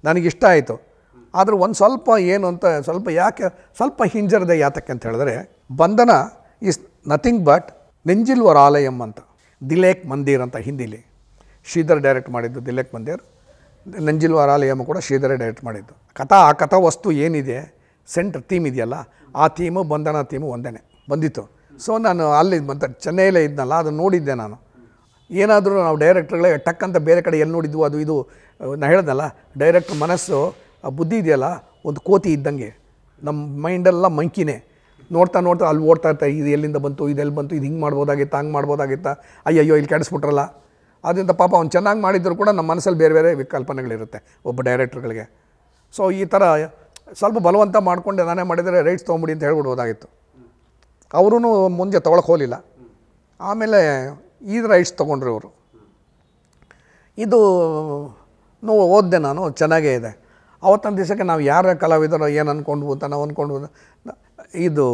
ನನಗಿಷ್ಟ ಆಯಿತು ಆದರೆ ಒಂದು ಸ್ವಲ್ಪ ಏನು ಅಂತ ಸ್ವಲ್ಪ ಯಾಕೆ ಸ್ವಲ್ಪ ಹಿಂಜರದೆ ಯಾತಕ್ಕೆ ಅಂತ ಹೇಳಿದ್ರೆ ಬಂಧನ ಇಸ್ ನಥಿಂಗ್ ಬಟ್ ನೆಂಜಿಲ್ವರ್ ಆಲಯಂ ಅಂತ ದಿಲೇಕ್ ಮಂದಿರ್ ಅಂತ ಹಿಂದಿಲಿ ಶ್ರೀಧರ್ ಡೈರೆಕ್ಟ್ ಮಾಡಿದ್ದು ದಿಲೇಕ್ ಮಂದಿರ್ ನಂಜಿಲ್ವಾರಾಲಯಮ ಕೂಡ ಶ್ರೀಧರ ಡೈರೆಕ್ಟ್ ಮಾಡಿದ್ದು ಕಥಾ ಆ ಕಥಾ ವಸ್ತು ಏನಿದೆ ಸೆಂಟ್ರ್ ಥೀಮ್ ಇದೆಯಲ್ಲ ಆ ಥೀಮು ಬಂಧನ ಥೀಮು ಒಂದೇ ಬಂದಿತ್ತು ಸೊ ನಾನು ಅಲ್ಲಿ ಬಂತ ಚೆನ್ನೈಲೇ ಇದ್ನಲ್ಲ ಅದನ್ನು ನೋಡಿದ್ದೆ ನಾನು ಏನಾದರೂ ನಾವು ಡೈರೆಕ್ಟ್ರುಗಳೇ ಟಕ್ ಬೇರೆ ಕಡೆ ಎಲ್ಲಿ ನೋಡಿದ್ವು ಅದು ಇದು ನಾನು ಹೇಳ್ದಲ್ಲ ಡೈರೆಕ್ಟ್ರ್ ಮನಸ್ಸು ಆ ಬುದ್ಧಿ ಇದೆಯಲ್ಲ ಒಂದು ಕೋತಿ ಇದ್ದಂಗೆ ನಮ್ಮ ಮೈಂಡೆಲ್ಲ ಮಂಕಿನೇ ನೋಡ್ತಾ ನೋಡ್ತಾ ಅಲ್ಲಿ ಓಡ್ತಾ ಇರ್ತಾ ಇದು ಎಲ್ಲಿಂದ ಬಂತು ಇದೆಲ್ಲಿ ಬಂತು ಇದು ಹಿಂಗೆ ಮಾಡ್ಬೋದಾಗಿತ್ತು ಹಂಗೆ ಮಾಡ್ಬೋದಾಗಿತ್ತ ಅಯ್ಯಯ್ಯೋ ಇಲ್ಲಿ ಕೆಡಿಸ್ಬಿಟ್ರಲ್ಲ ಆದ್ದರಿಂದ ಪಾಪ ಅವ್ನು ಚೆನ್ನಾಗಿ ಮಾಡಿದ್ರು ಕೂಡ ನಮ್ಮ ಮನಸ್ಸಲ್ಲಿ ಬೇರೆ ಬೇರೆ ವಿಕಲ್ಪನೆಗಳಿರುತ್ತೆ ಒಬ್ಬ ಡೈರೆಕ್ಟ್ರ್ಗಳಿಗೆ ಸೊ ಈ ಥರ ಸ್ವಲ್ಪ ಬಲವಂತ ಮಾಡಿಕೊಂಡು ನಾನೇ ಮಾಡಿದರೆ ರೈಟ್ಸ್ ತೊಗೊಂಬಿಡಿ ಅಂತ ಹೇಳ್ಬಿಡ್ಬೋದಾಗಿತ್ತು ಅವರೂ ಮುಂದೆ ತೊಗೊಳಕ್ಕೆ ಹೋಲಿಲ್ಲ ಆಮೇಲೆ ಈ ರೈಟ್ಸ್ ತೊಗೊಂಡ್ರು ಅವರು ಇದು ನೋವು ಓದಿದೆ ನಾನು ಚೆನ್ನಾಗೇ ಇದೆ ಅವತ್ತೊಂದು ದಿವಸಕ್ಕೆ ನಾವು ಯಾರ ಕಲಾವಿದರು ಏನು ಅಂದ್ಕೊಂಡ್ವು ಅಂತ ನಾವು ಅಂದ್ಕೊಂಡು ಇದು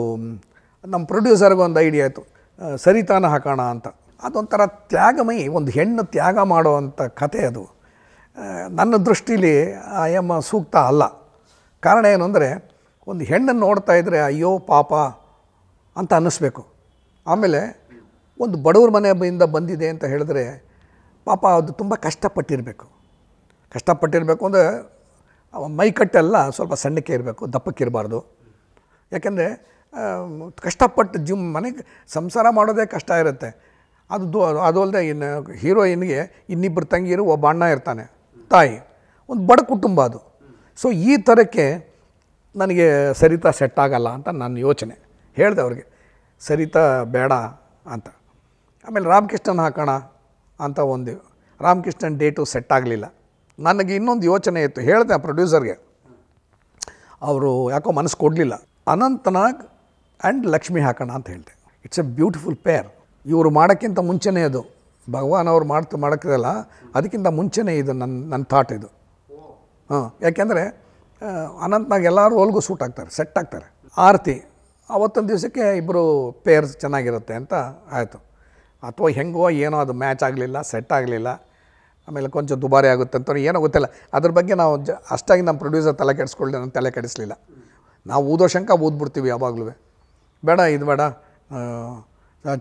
ನಮ್ಮ ಪ್ರೊಡ್ಯೂಸರ್ಗೆ ಒಂದು ಐಡಿಯಾ ಆಯಿತು ಸರಿತಾನ ಹಾಕೋಣ ಅಂತ ಅದೊಂಥರ ತ್ಯಾಗಮಯಿ ಒಂದು ಹೆಣ್ಣು ತ್ಯಾಗ ಮಾಡುವಂಥ ಕಥೆ ಅದು ನನ್ನ ದೃಷ್ಟಿಲಿ ಆ ಎಮ್ಮ ಸೂಕ್ತ ಅಲ್ಲ ಕಾರಣ ಏನು ಅಂದರೆ ಒಂದು ಹೆಣ್ಣನ್ನು ನೋಡ್ತಾ ಇದ್ದರೆ ಅಯ್ಯೋ ಪಾಪ ಅಂತ ಅನ್ನಿಸ್ಬೇಕು ಆಮೇಲೆ ಒಂದು ಬಡವ್ರ ಮನೆಯಿಂದ ಬಂದಿದೆ ಅಂತ ಹೇಳಿದ್ರೆ ಪಾಪ ಅದು ತುಂಬ ಕಷ್ಟಪಟ್ಟಿರಬೇಕು ಕಷ್ಟಪಟ್ಟಿರಬೇಕು ಅಂದರೆ ಮೈಕಟ್ಟೆಲ್ಲ ಸ್ವಲ್ಪ ಸಣ್ಣಕ್ಕೆ ಇರಬೇಕು ದಪ್ಪಕ್ಕೆ ಇರಬಾರ್ದು ಯಾಕೆಂದರೆ ಕಷ್ಟಪಟ್ಟು ಜಿಮ್ ಮನೆಗೆ ಸಂಸಾರ ಮಾಡೋದೇ ಕಷ್ಟ ಇರುತ್ತೆ ಅದು ದೋ ಅದು ಅಲ್ಲದೆ ಇನ್ನು ಹೀರೋಯಿನ್ಗೆ ಇನ್ನಿಬ್ಬರು ತಂಗಿಯರು ಒಬ್ಬ ಅಣ್ಣ ಇರ್ತಾನೆ ತಾಯಿ ಒಂದು ಬಡ ಕುಟುಂಬ ಅದು ಸೊ ಈ ಥರಕ್ಕೆ ನನಗೆ ಸರಿತಾ ಸೆಟ್ ಆಗಲ್ಲ ಅಂತ ನನ್ನ ಯೋಚನೆ ಹೇಳಿದೆ ಅವ್ರಿಗೆ ಸರಿತಾ ಬೇಡ ಅಂತ ಆಮೇಲೆ ರಾಮಕೃಷ್ಣನ ಹಾಕೋಣ ಅಂತ ಒಂದು ರಾಮಕೃಷ್ಣನ್ ಡೇಟು ಸೆಟ್ ಆಗಲಿಲ್ಲ ನನಗೆ ಇನ್ನೊಂದು ಯೋಚನೆ ಇತ್ತು ಹೇಳಿದೆ ಆ ಪ್ರೊಡ್ಯೂಸರ್ಗೆ ಅವರು ಯಾಕೋ ಮನಸ್ಸು ಕೊಡಲಿಲ್ಲ ಅನಂತನಾಗ್ ಆ್ಯಂಡ್ ಲಕ್ಷ್ಮಿ ಹಾಕೋಣ ಅಂತ ಹೇಳಿದೆ ಇಟ್ಸ್ ಎ ಬ್ಯೂಟಿಫುಲ್ ಪೇರ್ ಇವರು ಮಾಡೋಕ್ಕಿಂತ ಮುಂಚೆನೇ ಅದು ಭಗವಾನ್ ಅವ್ರು ಮಾಡ್ತು ಮಾಡೋಕ್ಕಿರಲ್ಲ ಅದಕ್ಕಿಂತ ಮುಂಚೆನೇ ಇದು ನನ್ನ ನನ್ನ ಥಾಟ್ ಇದು ಹಾಂ ಯಾಕೆಂದರೆ ಅನಂತನಾಗ್ ಎಲ್ಲರೂ ಸೂಟ್ ಆಗ್ತಾರೆ ಸೆಟ್ ಆಗ್ತಾರೆ ಆರತಿ ಅವತ್ತೊಂದು ದಿವಸಕ್ಕೆ ಇಬ್ಬರು ಪೇರ್ಸ್ ಚೆನ್ನಾಗಿರುತ್ತೆ ಅಂತ ಆಯಿತು ಅಥವಾ ಹೆಂಗೋ ಏನೋ ಅದು ಮ್ಯಾಚ್ ಆಗಲಿಲ್ಲ ಸೆಟ್ ಆಗಲಿಲ್ಲ ಆಮೇಲೆ ಕೊಂಚ ದುಬಾರಿ ಆಗುತ್ತೆ ಅಂತ ಏನೋ ಗೊತ್ತಿಲ್ಲ ಅದ್ರ ಬಗ್ಗೆ ನಾವು ಜ ಅಷ್ಟಾಗಿ ನಮ್ಮ ಪ್ರೊಡ್ಯೂಸರ್ ತಲೆ ಕೆಡಿಸ್ಕೊಳ್ಳಿ ನಾನು ತಲೆ ಕೆಡಿಸ್ಲಿಲ್ಲ ನಾವು ಊದೋ ಶಂಕ ಊದ್ಬಿಡ್ತೀವಿ ಯಾವಾಗಲೂ ಬೇಡ ಇದು ಬೇಡ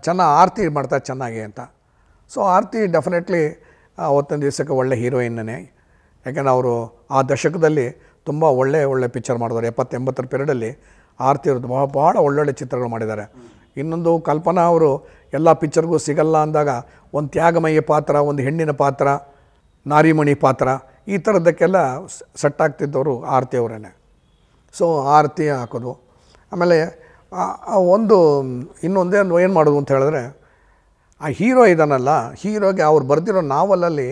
ಚೆನ್ನಾಗಿ ಆರತಿ ಮಾಡ್ತಾರೆ ಚೆನ್ನಾಗಿ ಅಂತ ಸೊ ಆರತಿ ಡೆಫಿನೆಟ್ಲಿ ಅವತ್ತೊಂದು ದಿವಸಕ್ಕೆ ಒಳ್ಳೆ ಹೀರೋಯಿನ್ನೇ ಯಾಕೆಂದರೆ ಅವರು ಆ ದಶಕದಲ್ಲಿ ತುಂಬ ಒಳ್ಳೆ ಒಳ್ಳೆ ಪಿಕ್ಚರ್ ಮಾಡಿದ್ದಾರೆ ಎಪ್ಪತ್ತೆಂಬತ್ತರ ಪೀರಿಯಡಲ್ಲಿ ಆರತಿ ಅವರು ಬಹಳ ಭಾಳ ಒಳ್ಳೊಳ್ಳೆ ಚಿತ್ರಗಳು ಮಾಡಿದ್ದಾರೆ ಇನ್ನೊಂದು ಕಲ್ಪನಾ ಅವರು ಎಲ್ಲ ಪಿಕ್ಚರ್ಗೂ ಸಿಗಲ್ಲ ಅಂದಾಗ ಒಂದು ತ್ಯಾಗಮಯ ಪಾತ್ರ ಒಂದು ಹೆಣ್ಣಿನ ಪಾತ್ರ ನಾರಿಮಣಿ ಪಾತ್ರ ಈ ಥರದ್ದಕ್ಕೆಲ್ಲ ಸೆಟ್ ಆಗ್ತಿದ್ದವರು ಆರತಿ ಅವರೇನೆ ಸೊ ಆರತಿ ಹಾಕೋದು ಆಮೇಲೆ ಒಂದು ಇನ್ನೊಂದೇ ಏನು ಮಾಡೋದು ಅಂತ ಹೇಳಿದ್ರೆ ಆ ಹೀರೋ ಇದಾನಲ್ಲ ಹೀರೋಗೆ ಅವ್ರು ಬರೆದಿರೋ ನಾವಲಲ್ಲಿ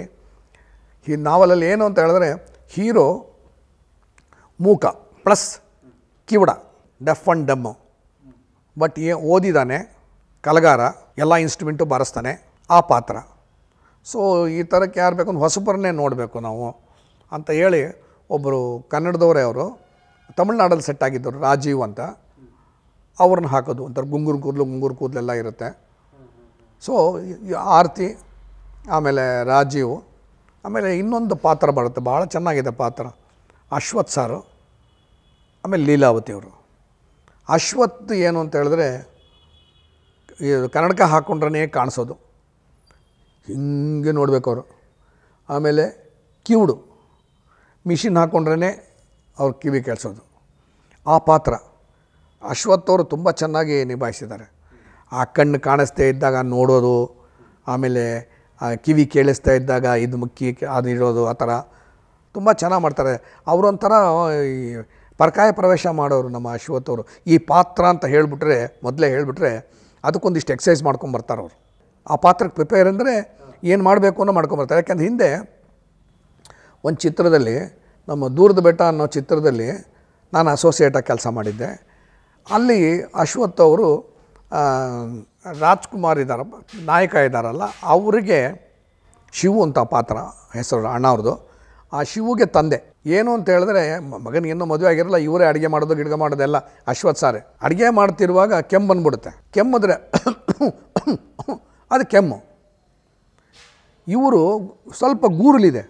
ಈ ನಾವಲಲ್ಲಿ ಏನು ಅಂತ ಹೇಳಿದ್ರೆ ಹೀರೋ ಮೂಕ ಪ್ಲಸ್ ಕಿವುಡ ಡೆಫ್ ಆ್ಯಂಡ್ ಡಮ್ಮು ಬಟ್ ಏ ಓದಿದ್ದಾನೆ ಕಲಗಾರ ಎಲ್ಲ ಇನ್ಸ್ಟ್ರೂಮೆಂಟು ಬಾರಿಸ್ತಾನೆ ಆ ಪಾತ್ರ ಸೊ ಈ ಥರಕ್ಕೆ ಯಾರು ಬೇಕು ಹೊಸಬರನ್ನೇ ನೋಡಬೇಕು ನಾವು ಅಂತ ಹೇಳಿ ಒಬ್ಬರು ಕನ್ನಡದವರೇ ಅವರು ತಮಿಳ್ನಾಡಲ್ಲಿ ಸೆಟ್ ಆಗಿದ್ದರು ರಾಜೀವ್ ಅಂತ ಅವ್ರನ್ನ ಹಾಕೋದು ಒಂಥರ ಗುಂಗುರು ಕೂದಲು ಗುಂಗುರು ಕೂದಲೆಲ್ಲ ಇರುತ್ತೆ ಸೊ ಆರತಿ ಆಮೇಲೆ ರಾಜೀವ್ ಆಮೇಲೆ ಇನ್ನೊಂದು ಪಾತ್ರ ಬರುತ್ತೆ ಭಾಳ ಚೆನ್ನಾಗಿದೆ ಪಾತ್ರ ಅಶ್ವಥ್ ಸಾರು ಆಮೇಲೆ ಲೀಲಾವತಿ ಅವರು ಅಶ್ವತ್ ಏನು ಅಂತ ಹೇಳಿದ್ರೆ ಕನ್ನಡಕ ಹಾಕ್ಕೊಂಡ್ರೇ ಕಾಣಿಸೋದು ಹಿಂಗೆ ನೋಡಬೇಕು ಅವರು ಆಮೇಲೆ ಕಿವುಡು ಮಿಷಿನ್ ಹಾಕ್ಕೊಂಡ್ರೇ ಅವ್ರು ಕಿವಿ ಕೇಳಿಸೋದು ಆ ಪಾತ್ರ ಅಶ್ವಥ್ ತುಂಬ ಚೆನ್ನಾಗಿ ನಿಭಾಯಿಸಿದ್ದಾರೆ ಆ ಕಣ್ಣು ಕಾಣಿಸ್ತೇ ಇದ್ದಾಗ ನೋಡೋದು ಆಮೇಲೆ ಕಿವಿ ಕೇಳಿಸ್ತಾ ಇದ್ದಾಗ ಇದು ಮುಕ್ಕಿ ಅದು ಇಡೋದು ಆ ಥರ ತುಂಬ ಚೆನ್ನಾಗಿ ಮಾಡ್ತಾರೆ ಅವರೊಂಥರ ಈ ಪರಕಾಯ ಪ್ರವೇಶ ಮಾಡೋರು ನಮ್ಮ ಅಶ್ವಥ್ ಅವರು ಈ ಪಾತ್ರ ಅಂತ ಹೇಳಿಬಿಟ್ರೆ ಮೊದಲೇ ಹೇಳಿಬಿಟ್ರೆ ಅದಕ್ಕೊಂದಿಷ್ಟು ಎಕ್ಸಸೈಸ್ ಮಾಡ್ಕೊಂಬರ್ತಾರೆ ಅವರು ಆ ಪಾತ್ರಕ್ಕೆ ಪ್ರಿಪೇರ್ ಅಂದರೆ ಏನು ಮಾಡಬೇಕು ಅನ್ನೋ ಮಾಡ್ಕೊಂಬರ್ತಾರೆ ಯಾಕೆಂದ್ರೆ ಹಿಂದೆ ಒಂದು ಚಿತ್ರದಲ್ಲಿ ನಮ್ಮ ದೂರದ ಬೆಟ್ಟ ಅನ್ನೋ ಚಿತ್ರದಲ್ಲಿ ನಾನು ಅಸೋಸಿಯೇಟಾಗಿ ಕೆಲಸ ಮಾಡಿದ್ದೆ ಅಲ್ಲಿ ಅಶ್ವಥ್ ಅವರು ರಾಜ್ಕುಮಾರ್ ಇದ್ದಾರ ನಾಯಕ ಇದ್ದಾರಲ್ಲ ಅವರಿಗೆ ಶಿವು ಅಂತ ಪಾತ್ರ ಹೆಸರು ಅಣ್ಣ ಅವ್ರದ್ದು ಆ ಶಿವುಗೆ ತಂದೆ ಏನು ಅಂತ ಹೇಳಿದ್ರೆ ಮಗನಿಗೆ ಇನ್ನೂ ಮದುವೆ ಆಗಿರಲ್ಲ ಇವರೇ ಅಡುಗೆ ಮಾಡೋದು ಗಿಡಗ ಮಾಡೋದೆಲ್ಲ ಅಶ್ವಥ್ ಸಾರೆ ಅಡುಗೆ ಮಾಡ್ತಿರುವಾಗ ಕೆಮ್ಮು ಬಂದ್ಬಿಡುತ್ತೆ ಕೆಮ್ಮಿದ್ರೆ (coughs) ಅದು ಕೆಮ್ಮು ಇವರು ಸ್ವಲ್ಪ ಗೂರುಲಿದೆ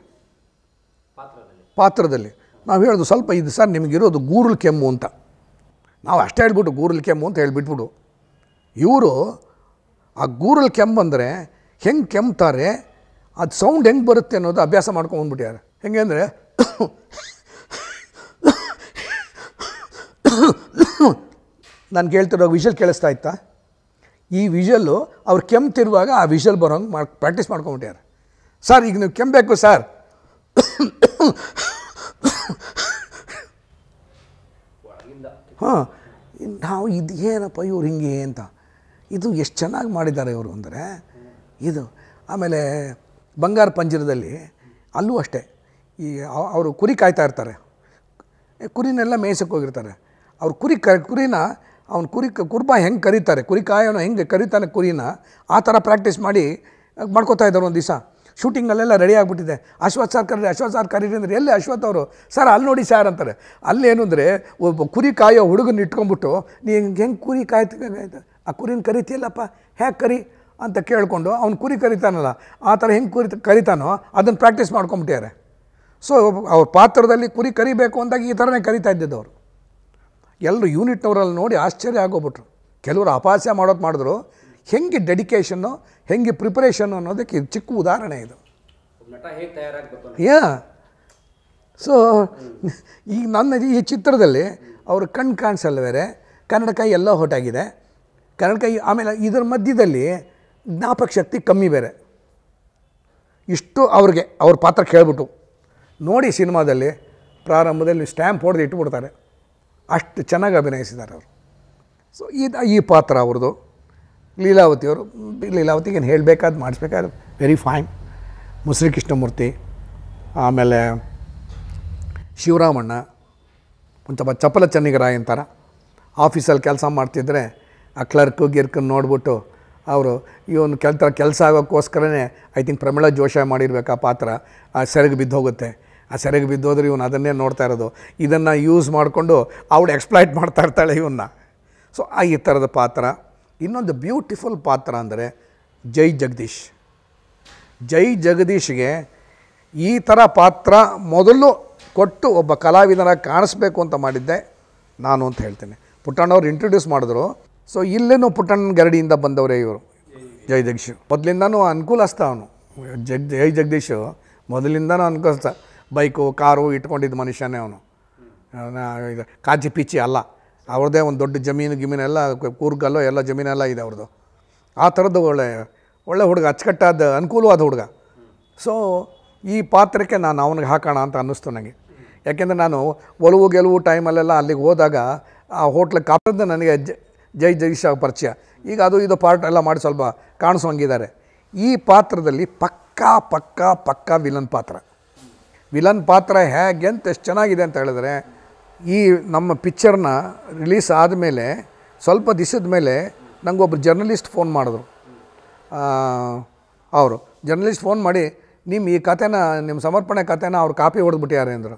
ಪಾತ್ರದಲ್ಲಿ ನಾವು ಹೇಳೋದು ಸ್ವಲ್ಪ ಇದು ಸರ್ ನಿಮಗಿರೋದು ಗೂರುಲ್ ಕೆಮ್ಮು ಅಂತ ನಾವು ಅಷ್ಟೇ ಹೇಳ್ಬಿಟ್ಟು ಗೂರಲ್ ಕೆಮ್ಮು ಅಂತ ಹೇಳಿಬಿಟ್ಬಿಡು ಇವರು ಆ ಗೂರಲ್ ಕೆಮ್ಮು ಅಂದರೆ ಹೆಂಗೆ ಕೆಮ್ತಾರೆ ಅದು ಸೌಂಡ್ ಹೆಂಗೆ ಬರುತ್ತೆ ಅನ್ನೋದು ಅಭ್ಯಾಸ ಮಾಡ್ಕೊಂಡು ಬಂದ್ಬಿಟ್ಟಿದ್ದಾರೆ ಹೆಂಗೆ ಅಂದರೆ ನಾನು ಕೇಳ್ತಿರೋ ವಿಷಲ್ ಕೇಳಿಸ್ತಾ ಇತ್ತಾ ಈ ವಿಷಲ್ಲು ಅವ್ರು ಕೆಮ್ತಿರುವಾಗ ಆ ವಿಷಲ್ ಬರೋಂಗೆ ಮಾಡಿ ಪ್ರಾಕ್ಟೀಸ್ ಮಾಡ್ಕೊಂಬಿಟ್ಟಿದ್ದಾರೆ ಸರ್ ಈಗ ನೀವು ಕೆಮ್ಮಬೇಕು ಸರ್ ಹಾಂ ನಾವು ಇದು ಏನಪ್ಪ ಇವ್ರು ಹಿಂಗೆ ಅಂತ ಇದು ಎಷ್ಟು ಚೆನ್ನಾಗಿ ಮಾಡಿದ್ದಾರೆ ಇವರು ಅಂದರೆ ಇದು ಆಮೇಲೆ ಬಂಗಾರ ಪಂಜರದಲ್ಲಿ ಅಲ್ಲೂ ಅಷ್ಟೇ ಈ ಅವರು ಕುರಿ ಕಾಯ್ತಾ ಇರ್ತಾರೆ ಕುರಿನೆಲ್ಲ ಮೇಯ್ಸಕ್ಕೆ ಹೋಗಿರ್ತಾರೆ ಅವ್ರು ಕುರಿ ಕ ಕುರಿನ ಅವ್ನು ಕುರಿ ಕುರ್ಬ ಹೆಂಗೆ ಕರೀತಾರೆ ಕುರಿ ಕಾಯೋನು ಹೆಂಗೆ ಕರೀತಾನೆ ಕುರಿನ ಆ ಥರ ಪ್ರಾಕ್ಟೀಸ್ ಮಾಡಿ ಮಾಡ್ಕೋತಾ ಇದ್ದಾರೆ ಒಂದು ದಿವಸ ಶೂಟಿಂಗಲ್ಲೆಲ್ಲ ರೆಡಿ ಆಗಿಬಿಟ್ಟಿದೆ ಅಶ್ವಥ್ ಸರ್ ಅಶ್ವಥ್ ಸರ್ ಕರೀರಿ ಅಂದರೆ ಎಲ್ಲಿ ಅಶ್ವಥ್ ಅವರು ಸರ್ ಅಲ್ಲಿ ನೋಡಿ ಸರ್ ಅಂತಾರೆ ಅಲ್ಲೇನು ಅಂದರೆ ಒಬ್ಬ ಕುರಿ ಕಾಯೋ ಹುಡುಗನ ಇಟ್ಕೊಂಬಿಟ್ಟು ನೀ ಹೆಂಗೆ ಹೆಂಗೆ ಕುರಿ ಕಾಯ್ತು ಆ ಕುರಿನ ಕರಿತೀಯಲ್ಲಪ್ಪ ಹ್ಯಾಕ್ ಕರಿ ಅಂತ ಕೇಳಿಕೊಂಡು ಅವ್ನು ಕುರಿ ಕರಿತಾನಲ್ಲ ಆ ಥರ ಹೆಂಗೆ ಕುರಿ ಕರಿತಾನೋ ಅದನ್ನು ಪ್ರಾಕ್ಟೀಸ್ ಮಾಡ್ಕೊಂಬಿಟ್ಟಿದ್ದಾರೆ ಸೊ ಅವ್ರ ಪಾತ್ರದಲ್ಲಿ ಕುರಿ ಕರಿಬೇಕು ಅಂದಾಗ ಈ ಥರನೇ ಕರಿತಾ ಇದ್ದಿದ್ದು ಅವರು ಎಲ್ಲರೂ ಯೂನಿಟ್ನವರಲ್ಲಿ ನೋಡಿ ಆಶ್ಚರ್ಯ ಆಗೋಗ್ಬಿಟ್ರು ಕೆಲವರು ಅಪಾಸ್ಯ ಮಾಡೋದು ಮಾಡಿದ್ರು ಹೆಂಗೆ ಡೆಡಿಕೇಷನ್ನು ಹೆಂಗೆ ಪ್ರಿಪರೇಷನ್ನು ಅನ್ನೋದಕ್ಕೆ ಇದು ಚಿಕ್ಕ ಉದಾಹರಣೆ ಇದು ಯಾ ಸೊ ಈಗ ನನ್ನ ಈ ಚಿತ್ರದಲ್ಲಿ ಅವ್ರ ಕಣ್ಣು ಕಾಣಿಸಲ್ಲ ಬೇರೆ ಕನ್ನಡಕಾಯಿ ಎಲ್ಲ ಕನ್ನಡ ಕನ್ನಡಕಾಯಿ ಆಮೇಲೆ ಇದರ ಮಧ್ಯದಲ್ಲಿ ಜ್ಞಾಪಕ ಶಕ್ತಿ ಕಮ್ಮಿ ಬೇರೆ ಇಷ್ಟು ಅವ್ರಿಗೆ ಅವ್ರ ಪಾತ್ರ ಕೇಳ್ಬಿಟ್ಟು ನೋಡಿ ಸಿನಿಮಾದಲ್ಲಿ ಪ್ರಾರಂಭದಲ್ಲಿ ಸ್ಟ್ಯಾಂಪ್ ಹೊಡೆದು ಇಟ್ಬಿಡ್ತಾರೆ ಅಷ್ಟು ಚೆನ್ನಾಗಿ ಅಭಿನಯಿಸಿದ್ದಾರೆ ಅವರು ಸೊ ಇದು ಈ ಪಾತ್ರ ಅವ್ರದ್ದು ಲೀಲಾವತಿಯವರು ಲೀಲಾವತಿಗೆ ಏನು ಹೇಳಬೇಕಾದ ಮಾಡಿಸ್ಬೇಕಾದ್ರೆ ವೆರಿ ಫೈನ್ ಮುಸ್ರಿ ಕೃಷ್ಣಮೂರ್ತಿ ಆಮೇಲೆ ಶಿವರಾಮಣ್ಣ ಸ್ವಲ್ಪ ಚಪ್ಪಲ ಚೆನ್ನಿಗರಾಯ ಅಂತಾರ ಆಫೀಸಲ್ಲಿ ಕೆಲಸ ಮಾಡ್ತಿದ್ರೆ ಆ ಕ್ಲರ್ಕು ಗಿರ್ಕನ್ನು ನೋಡ್ಬಿಟ್ಟು ಅವರು ಇವನು ಥರ ಕೆಲಸ ಆಗೋಕ್ಕೋಸ್ಕರನೇ ಐ ಥಿಂಕ್ ಪ್ರಮಿಳ ಜೋಶ ಮಾಡಿರ್ಬೇಕು ಆ ಪಾತ್ರ ಆ ಸೆರೆಗೆ ಬಿದ್ದೋಗುತ್ತೆ ಆ ಸೆರೆಗೆ ಬಿದ್ದೋದ್ರೆ ಇವನು ಅದನ್ನೇ ನೋಡ್ತಾ ಇರೋದು ಇದನ್ನು ಯೂಸ್ ಮಾಡಿಕೊಂಡು ಅವಳು ಎಕ್ಸ್ಪ್ಲೈಟ್ ಮಾಡ್ತಾ ಇರ್ತಾಳೆ ಇವನ್ನ ಸೊ ಆ ಈ ಥರದ ಪಾತ್ರ ಇನ್ನೊಂದು ಬ್ಯೂಟಿಫುಲ್ ಪಾತ್ರ ಅಂದರೆ ಜೈ ಜಗದೀಶ್ ಜೈ ಜಗದೀಶ್ಗೆ ಈ ಥರ ಪಾತ್ರ ಮೊದಲು ಕೊಟ್ಟು ಒಬ್ಬ ಕಲಾವಿದನ ಕಾಣಿಸ್ಬೇಕು ಅಂತ ಮಾಡಿದ್ದೆ ನಾನು ಅಂತ ಹೇಳ್ತೇನೆ ಪುಟ್ಟಣ್ಣವ್ರು ಇಂಟ್ರೊಡ್ಯೂಸ್ ಮಾಡಿದ್ರು ಸೊ ಇಲ್ಲೇನೂ ಪುಟ್ಟಣ್ಣ ಗರಡಿಯಿಂದ ಬಂದವರೇ ಇವರು ಜೈ ಜಗದೀಶ್ ಮೊದಲಿಂದನೂ ಅನುಕೂಲಸ್ತ ಅವನು ಜಗ್ ಜೈ ಜಗದೀಶ್ ಮೊದಲಿಂದನೂ ಅನುಕೂಲಸ್ತ ಬೈಕು ಕಾರು ಇಟ್ಕೊಂಡಿದ್ದ ಮನುಷ್ಯನೇ ಅವನು ಕಾಚಿ ಪೀಚಿ ಅಲ್ಲ ಅವ್ರದ್ದೇ ಒಂದು ದೊಡ್ಡ ಜಮೀನು ಗಿಮೀನೆಲ್ಲ ಕೂರ್ಗಲ್ಲೋ ಎಲ್ಲ ಜಮೀನೆಲ್ಲ ಇದೆ ಅವ್ರದ್ದು ಆ ಥರದ್ದು ಒಳ್ಳೆ ಒಳ್ಳೆ ಹುಡುಗ ಅಚ್ಚುಕಟ್ಟಾದ ಅನುಕೂಲವಾದ ಹುಡುಗ ಸೊ ಈ ಪಾತ್ರಕ್ಕೆ ನಾನು ಅವನಿಗೆ ಹಾಕೋಣ ಅಂತ ಅನ್ನಿಸ್ತು ನನಗೆ ಯಾಕೆಂದರೆ ನಾನು ಒಲವು ಗೆಲುವು ಟೈಮಲ್ಲೆಲ್ಲ ಅಲ್ಲಿಗೆ ಹೋದಾಗ ಆ ಹೋಟ್ಲಿಗೆ ಕಾಪದ್ದು ನನಗೆ ಜೈ ಜಗೀಶ್ ಪರಿಚಯ ಈಗ ಅದು ಇದು ಪಾರ್ಟ್ ಎಲ್ಲ ಮಾಡಿ ಸ್ವಲ್ಪ ಕಾಣಿಸೋಂಗಿದ್ದಾರೆ ಈ ಪಾತ್ರದಲ್ಲಿ ಪಕ್ಕಾ ಪಕ್ಕಾ ಪಕ್ಕಾ ವಿಲನ್ ಪಾತ್ರ ವಿಲನ್ ಪಾತ್ರ ಹೇಗೆ ಅಂತ ಎಷ್ಟು ಚೆನ್ನಾಗಿದೆ ಅಂತ ಹೇಳಿದ್ರೆ ಈ ನಮ್ಮ ಪಿಕ್ಚರ್ನ ರಿಲೀಸ್ ಆದಮೇಲೆ ಸ್ವಲ್ಪ ದಿವಸದ ಮೇಲೆ ಒಬ್ಬರು ಜರ್ನಲಿಸ್ಟ್ ಫೋನ್ ಮಾಡಿದ್ರು ಅವರು ಜರ್ನಲಿಸ್ಟ್ ಫೋನ್ ಮಾಡಿ ನಿಮ್ಮ ಈ ಕಥೆನ ನಿಮ್ಮ ಸಮರ್ಪಣೆ ಕಥೆನ ಅವ್ರು ಕಾಪಿ ಹೊಡೆದ್ಬಿಟ್ಟಿದ್ದಾರೆ ಅಂದರು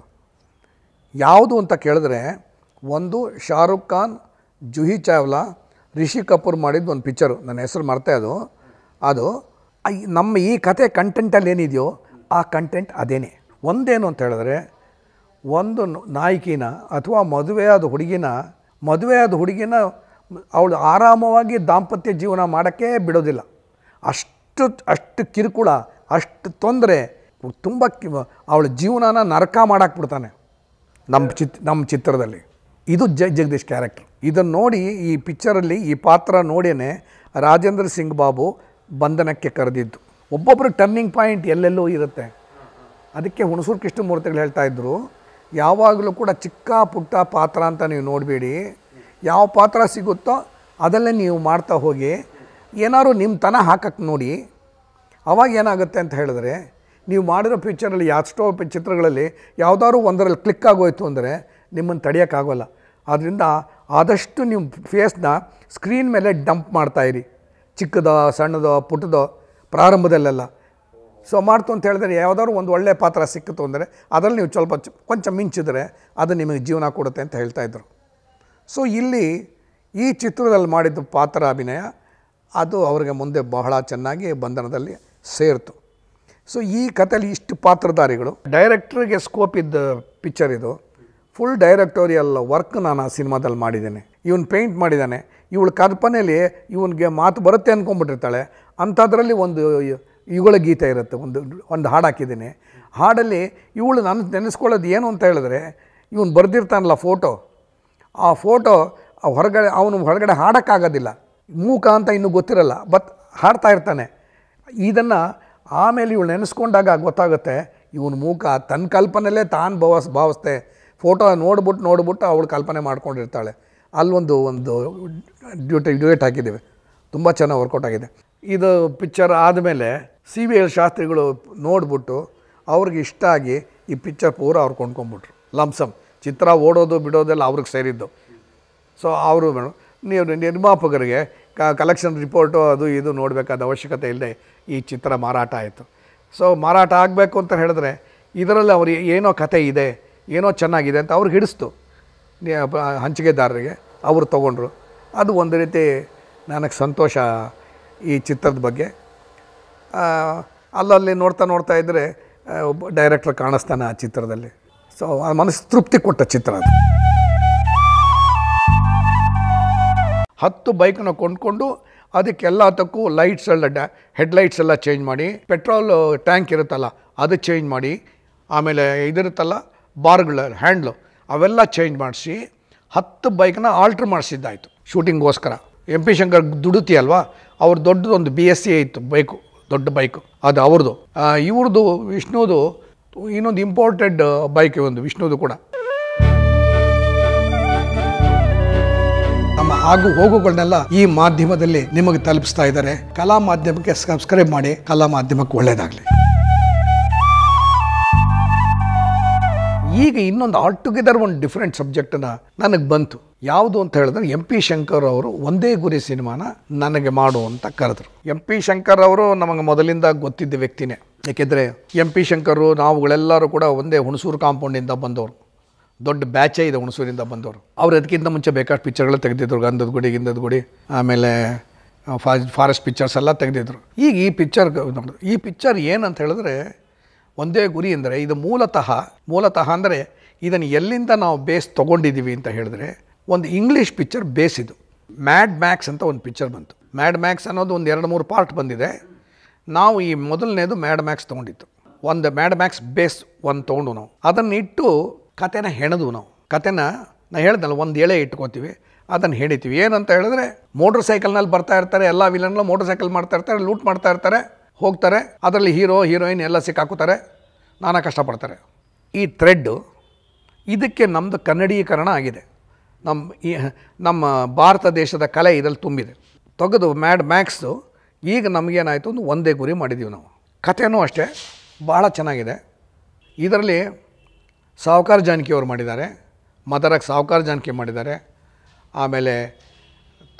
ಯಾವುದು ಅಂತ ಕೇಳಿದ್ರೆ ಒಂದು ಶಾರುಖ್ ಖಾನ್ ಜುಹಿ ಚಾವ್ಲಾ ರಿಷಿ ಕಪೂರ್ ಮಾಡಿದ್ದು ಒಂದು ಪಿಕ್ಚರು ನನ್ನ ಹೆಸರು ಮರ್ತೆ ಅದು ಅದು ನಮ್ಮ ಈ ಕತೆ ಕಂಟೆಂಟಲ್ಲಿ ಏನಿದೆಯೋ ಆ ಕಂಟೆಂಟ್ ಅದೇನೇ ಒಂದೇನು ಅಂತ ಹೇಳಿದ್ರೆ ಒಂದು ನಾಯಕಿನ ಅಥವಾ ಮದುವೆಯಾದ ಹುಡುಗಿನ ಮದುವೆಯಾದ ಹುಡುಗಿನ ಅವಳು ಆರಾಮವಾಗಿ ದಾಂಪತ್ಯ ಜೀವನ ಮಾಡೋಕ್ಕೇ ಬಿಡೋದಿಲ್ಲ ಅಷ್ಟು ಅಷ್ಟು ಕಿರುಕುಳ ಅಷ್ಟು ತೊಂದರೆ ತುಂಬ ಅವಳ ಜೀವನನ ನರಕ ಮಾಡಾಕ್ಬಿಡ್ತಾನೆ ನಮ್ಮ ಚಿತ್ ನಮ್ಮ ಚಿತ್ರದಲ್ಲಿ ಇದು ಜ ಜಗದೀಶ್ ಕ್ಯಾರೆಕ್ಟ್ರ್ ಇದನ್ನು ನೋಡಿ ಈ ಪಿಕ್ಚರಲ್ಲಿ ಈ ಪಾತ್ರ ನೋಡಿಯೇ ರಾಜೇಂದ್ರ ಸಿಂಗ್ ಬಾಬು ಬಂಧನಕ್ಕೆ ಕರೆದಿದ್ದು ಒಬ್ಬೊಬ್ಬರು ಟರ್ನಿಂಗ್ ಪಾಯಿಂಟ್ ಎಲ್ಲೆಲ್ಲೋ ಇರುತ್ತೆ ಅದಕ್ಕೆ ಹುಣಸೂರು ಕೃಷ್ಣಮೂರ್ತಿಗಳು ಇದ್ದರು ಯಾವಾಗಲೂ ಕೂಡ ಚಿಕ್ಕ ಪುಟ್ಟ ಪಾತ್ರ ಅಂತ ನೀವು ನೋಡಬೇಡಿ ಯಾವ ಪಾತ್ರ ಸಿಗುತ್ತೋ ಅದಲ್ಲೇ ನೀವು ಮಾಡ್ತಾ ಹೋಗಿ ಏನಾದ್ರು ನಿಮ್ಮ ತನ ಹಾಕಕ್ಕೆ ನೋಡಿ ಅವಾಗ ಏನಾಗುತ್ತೆ ಅಂತ ಹೇಳಿದ್ರೆ ನೀವು ಮಾಡಿರೋ ಪಿಕ್ಚರಲ್ಲಿ ಎಷ್ಟೋ ಚಿತ್ರಗಳಲ್ಲಿ ಯಾವುದಾದ್ರು ಒಂದರಲ್ಲಿ ಕ್ಲಿಕ್ ಆಗೋಯ್ತು ಅಂದರೆ ನಿಮ್ಮನ್ನು ತಡೆಯೋಕ್ಕಾಗೋಲ್ಲ ಆದ್ದರಿಂದ ಆದಷ್ಟು ನಿಮ್ಮ ಫೇಸ್ನ ಸ್ಕ್ರೀನ್ ಮೇಲೆ ಡಂಪ್ ಮಾಡ್ತಾಯಿರಿ ಚಿಕ್ಕದೋ ಸಣ್ಣದೋ ಪುಟ್ಟದೋ ಪ್ರಾರಂಭದಲ್ಲೆಲ್ಲ ಸೊ ಮಾಡ್ತು ಅಂತ ಹೇಳಿದ್ರೆ ಯಾವುದಾದ್ರು ಒಂದು ಒಳ್ಳೆಯ ಪಾತ್ರ ಸಿಕ್ಕಿತು ಅಂದರೆ ಅದರಲ್ಲಿ ನೀವು ಸ್ವಲ್ಪ ಕೊಂಚ ಮಿಂಚಿದ್ರೆ ಅದು ನಿಮಗೆ ಜೀವನ ಕೊಡುತ್ತೆ ಅಂತ ಹೇಳ್ತಾಯಿದ್ರು ಸೊ ಇಲ್ಲಿ ಈ ಚಿತ್ರದಲ್ಲಿ ಮಾಡಿದ್ದು ಪಾತ್ರ ಅಭಿನಯ ಅದು ಅವರಿಗೆ ಮುಂದೆ ಬಹಳ ಚೆನ್ನಾಗಿ ಬಂಧನದಲ್ಲಿ ಸೇರ್ತು ಸೊ ಈ ಕಥೆಯಲ್ಲಿ ಇಷ್ಟು ಪಾತ್ರಧಾರಿಗಳು ಡೈರೆಕ್ಟ್ರಿಗೆ ಸ್ಕೋಪ್ ಇದ್ದ ಪಿಕ್ಚರ್ ಇದು ಫುಲ್ ಡೈರೆಕ್ಟೋರಿಯಲ್ ವರ್ಕ್ ನಾನು ಆ ಸಿನಿಮಾದಲ್ಲಿ ಮಾಡಿದ್ದೇನೆ ಇವನು ಪೇಂಟ್ ಮಾಡಿದ್ದಾನೆ ಇವಳು ಕಲ್ಪನೆಯಲ್ಲಿ ಇವನಿಗೆ ಮಾತು ಬರುತ್ತೆ ಅಂದ್ಕೊಂಬಿಟ್ಟಿರ್ತಾಳೆ ಅಂಥದ್ರಲ್ಲಿ ಒಂದು ಇವುಗಳ ಗೀತೆ ಇರುತ್ತೆ ಒಂದು ಒಂದು ಹಾಡು ಹಾಕಿದ್ದೀನಿ ಹಾಡಲ್ಲಿ ಇವಳು ನಾನು ನೆನೆಸ್ಕೊಳ್ಳೋದು ಏನು ಅಂತ ಹೇಳಿದ್ರೆ ಇವನು ಬರೆದಿರ್ತಾನಲ್ಲ ಫೋಟೋ ಆ ಫೋಟೋ ಹೊರಗಡೆ ಅವನು ಹೊರಗಡೆ ಹಾಡೋಕ್ಕಾಗೋದಿಲ್ಲ ಮೂಕ ಅಂತ ಇನ್ನೂ ಗೊತ್ತಿರಲ್ಲ ಬಟ್ ಹಾಡ್ತಾ ಇರ್ತಾನೆ ಇದನ್ನು ಆಮೇಲೆ ಇವಳು ನೆನೆಸ್ಕೊಂಡಾಗ ಗೊತ್ತಾಗುತ್ತೆ ಇವನು ಮೂಕ ತನ್ನ ಕಲ್ಪನೆಯಲ್ಲೇ ತಾನು ಭಾವಸ್ ಭಾವಿಸ್ತೆ ಫೋಟೋ ನೋಡ್ಬಿಟ್ಟು ನೋಡ್ಬಿಟ್ಟು ಅವಳು ಕಲ್ಪನೆ ಮಾಡ್ಕೊಂಡಿರ್ತಾಳೆ ಅಲ್ಲೊಂದು ಒಂದು ಡ್ಯೂಟಿ ಡ್ಯೂಯೇಟ್ ಹಾಕಿದ್ದೀವಿ ತುಂಬ ಚೆನ್ನಾಗಿ ವರ್ಕೌಟ್ ಆಗಿದೆ ಇದು ಪಿಕ್ಚರ್ ಆದಮೇಲೆ ಸಿ ವಿ ಎಲ್ ಶಾಸ್ತ್ರಿಗಳು ನೋಡ್ಬಿಟ್ಟು ಅವ್ರಿಗೆ ಇಷ್ಟ ಆಗಿ ಈ ಪಿಕ್ಚರ್ ಪೂರ ಅವ್ರು ಕೊಂಡ್ಕೊಂಬಿಟ್ರು ಲಂಸಮ್ ಚಿತ್ರ ಓಡೋದು ಬಿಡೋದೆಲ್ಲ ಅವ್ರಿಗೆ ಸೇರಿದ್ದು ಸೊ ಅವರು ನೀವು ನಿರ್ಮಾಪಕರಿಗೆ ಕಲೆಕ್ಷನ್ ರಿಪೋರ್ಟು ಅದು ಇದು ನೋಡಬೇಕಾದ ಅವಶ್ಯಕತೆ ಇಲ್ಲದೆ ಈ ಚಿತ್ರ ಮಾರಾಟ ಆಯಿತು ಸೊ ಮಾರಾಟ ಆಗಬೇಕು ಅಂತ ಹೇಳಿದ್ರೆ ಇದರಲ್ಲಿ ಅವ್ರು ಏನೋ ಕತೆ ಇದೆ ಏನೋ ಚೆನ್ನಾಗಿದೆ ಅಂತ ಅವ್ರಿಗೆ ಹಿಡಿಸ್ತು ಹಂಚಿಕೆದಾರರಿಗೆ ಅವರು ತೊಗೊಂಡ್ರು ಅದು ಒಂದು ರೀತಿ ನನಗೆ ಸಂತೋಷ ಈ ಚಿತ್ರದ ಬಗ್ಗೆ ಅಲ್ಲಲ್ಲಿ ನೋಡ್ತಾ ನೋಡ್ತಾ ಇದ್ದರೆ ಒಬ್ಬ ಡೈರೆಕ್ಟ್ರ್ ಕಾಣಿಸ್ತಾನೆ ಆ ಚಿತ್ರದಲ್ಲಿ ಸೊ ಆ ಮನಸ್ಸು ತೃಪ್ತಿ ಕೊಟ್ಟ ಚಿತ್ರ ಅದು ಹತ್ತು ಬೈಕನ್ನ ಕೊಂಡ್ಕೊಂಡು ಅದಕ್ಕೆಲ್ಲದಕ್ಕೂ ಲೈಟ್ಸ್ ಎಲ್ಲ ಡ್ಯಾ ಹೆಡ್ಲೈಟ್ಸ್ ಎಲ್ಲ ಚೇಂಜ್ ಮಾಡಿ ಪೆಟ್ರೋಲ್ ಟ್ಯಾಂಕ್ ಇರುತ್ತಲ್ಲ ಅದು ಚೇಂಜ್ ಮಾಡಿ ಆಮೇಲೆ ಇದಿರುತ್ತಲ್ಲ ಬಾರ್ಗಳು ಹ್ಯಾಂಡ್ಲು ಅವೆಲ್ಲ ಚೇಂಜ್ ಮಾಡಿಸಿ ಹತ್ತು ಬೈಕ್ನ ಆಲ್ಟ್ರ್ ಮಾಡಿಸಿದ್ದಾಯಿತು ಶೂಟಿಂಗ್ಗೋಸ್ಕರ ಎಂ ಪಿ ಶಂಕರ್ ದುಡುತಿ ಅಲ್ವಾ ಅವ್ರ ದೊಡ್ಡದೊಂದು ಬಿ ಎಸ್ ಸಿ ಇತ್ತು ಬೈಕು ದೊಡ್ಡ ಬೈಕ್ ಅದು ಅವ್ರದ್ದು ಇವ್ರದ್ದು ವಿಷ್ಣುದು ಇನ್ನೊಂದು ಇಂಪಾರ್ಟೆಂಟ್ ಬೈಕ್ ಒಂದು ವಿಷ್ಣುದು ಕೂಡ ನಮ್ಮ ಆಗು ಹೋಗುಗಳನ್ನೆಲ್ಲ ಈ ಮಾಧ್ಯಮದಲ್ಲಿ ನಿಮಗೆ ತಲುಪಿಸ್ತಾ ಇದ್ದಾರೆ ಕಲಾ ಮಾಧ್ಯಮಕ್ಕೆ ಸಬ್ಸ್ಕ್ರೈಬ್ ಮಾಡಿ ಕಲಾ ಮಾಧ್ಯಮಕ್ಕೆ ಒಳ್ಳೆಯದಾಗಲಿ ಈಗ ಇನ್ನೊಂದು ಆಲ್ ಟುಗೆದರ್ ಒಂದು ಡಿಫ್ರೆಂಟ್ ಸಬ್ಜೆಕ್ಟನ್ನು ನನಗೆ ಬಂತು ಯಾವುದು ಅಂತ ಹೇಳಿದ್ರೆ ಎಂ ಪಿ ಶಂಕರ್ ಅವರು ಒಂದೇ ಗುರಿ ಸಿನಿಮಾನ ನನಗೆ ಮಾಡು ಅಂತ ಕರೆದ್ರು ಎಂ ಪಿ ಶಂಕರ್ ಅವರು ನಮಗೆ ಮೊದಲಿಂದ ಗೊತ್ತಿದ್ದ ವ್ಯಕ್ತಿನೇ ಯಾಕೆಂದರೆ ಎಂ ಪಿ ಶಂಕರು ನಾವುಗಳೆಲ್ಲರೂ ಕೂಡ ಒಂದೇ ಹುಣಸೂರು ಕಾಂಪೌಂಡಿಂದ ಬಂದವರು ದೊಡ್ಡ ಬ್ಯಾಚೇ ಇದೆ ಹುಣಸೂರಿಂದ ಬಂದವರು ಅವ್ರು ಅದಕ್ಕಿಂತ ಮುಂಚೆ ಬೇಕಾದ ಪಿಕ್ಚರ್ಗಳು ತೆಗೆದಿದ್ರು ಗಂಧದ ಗುಡಿ ಗಿಂಧದ ಗುಡಿ ಆಮೇಲೆ ಫಾ ಫಾರೆಸ್ಟ್ ಪಿಕ್ಚರ್ಸ್ ಎಲ್ಲ ತೆಗೆದಿದ್ರು ಈಗ ಈ ಪಿಕ್ಚರ್ ಈ ಪಿಕ್ಚರ್ ಏನಂತ ಹೇಳಿದ್ರೆ ಒಂದೇ ಗುರಿ ಅಂದರೆ ಇದು ಮೂಲತಃ ಮೂಲತಃ ಅಂದರೆ ಇದನ್ನು ಎಲ್ಲಿಂದ ನಾವು ಬೇಸ್ ತೊಗೊಂಡಿದ್ದೀವಿ ಅಂತ ಹೇಳಿದ್ರೆ ಒಂದು ಇಂಗ್ಲೀಷ್ ಪಿಕ್ಚರ್ ಇದು ಮ್ಯಾಡ್ ಮ್ಯಾಕ್ಸ್ ಅಂತ ಒಂದು ಪಿಕ್ಚರ್ ಬಂತು ಮ್ಯಾಡ್ ಮ್ಯಾಕ್ಸ್ ಅನ್ನೋದು ಒಂದು ಎರಡು ಮೂರು ಪಾರ್ಟ್ ಬಂದಿದೆ ನಾವು ಈ ಮೊದಲನೇದು ಮ್ಯಾಡ್ ಮ್ಯಾಕ್ಸ್ ತೊಗೊಂಡಿತ್ತು ಒಂದು ಮ್ಯಾಡ್ ಮ್ಯಾಕ್ಸ್ ಬೇಸ್ ಒಂದು ತೊಗೊಂಡು ನಾವು ಅದನ್ನು ಇಟ್ಟು ಕತೆನ ಹೆಣೆದು ನಾವು ಕತೆನ ನಾ ಹೇಳ್ದಲ್ಲ ಒಂದು ಎಳೆ ಇಟ್ಕೋತೀವಿ ಅದನ್ನು ಹೆಣಿತೀವಿ ಏನಂತ ಹೇಳಿದ್ರೆ ಮೋಟರ್ ಸೈಕಲ್ನಲ್ಲಿ ಬರ್ತಾ ಇರ್ತಾರೆ ಎಲ್ಲ ವಿಲನ್ಗಳು ಮೋಟರ್ ಸೈಕಲ್ ಮಾಡ್ತಾ ಇರ್ತಾರೆ ಲೂಟ್ ಮಾಡ್ತಾ ಇರ್ತಾರೆ ಹೋಗ್ತಾರೆ ಅದರಲ್ಲಿ ಹೀರೋ ಹೀರೋಯಿನ್ ಎಲ್ಲ ಸಿಕ್ಕಾಕೋತಾರೆ ನಾನಾ ಕಷ್ಟಪಡ್ತಾರೆ ಈ ಥ್ರೆಡ್ಡು ಇದಕ್ಕೆ ನಮ್ಮದು ಕನ್ನಡೀಕರಣ ಆಗಿದೆ ನಮ್ಮ ಈ ನಮ್ಮ ಭಾರತ ದೇಶದ ಕಲೆ ಇದರಲ್ಲಿ ತುಂಬಿದೆ ತೆಗೆದು ಮ್ಯಾಡ್ ಮ್ಯಾಕ್ಸು ಈಗ ನಮಗೇನಾಯಿತು ಒಂದು ಒಂದೇ ಗುರಿ ಮಾಡಿದ್ದೀವಿ ನಾವು ಕಥೆನೂ ಅಷ್ಟೇ ಭಾಳ ಚೆನ್ನಾಗಿದೆ ಇದರಲ್ಲಿ ಸಾವುಕಾರ ಜಾನಕಿಯವರು ಮಾಡಿದ್ದಾರೆ ಮದರಕ್ಕೆ ಸಾವುಕಾರ ಜಾನಕಿ ಮಾಡಿದ್ದಾರೆ ಆಮೇಲೆ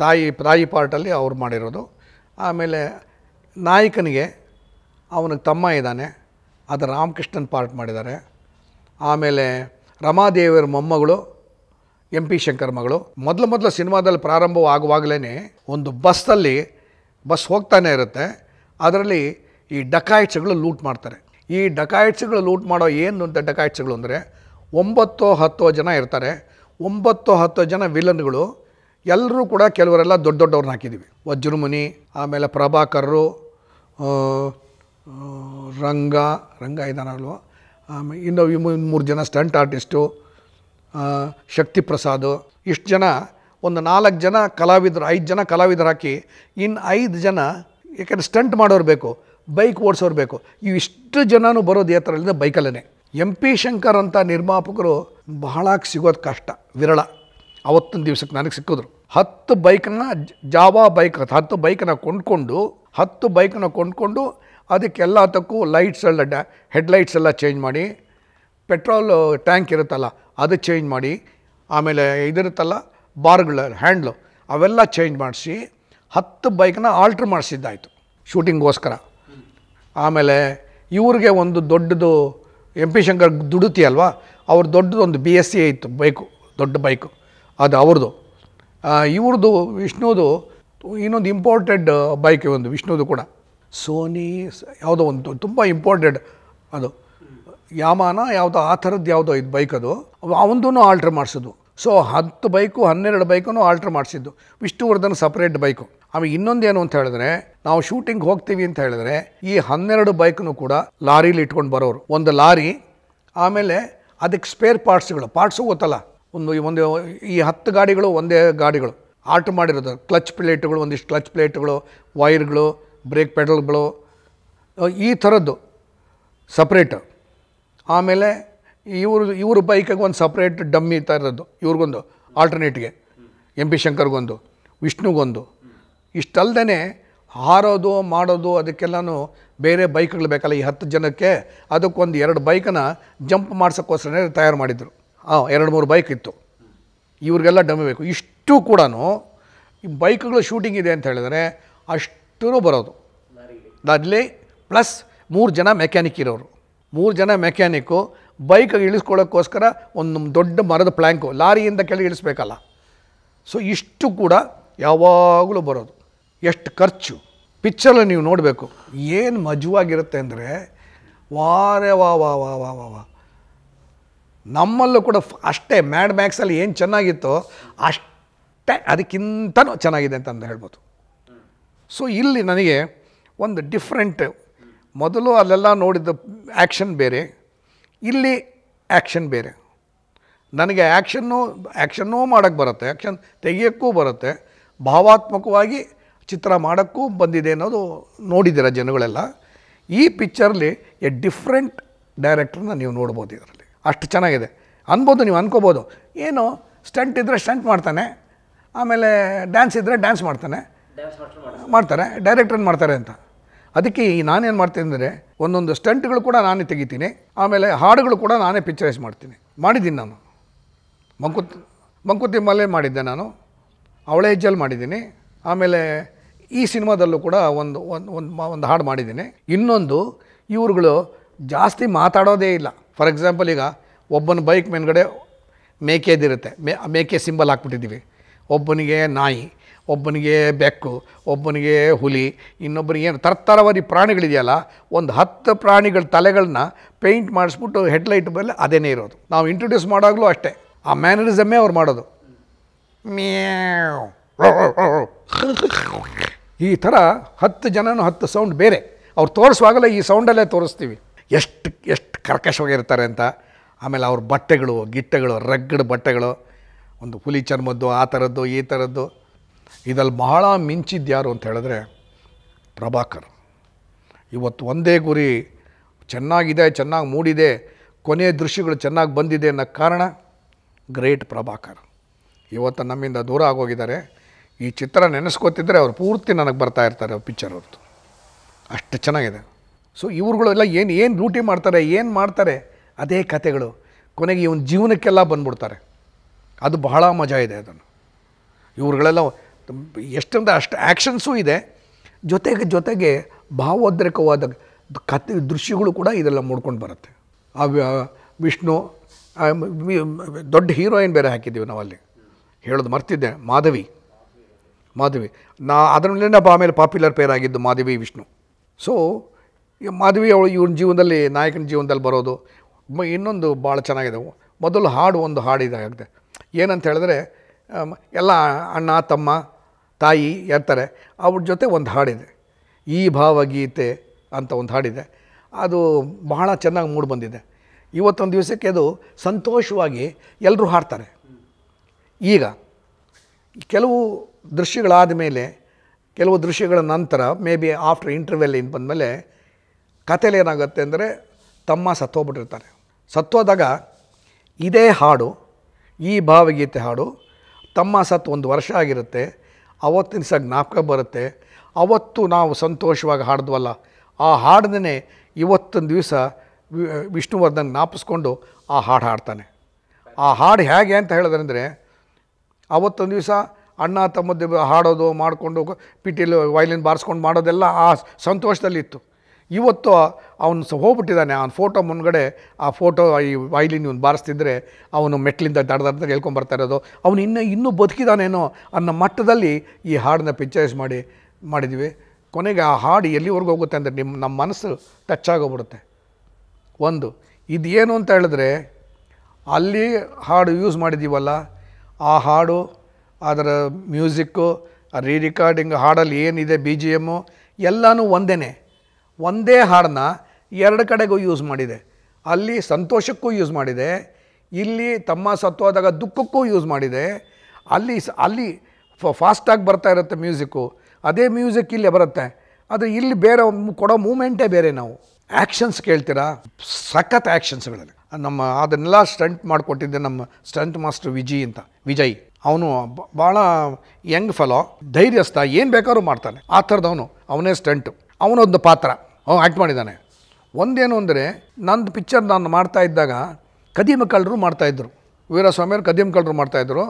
ತಾಯಿ ತಾಯಿ ಪಾರ್ಟಲ್ಲಿ ಅವ್ರು ಮಾಡಿರೋದು ಆಮೇಲೆ ನಾಯಕನಿಗೆ ಅವನಿಗೆ ತಮ್ಮ ಇದ್ದಾನೆ ಅದು ರಾಮಕೃಷ್ಣನ್ ಪಾರ್ಟ್ ಮಾಡಿದ್ದಾರೆ ಆಮೇಲೆ ರಮಾದೇವಿಯವ್ರ ಮೊಮ್ಮಗಳು ಎಂ ಪಿ ಶಂಕರ್ ಮಗಳು ಮೊದಲು ಮೊದಲು ಸಿನಿಮಾದಲ್ಲಿ ಪ್ರಾರಂಭವಾಗುವಾಗಲೇ ಒಂದು ಬಸ್ಸಲ್ಲಿ ಬಸ್ ಹೋಗ್ತಾನೆ ಇರುತ್ತೆ ಅದರಲ್ಲಿ ಈ ಡಕಾಯಿಟ್ಸ್ಗಳು ಲೂಟ್ ಮಾಡ್ತಾರೆ ಈ ಡಕಾಯಿಟ್ಸ್ಗಳು ಲೂಟ್ ಮಾಡೋ ಏನು ಅಂತ ಡಕಾಯಿಟ್ಸ್ಗಳು ಅಂದರೆ ಒಂಬತ್ತು ಹತ್ತು ಜನ ಇರ್ತಾರೆ ಒಂಬತ್ತು ಹತ್ತು ಜನ ವಿಲನ್ಗಳು ಎಲ್ಲರೂ ಕೂಡ ಕೆಲವರೆಲ್ಲ ದೊಡ್ಡ ದೊಡ್ಡವ್ರನ್ನ ಹಾಕಿದ್ದೀವಿ ವಜ್ರಮುನಿ ಆಮೇಲೆ ಪ್ರಭಾಕರರು ರಂಗ ರಂಗ ಇದಾನಲ್ವ ಆಮೇಲೆ ಇನ್ನು ಮೂರು ಜನ ಸ್ಟಂಟ್ ಆರ್ಟಿಸ್ಟು ಶಕ್ತಿ ಪ್ರಸಾದ್ ಇಷ್ಟು ಜನ ಒಂದು ನಾಲ್ಕು ಜನ ಕಲಾವಿದರು ಐದು ಜನ ಕಲಾವಿದರು ಹಾಕಿ ಇನ್ನು ಐದು ಜನ ಯಾಕಂದರೆ ಸ್ಟಂಟ್ ಮಾಡೋರು ಬೇಕು ಬೈಕ್ ಓಡಿಸೋರು ಬೇಕು ಇಷ್ಟು ಜನನೂ ಬರೋದು ಥರದಿಂದ ಬೈಕಲ್ಲೇ ಎಂ ಪಿ ಶಂಕರ್ ಅಂತ ನಿರ್ಮಾಪಕರು ಬಹಳ ಸಿಗೋದು ಕಷ್ಟ ವಿರಳ ಅವತ್ತಿನ ದಿವಸಕ್ಕೆ ನನಗೆ ಸಿಕ್ಕಿದ್ರು ಹತ್ತು ಬೈಕನ್ನ ಜಾವಾ ಬೈಕ್ ಹತ್ತು ಬೈಕನ್ನ ಕೊಂಡ್ಕೊಂಡು ಹತ್ತು ಬೈಕನ್ನ ಕೊಂಡ್ಕೊಂಡು ಹತ್ತಕ್ಕೂ ಲೈಟ್ಸ್ ಎಲ್ಲ ಡ್ಯಾ ಹೆಡ್ಲೈಟ್ಸ್ ಎಲ್ಲ ಚೇಂಜ್ ಮಾಡಿ ಪೆಟ್ರೋಲ್ ಟ್ಯಾಂಕ್ ಇರುತ್ತಲ್ಲ ಅದು ಚೇಂಜ್ ಮಾಡಿ ಆಮೇಲೆ ಇದಿರುತ್ತಲ್ಲ ಬಾರ್ಗಳ ಹ್ಯಾಂಡ್ಲು ಅವೆಲ್ಲ ಚೇಂಜ್ ಮಾಡಿಸಿ ಹತ್ತು ಬೈಕ್ನ ಆಲ್ಟ್ರ್ ಮಾಡಿಸಿದ್ದಾಯಿತು ಶೂಟಿಂಗ್ಗೋಸ್ಕರ ಆಮೇಲೆ ಇವ್ರಿಗೆ ಒಂದು ದೊಡ್ಡದು ಎಂ ಪಿ ಶಂಕರ್ ದುಡುತಿ ಅಲ್ವಾ ಅವ್ರ ದೊಡ್ಡದು ಒಂದು ಬಿ ಎಸ್ ಸಿ ಇತ್ತು ಬೈಕು ದೊಡ್ಡ ಬೈಕು ಅದು ಅವ್ರದ್ದು ಇವ್ರದ್ದು ವಿಷ್ಣುದು ಇನ್ನೊಂದು ಇಂಪಾರ್ಟೆಡ್ ಬೈಕ್ ಒಂದು ವಿಷ್ಣುದು ಕೂಡ ಸೋನಿ ಯಾವುದೋ ಒಂದು ತುಂಬ ಇಂಪಾರ್ಟೆಡ್ ಅದು ಯಾಮಾನ ಯಾವುದೋ ಆ ಥರದ್ದು ಯಾವುದೋ ಇದು ಬೈಕ್ ಅದು ಅವಂದೂ ಆಲ್ಟ್ರ್ ಮಾಡಿಸೋದು ಸೊ ಹತ್ತು ಬೈಕು ಹನ್ನೆರಡು ಬೈಕೂ ಆಲ್ಟ್ರ್ ಮಾಡಿಸಿದ್ದು ವಿಷ್ಣುವರ್ಧನ್ ಸಪ್ರೇಟ್ ಬೈಕು ಆಮೇಲೆ ಇನ್ನೊಂದೇನು ಅಂತ ಹೇಳಿದ್ರೆ ನಾವು ಶೂಟಿಂಗ್ ಹೋಗ್ತೀವಿ ಅಂತ ಹೇಳಿದ್ರೆ ಈ ಹನ್ನೆರಡು ಬೈಕ್ನು ಕೂಡ ಲಾರೀಲಿ ಇಟ್ಕೊಂಡು ಬರೋರು ಒಂದು ಲಾರಿ ಆಮೇಲೆ ಅದಕ್ಕೆ ಸ್ಪೇರ್ ಪಾರ್ಟ್ಸ್ಗಳು ಪಾರ್ಟ್ಸು ಗೊತ್ತಲ್ಲ ಒಂದು ಒಂದು ಈ ಹತ್ತು ಗಾಡಿಗಳು ಒಂದೇ ಗಾಡಿಗಳು ಆಲ್ಟ್ರ್ ಮಾಡಿರೋದು ಕ್ಲಚ್ ಪ್ಲೇಟ್ಗಳು ಒಂದಿಷ್ಟು ಕ್ಲಚ್ ಪ್ಲೇಟ್ಗಳು ವೈರ್ಗಳು ಬ್ರೇಕ್ ಪೆಡಲ್ಗಳು ಈ ಥರದ್ದು ಸಪ್ರೇಟು ಆಮೇಲೆ ಇವರು ಇವರು ಬೈಕಿಗೆ ಒಂದು ಸಪ್ರೇಟ್ ಡಮ್ಮಿ ಇರೋದು ಇವ್ರಿಗೊಂದು ಆಲ್ಟರ್ನೇಟ್ಗೆ ಎಂ ಪಿ ಶಂಕರ್ಗೊಂದು ವಿಷ್ಣುಗೊಂದು ಇಷ್ಟಲ್ದೇ ಹಾರೋದು ಮಾಡೋದು ಅದಕ್ಕೆಲ್ಲನೂ ಬೇರೆ ಬೈಕ್ಗಳು ಬೇಕಲ್ಲ ಈ ಹತ್ತು ಜನಕ್ಕೆ ಅದಕ್ಕೊಂದು ಎರಡು ಬೈಕನ್ನು ಜಂಪ್ ಮಾಡ್ಸೋಕ್ಕೋಸ್ಕರನೇ ತಯಾರು ಮಾಡಿದರು ಹಾಂ ಎರಡು ಮೂರು ಬೈಕ್ ಇತ್ತು ಇವ್ರಿಗೆಲ್ಲ ಡಮ್ಮಿ ಬೇಕು ಇಷ್ಟು ಕೂಡ ಬೈಕ್ಗಳು ಶೂಟಿಂಗ್ ಇದೆ ಅಂತ ಹೇಳಿದರೆ ಅಷ್ಟೂ ಬರೋದು ಅದ್ಲೇ ಪ್ಲಸ್ ಮೂರು ಜನ ಮೆಕ್ಯಾನಿಕ್ ಇರೋರು ಮೂರು ಜನ ಮೆಕ್ಯಾನಿಕ್ಕು ಬೈಕ್ ಇಳಿಸ್ಕೊಳ್ಳೋಕ್ಕೋಸ್ಕರ ಒಂದು ದೊಡ್ಡ ಮರದ ಪ್ಲ್ಯಾಂಕು ಲಾರಿಯಿಂದ ಕೆಳಗೆ ಇಳಿಸ್ಬೇಕಲ್ಲ ಸೊ ಇಷ್ಟು ಕೂಡ ಯಾವಾಗಲೂ ಬರೋದು ಎಷ್ಟು ಖರ್ಚು ಪಿಕ್ಚರಲ್ಲಿ ನೀವು ನೋಡಬೇಕು ಏನು ಮಜವಾಗಿರುತ್ತೆ ಅಂದರೆ ವಾರೆ ವಾ ವಾ ವಾ ವಾ ವಾ ವಾ ನಮ್ಮಲ್ಲೂ ಕೂಡ ಅಷ್ಟೇ ಮ್ಯಾಡ್ ಮ್ಯಾಕ್ಸಲ್ಲಿ ಏನು ಚೆನ್ನಾಗಿತ್ತೋ ಅಷ್ಟೇ ಅದಕ್ಕಿಂತನೂ ಚೆನ್ನಾಗಿದೆ ಅಂತಂದು ಹೇಳ್ಬೋದು ಸೊ ಇಲ್ಲಿ ನನಗೆ ಒಂದು ಡಿಫ್ರೆಂಟ್ ಮೊದಲು ಅಲ್ಲೆಲ್ಲ ನೋಡಿದ್ದ ಆ್ಯಕ್ಷನ್ ಬೇರೆ ಇಲ್ಲಿ ಆ್ಯಕ್ಷನ್ ಬೇರೆ ನನಗೆ ಆ್ಯಕ್ಷನ್ನು ಆ್ಯಕ್ಷನ್ನೂ ಮಾಡೋಕ್ಕೆ ಬರುತ್ತೆ ಆ್ಯಕ್ಷನ್ ತೆಗಿಯೋಕ್ಕೂ ಬರುತ್ತೆ ಭಾವಾತ್ಮಕವಾಗಿ ಚಿತ್ರ ಮಾಡೋಕ್ಕೂ ಬಂದಿದೆ ಅನ್ನೋದು ನೋಡಿದ್ದೀರ ಜನಗಳೆಲ್ಲ ಈ ಪಿಕ್ಚರ್ಲಿ ಎ ಡಿಫ್ರೆಂಟ್ ಡೈರೆಕ್ಟ್ರನ್ನ ನೀವು ನೋಡ್ಬೋದು ಇದರಲ್ಲಿ ಅಷ್ಟು ಚೆನ್ನಾಗಿದೆ ಅನ್ಬೋದು ನೀವು ಅನ್ಕೋಬೋದು ಏನು ಸ್ಟಂಟ್ ಇದ್ದರೆ ಸ್ಟಂಟ್ ಮಾಡ್ತಾನೆ ಆಮೇಲೆ ಡ್ಯಾನ್ಸ್ ಇದ್ದರೆ ಡ್ಯಾನ್ಸ್ ಮಾಡ್ತಾನೆ ಮಾಡ್ತಾರೆ ಡೈರೆಕ್ಟ್ರನ್ನ ಮಾಡ್ತಾರೆ ಅಂತ ಅದಕ್ಕೆ ನಾನೇನು ಮಾಡ್ತೀನಿ ಅಂದರೆ ಒಂದೊಂದು ಸ್ಟಂಟ್ಗಳು ಕೂಡ ನಾನೇ ತೆಗಿತೀನಿ ಆಮೇಲೆ ಹಾಡುಗಳು ಕೂಡ ನಾನೇ ಪಿಕ್ಚರೈಸ್ ಮಾಡ್ತೀನಿ ಮಾಡಿದ್ದೀನಿ ನಾನು ಮಂಕುತ್ ಮಂಕುತಿಮ್ಮಲ್ಲೇ ಮಾಡಿದ್ದೆ ನಾನು ಅವಳೇ ಹೆಜ್ಜಲ್ಲಿ ಮಾಡಿದ್ದೀನಿ ಆಮೇಲೆ ಈ ಸಿನಿಮಾದಲ್ಲೂ ಕೂಡ ಒಂದು ಒಂದು ಒಂದು ಒಂದು ಹಾಡು ಮಾಡಿದ್ದೀನಿ ಇನ್ನೊಂದು ಇವ್ರುಗಳು ಜಾಸ್ತಿ ಮಾತಾಡೋದೇ ಇಲ್ಲ ಫಾರ್ ಎಕ್ಸಾಂಪಲ್ ಈಗ ಒಬ್ಬನ ಬೈಕ್ ಮೇಲ್ಗಡೆ ಮೇಕೆದಿರುತ್ತೆ ಮೇ ಮೇಕೆ ಸಿಂಬಲ್ ಹಾಕ್ಬಿಟ್ಟಿದ್ದೀವಿ ಒಬ್ಬನಿಗೆ ನಾಯಿ ಒಬ್ಬನಿಗೆ ಬೆಕ್ಕು ಒಬ್ಬನಿಗೆ ಹುಲಿ ಇನ್ನೊಬ್ಬನಿಗೆ ಏನು ತರತರವಾದಿ ಪ್ರಾಣಿಗಳಿದೆಯಲ್ಲ ಒಂದು ಹತ್ತು ಪ್ರಾಣಿಗಳ ತಲೆಗಳನ್ನ ಪೇಂಟ್ ಮಾಡಿಸ್ಬಿಟ್ಟು ಹೆಡ್ಲೈಟ್ ಮೇಲೆ ಅದೇನೇ ಇರೋದು ನಾವು ಇಂಟ್ರೊಡ್ಯೂಸ್ ಮಾಡೋಗ್ಲೂ ಅಷ್ಟೇ ಆ ಮ್ಯಾನರಿಸಮ್ಮೇ ಅವ್ರು ಮಾಡೋದು ಈ ಥರ ಹತ್ತು ಜನನೂ ಹತ್ತು ಸೌಂಡ್ ಬೇರೆ ಅವ್ರು ತೋರಿಸುವಾಗಲೇ ಈ ಸೌಂಡಲ್ಲೇ ತೋರಿಸ್ತೀವಿ ಎಷ್ಟು ಎಷ್ಟು ಕರ್ಕಶವಾಗಿರ್ತಾರೆ ಅಂತ ಆಮೇಲೆ ಅವ್ರ ಬಟ್ಟೆಗಳು ಗಿಟ್ಟೆಗಳು ರಗ್ಗಡ ಬಟ್ಟೆಗಳು ಒಂದು ಹುಲಿ ಚರ್ಮದ್ದು ಆ ಥರದ್ದು ಈ ಥರದ್ದು ಇದರಲ್ಲಿ ಬಹಳ ಮಿಂಚಿದ್ಯಾರು ಅಂತ ಹೇಳಿದ್ರೆ ಪ್ರಭಾಕರ್ ಇವತ್ತು ಒಂದೇ ಗುರಿ ಚೆನ್ನಾಗಿದೆ ಚೆನ್ನಾಗಿ ಮೂಡಿದೆ ಕೊನೆಯ ದೃಶ್ಯಗಳು ಚೆನ್ನಾಗಿ ಬಂದಿದೆ ಅನ್ನೋ ಕಾರಣ ಗ್ರೇಟ್ ಪ್ರಭಾಕರ್ ಇವತ್ತು ನಮ್ಮಿಂದ ದೂರ ಆಗೋಗಿದ್ದಾರೆ ಈ ಚಿತ್ರ ನೆನೆಸ್ಕೋತಿದ್ರೆ ಅವ್ರು ಪೂರ್ತಿ ನನಗೆ ಬರ್ತಾ ಇರ್ತಾರೆ ಅವ್ರ ಪಿಕ್ಚರ್ ಅವ್ರದ್ದು ಅಷ್ಟು ಚೆನ್ನಾಗಿದೆ ಸೊ ಇವ್ರುಗಳೆಲ್ಲ ಏನು ಏನು ಡ್ಯೂಟಿ ಮಾಡ್ತಾರೆ ಏನು ಮಾಡ್ತಾರೆ ಅದೇ ಕತೆಗಳು ಕೊನೆಗೆ ಇವನ ಜೀವನಕ್ಕೆಲ್ಲ ಬಂದ್ಬಿಡ್ತಾರೆ ಅದು ಬಹಳ ಮಜಾ ಇದೆ ಅದನ್ನು ಇವ್ರುಗಳೆಲ್ಲ ಎಷ್ಟೊಂದು ಅಷ್ಟು ಆ್ಯಕ್ಷನ್ಸೂ ಇದೆ ಜೊತೆಗೆ ಜೊತೆಗೆ ಭಾವೋದ್ರೇಕವಾದ ಕಥೆ ದೃಶ್ಯಗಳು ಕೂಡ ಇದೆಲ್ಲ ಮೂಡ್ಕೊಂಡು ಬರುತ್ತೆ ಆ ವಿಷ್ಣು ದೊಡ್ಡ ಹೀರೋಯಿನ್ ಬೇರೆ ಹಾಕಿದ್ದೀವಿ ನಾವಲ್ಲಿ ಹೇಳೋದು ಮರ್ತಿದ್ದೆ ಮಾಧವಿ ಮಾಧವಿ ನಾ ಅದರಲ್ಲೇ ನಾವು ಆಮೇಲೆ ಪಾಪ್ಯುಲರ್ ಪೇರ್ ಆಗಿದ್ದು ಮಾಧವಿ ವಿಷ್ಣು ಸೊ ಮಾಧವಿ ಅವಳು ಇವನ ಜೀವನದಲ್ಲಿ ನಾಯಕನ ಜೀವನದಲ್ಲಿ ಬರೋದು ಇನ್ನೊಂದು ಭಾಳ ಚೆನ್ನಾಗಿದೆ ಮೊದಲು ಹಾಡು ಒಂದು ಹಾಡು ಇದಾಗುತ್ತೆ ಏನಂತ ಹೇಳಿದ್ರೆ ಎಲ್ಲ ಅಣ್ಣ ತಮ್ಮ ತಾಯಿ ಹೇಳ್ತಾರೆ ಅವ್ರ ಜೊತೆ ಒಂದು ಹಾಡಿದೆ ಈ ಭಾವಗೀತೆ ಅಂತ ಒಂದು ಹಾಡಿದೆ ಅದು ಬಹಳ ಚೆನ್ನಾಗಿ ಮೂಡಿ ಬಂದಿದೆ ಇವತ್ತೊಂದು ದಿವಸಕ್ಕೆ ಅದು ಸಂತೋಷವಾಗಿ ಎಲ್ಲರೂ ಹಾಡ್ತಾರೆ ಈಗ ಕೆಲವು ದೃಶ್ಯಗಳಾದ ಮೇಲೆ ಕೆಲವು ದೃಶ್ಯಗಳ ನಂತರ ಮೇ ಬಿ ಆಫ್ಟರ್ ಇಂಟರ್ವೆಲ್ ಏನು ಬಂದಮೇಲೆ ಕಥೆಲಿ ಏನಾಗುತ್ತೆ ಅಂದರೆ ತಮ್ಮ ಸತ್ತೋಗ್ಬಿಟ್ಟಿರ್ತಾರೆ ಸತ್ತೋದಾಗ ಇದೇ ಹಾಡು ಈ ಭಾವಗೀತೆ ಹಾಡು ತಮ್ಮ ಸತ್ತು ಒಂದು ವರ್ಷ ಆಗಿರುತ್ತೆ ಅವತ್ತಿನ ಸಹ ಜ್ಞಾಪಕ ಬರುತ್ತೆ ಅವತ್ತು ನಾವು ಸಂತೋಷವಾಗಿ ಹಾಡಿದ್ವಲ್ಲ ಆ ಹಾಡನ್ನೇ ಇವತ್ತೊಂದು ದಿವಸ ವಿಷ್ಣುವರ್ಧನ್ ಜ್ಞಾಪಿಸ್ಕೊಂಡು ಆ ಹಾಡು ಹಾಡ್ತಾನೆ ಆ ಹಾಡು ಹೇಗೆ ಅಂತ ಹೇಳಿದ್ರಂದರೆ ಅವತ್ತೊಂದು ದಿವಸ ಅಣ್ಣ ತಮ್ಮದ್ದು ಹಾಡೋದು ಮಾಡಿಕೊಂಡು ಪಿಟೀಲು ವೈಲಿನ್ ಬಾರಿಸ್ಕೊಂಡು ಮಾಡೋದೆಲ್ಲ ಆ ಸಂತೋಷದಲ್ಲಿತ್ತು ಇವತ್ತು ಅವನು ಸಹ ಹೋಗ್ಬಿಟ್ಟಿದ್ದಾನೆ ಅವನ ಫೋಟೋ ಮುಂದ್ಗಡೆ ಆ ಫೋಟೋ ಈ ವೈಲಿನ್ ಇವನು ಬಾರಿಸ್ತಿದ್ರೆ ಅವನು ಮೆಟ್ಲಿಂದ ದಡ್ದಡ್ದ ಹೇಳ್ಕೊಂಬರ್ತಾ ಇರೋದು ಅವನು ಇನ್ನೂ ಇನ್ನೂ ಬದುಕಿದಾನೇನೋ ಅನ್ನೋ ಮಟ್ಟದಲ್ಲಿ ಈ ಹಾಡನ್ನ ಪಿಕ್ಚರೈಸ್ ಮಾಡಿ ಮಾಡಿದ್ವಿ ಕೊನೆಗೆ ಆ ಹಾಡು ಎಲ್ಲಿವರೆಗೂ ಹೋಗುತ್ತೆ ಅಂದರೆ ನಿಮ್ಮ ನಮ್ಮ ಮನಸ್ಸು ಟಚ್ ಆಗೋಗ್ಬಿಡುತ್ತೆ ಒಂದು ಇದೇನು ಅಂತ ಹೇಳಿದ್ರೆ ಅಲ್ಲಿ ಹಾಡು ಯೂಸ್ ಮಾಡಿದ್ದೀವಲ್ಲ ಆ ಹಾಡು ಅದರ ಮ್ಯೂಸಿಕ್ಕು ರೀ ರಿಕಾರ್ಡಿಂಗ್ ಹಾಡಲ್ಲಿ ಏನಿದೆ ಬಿ ಜಿ ಎಮ್ಮು ಎಲ್ಲನೂ ಒಂದೇ ಒಂದೇ ಹಾಡನ್ನ ಎರಡು ಕಡೆಗೂ ಯೂಸ್ ಮಾಡಿದೆ ಅಲ್ಲಿ ಸಂತೋಷಕ್ಕೂ ಯೂಸ್ ಮಾಡಿದೆ ಇಲ್ಲಿ ತಮ್ಮ ಸತ್ವಾದಾಗ ದುಃಖಕ್ಕೂ ಯೂಸ್ ಮಾಡಿದೆ ಅಲ್ಲಿ ಅಲ್ಲಿ ಫಾಸ್ಟಾಗಿ ಬರ್ತಾ ಇರುತ್ತೆ ಮ್ಯೂಸಿಕ್ಕು ಅದೇ ಮ್ಯೂಸಿಕ್ ಇಲ್ಲಿ ಬರುತ್ತೆ ಆದರೆ ಇಲ್ಲಿ ಬೇರೆ ಕೊಡೋ ಮೂಮೆಂಟೇ ಬೇರೆ ನಾವು ಆ್ಯಕ್ಷನ್ಸ್ ಕೇಳ್ತೀರಾ ಸಖತ್ ಆ್ಯಕ್ಷನ್ಸ್ಗಳಲ್ಲಿ ನಮ್ಮ ಅದನ್ನೆಲ್ಲ ಸ್ಟಂಟ್ ಮಾಡಿಕೊಟ್ಟಿದ್ದೆ ನಮ್ಮ ಸ್ಟಂಟ್ ಮಾಸ್ಟರ್ ವಿಜಿ ಅಂತ ವಿಜಯ್ ಅವನು ಭಾಳ ಯಂಗ್ ಫಲೋ ಧೈರ್ಯಸ್ಥ ಏನು ಬೇಕಾದ್ರೂ ಮಾಡ್ತಾನೆ ಆ ಥರದವನು ಅವನೇ ಸ್ಟಂಟು ಅವನೊಂದು ಪಾತ್ರ ಅವ್ನು ಆ್ಯಕ್ಟ್ ಮಾಡಿದ್ದಾನೆ ಒಂದೇನು ಅಂದರೆ ನಂದು ಪಿಕ್ಚರ್ ನಾನು ಮಾಡ್ತಾ ಇದ್ದಾಗ ಕದೀಮ ಕಳ್ಳರು ಮಾಡ್ತಾಯಿದ್ರು ವೀರಸ್ವಾಮಿಯವರು ಕದೀಮ್ ಕಳ್ಳರು ಮಾಡ್ತಾಯಿದ್ರು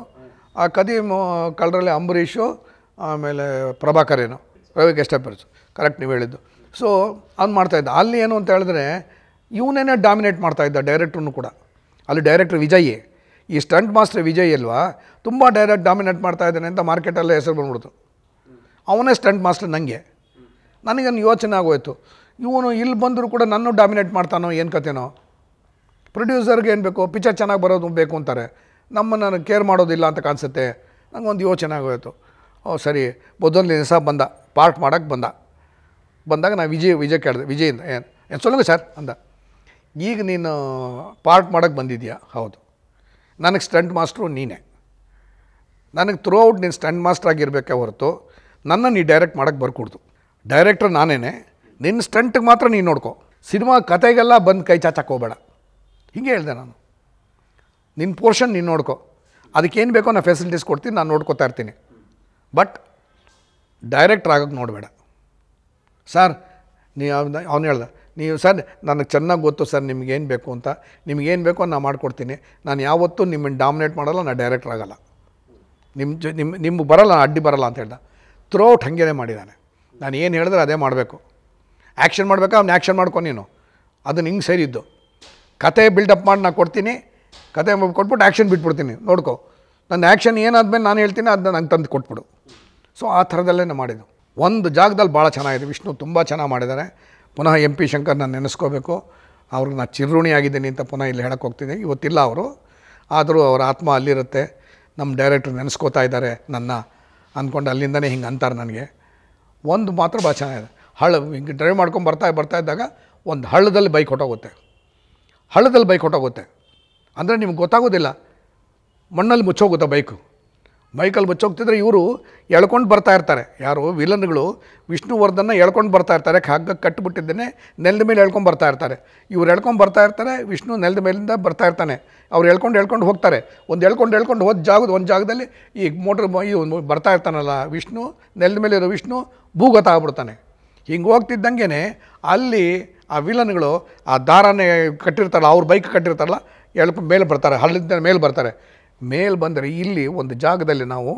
ಆ ಕದೀಮ್ ಕಳ್ಳರಲ್ಲಿ ಅಂಬರೀಷು ಆಮೇಲೆ ಪ್ರಭಾಕರೇನು ರವಿ ಕೆಸ್ಟಪರ್ಸು ಕರೆಕ್ಟ್ ನೀವು ಹೇಳಿದ್ದು ಸೊ ಅವ್ನು ಮಾಡ್ತಾಯಿದ್ದ ಅಲ್ಲಿ ಏನು ಅಂತ ಹೇಳಿದ್ರೆ ಇವನೇನೇ ಡಾಮಿನೇಟ್ ಮಾಡ್ತಾಯಿದ್ದ ಡೈರೆಕ್ಟ್ರನ್ನು ಕೂಡ ಅಲ್ಲಿ ಡೈರೆಕ್ಟ್ರ್ ವಿಜಯ್ ಈ ಸ್ಟಂಟ್ ಮಾಸ್ಟರ್ ವಿಜಯ್ ಅಲ್ವಾ ತುಂಬ ಡೈರೆಕ್ಟ್ ಡಾಮಿನೇಟ್ ಮಾಡ್ತಾ ಇದ್ದಾನೆ ಅಂತ ಮಾರ್ಕೆಟಲ್ಲೇ ಹೆಸರು ಬಂದ್ಬಿಡ್ತು ಅವನೇ ಸ್ಟಂಟ್ ಮಾಸ್ಟರ್ ನನಗೆ ನನಗೇನು ಯೋಚನೆ ಆಗೋಯ್ತು ಇವನು ಇಲ್ಲಿ ಬಂದರೂ ಕೂಡ ನನ್ನ ಡಾಮಿನೇಟ್ ಮಾಡ್ತಾನೋ ಏನು ಕತೆನೋ ಪ್ರೊಡ್ಯೂಸರ್ಗೆ ಏನು ಬೇಕು ಪಿಕ್ಚರ್ ಚೆನ್ನಾಗಿ ಬರೋದು ಬೇಕು ಅಂತಾರೆ ನಮ್ಮನ್ನು ಕೇರ್ ಮಾಡೋದಿಲ್ಲ ಅಂತ ಕಾಣಿಸುತ್ತೆ ನನಗೊಂದು ಯೋಚನೆ ಆಗೋಯ್ತು ಓ ಸರಿ ಮೊದಲನೇ ದಿವಸ ಬಂದ ಪಾರ್ಟ್ ಮಾಡೋಕ್ಕೆ ಬಂದ ಬಂದಾಗ ನಾನು ವಿಜಯ್ ವಿಜಯ್ ಕೇಳಿದೆ ವಿಜಯಿಂದ ಏನು ಏನು ಸೊಲಂಗ ಸರ್ ಅಂದ ಈಗ ನೀನು ಪಾರ್ಟ್ ಮಾಡೋಕ್ಕೆ ಬಂದಿದ್ಯಾ ಹೌದು ನನಗೆ ಸ್ಟಂಟ್ ಮಾಸ್ಟ್ರು ನೀನೇ ನನಗೆ ಥ್ರೂ ಔಟ್ ನೀನು ಸ್ಟಂಟ್ ಮಾಸ್ಟರ್ ಆಗಿರಬೇಕೆ ಹೊರತು ನನ್ನ ನೀ ಡೈರೆಕ್ಟ್ ಮಾಡೋಕ್ಕೆ ಬರ್ಕೊಡ್ತು ಡೈರೆಕ್ಟ್ರ್ ನಾನೇನೆ ನಿನ್ನ ಸ್ಟಂಟ್ಗೆ ಮಾತ್ರ ನೀನು ನೋಡ್ಕೊ ಸಿನಿಮಾ ಕತೆಗೆಲ್ಲ ಬಂದು ಕೈ ಹೋಗ್ಬೇಡ ಹೀಗೆ ಹೇಳಿದೆ ನಾನು ನಿನ್ನ ಪೋರ್ಷನ್ ನೀನು ನೋಡ್ಕೊ ಅದಕ್ಕೇನು ಬೇಕೋ ನಾನು ಫೆಸಿಲಿಟೀಸ್ ಕೊಡ್ತೀನಿ ನಾನು ನೋಡ್ಕೋತಾ ಇರ್ತೀನಿ ಬಟ್ ಡೈರೆಕ್ಟ್ರ್ ಆಗೋಕ್ಕೆ ನೋಡಬೇಡ ಸರ್ ನೀ ಅವ್ನು ಹೇಳ್ದೆ ನೀವು ಸರ್ ನನಗೆ ಚೆನ್ನಾಗಿ ಗೊತ್ತು ಸರ್ ನಿಮ್ಗೇನು ಬೇಕು ಅಂತ ನಿಮ್ಗೇನು ಬೇಕೋ ನಾನು ಮಾಡಿಕೊಡ್ತೀನಿ ನಾನು ಯಾವತ್ತೂ ನಿಮ್ಮನ್ನು ಡಾಮಿನೇಟ್ ಮಾಡಲ್ಲ ನಾನು ಡೈರೆಕ್ಟ್ರ್ ಆಗಲ್ಲ ನಿಮ್ಮ ಜೊ ನಿಮ್ಮ ನಿಮ್ಗೆ ಬರಲ್ಲ ಅಡ್ಡಿ ಬರಲ್ಲ ಅಂತ ಹೇಳ್ದೆ ಥ್ರೋಔಟ್ ಹಾಗೇನೆ ಮಾಡಿದ್ದಾನೆ ನಾನು ಏನು ಹೇಳಿದ್ರೆ ಅದೇ ಮಾಡಬೇಕು ಆ್ಯಕ್ಷನ್ ಮಾಡಬೇಕಾ ಅವ್ನು ಆ್ಯಕ್ಷನ್ ಮಾಡ್ಕೊ ನೀನು ಅದನ್ನು ಹಿಂಗೆ ಸೇರಿದ್ದು ಕತೆ ಬಿಲ್ಡಪ್ ಮಾಡಿ ನಾನು ಕೊಡ್ತೀನಿ ಕತೆ ಕೊಟ್ಬಿಟ್ಟು ಆ್ಯಕ್ಷನ್ ಬಿಟ್ಬಿಡ್ತೀನಿ ನೋಡ್ಕೊ ನನ್ನ ಆ್ಯಕ್ಷನ್ ಏನಾದ್ಮೇಲೆ ನಾನು ಹೇಳ್ತೀನಿ ಅದನ್ನ ನಂಗೆ ತಂದು ಕೊಟ್ಬಿಡು ಸೊ ಆ ಥರದಲ್ಲೇ ಮಾಡಿದ್ದು ಒಂದು ಜಾಗದಲ್ಲಿ ಭಾಳ ಚೆನ್ನಾಗಿದೆ ವಿಷ್ಣು ತುಂಬ ಚೆನ್ನಾಗಿ ಮಾಡಿದ್ದಾರೆ ಪುನಃ ಎಂ ಪಿ ಶಂಕರ್ ನಾನು ನೆನೆಸ್ಕೋಬೇಕು ಅವ್ರಿಗೆ ನಾನು ಚಿರುಣಿ ಆಗಿದ್ದೀನಿ ಅಂತ ಪುನಃ ಇಲ್ಲಿ ಹೇಳಕ್ಕೆ ಹೋಗ್ತೀನಿ ಇವತ್ತಿಲ್ಲ ಅವರು ಆದರೂ ಅವರ ಆತ್ಮ ಅಲ್ಲಿರುತ್ತೆ ನಮ್ಮ ಡೈರೆಕ್ಟ್ರು ನೆನೆಸ್ಕೋತಾ ಇದ್ದಾರೆ ನನ್ನ ಅಂದ್ಕೊಂಡು ಅಲ್ಲಿಂದನೇ ಹಿಂಗೆ ಅಂತಾರೆ ನನಗೆ ಒಂದು ಮಾತ್ರ ಭಾಳ ಚೆನ್ನಾಗಿದೆ ಹಳ್ಳ ಹಿಂಗೆ ಡ್ರೈವ್ ಮಾಡ್ಕೊಂಡು ಬರ್ತಾ ಬರ್ತಾ ಇದ್ದಾಗ ಒಂದು ಹಳ್ಳದಲ್ಲಿ ಬೈಕ್ ಹೊಟ್ಟೋಗುತ್ತೆ ಹಳ್ಳದಲ್ಲಿ ಬೈಕ್ ಹೊಟ್ಟೋಗುತ್ತೆ ಅಂದರೆ ನಿಮ್ಗೆ ಗೊತ್ತಾಗೋದಿಲ್ಲ ಮಣ್ಣಲ್ಲಿ ಮುಚ್ಚೋಗುತ್ತೆ ಬೈಕು ಬೈಕಲ್ಲಿ ಮುಚ್ಚೋಗ್ತಿದ್ರೆ ಇವರು ಎಳ್ಕೊಂಡು ಬರ್ತಾ ಇರ್ತಾರೆ ಯಾರು ವಿಲನ್ಗಳು ವಿಷ್ಣುವರ್ಧನ ಎಳ್ಕೊಂಡು ಬರ್ತಾ ಇರ್ತಾರೆ ಹಗ್ಗ ಕಟ್ಟಿಬಿಟ್ಟಿದ್ದೇನೆ ನೆಲದ ಮೇಲೆ ಎಳ್ಕೊಂಡು ಬರ್ತಾ ಇರ್ತಾರೆ ಇವ್ರು ಎಳ್ಕೊಂಡು ಬರ್ತಾ ಇರ್ತಾರೆ ವಿಷ್ಣು ನೆಲದ ಮೇಲಿಂದ ಬರ್ತಾ ಇರ್ತಾನೆ ಅವ್ರು ಎಳ್ಕೊಂಡು ಎಳ್ಕೊಂಡು ಹೋಗ್ತಾರೆ ಒಂದು ಎಳ್ಕೊಂಡು ಎಳ್ಕೊಂಡು ಹೋದ ಜಾಗದ ಒಂದು ಜಾಗದಲ್ಲಿ ಈ ಮೋಟ್ರ್ ಈ ಬರ್ತಾ ಇರ್ತಾನಲ್ಲ ವಿಷ್ಣು ನೆಲದ ಮೇಲೆ ಇರೋ ವಿಷ್ಣು ಭೂಗತ ಆಗ್ಬಿಡ್ತಾನೆ ಹಿಂಗೆ ಹೋಗ್ತಿದ್ದಂಗೆ ಅಲ್ಲಿ ಆ ವಿಲನ್ಗಳು ಆ ದಾರನೇ ಕಟ್ಟಿರ್ತಾರಲ್ಲ ಅವ್ರ ಬೈಕ್ ಕಟ್ಟಿರ್ತಾರಲ್ಲ ಎಳ್ಕೊ ಮೇಲೆ ಬರ್ತಾರೆ ಹಳ್ಳದಿಂದ ಮೇಲೆ ಬರ್ತಾರೆ ಮೇಲೆ ಬಂದರೆ ಇಲ್ಲಿ ಒಂದು ಜಾಗದಲ್ಲಿ ನಾವು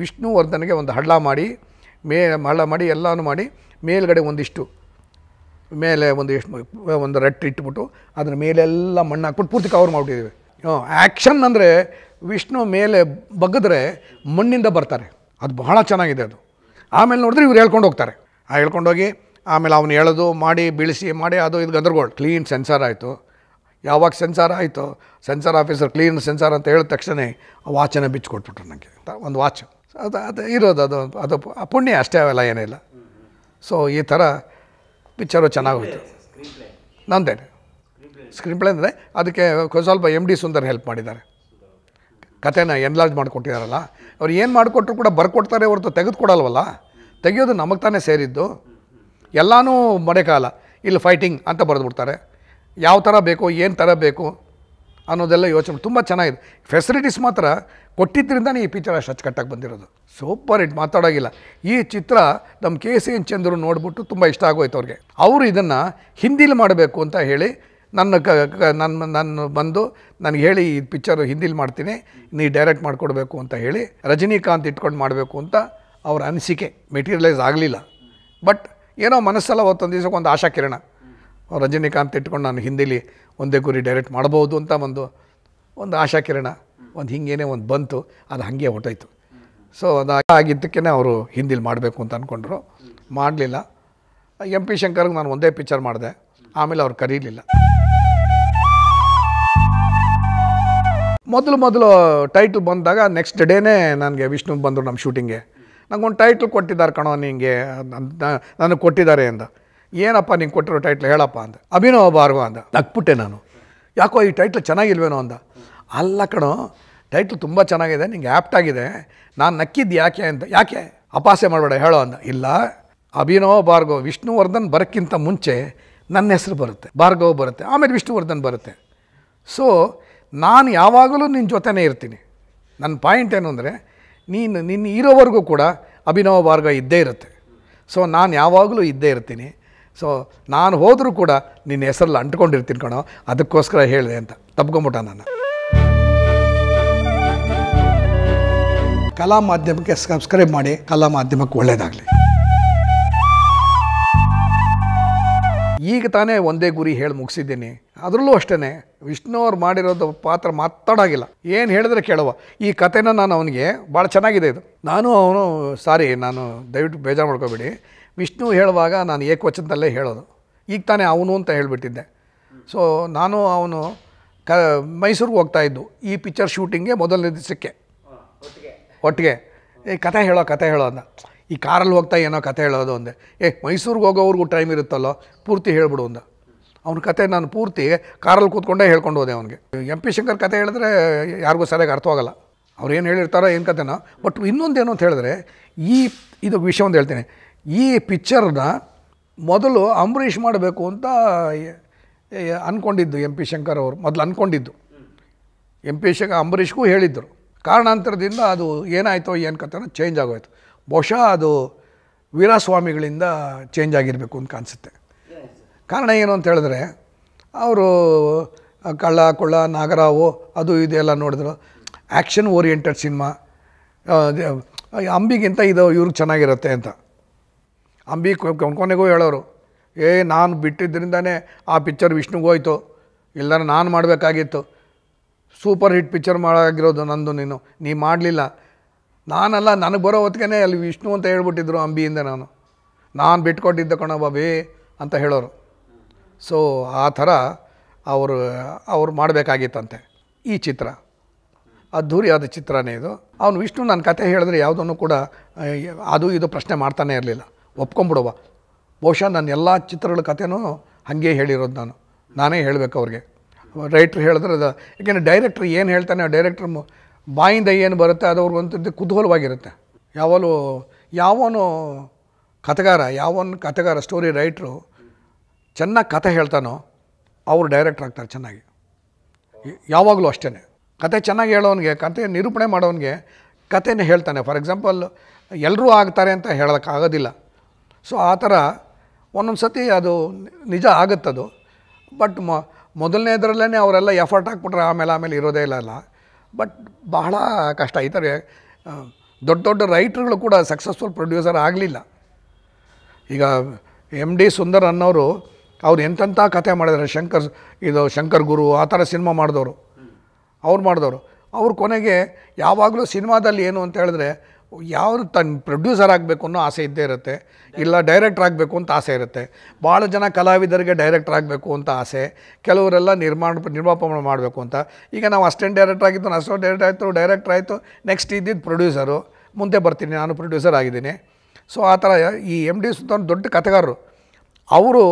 ವಿಷ್ಣುವರ್ಧನಿಗೆ ಒಂದು ಹಳ್ಳ ಮಾಡಿ ಮೇ ಹಳ್ಳ ಮಾಡಿ ಎಲ್ಲನೂ ಮಾಡಿ ಮೇಲುಗಡೆ ಒಂದಿಷ್ಟು ಮೇಲೆ ಒಂದು ಎಷ್ಟು ಒಂದು ರಟ್ಟು ಇಟ್ಬಿಟ್ಟು ಅದ್ರ ಮೇಲೆಲ್ಲ ಮಣ್ಣು ಹಾಕ್ಬಿಟ್ಟು ಪೂರ್ತಿ ಕವರ್ ಮಾಡಿಬಿಟ್ಟಿದ್ದೀವಿ ಆ್ಯಕ್ಷನ್ ಅಂದರೆ ವಿಷ್ಣು ಮೇಲೆ ಬಗ್ಗದ್ರೆ ಮಣ್ಣಿಂದ ಬರ್ತಾರೆ ಅದು ಬಹಳ ಚೆನ್ನಾಗಿದೆ ಅದು ಆಮೇಲೆ ನೋಡಿದ್ರೆ ಇವ್ರು ಹೇಳ್ಕೊಂಡು ಹೋಗ್ತಾರೆ ಆ ಹೇಳ್ಕೊಂಡೋಗಿ ಆಮೇಲೆ ಅವನು ಹೇಳೋದು ಮಾಡಿ ಬೀಳಿಸಿ ಮಾಡಿ ಅದು ಇದು ಗಂದರ್ಗೋಳ್ ಕ್ಲೀನ್ ಸೆನ್ಸಾರ್ ಆಯಿತು ಯಾವಾಗ ಸೆನ್ಸಾರ್ ಆಯಿತು ಸೆನ್ಸಾರ್ ಆಫೀಸರ್ ಕ್ಲೀನ್ ಸೆನ್ಸಾರ್ ಅಂತ ಹೇಳಿದ ತಕ್ಷಣ ಆ ವಾಚನ್ನು ಬಿಚ್ಚಿ ಕೊಟ್ಬಿಟ್ರು ನನಗೆ ಒಂದು ವಾಚ್ ಅದು ಅದು ಇರೋದು ಅದು ಅದು ಪುಣ್ಯ ಅಷ್ಟೇ ಅವೆಲ್ಲ ಏನಿಲ್ಲ ಸೊ ಈ ಥರ ಪಿಕ್ಚರು ಚೆನ್ನಾಗೋಯ್ತು ನಂದೇನೆ ಸ್ಕ್ರೀನ್ ಪ್ಲೇ ಅಂದರೆ ಅದಕ್ಕೆ ಸ್ವಲ್ಪ ಎಮ್ ಡಿ ಸುಂದರ್ ಹೆಲ್ಪ್ ಮಾಡಿದ್ದಾರೆ ಕಥೆನ ಎನ್ಲಾರ್ಜ್ ಮಾಡಿಕೊಟ್ಟಿದಾರಲ್ಲ ಅವ್ರು ಏನು ಮಾಡಿಕೊಟ್ರು ಕೂಡ ಬರ್ಕೊಡ್ತಾರೆ ಹೊರತು ತೆಗೆದುಕೊಡಲ್ವಲ್ಲ ತೆಗೆಯೋದು ನಮಗೆ ತಾನೇ ಸೇರಿದ್ದು ಎಲ್ಲನೂ ಮಡೆಕಾಲ ಇಲ್ಲಿ ಫೈಟಿಂಗ್ ಅಂತ ಬರೆದ್ಬಿಡ್ತಾರೆ ಯಾವ ಥರ ಬೇಕು ಏನು ಥರ ಬೇಕು ಅನ್ನೋದೆಲ್ಲ ಯೋಚನೆ ತುಂಬ ಚೆನ್ನಾಗಿದೆ ಫೆಸಿಲಿಟೀಸ್ ಮಾತ್ರ ಕೊಟ್ಟಿದ್ದರಿಂದ ಈ ಪಿಕ್ಚರ್ ಅಷ್ಟು ಅಚ್ಚುಕಟ್ಟಾಗಿ ಬಂದಿರೋದು ಸೂಪರ್ ಇಟ್ ಮಾತಾಡೋಗಿಲ್ಲ ಈ ಚಿತ್ರ ನಮ್ಮ ಕೆ ಸಿ ಎನ್ ಚಂದ್ರು ನೋಡಿಬಿಟ್ಟು ತುಂಬ ಇಷ್ಟ ಆಗೋಯ್ತು ಅವ್ರಿಗೆ ಅವರು ಇದನ್ನು ಹಿಂದಿಲಿ ಮಾಡಬೇಕು ಅಂತ ಹೇಳಿ ನನ್ನ ಕ ನನ್ನ ನಾನು ಬಂದು ನನಗೆ ಹೇಳಿ ಈ ಪಿಚ್ಚರು ಹಿಂದಿಲಿ ಮಾಡ್ತೀನಿ ನೀ ಡೈರೆಕ್ಟ್ ಮಾಡಿಕೊಡ್ಬೇಕು ಅಂತ ಹೇಳಿ ರಜನಿಕಾಂತ್ ಇಟ್ಕೊಂಡು ಮಾಡಬೇಕು ಅಂತ ಅವ್ರ ಅನಿಸಿಕೆ ಮೆಟೀರಿಯಲೈಸ್ ಆಗಲಿಲ್ಲ ಬಟ್ ಏನೋ ಮನಸ್ಸಲ್ಲ ಅವತ್ತೊಂದು ದಿವಸಕ್ಕೆ ಒಂದು ಆಶಾ ಕಿರಣ ರಜನಿಕಾಂತ್ ಇಟ್ಕೊಂಡು ನಾನು ಹಿಂದಿಲಿ ಒಂದೇ ಗುರಿ ಡೈರೆಕ್ಟ್ ಮಾಡ್ಬೋದು ಅಂತ ಒಂದು ಒಂದು ಆಶಾ ಕಿರಣ ಒಂದು ಹಿಂಗೇನೇ ಒಂದು ಬಂತು ಅದು ಹಾಗೆ ಹೊಟ್ಟೋಯ್ತು ಸೊ ಅದು ಆಗಿದ್ದಕ್ಕೇ ಅವರು ಹಿಂದಿಲಿ ಮಾಡಬೇಕು ಅಂತ ಅಂದ್ಕೊಂಡ್ರು ಮಾಡಲಿಲ್ಲ ಎಂ ಪಿ ಶಂಕರ್ಗೆ ನಾನು ಒಂದೇ ಪಿಕ್ಚರ್ ಮಾಡಿದೆ ಆಮೇಲೆ ಅವ್ರು ಕರೀಲಿಲ್ಲ ಮೊದಲು ಮೊದಲು ಟೈಟಲ್ ಬಂದಾಗ ನೆಕ್ಸ್ಟ್ ಡೇನೇ ನನಗೆ ವಿಷ್ಣು ಬಂದರು ನಮ್ಮ ಶೂಟಿಂಗೇ ನನಗೊಂದು ಟೈಟ್ಲ್ ಕೊಟ್ಟಿದ್ದಾರೆ ಕಣೋ ನಿಂಗೆ ನನಗೆ ಕೊಟ್ಟಿದ್ದಾರೆ ಅಂದ ಏನಪ್ಪ ನಿಂಗೆ ಕೊಟ್ಟಿರೋ ಟೈಟ್ಲ್ ಹೇಳಪ್ಪ ಅಂದ ಅಭಿನವ ಭಾರ್ಗವ ಅಂದ ನಗ್ಬಿಟ್ಟೆ ನಾನು ಯಾಕೋ ಈ ಟೈಟ್ಲ್ ಚೆನ್ನಾಗಿಲ್ವೇನೋ ಅಂದ ಅಲ್ಲ ಕಣೋ ಟೈಟ್ಲ್ ತುಂಬ ಚೆನ್ನಾಗಿದೆ ನಿಂಗೆ ಆ್ಯಪ್ಟಾಗಿದೆ ನಾನು ನಕ್ಕಿದ್ದು ಯಾಕೆ ಅಂತ ಯಾಕೆ ಅಪಾಸೆ ಮಾಡಬೇಡ ಹೇಳೋ ಅಂದ ಇಲ್ಲ ಅಭಿನವ ಭಾರ್ಗವ ವಿಷ್ಣುವರ್ಧನ್ ಬರೋಕ್ಕಿಂತ ಮುಂಚೆ ನನ್ನ ಹೆಸರು ಬರುತ್ತೆ ಭಾರ್ಗವ ಬರುತ್ತೆ ಆಮೇಲೆ ವಿಷ್ಣುವರ್ಧನ್ ಬರುತ್ತೆ ಸೊ ನಾನು ಯಾವಾಗಲೂ ನಿನ್ನ ಜೊತೆನೇ ಇರ್ತೀನಿ ನನ್ನ ಪಾಯಿಂಟ್ ಏನು ಅಂದರೆ ನೀನು ನಿನ್ನ ಇರೋವರೆಗೂ ಕೂಡ ಅಭಿನವ ಮಾರ್ಗ ಇದ್ದೇ ಇರುತ್ತೆ ಸೊ ನಾನು ಯಾವಾಗಲೂ ಇದ್ದೇ ಇರ್ತೀನಿ ಸೊ ನಾನು ಹೋದರೂ ಕೂಡ ನಿನ್ನ ಹೆಸರಲ್ಲಿ ಅಂಟ್ಕೊಂಡಿರ್ತೀನಿ ಕಣೋ ಅದಕ್ಕೋಸ್ಕರ ಹೇಳಿದೆ ಅಂತ ತಪ್ಕೊಂಬಿಟ ನಾನು ಕಲಾ ಮಾಧ್ಯಮಕ್ಕೆ ಸಬ್ಸ್ಕ್ರೈಬ್ ಮಾಡಿ ಕಲಾ ಮಾಧ್ಯಮಕ್ಕೆ ಒಳ್ಳೆಯದಾಗಲಿ ಈಗ ತಾನೇ ಒಂದೇ ಗುರಿ ಹೇಳಿ ಮುಗಿಸಿದ್ದೀನಿ ಅದರಲ್ಲೂ ಅಷ್ಟೇ ವಿಷ್ಣು ಅವ್ರು ಮಾಡಿರೋದು ಪಾತ್ರ ಮಾತಾಡೋಗಿಲ್ಲ ಏನು ಹೇಳಿದ್ರೆ ಕೇಳುವ ಈ ಕಥೆನ ನಾನು ಅವನಿಗೆ ಭಾಳ ಚೆನ್ನಾಗಿದೆ ಇದು ನಾನು ಅವನು ಸಾರಿ ನಾನು ದಯವಿಟ್ಟು ಬೇಜಾರು ಮಾಡ್ಕೋಬೇಡಿ ವಿಷ್ಣು ಹೇಳುವಾಗ ನಾನು ಏಕವಚನದಲ್ಲೇ ಹೇಳೋದು ಈಗ ತಾನೇ ಅವನು ಅಂತ ಹೇಳಿಬಿಟ್ಟಿದ್ದೆ ಸೊ ನಾನು ಅವನು ಕ ಮೈಸೂರಿಗೆ ಹೋಗ್ತಾ ಈ ಪಿಕ್ಚರ್ ಶೂಟಿಂಗ್ಗೆ ಮೊದಲನೇ ದಿವಸಕ್ಕೆ ಒಟ್ಟಿಗೆ ಏ ಕಥೆ ಹೇಳೋ ಕಥೆ ಹೇಳೋ ಅಂತ ಈ ಕಾರಲ್ಲಿ ಹೋಗ್ತಾ ಏನೋ ಕಥೆ ಹೇಳೋದು ಅಂದೆ ಏ ಮೈಸೂರಿಗೆ ಹೋಗೋವ್ರಿಗೂ ಟೈಮ್ ಇರುತ್ತಲ್ಲೋ ಪೂರ್ತಿ ಹೇಳ್ಬಿಡು ಅಂದ ಅವನ ಕತೆ ನಾನು ಪೂರ್ತಿ ಕಾರಲ್ಲಿ ಕೂತ್ಕೊಂಡೇ ಹೇಳ್ಕೊಂಡು ಹೋದೆ ಅವನಿಗೆ ಎಂ ಪಿ ಶಂಕರ್ ಕತೆ ಹೇಳಿದ್ರೆ ಯಾರಿಗೂ ಸರಿಯಾಗಿ ಅರ್ಥವಾಗಲ್ಲ ಅವ್ರು ಏನು ಹೇಳಿರ್ತಾರೋ ಏನು ಕತೆನೋ ಬಟ್ ಇನ್ನೊಂದೇನು ಅಂತ ಹೇಳಿದ್ರೆ ಈ ಇದು ವಿಷಯ ಒಂದು ಹೇಳ್ತೇನೆ ಈ ಪಿಕ್ಚರ್ನ ಮೊದಲು ಅಂಬರೀಷ್ ಮಾಡಬೇಕು ಅಂತ ಅಂದ್ಕೊಂಡಿದ್ದು ಎಂ ಪಿ ಶಂಕರ್ ಅವರು ಮೊದಲು ಅಂದ್ಕೊಂಡಿದ್ದು ಎಂ ಪಿ ಶಂಕರ್ ಅಂಬರೀಷ್ಗೂ ಹೇಳಿದ್ದರು ಕಾರಣಾಂತರದಿಂದ ಅದು ಏನಾಯಿತೋ ಏನು ಕತೆನೋ ಚೇಂಜ್ ಆಗೋಯ್ತು ಬಹುಶಃ ಅದು ವೀರಸ್ವಾಮಿಗಳಿಂದ ಚೇಂಜ್ ಆಗಿರಬೇಕು ಅಂತ ಕಾಣಿಸುತ್ತೆ ಕಾರಣ ಏನು ಅಂತ ಹೇಳಿದ್ರೆ ಅವರು ಕಳ್ಳ ಕೊಳ್ಳ ನಾಗರಾವು ಅದು ಇದೆಲ್ಲ ನೋಡಿದ್ರು ಆ್ಯಕ್ಷನ್ ಓರಿಯೆಂಟೆಡ್ ಸಿನಿಮಾ ಅಂಬಿಗಿಂತ ಇದು ಇವ್ರಿಗೆ ಚೆನ್ನಾಗಿರುತ್ತೆ ಅಂತ ಅಂಬಿ ಕೊನೆಗೂ ಹೇಳೋರು ಏ ನಾನು ಬಿಟ್ಟಿದ್ದರಿಂದನೇ ಆ ಪಿಕ್ಚರ್ ವಿಷ್ಣುಗೆ ಹೋಯ್ತು ಇಲ್ದಾರ ನಾನು ಮಾಡಬೇಕಾಗಿತ್ತು ಸೂಪರ್ ಹಿಟ್ ಪಿಕ್ಚರ್ ಮಾಡಾಗಿರೋದು ನಂದು ನೀನು ನೀ ಮಾಡಲಿಲ್ಲ ನಾನಲ್ಲ ನನಗೆ ಬರೋ ಹೊತ್ತಿಗೆನೇ ಅಲ್ಲಿ ವಿಷ್ಣು ಅಂತ ಹೇಳ್ಬಿಟ್ಟಿದ್ರು ಅಂಬಿಯಿಂದ ನಾನು ನಾನು ಬಿಟ್ಕೊಟ್ಟಿದ್ದೆ ಕಣೋ ಬಾಬೇ ಅಂತ ಹೇಳೋರು ಸೊ ಆ ಥರ ಅವರು ಅವ್ರು ಮಾಡಬೇಕಾಗಿತ್ತಂತೆ ಈ ಚಿತ್ರ ಅದ್ಧೂರಿಯಾದ ಚಿತ್ರನೇ ಇದು ಅವನು ವಿಷ್ಣು ನನ್ನ ಕತೆ ಹೇಳಿದ್ರೆ ಯಾವುದನ್ನು ಕೂಡ ಅದು ಇದು ಪ್ರಶ್ನೆ ಮಾಡ್ತಾನೆ ಇರಲಿಲ್ಲ ಒಪ್ಕೊಂಬಿಡುವ ಬಹುಶಃ ನನ್ನ ಎಲ್ಲ ಚಿತ್ರಗಳ ಕಥೆನೂ ಹಾಗೆ ಹೇಳಿರೋದು ನಾನು ನಾನೇ ಹೇಳಬೇಕು ಅವ್ರಿಗೆ ರೈಟ್ರ್ ಹೇಳಿದ್ರೆ ಅದು ಯಾಕೆಂದರೆ ಡೈರೆಕ್ಟ್ರ್ ಏನು ಹೇಳ್ತಾನೆ ಡೈರೆಕ್ಟ್ರ್ ಬಾಯಿಂದ ಏನು ಬರುತ್ತೆ ಅದು ಒಂದು ಕುತೂಹಲವಾಗಿರುತ್ತೆ ಯಾವಾಗಲೂ ಯಾವನು ಕಥೆಗಾರ ಯಾವನು ಕಥೆಗಾರ ಸ್ಟೋರಿ ರೈಟ್ರು ಚೆನ್ನಾಗಿ ಕತೆ ಹೇಳ್ತಾನೋ ಅವರು ಡೈರೆಕ್ಟರ್ ಆಗ್ತಾರೆ ಚೆನ್ನಾಗಿ ಯಾವಾಗಲೂ ಅಷ್ಟೇ ಕತೆ ಚೆನ್ನಾಗಿ ಹೇಳೋನಿಗೆ ಕತೆ ನಿರೂಪಣೆ ಮಾಡೋವನಿಗೆ ಕಥೆನೇ ಹೇಳ್ತಾನೆ ಫಾರ್ ಎಕ್ಸಾಂಪಲ್ ಎಲ್ಲರೂ ಆಗ್ತಾರೆ ಅಂತ ಹೇಳೋಕ್ಕಾಗೋದಿಲ್ಲ ಸೊ ಆ ಥರ ಒಂದೊಂದು ಸತಿ ಅದು ನಿಜ ಆಗುತ್ತದು ಬಟ್ ಮ ಮೊದಲನೇದರಲ್ಲೇ ಅವರೆಲ್ಲ ಎಫರ್ಟ್ ಹಾಕ್ಬಿಟ್ರೆ ಆಮೇಲೆ ಆಮೇಲೆ ಇರೋದೇ ಇಲ್ಲ ಅಲ್ಲ ಬಟ್ ಬಹಳ ಕಷ್ಟ ಈ ಥರ ದೊಡ್ಡ ದೊಡ್ಡ ರೈಟ್ರುಗಳು ಕೂಡ ಸಕ್ಸಸ್ಫುಲ್ ಪ್ರೊಡ್ಯೂಸರ್ ಆಗಲಿಲ್ಲ ಈಗ ಎಮ್ ಡಿ ಸುಂದರ್ ಅನ್ನೋರು ಅವ್ರು ಎಂತೆಂಥ ಕತೆ ಮಾಡಿದ್ದಾರೆ ಶಂಕರ್ ಇದು ಶಂಕರ್ ಗುರು ಆ ಥರ ಸಿನಿಮಾ ಮಾಡಿದವರು ಅವ್ರು ಮಾಡಿದವರು ಅವ್ರು ಕೊನೆಗೆ ಯಾವಾಗಲೂ ಸಿನಿಮಾದಲ್ಲಿ ಏನು ಅಂತ ಹೇಳಿದ್ರೆ ಯಾರು ತನ್ನ ಪ್ರೊಡ್ಯೂಸರ್ ಆಗಬೇಕು ಅನ್ನೋ ಆಸೆ ಇದ್ದೇ ಇರುತ್ತೆ ಇಲ್ಲ ಡೈರೆಕ್ಟ್ರ್ ಆಗಬೇಕು ಅಂತ ಆಸೆ ಇರುತ್ತೆ ಭಾಳ ಜನ ಕಲಾವಿದರಿಗೆ ಡೈರೆಕ್ಟ್ರ್ ಆಗಬೇಕು ಅಂತ ಆಸೆ ಕೆಲವರೆಲ್ಲ ನಿರ್ಮಾಣ ನಿರ್ಮಾಪನ ಮಾಡಬೇಕು ಅಂತ ಈಗ ನಾವು ಅಸ್ಟೆಂಟ್ ಡೈರೆಕ್ಟರ್ ಆಗಿದ್ದು ನಾನು ಅಸ್ಟೆಂಟ್ ಡೈರೆಕ್ಟ್ ಆಯಿತು ಡೈರೆಕ್ಟ್ರಾಯಿತು ಆಯಿತು ನೆಕ್ಸ್ಟ್ ಇದ್ದಿದ್ದು ಪ್ರೊಡ್ಯೂಸರು ಮುಂದೆ ಬರ್ತೀನಿ ನಾನು ಪ್ರೊಡ್ಯೂಸರ್ ಆಗಿದ್ದೀನಿ ಸೊ ಆ ಥರ ಈ ಎಮ್ ಡಿ ಸುತ್ತ ದೊಡ್ಡ ಕಥೆಗಾರರು ಅವರು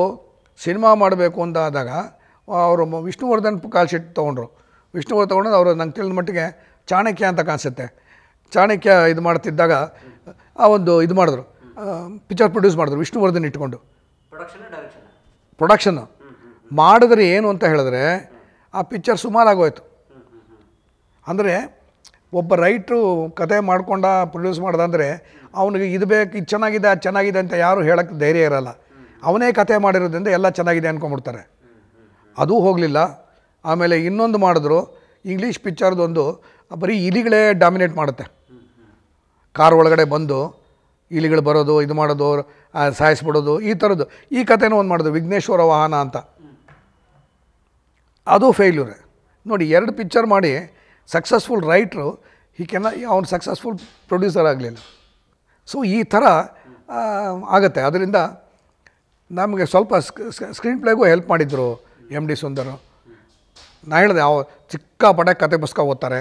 ಸಿನಿಮಾ ಮಾಡಬೇಕು ಅಂತ ಆದಾಗ ಅವರು ವಿಷ್ಣುವರ್ಧನ್ ಕಾಲ್ ಶೀಟ್ ತೊಗೊಂಡ್ರು ವಿಷ್ಣುವರ್ಧನ್ ತೊಗೊಂಡು ಅವರು ನಂಗೆ ತಿಳಿದ ಮಟ್ಟಿಗೆ ಚಾಣಕ್ಯ ಅಂತ ಕಾಣಿಸುತ್ತೆ ಚಾಣಕ್ಯ ಇದು ಮಾಡ್ತಿದ್ದಾಗ ಆ ಒಂದು ಇದು ಮಾಡಿದ್ರು ಪಿಕ್ಚರ್ ಪ್ರೊಡ್ಯೂಸ್ ಮಾಡಿದ್ರು ವಿಷ್ಣುವರ್ಧನ್ ಇಟ್ಕೊಂಡು ಪ್ರೊಡಕ್ಷನ್ ಮಾಡಿದ್ರೆ ಏನು ಅಂತ ಹೇಳಿದ್ರೆ ಆ ಪಿಕ್ಚರ್ ಸುಮಾರಾಗೋಯ್ತು ಅಂದರೆ ಒಬ್ಬ ರೈಟ್ರು ಕತೆ ಮಾಡ್ಕೊಂಡ ಪ್ರೊಡ್ಯೂಸ್ ಮಾಡ್ದಂದರೆ ಅವನಿಗೆ ಇದು ಬೇಕು ಇದು ಚೆನ್ನಾಗಿದೆ ಅದು ಚೆನ್ನಾಗಿದೆ ಅಂತ ಯಾರೂ ಹೇಳೋಕ್ಕೆ ಧೈರ್ಯ ಇರಲ್ಲ ಅವನೇ ಕತೆ ಮಾಡಿರೋದ್ರಿಂದ ಎಲ್ಲ ಚೆನ್ನಾಗಿದೆ ಅಂದ್ಕೊಂಬಿಡ್ತಾರೆ ಅದೂ ಹೋಗಲಿಲ್ಲ ಆಮೇಲೆ ಇನ್ನೊಂದು ಮಾಡಿದ್ರು ಇಂಗ್ಲೀಷ್ ಪಿಕ್ಚರ್ದೊಂದು ಬರೀ ಇಲಿಗಳೇ ಡಾಮಿನೇಟ್ ಮಾಡುತ್ತೆ ಕಾರ್ ಒಳಗಡೆ ಬಂದು ಇಲಿಗಳು ಬರೋದು ಇದು ಮಾಡೋದು ಸಾಯಿಸ್ಬಿಡೋದು ಈ ಥರದ್ದು ಈ ಕಥೆನೂ ಒಂದು ಮಾಡೋದು ವಿಘ್ನೇಶ್ವರ ವಾಹನ ಅಂತ ಅದು ಫೇಲ್ಯೂರ್ ನೋಡಿ ಎರಡು ಪಿಕ್ಚರ್ ಮಾಡಿ ಸಕ್ಸಸ್ಫುಲ್ ರೈಟ್ರು ಈ ಕೆನ ಅವ್ನು ಸಕ್ಸಸ್ಫುಲ್ ಪ್ರೊಡ್ಯೂಸರ್ ಆಗಲಿಲ್ಲ ಸೊ ಈ ಥರ ಆಗುತ್ತೆ ಅದರಿಂದ ನಮಗೆ ಸ್ವಲ್ಪ ಸ್ಕ್ರೀನ್ ಪ್ಲೇಗೂ ಹೆಲ್ಪ್ ಮಾಡಿದರು ಎಮ್ ಡಿ ಸುಂದರು ನಾ ಹೇಳಿದೆ ಚಿಕ್ಕ ಸಿಕ್ಕಾಪಟ್ಟೆ ಕತೆ ಪುಸ್ತಕ ಓದ್ತಾರೆ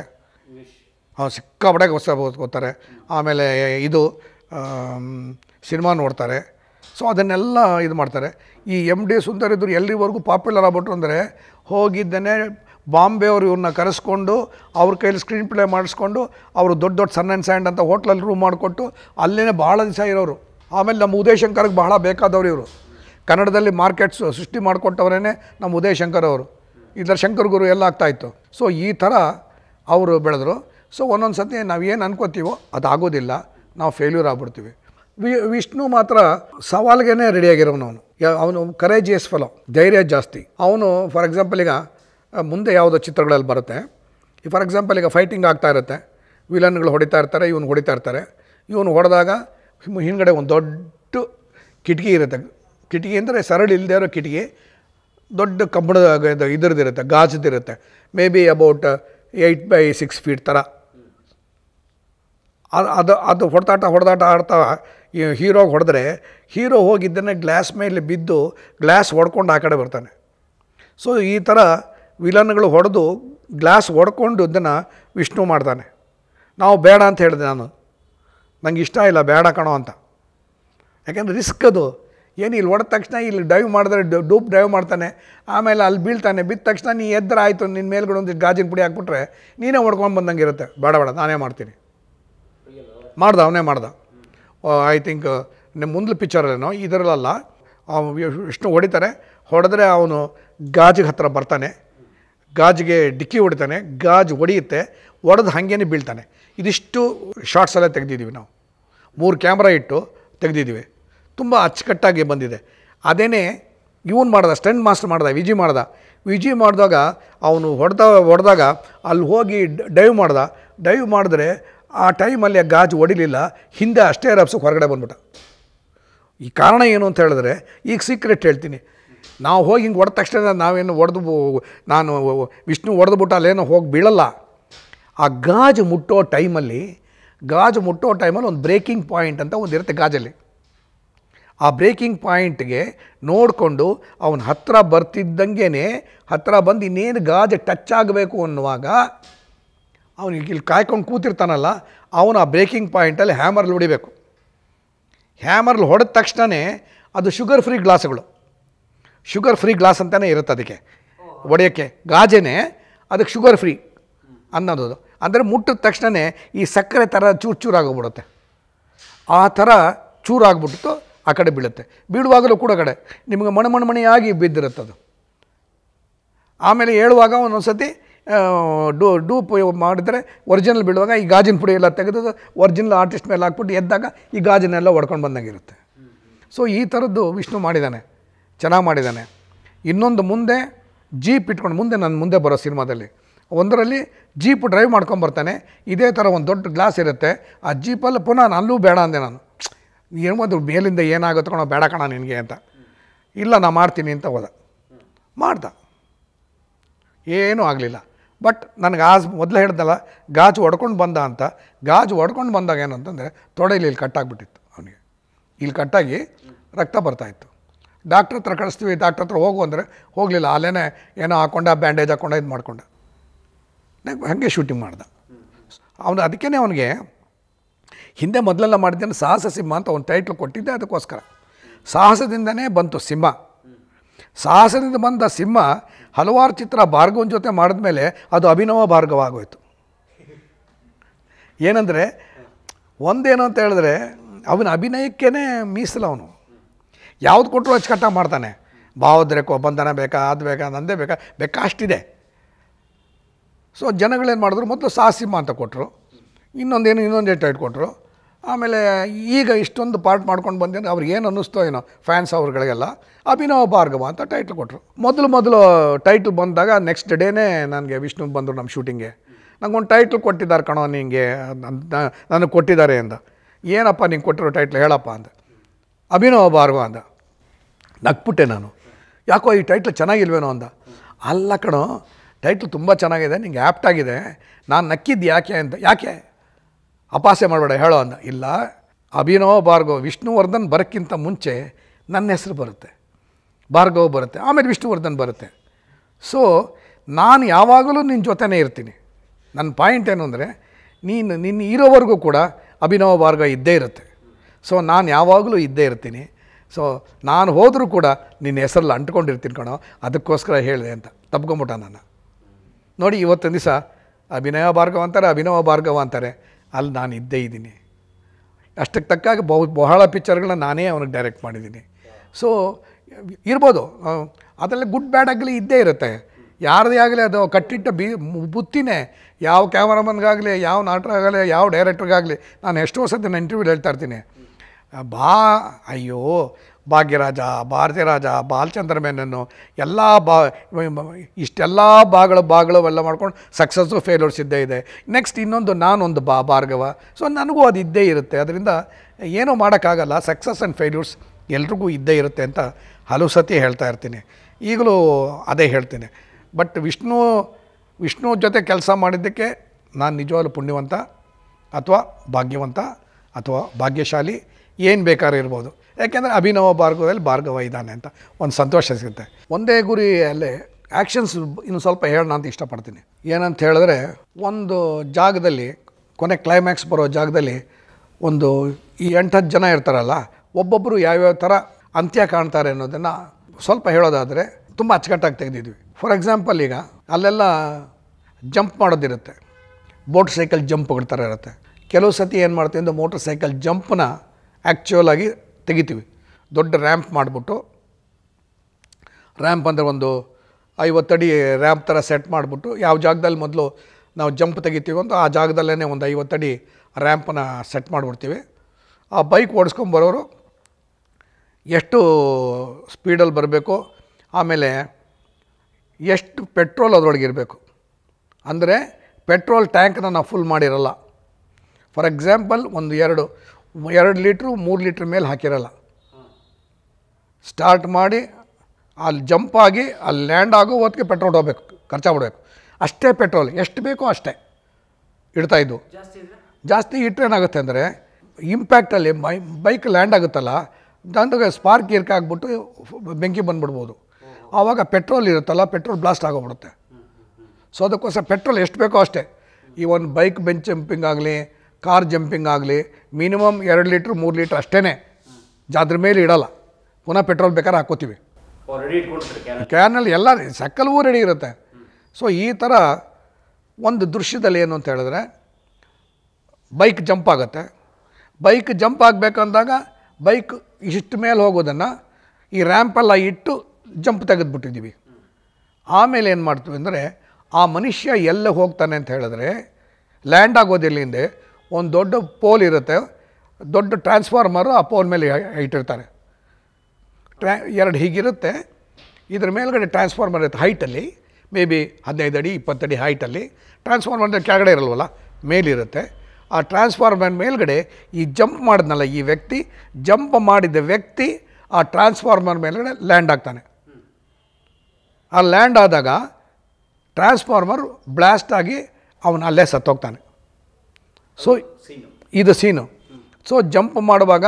ಹಾಂ ಸಿಕ್ಕಾಪಟ್ಟೆ ಪುಸ್ತಕ ಓದ್ತಾರೆ ಆಮೇಲೆ ಇದು ಸಿನಿಮಾ ನೋಡ್ತಾರೆ ಸೊ ಅದನ್ನೆಲ್ಲ ಇದು ಮಾಡ್ತಾರೆ ಈ ಎಮ್ ಡಿ ಸುಂದರ್ ಇದ್ರು ಎಲ್ಲಿವರೆಗೂ ಪಾಪ್ಯುಲರ್ ಆಗಿಬಿಟ್ರು ಅಂದರೆ ಹೋಗಿದ್ದೇನೆ ಬಾಂಬೆ ಅವರು ಇವ್ರನ್ನ ಕರೆಸ್ಕೊಂಡು ಅವ್ರ ಕೈಯಲ್ಲಿ ಸ್ಕ್ರೀನ್ ಪ್ಲೇ ಮಾಡಿಸ್ಕೊಂಡು ಅವರು ದೊಡ್ಡ ದೊಡ್ಡ ಸನ್ ಆ್ಯಂಡ್ ಸ್ಯಾಂಡ್ ಅಂತ ಹೋಟ್ಲಲ್ಲಿ ರೂಮ್ ಮಾಡಿಕೊಟ್ಟು ಅಲ್ಲೇ ಭಾಳ ದಿವಸ ಇರೋರು ಆಮೇಲೆ ನಮ್ಮ ಶಂಕರ್ಗೆ ಬಹಳ ಬೇಕಾದವರು ಇವರು ಕನ್ನಡದಲ್ಲಿ ಮಾರ್ಕೆಟ್ಸ್ ಸೃಷ್ಟಿ ಮಾಡಿಕೊಟ್ಟವರೇ ನಮ್ಮ ಉದಯ ಶಂಕರ್ ಅವರು ಇದರ ಶಂಕರ್ ಗುರು ಎಲ್ಲ ಆಗ್ತಾಯಿತ್ತು ಸೊ ಈ ಥರ ಅವರು ಬೆಳೆದ್ರು ಸೊ ಒಂದೊಂದು ಸತಿ ನಾವು ಏನು ಅನ್ಕೋತೀವೋ ಅದು ಆಗೋದಿಲ್ಲ ನಾವು ಫೇಲ್ಯೂರ್ ಆಗ್ಬಿಡ್ತೀವಿ ವಿ ವಿಷ್ಣು ಮಾತ್ರ ಸವಾಲ್ಗೇ ರೆಡಿಯಾಗಿರೋನು ಅವನು ಅವನು ಕರೇಜಿಯಸ್ ಫಲೋ ಧೈರ್ಯ ಜಾಸ್ತಿ ಅವನು ಫಾರ್ ಎಕ್ಸಾಂಪಲ್ ಈಗ ಮುಂದೆ ಯಾವುದೋ ಚಿತ್ರಗಳಲ್ಲಿ ಬರುತ್ತೆ ಈ ಫಾರ್ ಎಕ್ಸಾಂಪಲ್ ಈಗ ಫೈಟಿಂಗ್ ಆಗ್ತಾ ಇರುತ್ತೆ ವಿಲನ್ಗಳು ಹೊಡಿತಾ ಇರ್ತಾರೆ ಇವನು ಹೊಡಿತಾ ಇರ್ತಾರೆ ಇವನು ಹೊಡೆದಾಗ ಹಿಂಗಡೆ ಒಂದು ದೊಡ್ಡ ಕಿಟಕಿ ಇರುತ್ತೆ ಕಿಟಕಿ ಅಂದರೆ ಸರಳು ಇಲ್ಲದೆ ಇರೋ ಕಿಟಕಿ ದೊಡ್ಡ ಕಬ್ಬಣದ ಇದರದಿರುತ್ತೆ ಗಾಜದಿರುತ್ತೆ maybe about uh, eight by six feet ಥರ ಅದು ಅದು ಅದು ಹೊಡೆದಾಟ ಹೊಡೆದಾಟ ಆಡ್ತಾ ಹೀರೋಗೆ ಹೊಡೆದ್ರೆ ಹೀರೋ ಹೋಗಿದ್ದನ್ನೇ ಗ್ಲಾಸ್ ಮೇಲೆ ಬಿದ್ದು ಗ್ಲಾಸ್ ಹೊಡ್ಕೊಂಡು ಆ ಕಡೆ ಬರ್ತಾನೆ ಸೊ ಈ ಥರ ವಿಲನ್ಗಳು ಹೊಡೆದು ಗ್ಲಾಸ್ ಹೊಡ್ಕೊಂಡು ಇದನ್ನು ವಿಷ್ಣು ಮಾಡ್ತಾನೆ ನಾವು ಬೇಡ ಅಂತ ಹೇಳಿದೆ ನಾನು ನನಗೆ ಇಷ್ಟ ಇಲ್ಲ ಬೇಡ ಕಣೋ ಅಂತ ಯಾಕೆಂದರೆ ರಿಸ್ಕ್ ಅದು ಏನು ಇಲ್ಲಿ ಹೊಡೆದ ತಕ್ಷಣ ಇಲ್ಲಿ ಡೈವ್ ಮಾಡಿದ್ರೆ ಡೂಪ್ ಡೈವ್ ಮಾಡ್ತಾನೆ ಆಮೇಲೆ ಅಲ್ಲಿ ಬೀಳ್ತಾನೆ ಬಿದ್ದ ತಕ್ಷಣ ನೀ ಎದ್ದರ ಆಯಿತು ನಿನ್ನ ಮೇಲ್ಗಡೆ ಒಂದಿಷ್ಟು ಗಾಜಿನ ಪುಡಿ ಹಾಕ್ಬಿಟ್ರೆ ನೀನೇ ಹೊಡ್ಕೊಂಡು ಬಂದಂಗೆ ಇರುತ್ತೆ ಬೇಡ ಬೇಡ ನಾನೇ ಮಾಡ್ತೀನಿ ಮಾಡ್ದ ಅವನೇ ಮಾಡ್ದ ಐ ಥಿಂಕ್ ನಿಮ್ಮ ಮುಂದೆ ಪಿಕ್ಚರೇನೋ ಇದರಲ್ಲ ಇಷ್ಟು ಹೊಡಿತಾರೆ ಹೊಡೆದ್ರೆ ಅವನು ಗಾಜಿಗೆ ಹತ್ತಿರ ಬರ್ತಾನೆ ಗಾಜಿಗೆ ಡಿಕ್ಕಿ ಹೊಡಿತಾನೆ ಗಾಜು ಹೊಡೆಯುತ್ತೆ ಹೊಡೆದು ಹಾಗೇನೆ ಬೀಳ್ತಾನೆ ಇದಿಷ್ಟು ಶಾರ್ಟ್ಸಲ್ಲೇ ತೆಗೆದಿದ್ದೀವಿ ನಾವು ಮೂರು ಕ್ಯಾಮ್ರಾ ಇಟ್ಟು ತೆಗೆದಿದ್ದೀವಿ ತುಂಬ ಅಚ್ಚುಕಟ್ಟಾಗಿ ಬಂದಿದೆ ಅದೇನೇ ಇವನು ಮಾಡ್ದ ಸ್ಟೆಂಟ್ ಮಾಸ್ಟರ್ ಮಾಡ್ದ ವಿಜಿ ಮಾಡ್ದ ವಿಜಿ ಮಾಡಿದಾಗ ಅವನು ಹೊಡೆದ ಹೊಡೆದಾಗ ಅಲ್ಲಿ ಹೋಗಿ ಡೈವ್ ಮಾಡ್ದ ಡೈವ್ ಮಾಡಿದ್ರೆ ಆ ಟೈಮಲ್ಲಿ ಆ ಗಾಜು ಹೊಡಿಲಿಲ್ಲ ಹಿಂದೆ ಅಷ್ಟೇ ರಬ್ಸಕ್ಕೆ ಹೊರಗಡೆ ಬಂದ್ಬಿಟ್ಟ ಈ ಕಾರಣ ಏನು ಅಂತ ಹೇಳಿದ್ರೆ ಈಗ ಸೀಕ್ರೆಟ್ ಹೇಳ್ತೀನಿ ನಾವು ಹೋಗಿ ಹಿಂಗೆ ಹೊಡೆದ ತಕ್ಷಣ ನಾವೇನು ಹೊಡೆದು ನಾನು ವಿಷ್ಣು ಹೊಡೆದ್ಬಿಟ್ಟು ಅಲ್ಲೇನೋ ಹೋಗಿ ಬೀಳಲ್ಲ ಆ ಗಾಜು ಮುಟ್ಟೋ ಟೈಮಲ್ಲಿ ಗಾಜು ಮುಟ್ಟೋ ಟೈಮಲ್ಲಿ ಒಂದು ಬ್ರೇಕಿಂಗ್ ಪಾಯಿಂಟ್ ಅಂತ ಒಂದು ಇರುತ್ತೆ ಗಾಜಲ್ಲಿ ಆ ಬ್ರೇಕಿಂಗ್ ಪಾಯಿಂಟ್ಗೆ ನೋಡಿಕೊಂಡು ಅವನ ಹತ್ತಿರ ಬರ್ತಿದ್ದಂಗೆ ಹತ್ತಿರ ಬಂದು ಇನ್ನೇನು ಗಾಜೆ ಟಚ್ ಆಗಬೇಕು ಅನ್ನುವಾಗ ಅವನು ಇಲ್ಲಿ ಕಾಯ್ಕೊಂಡು ಕೂತಿರ್ತಾನಲ್ಲ ಅವನು ಆ ಬ್ರೇಕಿಂಗ್ ಪಾಯಿಂಟಲ್ಲಿ ಹ್ಯಾಮರ್ಲಿ ಹೊಡಿಬೇಕು ಹ್ಯಾಮರ್ಲಿ ಹೊಡೆದ ತಕ್ಷಣವೇ ಅದು ಶುಗರ್ ಫ್ರೀ ಗ್ಲಾಸ್ಗಳು ಶುಗರ್ ಫ್ರೀ ಗ್ಲಾಸ್ ಅಂತಲೇ ಇರುತ್ತೆ ಅದಕ್ಕೆ ಒಡೆಯೋಕ್ಕೆ ಗಾಜೇನೇ ಅದಕ್ಕೆ ಶುಗರ್ ಫ್ರೀ ಅನ್ನೋದು ಅಂದರೆ ಮುಟ್ಟಿದ ತಕ್ಷಣವೇ ಈ ಸಕ್ಕರೆ ಥರ ಚೂರು ಚೂರಾಗೋಗ್ಬಿಡುತ್ತೆ ಆ ಥರ ಚೂರಾಗ್ಬಿಟ್ಟು ಆ ಕಡೆ ಬೀಳುತ್ತೆ ಬೀಳುವಾಗಲೂ ಕೂಡ ಕಡೆ ನಿಮಗೆ ಮಣಮಣಮಣಿಯಾಗಿ ಅದು ಆಮೇಲೆ ಹೇಳುವಾಗ ಒಂದೊಂದ್ಸತಿ ಡೂ ಡೂಪ್ ಮಾಡಿದರೆ ಒರಿಜಿನಲ್ ಬೀಳುವಾಗ ಈ ಗಾಜಿನ ಪುಡಿ ಎಲ್ಲ ತೆಗೆದು ಒರಿಜಿನಲ್ ಆರ್ಟಿಸ್ಟ್ ಮೇಲೆ ಹಾಕ್ಬಿಟ್ಟು ಎದ್ದಾಗ ಈ ಗಾಜಿನೆಲ್ಲ ಒಡ್ಕೊಂಡು ಬಂದಂಗಿರುತ್ತೆ ಸೊ ಈ ಥರದ್ದು ವಿಷ್ಣು ಮಾಡಿದ್ದಾನೆ ಚೆನ್ನಾಗಿ ಮಾಡಿದ್ದಾನೆ ಇನ್ನೊಂದು ಮುಂದೆ ಜೀಪ್ ಇಟ್ಕೊಂಡು ಮುಂದೆ ನಾನು ಮುಂದೆ ಬರೋ ಸಿನಿಮಾದಲ್ಲಿ ಒಂದರಲ್ಲಿ ಜೀಪ್ ಡ್ರೈವ್ ಮಾಡ್ಕೊಂಡು ಬರ್ತಾನೆ ಇದೇ ಥರ ಒಂದು ದೊಡ್ಡ ಗ್ಲಾಸ್ ಇರುತ್ತೆ ಆ ಜೀಪಲ್ಲಿ ಪುನಃ ಅಲ್ಲೂ ಬೇಡ ಅಂದೆ ನಾನು ಏನು ಒಂದು ಮೇಲಿಂದ ಏನಾಗುತ್ತೆ ಕಣೋ ಬೇಡ ಕಣ ನಿನಗೆ ಅಂತ ಇಲ್ಲ ನಾ ಮಾಡ್ತೀನಿ ಅಂತ ಹೋದ ಮಾಡ್ದ ಏನೂ ಆಗಲಿಲ್ಲ ಬಟ್ ನನಗೆ ಆ ಮೊದಲು ಹೇಳ್ದಲ್ಲ ಗಾಜು ಒಡ್ಕೊಂಡು ಬಂದ ಅಂತ ಗಾಜು ಒಡ್ಕೊಂಡು ಬಂದಾಗ ಏನಂತಂದರೆ ತೊಡೆಯಲ್ಲಿ ಇಲ್ಲಿ ಕಟ್ಟಾಗ್ಬಿಟ್ಟಿತ್ತು ಅವನಿಗೆ ಇಲ್ಲಿ ಕಟ್ಟಾಗಿ ರಕ್ತ ಬರ್ತಾಯಿತ್ತು ಡಾಕ್ಟ್ರ್ ಹತ್ರ ಕಳಿಸ್ತೀವಿ ಡಾಕ್ಟ್ರ್ ಹತ್ರ ಹೋಗು ಅಂದರೆ ಹೋಗಲಿಲ್ಲ ಅಲ್ಲೇ ಏನೋ ಹಾಕೊಂಡ ಬ್ಯಾಂಡೇಜ್ ಹಾಕೊಂಡ ಇದು ಮಾಡ್ಕೊಂಡ ಹಾಗೆ ಶೂಟಿಂಗ್ ಮಾಡ್ದೆ ಅವನು ಅದಕ್ಕೇ ಅವನಿಗೆ ಹಿಂದೆ ಮೊದಲೆಲ್ಲ ಮಾಡಿದ್ದೇನೆ ಸಾಹಸ ಸಿಂಹ ಅಂತ ಒಂದು ಟೈಟ್ಲ್ ಕೊಟ್ಟಿದ್ದೆ ಅದಕ್ಕೋಸ್ಕರ ಸಾಹಸದಿಂದನೇ ಬಂತು ಸಿಂಹ ಸಾಹಸದಿಂದ ಬಂದ ಸಿಂಹ ಹಲವಾರು ಚಿತ್ರ ಭಾರ್ಗವನ ಜೊತೆ ಮಾಡಿದ ಮೇಲೆ ಅದು ಅಭಿನವ ಭಾರ್ಗವ ಏನಂದರೆ ಒಂದೇನು ಅಂತ ಹೇಳಿದ್ರೆ ಅವನ ಅಭಿನಯಕ್ಕೇ ಮೀಸಲು ಅವನು ಯಾವ್ದು ಕೊಟ್ಟರು ಅಚ್ಚುಕಟ್ಟಾಗಿ ಮಾಡ್ತಾನೆ ಭಾವೋದ್ರೇಕೋ ಬಂಧನ ಬೇಕಾ ಅದು ಬೇಕಾ ನಂದೇ ಬೇಕಾ ಬೇಕಾಷ್ಟಿದೆ ಸೊ ಜನಗಳೇನು ಮಾಡಿದ್ರು ಮೊದಲು ಸಾಹಸಿಂಹ ಅಂತ ಕೊಟ್ಟರು ಇನ್ನೊಂದೇನು ಇನ್ನೊಂದೇ ಟೈಟ್ ಕೊಟ್ಟರು ಆಮೇಲೆ ಈಗ ಇಷ್ಟೊಂದು ಪಾರ್ಟ್ ಮಾಡ್ಕೊಂಡು ಬಂದ್ರೆ ಅವ್ರಿಗೆ ಏನು ಅನ್ನಿಸ್ತೋ ಏನೋ ಫ್ಯಾನ್ಸ್ ಅವ್ರುಗಳಿಗೆಲ್ಲ ಅಭಿನವ ಭಾರ್ಗವ ಅಂತ ಟೈಟ್ಲ್ ಕೊಟ್ಟರು ಮೊದಲು ಮೊದಲು ಟೈಟ್ಲ್ ಬಂದಾಗ ನೆಕ್ಸ್ಟ್ ಡೇನೇ ನನಗೆ ವಿಷ್ಣು ಬಂದರು ನಮ್ಮ ಶೂಟಿಂಗ್ಗೆ ಒಂದು ಟೈಟ್ಲ್ ಕೊಟ್ಟಿದ್ದಾರೆ ಕಣೋ ನಿಂಗೆ ನನಗೆ ಕೊಟ್ಟಿದ್ದಾರೆ ಅಂದ ಏನಪ್ಪ ನಿಂಗೆ ಕೊಟ್ಟಿರೋ ಟೈಟ್ಲ್ ಹೇಳಪ್ಪ ಅಂತ ಅಭಿನವ ಭಾರ್ಗವ ಅಂದ ನಗ್ಬಿಟ್ಟೆ ನಾನು ಯಾಕೋ ಈ ಟೈಟ್ಲ್ ಚೆನ್ನಾಗಿಲ್ವೇನೋ ಅಂದ ಅಲ್ಲ ಕಣೋ ಟೈಟ್ಲ್ ತುಂಬ ಚೆನ್ನಾಗಿದೆ ನಿಂಗೆ ಆ್ಯಪ್ಟಾಗಿದೆ ನಾನು ನಕ್ಕಿದ್ದು ಯಾಕೆ ಅಂತ ಯಾಕೆ ಅಪಾಸೆ ಮಾಡಬೇಡ ಹೇಳೋ ಅಂದ ಇಲ್ಲ ಅಭಿನವ ಭಾರ್ಗವ ವಿಷ್ಣುವರ್ಧನ್ ಬರೋಕ್ಕಿಂತ ಮುಂಚೆ ನನ್ನ ಹೆಸರು ಬರುತ್ತೆ ಭಾರ್ಗವ ಬರುತ್ತೆ ಆಮೇಲೆ ವಿಷ್ಣುವರ್ಧನ್ ಬರುತ್ತೆ ಸೊ ನಾನು ಯಾವಾಗಲೂ ನಿನ್ನ ಜೊತೆನೇ ಇರ್ತೀನಿ ನನ್ನ ಪಾಯಿಂಟ್ ಏನು ಅಂದರೆ ನೀನು ನಿನ್ನ ಇರೋವರೆಗೂ ಕೂಡ ಅಭಿನವ ಭಾರ್ಗವ ಇದ್ದೇ ಇರುತ್ತೆ ಸೊ ನಾನು ಯಾವಾಗಲೂ ಇದ್ದೇ ಇರ್ತೀನಿ ಸೊ ನಾನು ಹೋದರೂ ಕೂಡ ನಿನ್ನ ಹೆಸರಲ್ಲಿ ಅಂಟ್ಕೊಂಡಿರ್ತೀನಿ ಕಣೋ ಅದಕ್ಕೋಸ್ಕರ ಹೇಳಿದೆ ಅಂತ ತಪ್ಕೊಂಬಿಟ್ಟ ನಾನು ನೋಡಿ ಇವತ್ತಿನ ದಿವಸ ಅಭಿನಯ ಭಾರ್ಗವ ಅಂತಾರೆ ಅಭಿನವ ಭಾರ್ಗವ ಅಂತಾರೆ ಅಲ್ಲಿ ನಾನು ಇದ್ದೇ ಇದ್ದೀನಿ ಅಷ್ಟಕ್ಕೆ ತಕ್ಕಾಗಿ ಬಹು ಬಹಳ ಪಿಕ್ಚರ್ಗಳನ್ನ ನಾನೇ ಅವನಿಗೆ ಡೈರೆಕ್ಟ್ ಮಾಡಿದ್ದೀನಿ ಸೊ ಇರ್ಬೋದು ಅದರಲ್ಲಿ ಗುಡ್ ಬ್ಯಾಡ್ ಆಗಲಿ ಇದ್ದೇ ಇರುತ್ತೆ ಯಾರದೇ ಆಗಲಿ ಅದು ಕಟ್ಟಿಟ್ಟ ಬಿ ಬುತ್ತಿನೇ ಯಾವ ಕ್ಯಾಮರಾಮನ್ಗಾಗಲಿ ಯಾವ ನಾಟಕಾಗಲಿ ಯಾವ ಡೈರೆಕ್ಟ್ರಿಗಾಗಲಿ ನಾನು ಎಷ್ಟೋ ಸತಿ ನಾನು ಇಂಟರ್ವ್ಯೂಲಿ ಹೇಳ್ತಾ ಇರ್ತೀನಿ ಬಾ ಅಯ್ಯೋ ಭಾಗ್ಯರಾಜ ಭಾರತಿರಾಜ ಬಾಲಚಂದ್ರ ಮೇನನ್ನು ಎಲ್ಲ ಬಾ ಇಷ್ಟೆಲ್ಲ ಭಾಗಗಳು ಭಾಗಗಳು ಎಲ್ಲ ಮಾಡ್ಕೊಂಡು ಸಕ್ಸಸ್ಸು ಫೇಲ್ಯೂರ್ಸ್ ಇದ್ದೇ ಇದೆ ನೆಕ್ಸ್ಟ್ ಇನ್ನೊಂದು ನಾನೊಂದು ಬಾ ಭಾರ್ಗವ ಸೊ ನನಗೂ ಅದು ಇದ್ದೇ ಇರುತ್ತೆ ಅದರಿಂದ ಏನೂ ಮಾಡೋಕ್ಕಾಗಲ್ಲ ಸಕ್ಸಸ್ ಆ್ಯಂಡ್ ಫೇಲ್ಯೂರ್ಸ್ ಎಲ್ರಿಗೂ ಇದ್ದೇ ಇರುತ್ತೆ ಅಂತ ಹಲವು ಸತಿ ಹೇಳ್ತಾ ಇರ್ತೀನಿ ಈಗಲೂ ಅದೇ ಹೇಳ್ತೀನಿ ಬಟ್ ವಿಷ್ಣು ವಿಷ್ಣು ಜೊತೆ ಕೆಲಸ ಮಾಡಿದ್ದಕ್ಕೆ ನಾನು ನಿಜವಾಗ್ಲೂ ಪುಣ್ಯವಂತ ಅಥವಾ ಭಾಗ್ಯವಂತ ಅಥವಾ ಭಾಗ್ಯಶಾಲಿ ಏನು ಬೇಕಾದ್ರೂ ಇರ್ಬೋದು ಯಾಕೆಂದರೆ ಅಭಿನವ ಭಾರ್ಗವದಲ್ಲಿ ಭಾರ್ಗವ ಇದ್ದಾನೆ ಅಂತ ಒಂದು ಸಂತೋಷ ಸಿಗುತ್ತೆ ಒಂದೇ ಗುರಿಯಲ್ಲಿ ಆ್ಯಕ್ಷನ್ಸ್ ಇನ್ನು ಸ್ವಲ್ಪ ಹೇಳೋಣ ಅಂತ ಇಷ್ಟಪಡ್ತೀನಿ ಏನಂತ ಹೇಳಿದ್ರೆ ಒಂದು ಜಾಗದಲ್ಲಿ ಕೊನೆ ಕ್ಲೈಮ್ಯಾಕ್ಸ್ ಬರೋ ಜಾಗದಲ್ಲಿ ಒಂದು ಈ ಎಂಟು ಹತ್ತು ಜನ ಇರ್ತಾರಲ್ಲ ಒಬ್ಬೊಬ್ಬರು ಯಾವ್ಯಾವ ಥರ ಅಂತ್ಯ ಕಾಣ್ತಾರೆ ಅನ್ನೋದನ್ನು ಸ್ವಲ್ಪ ಹೇಳೋದಾದರೆ ತುಂಬ ಅಚ್ಚುಕಟ್ಟಾಗಿ ತೆಗೆದಿದ್ವಿ ಫಾರ್ ಎಕ್ಸಾಂಪಲ್ ಈಗ ಅಲ್ಲೆಲ್ಲ ಜಂಪ್ ಮಾಡೋದಿರುತ್ತೆ ಮೋಟ್ರ್ ಸೈಕಲ್ ಜಂಪ್ ಥರ ಇರುತ್ತೆ ಕೆಲವು ಸತಿ ಏನು ಮಾಡ್ತೀವಿ ಅಂದರೆ ಮೋಟ್ರ್ ಸೈಕಲ್ ಜಂಪ್ನ ಆ್ಯಕ್ಚುಯಲ್ ಆಗಿ ತೆಗಿತೀವಿ ದೊಡ್ಡ ರ್ಯಾಂಪ್ ಮಾಡಿಬಿಟ್ಟು ರ್ಯಾಂಪ್ ಅಂದರೆ ಒಂದು ಐವತ್ತಡಿ ರ್ಯಾಂಪ್ ಥರ ಸೆಟ್ ಮಾಡಿಬಿಟ್ಟು ಯಾವ ಜಾಗದಲ್ಲಿ ಮೊದಲು ನಾವು ಜಂಪ್ ತೆಗಿತೀವಿ ಅಂತ ಆ ಜಾಗದಲ್ಲೇ ಒಂದು ಐವತ್ತಡಿ ರ್ಯಾಂಪನ್ನು ಸೆಟ್ ಮಾಡಿಬಿಡ್ತೀವಿ ಆ ಬೈಕ್ ಓಡಿಸ್ಕೊಂಬರೋರು ಎಷ್ಟು ಸ್ಪೀಡಲ್ಲಿ ಬರಬೇಕು ಆಮೇಲೆ ಎಷ್ಟು ಪೆಟ್ರೋಲ್ ಅದರೊಳಗೆ ಇರಬೇಕು ಅಂದರೆ ಪೆಟ್ರೋಲ್ ಟ್ಯಾಂಕನ್ನ ನಾವು ಫುಲ್ ಮಾಡಿರಲ್ಲ ಫಾರ್ ಎಕ್ಸಾಂಪಲ್ ಒಂದು ಎರಡು ಎರಡು ಲೀಟ್ರು ಮೂರು ಲೀಟ್ರ್ ಮೇಲೆ ಹಾಕಿರಲ್ಲ ಸ್ಟಾರ್ಟ್ ಮಾಡಿ ಅಲ್ಲಿ ಜಂಪ್ ಆಗಿ ಅಲ್ಲಿ ಲ್ಯಾಂಡ್ ಆಗೋ ಹೊತ್ತಿಗೆ ಪೆಟ್ರೋಲ್ ಹೋಗ್ಬೇಕು ಬಿಡಬೇಕು ಅಷ್ಟೇ ಪೆಟ್ರೋಲ್ ಎಷ್ಟು ಬೇಕೋ ಅಷ್ಟೇ ಇಡ್ತಾಯಿದ್ದು ಜಾಸ್ತಿ ಇಟ್ಟರೆ ಏನಾಗುತ್ತೆ ಅಂದರೆ ಇಂಪ್ಯಾಕ್ಟಲ್ಲಿ ಮೈ ಬೈಕ್ ಲ್ಯಾಂಡ್ ಆಗುತ್ತಲ್ಲ ದಂಡಗೆ ಸ್ಪಾರ್ಕ್ ಇರ್ಕೆ ಆಗಿಬಿಟ್ಟು ಬೆಂಕಿ ಬಂದುಬಿಡ್ಬೋದು ಆವಾಗ ಪೆಟ್ರೋಲ್ ಇರುತ್ತಲ್ಲ ಪೆಟ್ರೋಲ್ ಬ್ಲಾಸ್ಟ್ ಆಗೋಗ್ಬಿಡುತ್ತೆ ಸೊ ಅದಕ್ಕೋಸ್ಕರ ಪೆಟ್ರೋಲ್ ಎಷ್ಟು ಬೇಕೋ ಅಷ್ಟೇ ಈ ಒಂದು ಬೈಕ್ ಬೆಂಚ್ ಜಂಪಿಂಗ್ ಆಗಲಿ ಕಾರ್ ಜಂಪಿಂಗ್ ಆಗಲಿ ಮಿನಿಮಮ್ ಎರಡು ಲೀಟ್ರ್ ಮೂರು ಲೀಟ್ರ್ ಅಷ್ಟೇ ಜಾದ್ರ ಮೇಲೆ ಇಡಲ್ಲ ಪುನಃ ಪೆಟ್ರೋಲ್ ಬೇಕಾದ್ರೆ ಹಾಕೋತೀವಿ ಕ್ಯಾನಲ್ಲಿ ಎಲ್ಲ ಸಕ್ಕಲ್ವೂ ರೆಡಿ ಇರುತ್ತೆ ಸೊ ಈ ಥರ ಒಂದು ದೃಶ್ಯದಲ್ಲಿ ಏನು ಅಂತ ಹೇಳಿದ್ರೆ ಬೈಕ್ ಜಂಪ್ ಆಗುತ್ತೆ ಬೈಕ್ ಜಂಪ್ ಆಗಬೇಕಂದಾಗ ಬೈಕ್ ಇಷ್ಟು ಮೇಲೆ ಹೋಗೋದನ್ನು ಈ ರ್ಯಾಂಪೆಲ್ಲ ಇಟ್ಟು ಜಂಪ್ ತೆಗೆದುಬಿಟ್ಟಿದ್ದೀವಿ ಆಮೇಲೆ ಏನು ಮಾಡ್ತೀವಿ ಅಂದರೆ ಆ ಮನುಷ್ಯ ಎಲ್ಲ ಹೋಗ್ತಾನೆ ಅಂತ ಹೇಳಿದ್ರೆ ಲ್ಯಾಂಡ್ ಆಗೋದು ಒಂದು ದೊಡ್ಡ ಪೋಲ್ ಇರುತ್ತೆ ದೊಡ್ಡ ಟ್ರಾನ್ಸ್ಫಾರ್ಮರು ಆ ಪೋಲ್ ಮೇಲೆ ಇಟ್ಟಿರ್ತಾರೆ ಟ್ರಾ ಎರಡು ಹೀಗಿರುತ್ತೆ ಇದ್ರ ಮೇಲ್ಗಡೆ ಟ್ರಾನ್ಸ್ಫಾರ್ಮರ್ ಇರುತ್ತೆ ಹೈಟಲ್ಲಿ ಮೇ ಬಿ ಹದಿನೈದು ಅಡಿ ಇಪ್ಪತ್ತಡಿ ಹೈಟಲ್ಲಿ ಟ್ರಾನ್ಸ್ಫಾರ್ಮರ್ ಕೆಳಗಡೆ ಇರಲ್ವಲ್ಲ ಮೇಲಿರುತ್ತೆ ಆ ಟ್ರಾನ್ಸ್ಫಾರ್ಮರ್ ಮೇಲ್ಗಡೆ ಈ ಜಂಪ್ ಮಾಡಿದ್ನಲ್ಲ ಈ ವ್ಯಕ್ತಿ ಜಂಪ್ ಮಾಡಿದ ವ್ಯಕ್ತಿ ಆ ಟ್ರಾನ್ಸ್ಫಾರ್ಮರ್ ಮೇಲ್ಗಡೆ ಲ್ಯಾಂಡ್ ಆಗ್ತಾನೆ ಆ ಲ್ಯಾಂಡ್ ಆದಾಗ ಟ್ರಾನ್ಸ್ಫಾರ್ಮರ್ ಬ್ಲ್ಯಾಸ್ಟಾಗಿ ಆಗಿ ಅವನು ಅಲ್ಲೇ ಸತ್ತೋಗ್ತಾನೆ ಸೊ ಇದು ಸೀನು ಸೊ ಜಂಪ್ ಮಾಡುವಾಗ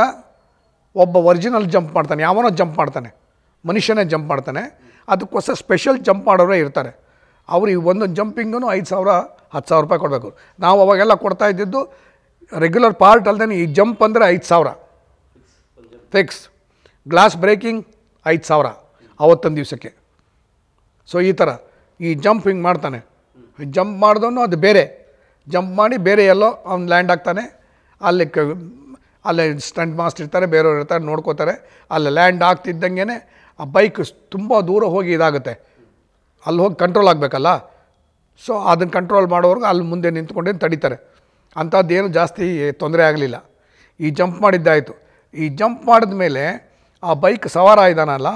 ಒಬ್ಬ ಒರಿಜಿನಲ್ ಜಂಪ್ ಮಾಡ್ತಾನೆ ಯಾವನೋ ಜಂಪ್ ಮಾಡ್ತಾನೆ ಮನುಷ್ಯನೇ ಜಂಪ್ ಮಾಡ್ತಾನೆ ಅದಕ್ಕೋಸ್ಕರ ಸ್ಪೆಷಲ್ ಜಂಪ್ ಮಾಡೋರೇ ಇರ್ತಾರೆ ಅವರು ಈ ಒಂದೊಂದು ಜಂಪಿಂಗೂ ಐದು ಸಾವಿರ ಹತ್ತು ಸಾವಿರ ರೂಪಾಯಿ ಕೊಡಬೇಕು ನಾವು ಅವಾಗೆಲ್ಲ ಕೊಡ್ತಾ ಇದ್ದಿದ್ದು ರೆಗ್ಯುಲರ್ ಪಾರ್ಟ್ ಅಲ್ಲದೆ ಈ ಜಂಪ್ ಅಂದರೆ ಐದು ಸಾವಿರ ಫಿಕ್ಸ್ ಗ್ಲಾಸ್ ಬ್ರೇಕಿಂಗ್ ಐದು ಸಾವಿರ ಅವತ್ತೊಂದು ದಿವಸಕ್ಕೆ ಸೊ ಈ ಥರ ಈ ಜಂಪ್ ಹಿಂಗೆ ಮಾಡ್ತಾನೆ ಜಂಪ್ ಮಾಡಿದವನು ಅದು ಬೇರೆ ಜಂಪ್ ಮಾಡಿ ಬೇರೆ ಎಲ್ಲೋ ಅವ್ನು ಲ್ಯಾಂಡ್ ಆಗ್ತಾನೆ ಅಲ್ಲಿ ಅಲ್ಲೇ ಸ್ಟಂಟ್ ಮಾಸ್ಟರ್ ಇರ್ತಾರೆ ಬೇರೆಯವ್ರು ಇರ್ತಾರೆ ನೋಡ್ಕೋತಾರೆ ಅಲ್ಲಿ ಲ್ಯಾಂಡ್ ಆಗ್ತಿದ್ದಂಗೆ ಆ ಬೈಕ್ ತುಂಬ ದೂರ ಹೋಗಿ ಇದಾಗುತ್ತೆ ಅಲ್ಲಿ ಹೋಗಿ ಕಂಟ್ರೋಲ್ ಆಗಬೇಕಲ್ಲ ಸೊ ಅದನ್ನು ಕಂಟ್ರೋಲ್ ಮಾಡೋವ್ರಿಗೆ ಅಲ್ಲಿ ಮುಂದೆ ನಿಂತ್ಕೊಂಡೇನು ತಡೀತಾರೆ ಅಂಥದ್ದೇನು ಜಾಸ್ತಿ ತೊಂದರೆ ಆಗಲಿಲ್ಲ ಈ ಜಂಪ್ ಮಾಡಿದ್ದಾಯಿತು ಈ ಜಂಪ್ ಮಾಡಿದ ಮೇಲೆ ಆ ಬೈಕ್ ಸವಾರ ಇದ್ದಾನಲ್ಲ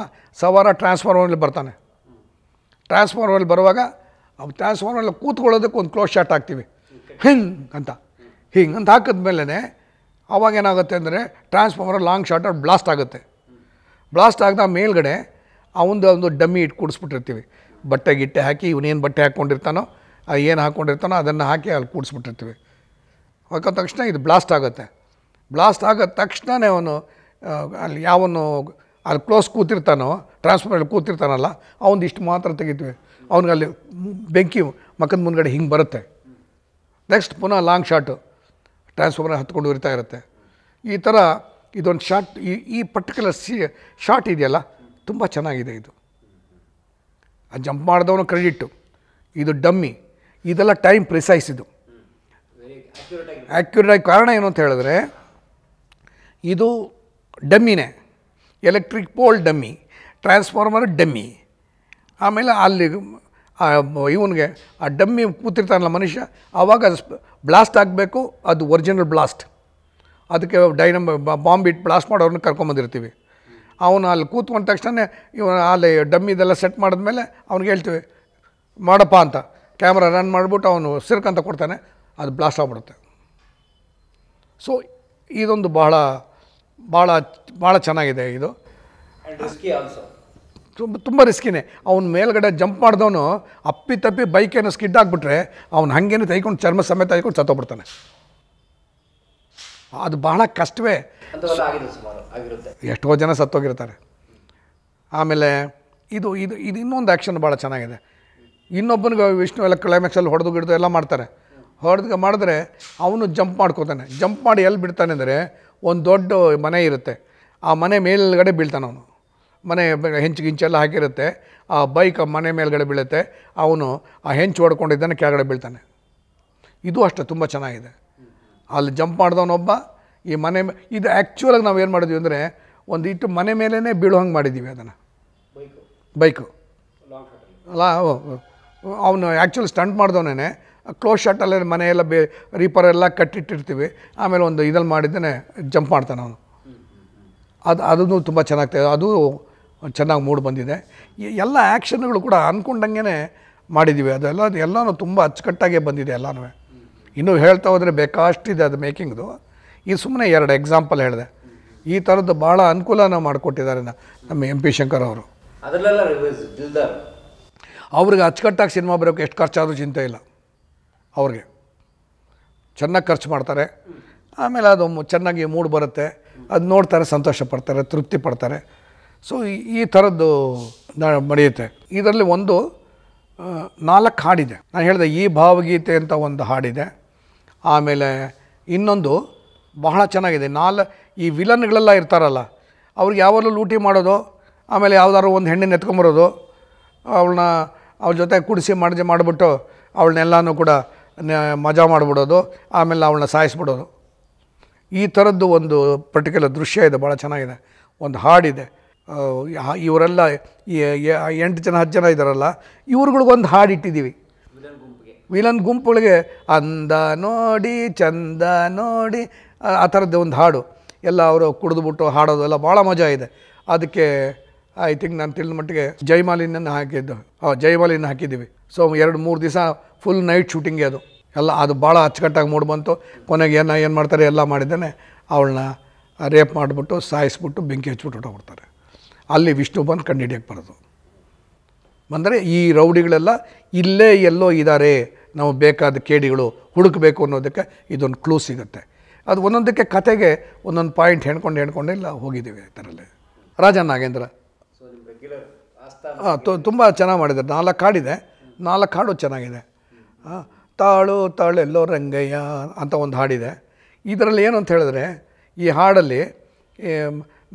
ಸವಾರ ಟ್ರಾನ್ಸ್ಫಾರ್ಮರ್ನಲ್ಲಿ ಬರ್ತಾನೆ ಟ್ರಾನ್ಸ್ಫಾರ್ಮರ್ನಲ್ಲಿ ಬರುವಾಗ ಟ್ರಾನ್ಸ್ಫಾರ್ಮರ್ನಲ್ಲಿ ಕೂತ್ಕೊಳ್ಳೋದಕ್ಕೆ ಒಂದು ಕ್ಲೋಸ್ ಶಾಟ್ ಹಾಕ್ತೀವಿ ಹಿಂಗ್ ಅಂತ ಹಿಂಗ್ ಅಂತ ಹಾಕಿದ್ಮೇಲೆ ಅವಾಗ ಏನಾಗುತ್ತೆ ಅಂದರೆ ಟ್ರಾನ್ಸ್ಫಾರ್ಮರ್ ಲಾಂಗ್ ಶಾರ್ಟ್ ಬ್ಲಾಸ್ಟ್ ಆಗುತ್ತೆ ಬ್ಲಾಸ್ಟ್ ಆಗದ ಮೇಲ್ಗಡೆ ಅವನದು ಒಂದು ಡಮ್ಮಿ ಇಟ್ಟು ಕೂಡಿಸ್ಬಿಟ್ಟಿರ್ತೀವಿ ಬಟ್ಟೆ ಗಿಟ್ಟೆ ಹಾಕಿ ಇವನೇನು ಬಟ್ಟೆ ಹಾಕ್ಕೊಂಡಿರ್ತಾನೋ ಅದು ಏನು ಹಾಕ್ಕೊಂಡಿರ್ತಾನೋ ಅದನ್ನು ಹಾಕಿ ಅಲ್ಲಿ ಕೂಡಿಸ್ಬಿಟ್ಟಿರ್ತೀವಿ ಹಾಕೋ ತಕ್ಷಣ ಇದು ಬ್ಲಾಸ್ಟ್ ಆಗುತ್ತೆ ಬ್ಲಾಸ್ಟ್ ಆಗೋ ತಕ್ಷಣವೇ ಅವನು ಅಲ್ಲಿ ಯಾವನು ಅಲ್ಲಿ ಕ್ಲೋಸ್ ಕೂತಿರ್ತಾನೋ ಟ್ರಾನ್ಸ್ಫಾರ್ಮರ್ ಕೂತಿರ್ತಾನಲ್ಲ ಅವನಿಷ್ಟು ಮಾತ್ರ ತೆಗಿತೀವಿ ಅವನಿಗೆ ಅಲ್ಲಿ ಬೆಂಕಿ ಮಕ್ಕದ ಮುಂದ್ಗಡೆ ಹಿಂಗೆ ಬರುತ್ತೆ ನೆಕ್ಸ್ಟ್ ಪುನಃ ಲಾಂಗ್ ಶಾಟು ಟ್ರಾನ್ಸ್ಫಾರ್ಮರ್ ಹತ್ಕೊಂಡು ಉರಿತಾ ಇರುತ್ತೆ ಈ ಥರ ಇದೊಂದು ಶಾಟ್ ಈ ಈ ಪರ್ಟಿಕ್ಯುಲರ್ ಸಿ ಶಾಟ್ ಇದೆಯಲ್ಲ ತುಂಬ ಚೆನ್ನಾಗಿದೆ ಇದು ಆ ಜಂಪ್ ಮಾಡಿದವನು ಕ್ರೆಡಿಟ್ಟು ಇದು ಡಮ್ಮಿ ಇದೆಲ್ಲ ಟೈಮ್ ಪ್ರಿಸೈಸ್ ಇದು ಆಗಿ ಕಾರಣ ಏನು ಅಂತ ಹೇಳಿದ್ರೆ ಇದು ಡಮ್ಮಿನೇ electric pole dummy transformer dummy ಆಮೇಲೆ ಅಲ್ಲಿ ಇವನಿಗೆ ಆ ಡಮ್ಮಿ ಕೂತಿರ್ತಾನಲ್ಲ ಮನುಷ್ಯ ಆವಾಗ ಅದು ಬ್ಲಾಸ್ಟ್ ಆಗಬೇಕು ಅದು ಒರಿಜಿನಲ್ ಬ್ಲಾಸ್ಟ್ ಅದಕ್ಕೆ ಡೈನಮ್ ಬಾಂಬ್ ಇಟ್ಟು ಬ್ಲಾಸ್ಟ್ ಮಾಡೋರನ್ನ ಕರ್ಕೊಂಬಂದಿರ್ತೀವಿ ಅವನು ಅಲ್ಲಿ ಕೂತ್ಕೊಂಡ ತಕ್ಷಣ ಇವನು ಅಲ್ಲಿ ಡಮ್ಮಿ ಇದೆಲ್ಲ ಸೆಟ್ ಮಾಡಿದ್ಮೇಲೆ ಅವ್ನಿಗೆ ಹೇಳ್ತೀವಿ ಮಾಡಪ್ಪ ಅಂತ ಕ್ಯಾಮ್ರಾ ರನ್ ಮಾಡಿಬಿಟ್ಟು ಅವನು ಅಂತ ಕೊಡ್ತಾನೆ ಅದು ಬ್ಲಾಸ್ಟ್ ಆಗಿಬಿಡುತ್ತೆ ಸೊ ಇದೊಂದು ಬಹಳ ಭಾಳ ಭಾಳ ಚೆನ್ನಾಗಿದೆ ಇದು ತುಂಬ ತುಂಬ ರಿಸ್ಕಿನೇ ಅವ್ನು ಮೇಲ್ಗಡೆ ಜಂಪ್ ಮಾಡಿದವನು ಅಪ್ಪಿತಪ್ಪಿ ಬೈಕೇನು ಸ್ಕಿಡ್ ಆಗಿಬಿಟ್ರೆ ಅವ್ನು ಹಾಗೇನು ತೈಕೊಂಡು ಚರ್ಮ ಸಮೇತ ತೈಕೊಂಡು ಸತ್ತೋಗ್ಬಿಡ್ತಾನೆ ಅದು ಬಹಳ ಕಷ್ಟವೇ ಎಷ್ಟೋ ಜನ ಸತ್ತೋಗಿರ್ತಾರೆ ಆಮೇಲೆ ಇದು ಇದು ಇದು ಇನ್ನೊಂದು ಆ್ಯಕ್ಷನ್ ಭಾಳ ಚೆನ್ನಾಗಿದೆ ಇನ್ನೊಬ್ಬನಿಗೆ ವಿಷ್ಣು ಎಲ್ಲ ಕ್ಲೈಮ್ಯಾಕ್ಸಲ್ಲಿ ಹೊಡೆದು ಗಿಡ್ದು ಎಲ್ಲ ಮಾಡ್ತಾರೆ ಹೊಡೆದು ಮಾಡಿದ್ರೆ ಅವನು ಜಂಪ್ ಮಾಡ್ಕೋತಾನೆ ಜಂಪ್ ಮಾಡಿ ಎಲ್ಲಿ ಬಿಡ್ತಾನೆ ಅಂದರೆ ಒಂದು ದೊಡ್ಡ ಮನೆ ಇರುತ್ತೆ ಆ ಮನೆ ಮೇಲ್ಗಡೆ ಬೀಳ್ತಾನೆ ಅವನು ಮನೆ ಹೆಂಚು ಗಿಂಚೆಲ್ಲ ಹಾಕಿರುತ್ತೆ ಆ ಬೈಕ್ ಮನೆ ಮೇಲ್ಗಡೆ ಬೀಳುತ್ತೆ ಅವನು ಆ ಹೆಂಚು ಹೊಡ್ಕೊಂಡಿದ್ದಾನೆ ಕೆಳಗಡೆ ಬೀಳ್ತಾನೆ ಇದು ಅಷ್ಟೇ ತುಂಬ ಚೆನ್ನಾಗಿದೆ ಅಲ್ಲಿ ಜಂಪ್ ಮಾಡಿದವನೊಬ್ಬ ಈ ಮನೆ ಇದು ಆ್ಯಕ್ಚುಲಾಗಿ ನಾವು ಏನು ಮಾಡಿದ್ವಿ ಅಂದರೆ ಒಂದು ಇಟ್ಟು ಮನೆ ಮೇಲೇ ಬೀಳೋ ಹಂಗೆ ಮಾಡಿದ್ದೀವಿ ಅದನ್ನು ಬೈಕು ಅಲ್ಲ ಅವನು ಆ್ಯಕ್ಚುಲಿ ಸ್ಟಂಟ್ ಮಾಡಿದವನೇ ಕ್ಲೋಸ್ ಶಾಟಲ್ಲೇ ಮನೆಯೆಲ್ಲ ಬೇ ರೀಪರ್ ಎಲ್ಲ ಕಟ್ಟಿಟ್ಟಿರ್ತೀವಿ ಆಮೇಲೆ ಒಂದು ಇದಲ್ಲಿ ಮಾಡಿದ್ದೇನೆ ಜಂಪ್ ಮಾಡ್ತಾನೆ ಅವನು ಅದು ಅದೂ ತುಂಬ ಚೆನ್ನಾಗ್ತದೆ ಅದು ಚೆನ್ನಾಗಿ ಮೂಡ್ ಬಂದಿದೆ ಎಲ್ಲ ಆ್ಯಕ್ಷನ್ಗಳು ಕೂಡ ಅಂದ್ಕೊಂಡಂಗೆ ಮಾಡಿದ್ದೀವಿ ಅದೆಲ್ಲ ಎಲ್ಲನೂ ತುಂಬ ಅಚ್ಚುಕಟ್ಟಾಗೆ ಬಂದಿದೆ ಎಲ್ಲನೂ ಇನ್ನೂ ಹೇಳ್ತಾ ಹೋದರೆ ಇದೆ ಅದು ಮೇಕಿಂಗ್ದು ಈ ಸುಮ್ಮನೆ ಎರಡು ಎಕ್ಸಾಂಪಲ್ ಹೇಳಿದೆ ಈ ಥರದ್ದು ಭಾಳ ಅನುಕೂಲನ ಮಾಡಿಕೊಟ್ಟಿದ್ದಾರೆ ನಮ್ಮ ಎಂ ಪಿ ಶಂಕರ್ ಅವರು ಅವ್ರಿಗೆ ಅಚ್ಚುಕಟ್ಟಾಗಿ ಸಿನಿಮಾ ಬರೋಕ್ಕೆ ಎಷ್ಟು ಖರ್ಚಾದರೂ ಚಿಂತೆ ಇಲ್ಲ ಅವ್ರಿಗೆ ಚೆನ್ನಾಗಿ ಖರ್ಚು ಮಾಡ್ತಾರೆ ಆಮೇಲೆ ಅದು ಚೆನ್ನಾಗಿ ಮೂಡ್ ಬರುತ್ತೆ ಅದು ನೋಡ್ತಾರೆ ಸಂತೋಷ ಪಡ್ತಾರೆ ತೃಪ್ತಿ ಪಡ್ತಾರೆ ಸೊ ಈ ಥರದ್ದು ನಡೆಯುತ್ತೆ ಇದರಲ್ಲಿ ಒಂದು ನಾಲ್ಕು ಹಾಡಿದೆ ನಾನು ಹೇಳಿದೆ ಈ ಭಾವಗೀತೆ ಅಂತ ಒಂದು ಹಾಡಿದೆ ಆಮೇಲೆ ಇನ್ನೊಂದು ಬಹಳ ಚೆನ್ನಾಗಿದೆ ನಾಲ್ ಈ ವಿಲನ್ಗಳೆಲ್ಲ ಇರ್ತಾರಲ್ಲ ಅವ್ರಿಗೆ ಯಾವಾಗಲೂ ಲೂಟಿ ಮಾಡೋದು ಆಮೇಲೆ ಯಾವ್ದಾದ್ರು ಒಂದು ಹೆಣ್ಣಿನ ಎತ್ಕೊಂಬರೋದು ಅವಳನ್ನ ಅವ್ರ ಜೊತೆ ಕುಡಿಸಿ ಮಾಡಿ ಮಾಡಿಬಿಟ್ಟು ಅವಳನ್ನೆಲ್ಲನೂ ಕೂಡ ಮಜಾ ಮಾಡಿಬಿಡೋದು ಆಮೇಲೆ ಅವಳನ್ನ ಸಾಯಿಸ್ಬಿಡೋದು ಈ ಥರದ್ದು ಒಂದು ಪರ್ಟಿಕ್ಯುಲರ್ ದೃಶ್ಯ ಇದೆ ಭಾಳ ಚೆನ್ನಾಗಿದೆ ಒಂದು ಹಾಡಿದೆ ಇವರೆಲ್ಲ ಎಂಟು ಜನ ಹತ್ತು ಜನ ಇದ್ದಾರಲ್ಲ ಇವ್ರುಗಳಿಗೊಂದು ಹಾಡು ಇಟ್ಟಿದ್ದೀವಿ ವಿಲನ್ ಗುಂಪುಗಳಿಗೆ ಅಂದ ನೋಡಿ ಚಂದ ನೋಡಿ ಆ ಥರದ್ದು ಒಂದು ಹಾಡು ಎಲ್ಲ ಅವರು ಕುಡಿದ್ಬಿಟ್ಟು ಹಾಡೋದು ಎಲ್ಲ ಭಾಳ ಮಜಾ ಇದೆ ಅದಕ್ಕೆ ಐ ಥಿಂಕ್ ನಾನು ತಿಳಿದ ಮಟ್ಟಿಗೆ ಜೈಮಾಲಿನ ಹಾಕಿದ್ದು ಹಾಂ ಜೈಮಾಲಿನ ಹಾಕಿದ್ದೀವಿ ಸೊ ಎರಡು ಮೂರು ದಿವಸ ಫುಲ್ ನೈಟ್ ಶೂಟಿಂಗ್ ಅದು ಎಲ್ಲ ಅದು ಭಾಳ ಅಚ್ಚುಕಟ್ಟಾಗಿ ಮೂಡಿ ಬಂತು ಕೊನೆಗೆ ಏನು ಏನು ಮಾಡ್ತಾರೆ ಎಲ್ಲ ಮಾಡಿದ್ದಾನೆ ಅವಳನ್ನ ರೇಪ್ ಮಾಡಿಬಿಟ್ಟು ಸಾಯಿಸ್ಬಿಟ್ಟು ಬೆಂಕಿ ಹಚ್ಬಿಟ್ಟು ಹೊಟ್ಟೋಗ್ಬಿಡ್ತಾರೆ ಅಲ್ಲಿ ವಿಷ್ಣು ಬಂದು ಕಂಡು ಬರೋದು ಅಂದರೆ ಈ ರೌಡಿಗಳೆಲ್ಲ ಇಲ್ಲೇ ಎಲ್ಲೋ ಇದ್ದಾರೆ ನಾವು ಬೇಕಾದ ಕೇಡಿಗಳು ಹುಡುಕಬೇಕು ಅನ್ನೋದಕ್ಕೆ ಇದೊಂದು ಕ್ಲೂ ಸಿಗುತ್ತೆ ಅದು ಒಂದೊಂದಕ್ಕೆ ಕತೆಗೆ ಒಂದೊಂದು ಪಾಯಿಂಟ್ ಹೇಳ್ಕೊಂಡು ಹೇಳ್ಕೊಂಡು ಇಲ್ಲ ಹೋಗಿದ್ದೀವಿ ಇದರಲ್ಲಿ ರಾಜ ನಾಗೇಂದ್ರ ಹಾಂ ತುಂಬ ಚೆನ್ನಾಗಿ ಮಾಡಿದ್ದಾರೆ ನಾಲ್ಕು ಹಾಡಿದೆ ನಾಲ್ಕು ಹಾಡು ಚೆನ್ನಾಗಿದೆ ಹಾಂ ತಾಳು ಎಲ್ಲೋ ರಂಗಯ್ಯ ಅಂತ ಒಂದು ಹಾಡಿದೆ ಇದರಲ್ಲಿ ಏನು ಅಂತ ಹೇಳಿದ್ರೆ ಈ ಹಾಡಲ್ಲಿ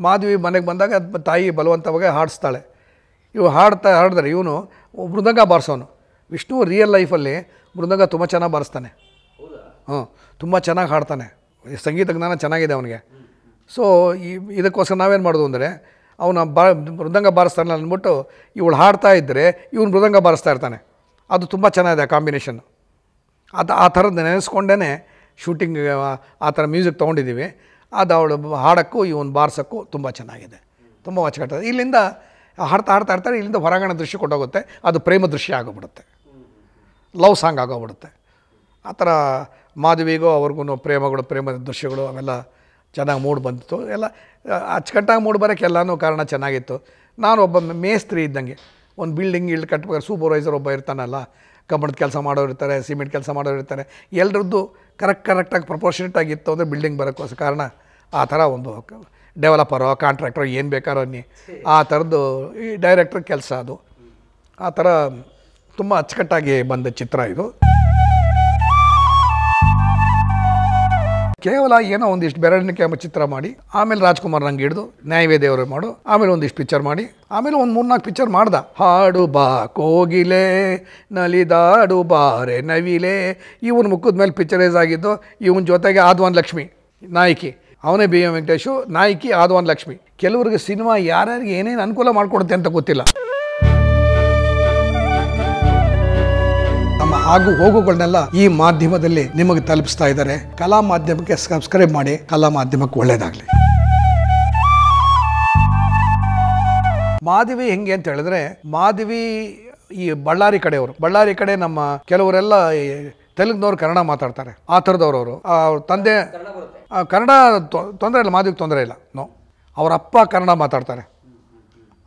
ಮಾಧವಿ ಮನೆಗೆ ಬಂದಾಗ ತಾಯಿ ಬಲವಂತವಾಗಿ ಹಾಡಿಸ್ತಾಳೆ ಇವು ಹಾಡ್ತಾ ಹಾಡಿದ್ರೆ ಇವನು ಮೃದಂಗ ಬಾರಿಸೋನು ವಿಷ್ಣು ರಿಯಲ್ ಲೈಫಲ್ಲಿ ಮೃದಂಗ ತುಂಬ ಚೆನ್ನಾಗಿ ಬಾರಿಸ್ತಾನೆ ಹ್ಞೂ ತುಂಬ ಚೆನ್ನಾಗಿ ಹಾಡ್ತಾನೆ ಸಂಗೀತ ಜ್ಞಾನ ಚೆನ್ನಾಗಿದೆ ಅವನಿಗೆ ಸೊ ಈ ಇದಕ್ಕೋಸ್ಕರ ನಾವೇನು ಮಾಡೋದು ಅಂದರೆ ಅವನ ಬಾ ಮೃದಂಗ ಬಾರಿಸ್ತಾನೆ ಅಂದ್ಬಿಟ್ಟು ಇವಳು ಹಾಡ್ತಾ ಇದ್ದರೆ ಇವನು ಮೃದಂಗ ಬಾರಿಸ್ತಾ ಇರ್ತಾನೆ ಅದು ತುಂಬ ಚೆನ್ನಾಗಿದೆ ಆ ಕಾಂಬಿನೇಷನ್ನು ಅದು ಆ ಥರದ್ದು ನೆನೆಸ್ಕೊಂಡೇ ಶೂಟಿಂಗ್ ಆ ಥರ ಮ್ಯೂಸಿಕ್ ತೊಗೊಂಡಿದ್ದೀವಿ ಅದು ಅವಳು ಹಾಡೋಕ್ಕೂ ಇವನು ಬಾರ್ಸೋಕ್ಕೂ ತುಂಬ ಚೆನ್ನಾಗಿದೆ ತುಂಬ ಅಚ್ಚುಕಟ್ಟಾಗಿದೆ ಇಲ್ಲಿಂದ ಹಾಡ್ತಾ ಹಾಡ್ತಾ ಇರ್ತಾರೆ ಇಲ್ಲಿಂದ ಹೊರಾಂಗಣ ದೃಶ್ಯ ಕೊಟ್ಟೋಗುತ್ತೆ ಅದು ಪ್ರೇಮ ದೃಶ್ಯ ಆಗೋಗ್ಬಿಡುತ್ತೆ ಲವ್ ಸಾಂಗ್ ಆಗೋಗ್ಬಿಡುತ್ತೆ ಆ ಥರ ಮಾಧವಿಗೂ ಅವ್ರಿಗೂ ಪ್ರೇಮಗಳು ಪ್ರೇಮದ ದೃಶ್ಯಗಳು ಅವೆಲ್ಲ ಚೆನ್ನಾಗಿ ಮೂಡ್ ಬಂತು ಎಲ್ಲ ಅಚ್ಚುಕಟ್ಟಾಗಿ ಮೂಡ್ ಬರೋಕ್ಕೆ ಎಲ್ಲನೂ ಕಾರಣ ಚೆನ್ನಾಗಿತ್ತು ನಾನು ಒಬ್ಬ ಮೇಸ್ತ್ರಿ ಇದ್ದಂಗೆ ಒಂದು ಬಿಲ್ಡಿಂಗ್ ಇಲ್ಲಿ ಕಟ್ಬೇಕಾದ್ರೆ ಸೂಪರ್ವೈಸರ್ ಒಬ್ಬ ಇರ್ತಾನಲ್ಲ ಕಬ್ಬಣದ ಕೆಲಸ ಮಾಡೋರು ಇರ್ತಾರೆ ಸಿಮೆಂಟ್ ಕೆಲಸ ಮಾಡೋರಿರ್ತಾರೆ ಇರ್ತಾರೆ ಎಲ್ಲರದ್ದು ಕರೆಕ್ಟ್ ಕರೆಕ್ಟಾಗಿ ಪ್ರಪೋರ್ಷನೇಟ್ ಆಗಿತ್ತು ಅಂದರೆ ಬಿಲ್ಡಿಂಗ್ ಬರೋಕ್ಕೋಸ್ಕರ ಕಾರಣ ಆ ಥರ ಒಂದು ಡೆವಲಪರೋ ಕಾಂಟ್ರಾಕ್ಟ್ರೋ ಏನು ಬೇಕಾರೋ ನೀ ಆ ಥರದ್ದು ಈ ಡೈರೆಕ್ಟ್ರ್ ಕೆಲಸ ಅದು ಆ ಥರ ತುಂಬ ಅಚ್ಚುಕಟ್ಟಾಗಿ ಬಂದ ಚಿತ್ರ ಇದು ಕೇವಲ ಏನೋ ಒಂದಿಷ್ಟು ಬೆರಳಿಕೆ ಎಂಬ ಚಿತ್ರ ಮಾಡಿ ಆಮೇಲೆ ರಾಜ್ಕುಮಾರ್ ನಂಗೆ ಹಿಡಿದು ನ್ಯಾಯವೇದೇವರು ಮಾಡು ಆಮೇಲೆ ಒಂದಿಷ್ಟು ಪಿಕ್ಚರ್ ಮಾಡಿ ಆಮೇಲೆ ಒಂದು ಮೂರ್ನಾಲ್ಕು ಪಿಕ್ಚರ್ ಮಾಡ್ದ ಹಾಡು ಬಾ ಕೋಗಿಲೆ ನಲಿದಾಡು ಬಾರೆ ನವಿಲೆ ಇವನು ಮುಖದ ಮೇಲೆ ಪಿಕ್ಚರೈಸ್ ಆಗಿದ್ದು ಇವನ ಜೊತೆಗೆ ಆದ್ವಾನ್ ಲಕ್ಷ್ಮಿ ನಾಯಕಿ ಅವನೇ ಬಿ ಎಂ ವೆಂಕಟೇಶು ನಾಯಕಿ ಆದವನ್ ಲಕ್ಷ್ಮಿ ಕೆಲವ್ರಿಗೆ ಸಿನಿಮಾ ಯಾರ್ಯಾರಿಗೆ ಏನೇನು ಅನುಕೂಲ ಮಾಡಿಕೊಡುತ್ತೆ ಅಂತ ಗೊತ್ತಿಲ್ಲ ನಮ್ಮ ಆಗು ಹೋಗುಗಳನ್ನೆಲ್ಲ ಈ ಮಾಧ್ಯಮದಲ್ಲಿ ನಿಮಗೆ ತಲುಪಿಸ್ತಾ ಇದ್ದಾರೆ ಕಲಾ ಮಾಧ್ಯಮಕ್ಕೆ ಸಬ್ಸ್ಕ್ರೈಬ್ ಮಾಡಿ ಕಲಾ ಮಾಧ್ಯಮಕ್ಕೆ ಒಳ್ಳೇದಾಗಲಿ ಮಾಧವಿ ಹೆಂಗೆ ಅಂತ ಹೇಳಿದ್ರೆ ಮಾಧವಿ ಈ ಬಳ್ಳಾರಿ ಕಡೆಯವರು ಬಳ್ಳಾರಿ ಕಡೆ ನಮ್ಮ ಕೆಲವರೆಲ್ಲ ತೆಲುಗಿನವ್ರು ಕನ್ನಡ ಮಾತಾಡ್ತಾರೆ ಆ ಥರದವ್ರವರು ಅವ್ರ ತಂದೆ ಕನ್ನಡ ತೊಂದರೆ ಇಲ್ಲ ಮಾಧವಿಗೆ ತೊಂದರೆ ಇಲ್ಲ ನೋ ಅವರ ಅಪ್ಪ ಕನ್ನಡ ಮಾತಾಡ್ತಾರೆ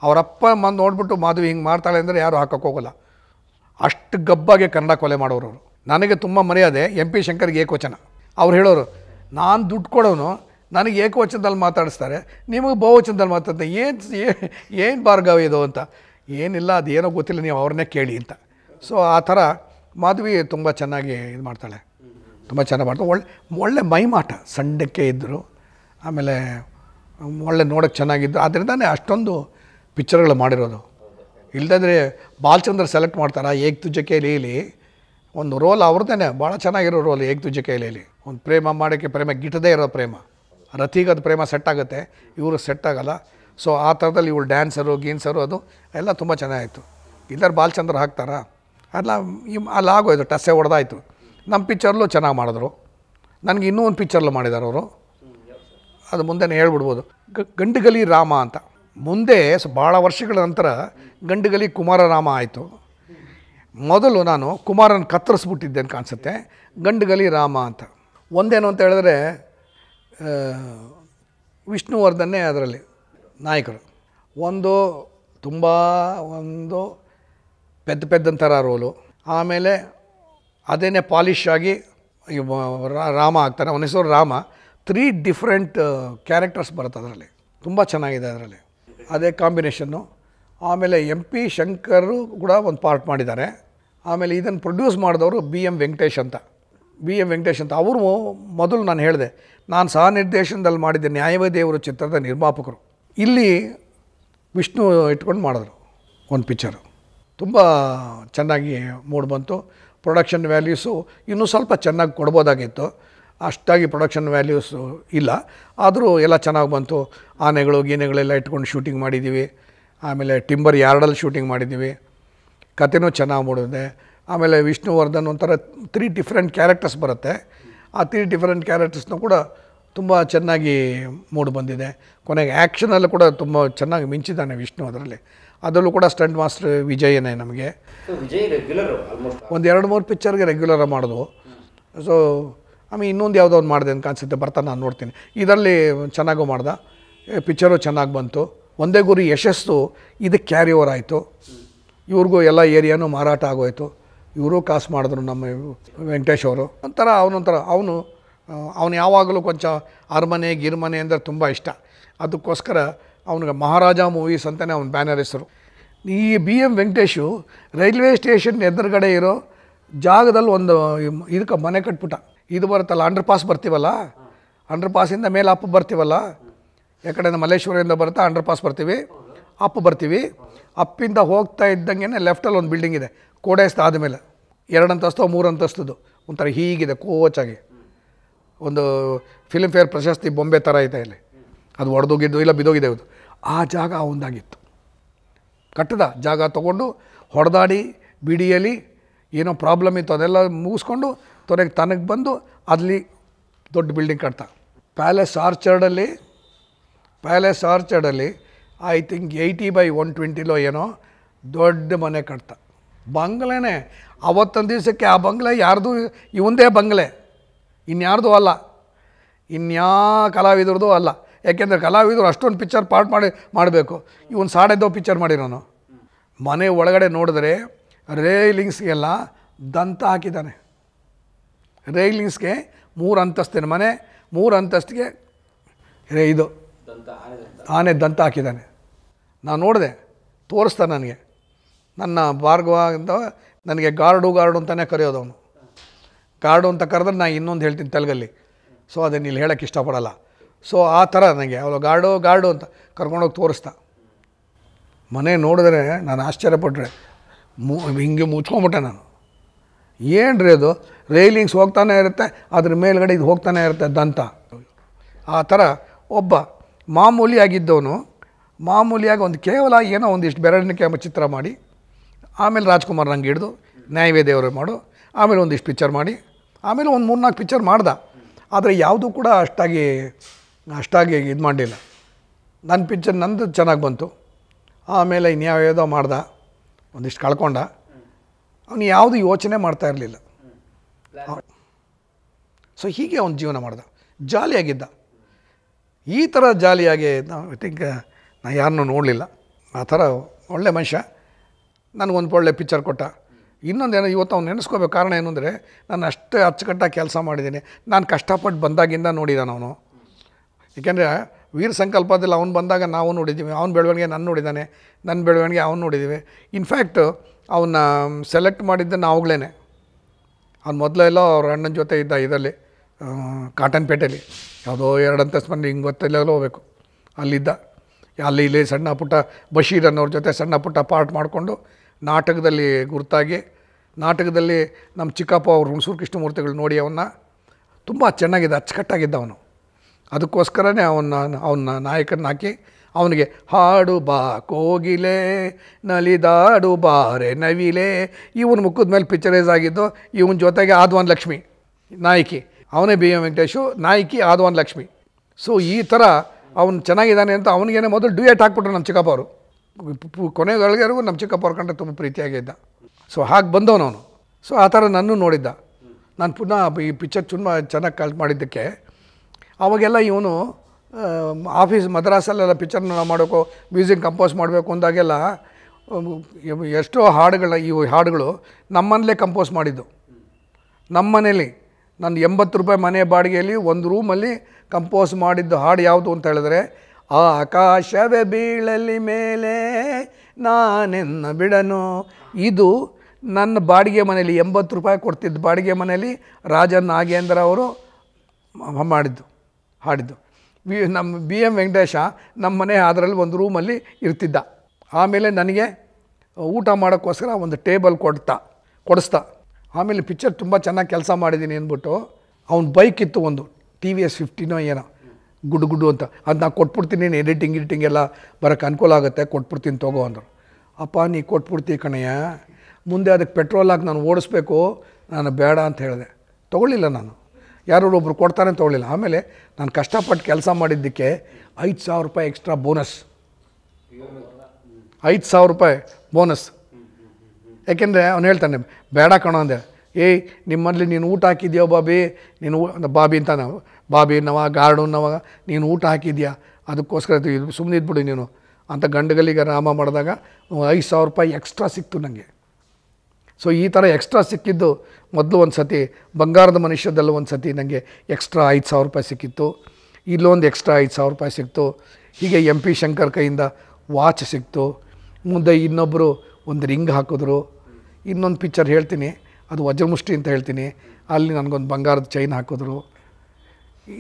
ಅವರಪ್ಪ ಮಂದು ನೋಡ್ಬಿಟ್ಟು ಮಾಧವಿ ಹಿಂಗೆ ಮಾಡ್ತಾಳೆ ಅಂದರೆ ಯಾರು ಹಾಕೋಕ್ಕೋಗಲ್ಲ ಅಷ್ಟು ಗಬ್ಬಾಗೆ ಕನ್ನಡ ಕೊಲೆ ಮಾಡೋರು ಅವರು ನನಗೆ ತುಂಬ ಮರ್ಯಾದೆ ಎಂ ಪಿ ಶಂಕರ್ಗೆ ಏಕವಚನ ಅವ್ರು ಹೇಳೋರು ನಾನು ದುಡ್ಡು ಕೊಡೋನು ನನಗೆ ಏಕವಚನದಲ್ಲಿ ಮಾತಾಡಿಸ್ತಾರೆ ನಿಮಗೆ ಬಹುವಚನದಲ್ಲಿ ಮಾತಾಡ್ತಾರೆ ಏನು ಏನು ಭಾರ್ಗವ ಇದು ಅಂತ ಏನಿಲ್ಲ ಅದೇನೋ ಗೊತ್ತಿಲ್ಲ ನೀವು ಅವ್ರನ್ನೇ ಕೇಳಿ ಅಂತ ಸೊ ಆ ಥರ ಮಾಧವಿ ತುಂಬ ಚೆನ್ನಾಗಿ ಇದು ಮಾಡ್ತಾಳೆ ತುಂಬ ಚೆನ್ನಾಗಿ ಮಾಡ್ತಾರೆ ಒಳ್ಳೆ ಒಳ್ಳೆ ಮೈಮಾಟ ಸಂಡಕ್ಕೆ ಇದ್ದರು ಆಮೇಲೆ ಒಳ್ಳೆ ನೋಡೋಕ್ಕೆ ಚೆನ್ನಾಗಿದ್ದು ಅದರಿಂದಾನೇ ಅಷ್ಟೊಂದು ಪಿಕ್ಚರ್ಗಳು ಮಾಡಿರೋದು ಇಲ್ಲದಂದ್ರೆ ಬಾಲಚಂದ್ರ ಸೆಲೆಕ್ಟ್ ಮಾಡ್ತಾರೆ ಏಕ್ ತುಜಕೇಲಿಯಲ್ಲಿ ಒಂದು ರೋಲ್ ಅವ್ರದ್ದೇನೆ ಭಾಳ ಚೆನ್ನಾಗಿರೋ ರೋಲ್ ಏಕ್ ತುಜಕೇಲಿಯಲ್ಲಿ ಒಂದು ಪ್ರೇಮ ಮಾಡೋಕ್ಕೆ ಪ್ರೇಮ ಗಿಟ್ಟದೇ ಇರೋ ಪ್ರೇಮ ರಥಿಗೆ ಅದು ಪ್ರೇಮ ಸೆಟ್ ಆಗುತ್ತೆ ಇವರು ಸೆಟ್ ಆಗೋಲ್ಲ ಸೊ ಆ ಥರದಲ್ಲಿ ಇವಳು ಡ್ಯಾನ್ಸರು ಗೀನ್ಸರು ಅದು ಎಲ್ಲ ತುಂಬ ಚೆನ್ನಾಗಿತ್ತು ಇಲ್ಲಾರು ಬಾಲಚಂದ್ರ ಹಾಕ್ತಾರಾ ಅಲ್ಲ ಅಲ್ಲಿ ಆಗೋಯ್ತು ಟಸ್ಸೆ ಹೊಡೆದಾಯ್ತು ನಮ್ಮ ಪಿಕ್ಚರ್ಲು ಚೆನ್ನಾಗಿ ಮಾಡಿದ್ರು ನನಗೆ ಇನ್ನೂ ಒಂದು ಪಿಚ್ಚರ್ಲು ಮಾಡಿದ್ದಾರೆ ಅವರು ಅದು ಮುಂದೆನೇ ಹೇಳ್ಬಿಡ್ಬೋದು ಗಂಡುಗಲಿ ರಾಮ ಅಂತ ಮುಂದೆ ಭಾಳ ವರ್ಷಗಳ ನಂತರ ಗಂಡುಗಲಿ ರಾಮ ಆಯಿತು ಮೊದಲು ನಾನು ಕುಮಾರನ ಕತ್ತರಿಸ್ಬಿಟ್ಟಿದ್ದೆ ಅಂತ ಕಾಣಿಸುತ್ತೆ ಗಂಡುಗಲಿ ರಾಮ ಅಂತ ಒಂದೇನು ಅಂತ ಹೇಳಿದ್ರೆ ವಿಷ್ಣುವರ್ಧನ್ನೇ ಅದರಲ್ಲಿ ನಾಯಕರು ಒಂದು ತುಂಬ ಒಂದು ಪೆದ್ದ ಪೆದ್ದಂಥರ ರೋಲು ಆಮೇಲೆ ಅದೇನೆ ಪಾಲಿಷ್ ಆಗಿ ರಾಮ ಆಗ್ತಾನೆ ಅವನ ಹೆಸರು ರಾಮ ತ್ರೀ ಡಿಫ್ರೆಂಟ್ ಕ್ಯಾರೆಕ್ಟರ್ಸ್ ಬರುತ್ತೆ ಅದರಲ್ಲಿ ತುಂಬ ಚೆನ್ನಾಗಿದೆ ಅದರಲ್ಲಿ ಅದೇ ಕಾಂಬಿನೇಷನ್ನು ಆಮೇಲೆ ಎಂ ಪಿ ಶಂಕರು ಕೂಡ ಒಂದು ಪಾರ್ಟ್ ಮಾಡಿದ್ದಾರೆ ಆಮೇಲೆ ಇದನ್ನು ಪ್ರೊಡ್ಯೂಸ್ ಮಾಡಿದವರು ಬಿ ಎಮ್ ವೆಂಕಟೇಶ್ ಅಂತ ಬಿ ಎಮ್ ವೆಂಕಟೇಶ್ ಅಂತ ಅವರು ಮೊದಲು ನಾನು ಹೇಳಿದೆ ನಾನು ಸಹ ನಿರ್ದೇಶನದಲ್ಲಿ ಮಾಡಿದ್ದೆ ನ್ಯಾಯವೇ ದೇವರು ಚಿತ್ರದ ನಿರ್ಮಾಪಕರು ಇಲ್ಲಿ ವಿಷ್ಣು ಇಟ್ಕೊಂಡು ಮಾಡಿದ್ರು ಒಂದು ಪಿಕ್ಚರು ತುಂಬ ಚೆನ್ನಾಗಿ ಮೂಡ್ ಬಂತು ಪ್ರೊಡಕ್ಷನ್ ವ್ಯಾಲ್ಯೂಸು ಇನ್ನೂ ಸ್ವಲ್ಪ ಚೆನ್ನಾಗಿ ಕೊಡ್ಬೋದಾಗಿತ್ತು ಅಷ್ಟಾಗಿ ಪ್ರೊಡಕ್ಷನ್ ವ್ಯಾಲ್ಯೂಸು ಇಲ್ಲ ಆದರೂ ಎಲ್ಲ ಚೆನ್ನಾಗಿ ಬಂತು ಆನೆಗಳು ಗೀನೆಗಳೆಲ್ಲ ಇಟ್ಕೊಂಡು ಶೂಟಿಂಗ್ ಮಾಡಿದ್ದೀವಿ ಆಮೇಲೆ ಟಿಂಬರ್ ಯಾರ್ಡಲ್ಲಿ ಶೂಟಿಂಗ್ ಮಾಡಿದ್ದೀವಿ ಕತೆನೂ ಚೆನ್ನಾಗಿ ಮೂಡಿದೆ ಆಮೇಲೆ ವಿಷ್ಣುವರ್ಧನ್ ಒಂಥರ ತ್ರೀ ಡಿಫ್ರೆಂಟ್ ಕ್ಯಾರೆಕ್ಟರ್ಸ್ ಬರುತ್ತೆ ಆ ತ್ರೀ ಡಿಫ್ರೆಂಟ್ ಕ್ಯಾರೆಕ್ಟರ್ಸ್ನೂ ಕೂಡ ತುಂಬ ಚೆನ್ನಾಗಿ ಮೂಡ್ ಬಂದಿದೆ ಕೊನೆಗೆ ಆ್ಯಕ್ಷನಲ್ಲೂ ಕೂಡ ತುಂಬ ಚೆನ್ನಾಗಿ ಮಿಂಚಿದ್ದಾನೆ ವಿಷ್ಣು ಅದರಲ್ಲಿ ಅದರಲ್ಲೂ ಕೂಡ ಸ್ಟಂಟ್ ಮಾಸ್ಟರ್ ವಿಜಯನೇ ನಮಗೆ ಒಂದು ಎರಡು ಮೂರು ಪಿಕ್ಚರ್ಗೆ ರೆಗ್ಯುಲರ್ ಮಾಡೋದು ಸೊ ಆಮೇಲೆ ಇನ್ನೊಂದು ಯಾವುದೋ ಒಂದು ಮಾಡಿದೆ ಅಂತ ಕಾಣಿಸುತ್ತೆ ಬರ್ತಾನೆ ನಾನು ನೋಡ್ತೀನಿ ಇದರಲ್ಲಿ ಚೆನ್ನಾಗೂ ಮಾಡ್ದೆ ಪಿಕ್ಚರು ಚೆನ್ನಾಗಿ ಬಂತು ಒಂದೇ ಗುರಿ ಯಶಸ್ಸು ಇದಕ್ಕೆ ಕ್ಯಾರಿ ಓವರ್ ಆಯಿತು ಇವ್ರಿಗೂ ಎಲ್ಲ ಏರಿಯಾನೂ ಮಾರಾಟ ಆಗೋಯಿತು ಇವರು ಕಾಸು ಮಾಡಿದ್ರು ನಮ್ಮ ವೆಂಕಟೇಶ್ ಅವರು ಒಂಥರ ಅವನೊಂಥರ ಅವನು ಅವನು ಯಾವಾಗಲೂ ಕೊಂಚ ಅರಮನೆ ಗಿರ್ಮನೆ ಅಂದರೆ ತುಂಬ ಇಷ್ಟ ಅದಕ್ಕೋಸ್ಕರ ಅವನಿಗೆ ಮಹಾರಾಜ ಮೂವೀಸ್ ಅಂತಲೇ ಅವನ ಬ್ಯಾನರ್ ಹೆಸರು ಈ B M Venkatesh railway station ಎದುರುಗಡೆ ಇರೋ ಜಾಗದಲ್ಲಿ ಒಂದು ಇದಕ್ಕೆ ಮನೆ ಕಟ್ಬಿಟ್ಟ ಇದು ಬರುತ್ತಲ್ಲ ಅಂಡರ್ ಪಾಸ್ ಬರ್ತೀವಲ್ಲ ಅಂಡರ್ ಪಾಸಿಂದ ಮೇಲೆ ಅಪ್ಪು ಬರ್ತೀವಲ್ಲ ಯಾಕಡೆ ಮಲ್ಲೇಶ್ವರದಿಂದ ಬರುತ್ತಾ ಅಂಡರ್ ಪಾಸ್ ಬರ್ತೀವಿ ಅಪ್ಪು ಬರ್ತೀವಿ ಅಪ್ಪಿಂದ ಹೋಗ್ತಾ ಇದ್ದಂಗೆ ಲೆಫ್ಟಲ್ಲಿ ಒಂದು ಬಿಲ್ಡಿಂಗ್ ಇದೆ ಕೋಡೇಸ್ತ ಆದಮೇಲೆ ಎರಡು ಅಂತಸ್ತು ಮೂರು ಅಂತಸ್ತದ್ದು ಒಂಥರ ಹೀಗಿದೆ ಕೋಚಾಗಿ ಒಂದು ಫಿಲ್ಮ್ ಫೇರ್ ಪ್ರಶಸ್ತಿ ಬೊಂಬೆ ಥರ ಇದೆ ಇಲ್ಲಿ ಅದು ಒಡೆದೋಗಿದ್ದು ಇಲ್ಲ ಬಿದ್ದೋಗಿದೆ ಅದು ಆ ಜಾಗ ಒಂದಾಗಿತ್ತು ಕಟ್ಟದ ಜಾಗ ತೊಗೊಂಡು ಹೊಡೆದಾಡಿ ಬಿಡಿಯಲ್ಲಿ ಏನೋ ಪ್ರಾಬ್ಲಮ್ ಇತ್ತು ಅದೆಲ್ಲ ಮುಗಿಸ್ಕೊಂಡು ತೊರೆಗೆ ತನಗೆ ಬಂದು ಅಲ್ಲಿ ದೊಡ್ಡ ಬಿಲ್ಡಿಂಗ್ ಕಟ್ತ ಪ್ಯಾಲೇಸ್ ಆರ್ಚರ್ಡಲ್ಲಿ ಪ್ಯಾಲೇಸ್ ಆರ್ಚರ್ಡಲ್ಲಿ I think eighty by one ಟ್ವೆಂಟಿಲೋ ಏನೋ ದೊಡ್ಡ ಮನೆ ಕಟ್ತ ಬಂಗ್ಲೆನೇ ಅವತ್ತೊಂದು ದಿವಸಕ್ಕೆ ಆ ಬಂಗ್ಲೆ ಯಾರ್ದು ಇವಂದೇ ಬಂಗ್ಲೆ ಇನ್ಯಾರ್ದು ಅಲ್ಲ ಇನ್ಯಾ ಕಲಾವಿದ್ರದ್ದು ಅಲ್ಲ ಯಾಕೆಂದರೆ ಕಲಾವಿದರು ಅಷ್ಟೊಂದು ಪಿಕ್ಚರ್ ಪಾರ್ಟ್ ಮಾಡಿ ಮಾಡಬೇಕು ಇವನು ಸಾಡೆದೋ ಪಿಕ್ಚರ್ ಮಾಡಿರೋನು ಮನೆ ಒಳಗಡೆ ನೋಡಿದ್ರೆ ರೈಲಿಂಗ್ಸ್ಗೆಲ್ಲ ದಂತ ಹಾಕಿದ್ದಾನೆ ರೈಲಿಂಗ್ಸ್ಗೆ ಮೂರು ಅಂತಸ್ತೇನೆ ಮನೆ ಮೂರು ಅಂತಸ್ತಿಗೆ ರೇ ಇದು ಆನೆ ದಂತ ಹಾಕಿದ್ದಾನೆ ನಾನು ನೋಡಿದೆ ತೋರಿಸ್ತಾನೆ ನನಗೆ ನನ್ನ ಭಾರ್ಗವ ಅಂತ ನನಗೆ ಗಾರ್ಡು ಗಾರ್ಡು ಅಂತಲೇ ಕರೆಯೋದು ಅವನು ಗಾರ್ಡು ಅಂತ ಕರೆದ್ರೆ ನಾನು ಇನ್ನೊಂದು ಹೇಳ್ತೀನಿ ತೆಲುಗಲ್ಲಿ ಸೊ ಅದನ್ನು ಇಲ್ಲಿ ಹೇಳೋಕ್ಕೆ ಇಷ್ಟಪಡಲ್ಲ ಸೊ ಆ ಥರ ನನಗೆ ಅವಳು ಗಾರ್ಡು ಗಾರ್ಡು ಅಂತ ಕರ್ಕೊಂಡೋಗಿ ತೋರಿಸ್ದ ಮನೆ ನೋಡಿದ್ರೆ ನಾನು ಆಶ್ಚರ್ಯಪಟ್ಟರೆ ಮು ಹಿಂಗೆ ಮುಚ್ಕೊಂಬಿಟ್ಟೆ ನಾನು ಏನು ರೀ ಅದು ರೈಲಿಂಗ್ಸ್ ಹೋಗ್ತಾನೆ ಇರುತ್ತೆ ಅದ್ರ ಮೇಲ್ಗಡೆ ಇದು ಹೋಗ್ತಾನೆ ಇರುತ್ತೆ ದಂತ ಆ ಥರ ಒಬ್ಬ ಆಗಿದ್ದವನು ಮಾಮೂಲಿಯಾಗಿ ಒಂದು ಕೇವಲ ಏನೋ ಒಂದಿಷ್ಟು ಕ್ಯಾಮ ಚಿತ್ರ ಮಾಡಿ ಆಮೇಲೆ ರಾಜ್ಕುಮಾರ್ ನಂಗೆ ಹಿಡಿದು ನ್ಯಾಯವೇದೇವರು ಮಾಡು ಆಮೇಲೆ ಒಂದಿಷ್ಟು ಪಿಕ್ಚರ್ ಮಾಡಿ ಆಮೇಲೆ ಒಂದು ಮೂರ್ನಾಲ್ಕು ಪಿಕ್ಚರ್ ಮಾಡ್ದೆ ಆದರೆ ಯಾವುದೂ ಕೂಡ ಅಷ್ಟಾಗಿ ಅಷ್ಟಾಗಿ ಇದು ಮಾಡಲಿಲ್ಲ ನನ್ನ ಪಿಕ್ಚರ್ ನಂದು ಚೆನ್ನಾಗಿ ಬಂತು ಆಮೇಲೆ ಯಾವುದೋ ಮಾಡ್ದ ಒಂದಿಷ್ಟು ಕಳ್ಕೊಂಡ ಅವನು ಯಾವುದು ಯೋಚನೆ ಮಾಡ್ತಾ ಇರಲಿಲ್ಲ ಸೊ ಹೀಗೆ ಅವನು ಜೀವನ ಮಾಡ್ದ ಜಾಲಿಯಾಗಿದ್ದ ಈ ಥರ ಜಾಲಿಯಾಗಿ ಐ ಥಿಂಕ್ ನಾನು ಯಾರನ್ನೂ ನೋಡಲಿಲ್ಲ ಆ ಥರ ಒಳ್ಳೆ ಮನುಷ್ಯ ಒಂದು ಒಳ್ಳೆ ಪಿಕ್ಚರ್ ಕೊಟ್ಟ ಏನೋ ಇವತ್ತು ಅವ್ನು ನೆನೆಸ್ಕೋಬೇಕು ಕಾರಣ ಏನು ಅಂದರೆ ನಾನು ಅಷ್ಟೇ ಅಚ್ಚುಕಟ್ಟಾಗಿ ಕೆಲಸ ಮಾಡಿದ್ದೀನಿ ನಾನು ಕಷ್ಟಪಟ್ಟು ಬಂದಾಗಿಂದ ನೋಡಿದಾನವನು ಏಕೆಂದರೆ ವೀರ ಸಂಕಲ್ಪದಲ್ಲಿ ಅವ್ನು ಬಂದಾಗ ನಾವು ನೋಡಿದ್ದೀವಿ ಅವ್ನ ಬೆಳವಣಿಗೆ ನಾನು ನೋಡಿದ್ದಾನೆ ನನ್ನ ಬೆಳವಣಿಗೆ ಅವನು ನೋಡಿದ್ದೀವಿ ಇನ್ಫ್ಯಾಕ್ಟ್ ಅವನ್ನ ಸೆಲೆಕ್ಟ್ ಮಾಡಿದ್ದ ನಾವುಗಳೇನೆ ಅವ್ನು ಮೊದಲೆಲ್ಲ ಅವ್ರ ಅಣ್ಣನ ಜೊತೆ ಇದ್ದ ಇದರಲ್ಲಿ ಕಾಟನ್ಪೇಟೆಯಲ್ಲಿ ಯಾವುದೋ ಎರಡು ಅಂತ ಬಂದು ಹಿಂಗೆ ಗೊತ್ತಲ್ಲೆಲ್ಲ ಹೋಗ್ಬೇಕು ಅಲ್ಲಿದ್ದ ಅಲ್ಲಿ ಇಲ್ಲಿ ಸಣ್ಣ ಪುಟ್ಟ ಬಶೀರ್ ಅನ್ನೋರ ಜೊತೆ ಸಣ್ಣ ಪುಟ್ಟ ಪಾರ್ಟ್ ಮಾಡಿಕೊಂಡು ನಾಟಕದಲ್ಲಿ ಗುರುತಾಗಿ ನಾಟಕದಲ್ಲಿ ನಮ್ಮ ಚಿಕ್ಕಪ್ಪ ಅವರು ಹುಣಸೂರು ಕೃಷ್ಣಮೂರ್ತಿಗಳು ನೋಡಿ ಅವನ್ನ ತುಂಬ ಚೆನ್ನಾಗಿದ್ದ ಅಚ್ಚುಕಟ್ಟಾಗಿದ್ದ ಅವನು ಅದಕ್ಕೋಸ್ಕರನೇ ಅವನ್ನ ಅವನ್ನ ಹಾಕಿ ಅವನಿಗೆ ಹಾಡು ಬಾ ಕೋಗಿಲೆ ನಲಿದಾಡು ಬಾರೆ ನವಿಲೆ ಇವನ ಮುಖದ ಮೇಲೆ ಪಿಕ್ಚರೈಸ್ ಆಗಿದ್ದು ಇವನ ಜೊತೆಗೆ ಆದ್ವಾನ್ ಲಕ್ಷ್ಮಿ ನಾಯಕಿ ಅವನೇ ಬಿ ಎಂ ವೆಂಕಟೇಶು ನಾಯಕಿ ಆದ್ವಾನ್ ಲಕ್ಷ್ಮಿ ಸೊ ಈ ಥರ ಅವನು ಚೆನ್ನಾಗಿದ್ದಾನೆ ಅಂತ ಅವನಿಗೇನೆ ಮೊದಲು ಡ್ಯೂಯೇಟ್ ಹಾಕ್ಬಿಟ್ರು ನಮ್ಮ ಚಿಕ್ಕಪ್ಪ ಅವರು ಕೊನೆಗಳಿಗೆವರೆಗೂ ನಮ್ಮ ಚಿಕ್ಕಪ್ಪ ಅವ್ರ ಕಂಡ್ರೆ ತುಂಬ ಪ್ರೀತಿಯಾಗಿದ್ದ ಸೊ ಹಾಗೆ ಬಂದವನು ಅವನು ಸೊ ಆ ಥರ ನನ್ನೂ ನೋಡಿದ್ದ ನಾನು ಪುನಃ ಈ ಪಿಕ್ಚರ್ ತುಂಬ ಚೆನ್ನಾಗಿ ಕಲ್ಟ್ ಮಾಡಿದ್ದಕ್ಕೆ ಅವಾಗೆಲ್ಲ ಇವನು ಆಫೀಸ್ ಮದ್ರಾಸಲ್ಲೆಲ್ಲ ಪಿಕ್ಚರ್ನ ಮಾಡಬೇಕು ಮ್ಯೂಸಿಕ್ ಕಂಪೋಸ್ ಮಾಡಬೇಕು ಅಂದಾಗೆಲ್ಲ ಎಷ್ಟೋ ಹಾಡುಗಳ ಈ ಹಾಡುಗಳು ನಮ್ಮನಲ್ಲೇ ಕಂಪೋಸ್ ಮಾಡಿದ್ದು ನಮ್ಮನೇಲಿ ಮನೇಲಿ ನಾನು ಎಂಬತ್ತು ರೂಪಾಯಿ ಮನೆ ಬಾಡಿಗೆಯಲ್ಲಿ ಒಂದು ರೂಮಲ್ಲಿ ಕಂಪೋಸ್ ಮಾಡಿದ್ದು ಹಾಡು ಯಾವುದು ಅಂತ ಹೇಳಿದ್ರೆ ಆಕಾಶವೇ ಬೀಳಲಿ ಮೇಲೆ ನಾನೆನ್ನ ಬಿಡನು ಇದು ನನ್ನ ಬಾಡಿಗೆ ಮನೇಲಿ ಎಂಬತ್ತು ರೂಪಾಯಿ ಕೊಡ್ತಿದ್ದ ಬಾಡಿಗೆ ಮನೇಲಿ ರಾಜನ್ ನಾಗೇಂದ್ರ ಅವರು ಮಾಡಿದ್ದು ಹಾಡಿದ್ದು ವಿ ನಮ್ಮ ಬಿ ಎಮ್ ವೆಂಕಟೇಶ ನಮ್ಮ ಮನೆ ಅದರಲ್ಲಿ ಒಂದು ರೂಮಲ್ಲಿ ಇರ್ತಿದ್ದ ಆಮೇಲೆ ನನಗೆ ಊಟ ಮಾಡೋಕ್ಕೋಸ್ಕರ ಒಂದು ಟೇಬಲ್ ಕೊಡ್ತಾ ಕೊಡಿಸ್ತಾ ಆಮೇಲೆ ಪಿಕ್ಚರ್ ತುಂಬ ಚೆನ್ನಾಗಿ ಕೆಲಸ ಮಾಡಿದ್ದೀನಿ ಅಂದ್ಬಿಟ್ಟು ಅವ್ನ ಬೈಕ್ ಇತ್ತು ಒಂದು ಟಿ ವಿ ಎಸ್ ಫಿಫ್ಟಿನೋ ಏನೋ ಗುಡ್ಡು ಗುಡ್ಡು ಅಂತ ಅದು ನಾನು ಕೊಟ್ಬಿಡ್ತೀನಿ ನೀನು ಎಡಿಟಿಂಗ್ ಎಡಿಟಿಂಗ್ ಎಲ್ಲ ಬರೋಕ್ಕೆ ಅನುಕೂಲ ಆಗುತ್ತೆ ಕೊಟ್ಬಿಡ್ತೀನಿ ತಗೋ ಅಂದರು ಅಪ್ಪ ನೀ ಕೊಟ್ಬಿಡ್ತೀನಿ ಕಣಯ್ಯ ಮುಂದೆ ಅದಕ್ಕೆ ಪೆಟ್ರೋಲ್ ಹಾಕಿ ನಾನು ಓಡಿಸ್ಬೇಕು ನಾನು ಬೇಡ ಅಂತ ಹೇಳಿದೆ ತಗೊಳ್ಳಿಲ್ಲ ನಾನು ಯಾರೋ ಒಬ್ಬರು ಕೊಡ್ತಾರೆ ಅಂತ ಆಮೇಲೆ ನಾನು ಕಷ್ಟಪಟ್ಟು ಕೆಲಸ ಮಾಡಿದ್ದಕ್ಕೆ ಐದು ಸಾವಿರ ರೂಪಾಯಿ ಎಕ್ಸ್ಟ್ರಾ ಬೋನಸ್ ಐದು ಸಾವಿರ ರೂಪಾಯಿ ಬೋನಸ್ ಯಾಕೆಂದರೆ ಅವ್ನು ಹೇಳ್ತಾನೆ ಬೇಡ ಕಣ ಅಂದೆ ಏಯ್ ನಿಮ್ಮಲ್ಲಿ ನೀನು ಊಟ ಹಾಕಿದ್ಯೋ ಬಾಬಿ ನೀನು ಬಾಬಿ ಅಂತ ನಾವು ಬಾಬಿ ನವ ಗಾರ್ಡು ನವ ನೀನು ಊಟ ಹಾಕಿದ್ಯಾ ಅದಕ್ಕೋಸ್ಕರ ಸುಮ್ಮನೆ ಇದ್ಬಿಡಿ ನೀನು ಅಂತ ಗಂಡಗಲ್ಲಿಗೆ ರಾಮ ಮಾಡಿದಾಗ ಐದು ಸಾವಿರ ರೂಪಾಯಿ ಎಕ್ಸ್ಟ್ರಾ ಸಿಕ್ತು ನನಗೆ ಸೊ ಈ ಥರ ಎಕ್ಸ್ಟ್ರಾ ಸಿಕ್ಕಿದ್ದು ಮೊದಲು ಒಂದು ಸತಿ ಬಂಗಾರದ ಮನುಷ್ಯದಲ್ಲೂ ಒಂದು ಸತಿ ನನಗೆ ಎಕ್ಸ್ಟ್ರಾ ಐದು ಸಾವಿರ ರೂಪಾಯಿ ಸಿಕ್ಕಿತ್ತು ಇಲ್ಲೊಂದು ಎಕ್ಸ್ಟ್ರಾ ಐದು ಸಾವಿರ ರೂಪಾಯಿ ಸಿಕ್ತು ಹೀಗೆ ಎಂ ಪಿ ಶಂಕರ್ ಕೈಯಿಂದ ವಾಚ್ ಸಿಕ್ತು ಮುಂದೆ ಇನ್ನೊಬ್ಬರು ಒಂದು ರಿಂಗ್ ಹಾಕಿದ್ರು ಇನ್ನೊಂದು ಪಿಕ್ಚರ್ ಹೇಳ್ತೀನಿ ಅದು ವಜ್ರಮುಷ್ಟಿ ಅಂತ ಹೇಳ್ತೀನಿ ಅಲ್ಲಿ ನನಗೊಂದು ಬಂಗಾರದ ಚೈನ್ ಹಾಕಿದ್ರು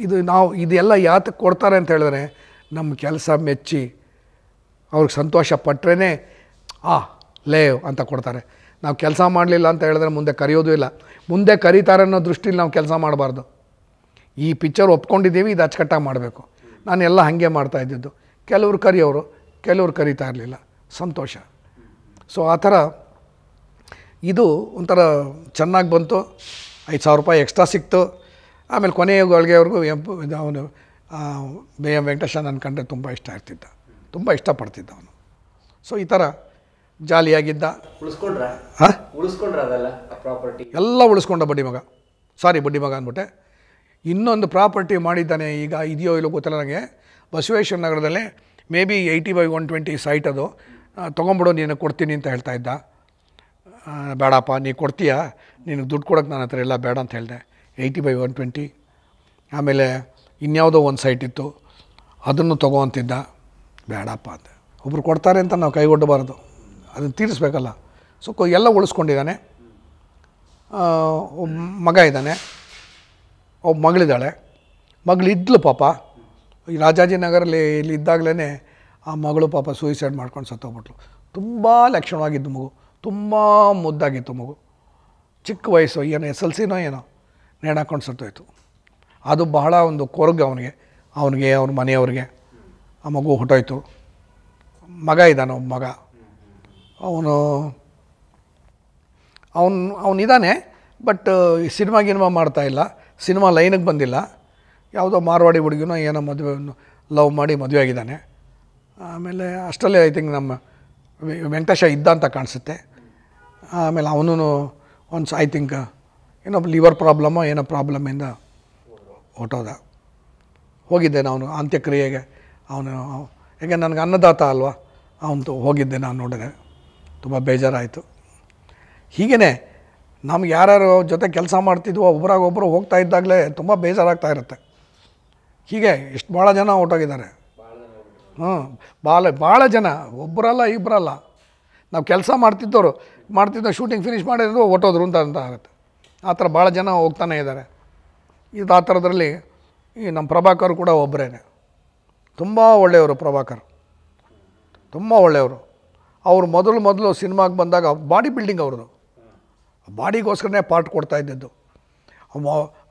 ಇದು ನಾವು ಇದೆಲ್ಲ ಯಾತಕ್ಕೆ ಕೊಡ್ತಾರೆ ಅಂತ ಹೇಳಿದ್ರೆ ನಮ್ಮ ಕೆಲಸ ಮೆಚ್ಚಿ ಅವ್ರಿಗೆ ಸಂತೋಷ ಪಟ್ಟರೆ ಆ ಲೇ ಅಂತ ಕೊಡ್ತಾರೆ ನಾವು ಕೆಲಸ ಮಾಡಲಿಲ್ಲ ಅಂತ ಹೇಳಿದ್ರೆ ಮುಂದೆ ಕರೆಯೋದು ಇಲ್ಲ ಮುಂದೆ ಕರೀತಾರೆ ಅನ್ನೋ ದೃಷ್ಟಿಲಿ ನಾವು ಕೆಲಸ ಮಾಡಬಾರ್ದು ಈ ಪಿಕ್ಚರ್ ಒಪ್ಕೊಂಡಿದ್ದೀವಿ ಇದು ಅಚ್ಚುಕಟ್ಟಾಗಿ ಮಾಡಬೇಕು ನಾನೆಲ್ಲ ಹಾಗೆ ಮಾಡ್ತಾ ಇದ್ದಿದ್ದು ಕೆಲವರು ಕರೆಯೋರು ಕೆಲವರು ಕರೀತಾ ಇರಲಿಲ್ಲ ಸಂತೋಷ ಸೊ ಆ ಥರ ಇದು ಒಂಥರ ಚೆನ್ನಾಗಿ ಬಂತು ಐದು ಸಾವಿರ ರೂಪಾಯಿ ಎಕ್ಸ್ಟ್ರಾ ಸಿಕ್ತು ಆಮೇಲೆ ಕೊನೆಯಗಳಿಗೆವರೆಗೂ ಅವನು ಬಿ ಎಂ ವೆಂಕಟೇಶನ್ ನನ್ನ ಕಂಡ್ರೆ ತುಂಬ ಇಷ್ಟ ಇರ್ತಿದ್ದ ತುಂಬ ಇಷ್ಟಪಡ್ತಿದ್ದ ಅವನು ಸೊ ಈ ಥರ ಜಾಲಿಯಾಗಿದ್ದ ಹಾಂ ಪ್ರಾಪರ್ಟಿ ಎಲ್ಲ ಉಳಿಸ್ಕೊಂಡ ಬಡ್ಡಿ ಮಗ ಸಾರಿ ಬಡ್ಡಿ ಮಗ ಅಂದ್ಬಿಟ್ಟೆ ಇನ್ನೊಂದು ಪ್ರಾಪರ್ಟಿ ಮಾಡಿದ್ದಾನೆ ಈಗ ಇದೆಯೋ ಇಲ್ಲೋ ಗೊತ್ತಿಲ್ಲ ನನಗೆ ಬಸವೇಶ್ವರ ನಗರದಲ್ಲಿ maybe eighty by one twenty site ಅದು ತೊಗೊಂಬಿಡು ನೀನು ಕೊಡ್ತೀನಿ ಅಂತ ಹೇಳ್ತಾ ಇದ್ದ ಬೇಡಪ್ಪ ನೀ ಕೊಡ್ತೀಯಾ ನಿನಗೆ ದುಡ್ಡು ಕೊಡೋಕ್ಕೆ ನಾನು ಹತ್ರ ಎಲ್ಲ ಬೇಡ ಅಂತ ಹೇಳಿದೆ ಏಯ್ಟಿ ಬೈ ಒನ್ ಟ್ವೆಂಟಿ ಆಮೇಲೆ ಇನ್ಯಾವುದೋ ಒಂದು ಸೈಟ್ ಇತ್ತು ಅದನ್ನು ತಗೋ ಅಂತಿದ್ದ ಬೇಡಪ್ಪ ಅಂತ ಒಬ್ಬರು ಕೊಡ್ತಾರೆ ಅಂತ ನಾವು ಕೈಗೊಡ್ಡಬಾರ್ದು ಅದನ್ನು ತೀರಿಸ್ಬೇಕಲ್ಲ ಸೊ ಎಲ್ಲ ಉಳಿಸ್ಕೊಂಡಿದ್ದಾನೆ ಮಗ ಇದ್ದಾನೆ ಒಬ್ಬ ಮಗಳಿದ್ದಾಳೆ ಮಗಳಿದ್ಲು ಪಾಪ ಈ ರಾಜಾಜಿನಗರಲ್ಲಿ ಇಲ್ಲಿ ಇದ್ದಾಗಲೇ ಆ ಮಗಳು ಪಾಪ ಸೂಯಿಸೈಡ್ ಮಾಡ್ಕೊಂಡು ಸತ್ತೋಗ್ಬಿಟ್ಲು ತುಂಬ ಲಕ್ಷಣವಾಗಿದ್ದು ಮಗು ತುಂಬ ಮುದ್ದಾಗಿತ್ತು ಮಗು ಚಿಕ್ಕ ವಯಸ್ಸು ಏನೋ ಎಸ್ ಎಲ್ ಸಿನೋ ಏನೋ ನೇಣಾಕೊಂಡು ಸತ್ತೋಯ್ತು ಅದು ಬಹಳ ಒಂದು ಕೊರಗು ಅವನಿಗೆ ಅವನಿಗೆ ಅವ್ರ ಮನೆಯವ್ರಿಗೆ ಆ ಮಗು ಹೊಟ್ಟೋಯ್ತು ಮಗ ಇದ್ದಾನೆ ಒಬ್ಬ ಮಗ ಅವನು ಅವನು ಅವನಿದ್ದಾನೆ ಬಟ್ ಈ ಸಿನಿಮಾ ಗಿನಿಮಾ ಮಾಡ್ತಾಯಿಲ್ಲ ಸಿನಿಮಾ ಲೈನಿಗೆ ಬಂದಿಲ್ಲ ಯಾವುದೋ ಮಾರ್ವಾಡಿ ಹುಡುಗಿನೋ ಏನೋ ಮದುವೆ ಲವ್ ಮಾಡಿ ಮದುವೆ ಆಗಿದ್ದಾನೆ ಆಮೇಲೆ ಅಷ್ಟರಲ್ಲೇ ಐ ಥಿಂಕ್ ನಮ್ಮ ವೆಂಕಟೇಶ ಇದ್ದ ಅಂತ ಕಾಣಿಸುತ್ತೆ ಆಮೇಲೆ ಅವನೂ ಒನ್ಸ್ ಐ ಥಿಂಕ್ ಏನೋ ಲಿವರ್ ಪ್ರಾಬ್ಲಮ್ಮೋ ಏನೋ ಪ್ರಾಬ್ಲಮಿಂದ ಹೊಟ್ಟೋದ ಹೋಗಿದ್ದೆ ನಾನು ಅಂತ್ಯಕ್ರಿಯೆಗೆ ಅವನು ಹೇಗೆ ನನಗೆ ಅನ್ನದಾತ ಅಲ್ವಾ ಅವನು ಹೋಗಿದ್ದೆ ನಾನು ನೋಡಿದೆ ತುಂಬ ಬೇಜಾರಾಯಿತು ಹೀಗೇ ನಮ್ಗೆ ಯಾರ್ಯಾರು ಜೊತೆ ಕೆಲಸ ಮಾಡ್ತಿದ್ವೋ ಒಬ್ಬರಾಗೊಬ್ಬರು ಹೋಗ್ತಾ ಇದ್ದಾಗಲೇ ತುಂಬ ಬೇಜಾರಾಗ್ತಾ ಇರುತ್ತೆ ಹೀಗೆ ಇಷ್ಟು ಭಾಳ ಜನ ಹೊಟ್ಟೋಗಿದ್ದಾರೆ ಹ್ಞೂ ಭಾಳ ಭಾಳ ಜನ ಒಬ್ಬರಲ್ಲ ಇಬ್ಬರಲ್ಲ ನಾವು ಕೆಲಸ ಮಾಡ್ತಿದ್ದವರು ಮಾಡ್ತಿದ್ದ ಶೂಟಿಂಗ್ ಫಿನಿಷ್ ಮಾಡಿದ್ರು ಹೊಟ್ಟೋದ್ರು ಅಂತ ಅಂತ ಆಗುತ್ತೆ ಆ ಥರ ಭಾಳ ಜನ ಹೋಗ್ತಾನೆ ಇದ್ದಾರೆ ಇದು ಆ ಥರದ್ರಲ್ಲಿ ಈ ನಮ್ಮ ಪ್ರಭಾಕರ್ ಕೂಡ ಒಬ್ಬರೇ ತುಂಬ ಒಳ್ಳೆಯವರು ಪ್ರಭಾಕರ್ ತುಂಬ ಒಳ್ಳೆಯವರು ಅವರು ಮೊದಲು ಮೊದಲು ಸಿನಿಮಾಗೆ ಬಂದಾಗ ಬಾಡಿ ಬಿಲ್ಡಿಂಗ್ ಅವ್ರದ್ದು ಬಾಡಿಗೋಸ್ಕರನೇ ಪಾರ್ಟ್ ಕೊಡ್ತಾ ಇದ್ದಿದ್ದು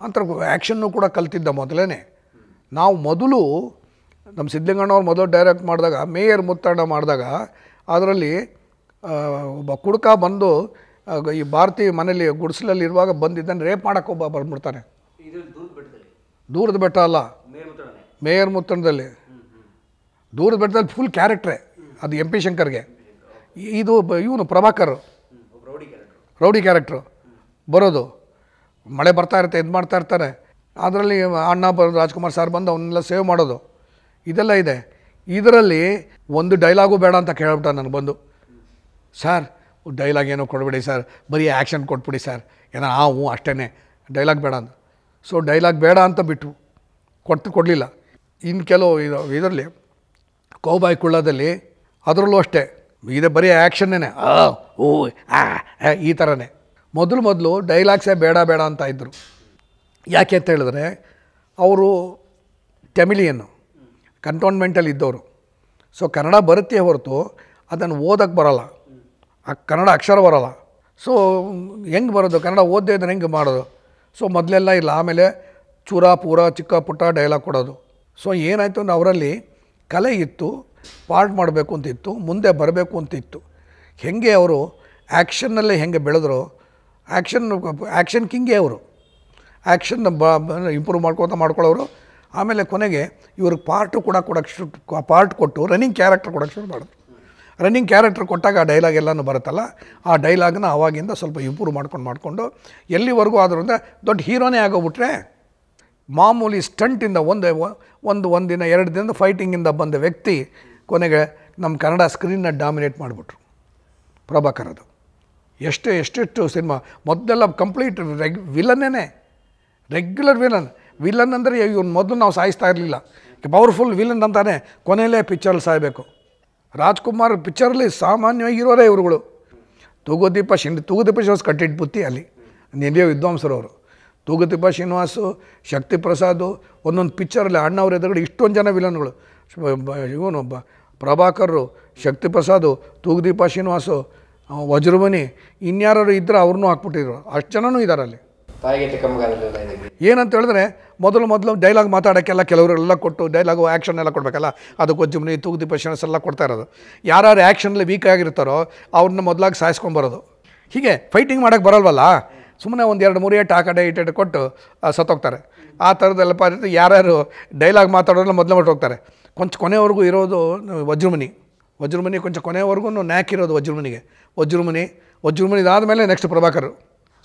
ಅಂತರ ಆ್ಯಕ್ಷನ್ನು ಕೂಡ ಕಲ್ತಿದ್ದ ಮೊದಲೇ ನಾವು ಮೊದಲು ನಮ್ಮ ಸಿದ್ಧಲಿಂಗಣ್ಣವ್ರು ಮೊದಲು ಡೈರೆಕ್ಟ್ ಮಾಡಿದಾಗ ಮೇಯರ್ ಮುತ್ತಣ್ಣ ಮಾಡಿದಾಗ ಅದರಲ್ಲಿ ಒಬ್ಬ ಕುಡ್ಕ ಬಂದು ಈ ಭಾರತೀಯ ಮನೇಲಿ ಗುಡಿಸಲಲ್ಲಿ ಇರುವಾಗ ಬಂದಿದ್ದಾನೆ ರೇಪ್ ಮಾಡೋಕೆ ಒಬ್ಬ ಬಂದ್ಬಿಡ್ತಾನೆ ದೂರದ ಬೆಟ್ಟ ಅಲ್ಲ ಮೇಯರ್ ಮುತ್ತಣ್ಣದಲ್ಲಿ ದೂರದ ಬೆಟ್ಟದಲ್ಲಿ ಫುಲ್ ಕ್ಯಾರೆಕ್ಟ್ರೇ ಅದು ಎಂ ಪಿ ಶಂಕರ್ಗೆ ಇದು ಇವನು ಪ್ರಭಾಕರ್ ರೌಡಿ ಕ್ಯಾರೆಕ್ಟ್ರು ಬರೋದು ಮಳೆ ಬರ್ತಾ ಇರುತ್ತೆ ಇದು ಮಾಡ್ತಾ ಇರ್ತಾರೆ ಅದರಲ್ಲಿ ಅಣ್ಣ ಬರೋದು ರಾಜ್ಕುಮಾರ್ ಸರ್ ಬಂದು ಅವನ್ನೆಲ್ಲ ಸೇವ್ ಮಾಡೋದು ಇದೆಲ್ಲ ಇದೆ ಇದರಲ್ಲಿ ಒಂದು ಡೈಲಾಗು ಬೇಡ ಅಂತ ಕೇಳ್ಬಿಟ್ಟ ನನಗೆ ಬಂದು ಸರ್ ಡೈಲಾಗ್ ಏನೋ ಕೊಡಬೇಡಿ ಸರ್ ಬರೀ ಆ್ಯಕ್ಷನ್ ಕೊಟ್ಬಿಡಿ ಸರ್ ಏನೋ ಹಾವು ಅಷ್ಟೇ ಡೈಲಾಗ್ ಬೇಡ ಅಂತ ಸೊ ಡೈಲಾಗ್ ಬೇಡ ಅಂತ ಬಿಟ್ಟು ಕೊಟ್ಟು ಕೊಡಲಿಲ್ಲ ಇನ್ನು ಕೆಲವು ಇದು ಇದರಲ್ಲಿ ಕೌಬಾಯಿ ಕುಳ್ಳದಲ್ಲಿ ಅದರಲ್ಲೂ ಅಷ್ಟೇ ಇದೆ ಬರೀ ಆ್ಯಕ್ಷನ್ನೇ ಆ ಓ ಆ ಈ ಥರನೇ ಮೊದಲು ಮೊದಲು ಡೈಲಾಗ್ಸೇ ಬೇಡ ಬೇಡ ಅಂತ ಇದ್ದರು ಯಾಕೆ ಅಂತ ಹೇಳಿದ್ರೆ ಅವರು ತಮಿಳಿಯನ್ನು ಕಂಟೋನ್ಮೆಂಟಲ್ಲಿ ಇದ್ದವರು ಸೊ ಕನ್ನಡ ಬರುತ್ತೆ ಹೊರತು ಅದನ್ನು ಓದೋಕ್ಕೆ ಬರೋಲ್ಲ ಕನ್ನಡ ಅಕ್ಷರ ಬರೋಲ್ಲ ಸೊ ಹೆಂಗೆ ಬರೋದು ಕನ್ನಡ ಓದದೇ ಇದ್ದರೆ ಹೆಂಗೆ ಮಾಡೋದು ಸೊ ಮೊದಲೆಲ್ಲ ಇಲ್ಲ ಆಮೇಲೆ ಚೂರ ಪೂರ ಚಿಕ್ಕ ಪುಟ್ಟ ಡೈಲಾಗ್ ಕೊಡೋದು ಸೊ ಏನಾಯಿತು ಅಂದರೆ ಅವರಲ್ಲಿ ಕಲೆ ಇತ್ತು ಪಾರ್ಟ್ ಮಾಡಬೇಕು ಅಂತಿತ್ತು ಮುಂದೆ ಬರಬೇಕು ಅಂತಿತ್ತು ಹೆಂಗೆ ಅವರು ಆ್ಯಕ್ಷನ್ನಲ್ಲೇ ಹೆಂಗೆ ಬೆಳೆದ್ರು ಆ್ಯಕ್ಷನ್ ಆ್ಯಕ್ಷನ್ ಕಿಂಗೇ ಅವರು ಆ್ಯಕ್ಷನ್ ಬ ಇಂಪ್ರೂವ್ ಮಾಡ್ಕೊತ ಮಾಡ್ಕೊಳ್ಳೋರು ಆಮೇಲೆ ಕೊನೆಗೆ ಇವ್ರಿಗೆ ಪಾರ್ಟು ಕೂಡ ಕೊಡೋಕ್ಕೆ ಶು ಪಾರ್ಟ್ ಕೊಟ್ಟು ರನ್ನಿಂಗ್ ಕ್ಯಾರೆಕ್ಟರ್ ಕೊಡೋಕ್ಕೆ ಶುರು ಮಾಡಿದ್ರು ರನ್ನಿಂಗ್ ಕ್ಯಾರೆಕ್ಟರ್ ಕೊಟ್ಟಾಗ ಆ ಡೈಲಾಗ್ ಎಲ್ಲನೂ ಬರುತ್ತಲ್ಲ ಆ ಡೈಲಾಗ್ನ ಆವಾಗಿಂದ ಸ್ವಲ್ಪ ಇಂಪ್ರೂವ್ ಮಾಡ್ಕೊಂಡು ಮಾಡಿಕೊಂಡು ಎಲ್ಲಿವರೆಗೂ ಆದ್ರಿಂದ ದೊಡ್ಡ ಹೀರೋನೇ ಆಗೋಗ್ಬಿಟ್ರೆ ಮಾಮೂಲಿ ಸ್ಟಂಟಿಂದ ಒಂದು ಒಂದು ಒಂದು ದಿನ ಎರಡು ದಿನದ ಫೈಟಿಂಗಿಂದ ಬಂದ ವ್ಯಕ್ತಿ ಕೊನೆಗೆ ನಮ್ಮ ಕನ್ನಡ ಸ್ಕ್ರೀನ್ನ ಡಾಮಿನೇಟ್ ಮಾಡಿಬಿಟ್ರು ಪ್ರಭಾಕರದು ಎಷ್ಟು ಎಷ್ಟೆಷ್ಟು ಸಿನಿಮಾ ಮೊದಲೆಲ್ಲ ಕಂಪ್ಲೀಟ್ ರೆಗ್ ವಿಲನ್ನೇ ರೆಗ್ಯುಲರ್ ವಿಲನ್ ವಿಲನ್ ಅಂದರೆ ಇವನು ಮೊದಲು ನಾವು ಸಾಯಿಸ್ತಾ ಇರಲಿಲ್ಲ ಪವರ್ಫುಲ್ ವಿಲನ್ ಅಂತಾನೆ ಕೊನೆಯಲ್ಲೇ ಪಿಕ್ಚರಲ್ಲಿ ಸಾಯಬೇಕು ರಾಜ್ಕುಮಾರ್ ಪಿಕ್ಚರಲ್ಲಿ ಸಾಮಾನ್ಯವಾಗಿ ಇರೋರೇ ಇವರುಗಳು ತೂಗುದೀಪ ಶಿನ್ ತೂಗುದೀಪ ಶ್ರೀನಿವಾಸ್ ಕಟ್ಟಿಟ್ಟು ಬುತ್ತಿ ಅಲ್ಲಿ ವಿದ್ವಾಂಸರು ವಿದ್ವಾಂಸರವರು ತೂಗುದೀಪ ಶ್ರೀನಿವಾಸು ಶಕ್ತಿ ಪ್ರಸಾದ್ ಒಂದೊಂದು ಪಿಕ್ಚರಲ್ಲಿ ಅಣ್ಣವ್ರ ಎದುರುಗಡೆ ಇಷ್ಟೊಂದು ಜನ ವಿಲನ್ಗಳು ಇವನು ಬ ಶಕ್ತಿ ಶಕ್ತಿಪ್ರಸಾದು ತೂಗುದೀಪ ಶ್ರೀನಿವಾಸು ವಜ್ರಮನಿ ಇನ್ಯಾರು ಇದ್ದರೆ ಅವ್ರನ್ನೂ ಹಾಕ್ಬಿಟ್ಟಿದ್ರು ಅಷ್ಟು ಜನನೂ ಇದ್ದಾರೆ ಅಲ್ಲಿ ಏನಂತ ಹೇಳಿದ್ರೆ ಮೊದಲು ಮೊದಲು ಡೈಲಾಗ್ ಮಾತಾಡೋಕ್ಕೆಲ್ಲ ಕೆಲವರೆಲ್ಲ ಕೊಟ್ಟು ಡೈಲಾಗು ಆ್ಯಕ್ಷನ್ ಎಲ್ಲ ಕೊಡಬೇಕಲ್ಲ ಅದಕ್ಕೆ ವಜ್ರಮನಿ ತೂಗುದೀಪ ಶ್ರೀನಿವಾಸ ಎಲ್ಲ ಕೊಡ್ತಾ ಇರೋದು ಯಾರ್ಯಾರು ಆ್ಯಕ್ಷನಲ್ಲಿ ವೀಕ್ ಆಗಿರ್ತಾರೋ ಅವ್ರನ್ನ ಮೊದಲಾಗಿ ಸಾಯಿಸ್ಕೊಂಬರೋದು ಹೀಗೆ ಫೈಟಿಂಗ್ ಮಾಡೋಕ್ಕೆ ಬರಲ್ವಲ್ಲ ಸುಮ್ಮನೆ ಒಂದು ಎರಡು ಮೂರು ಏಟು ಆ ಕಡೆ ಇಟ್ಟು ಕೊಟ್ಟು ಸತ್ತೋಗ್ತಾರೆ ಆ ಪಾತ್ರ ಯಾರ್ಯಾರು ಡೈಲಾಗ್ ಮೊದಲು ಮೊದಲೇ ಹೋಗ್ತಾರೆ ಕೊಂಚ ಕೊನೆವರೆಗೂ ಇರೋದು ವಜ್ರಮುನಿ ವಜ್ರಮುನಿ ಕೊಂಚ ಕೊನೆವರೆಗೂ ಇರೋದು ವಜ್ರಮುನಿಗೆ ವಜ್ರಮುನಿ ವಜ್ರಮುನಿದಾದ ಮೇಲೆ ನೆಕ್ಸ್ಟ್ ಪ್ರಭಾಕರ್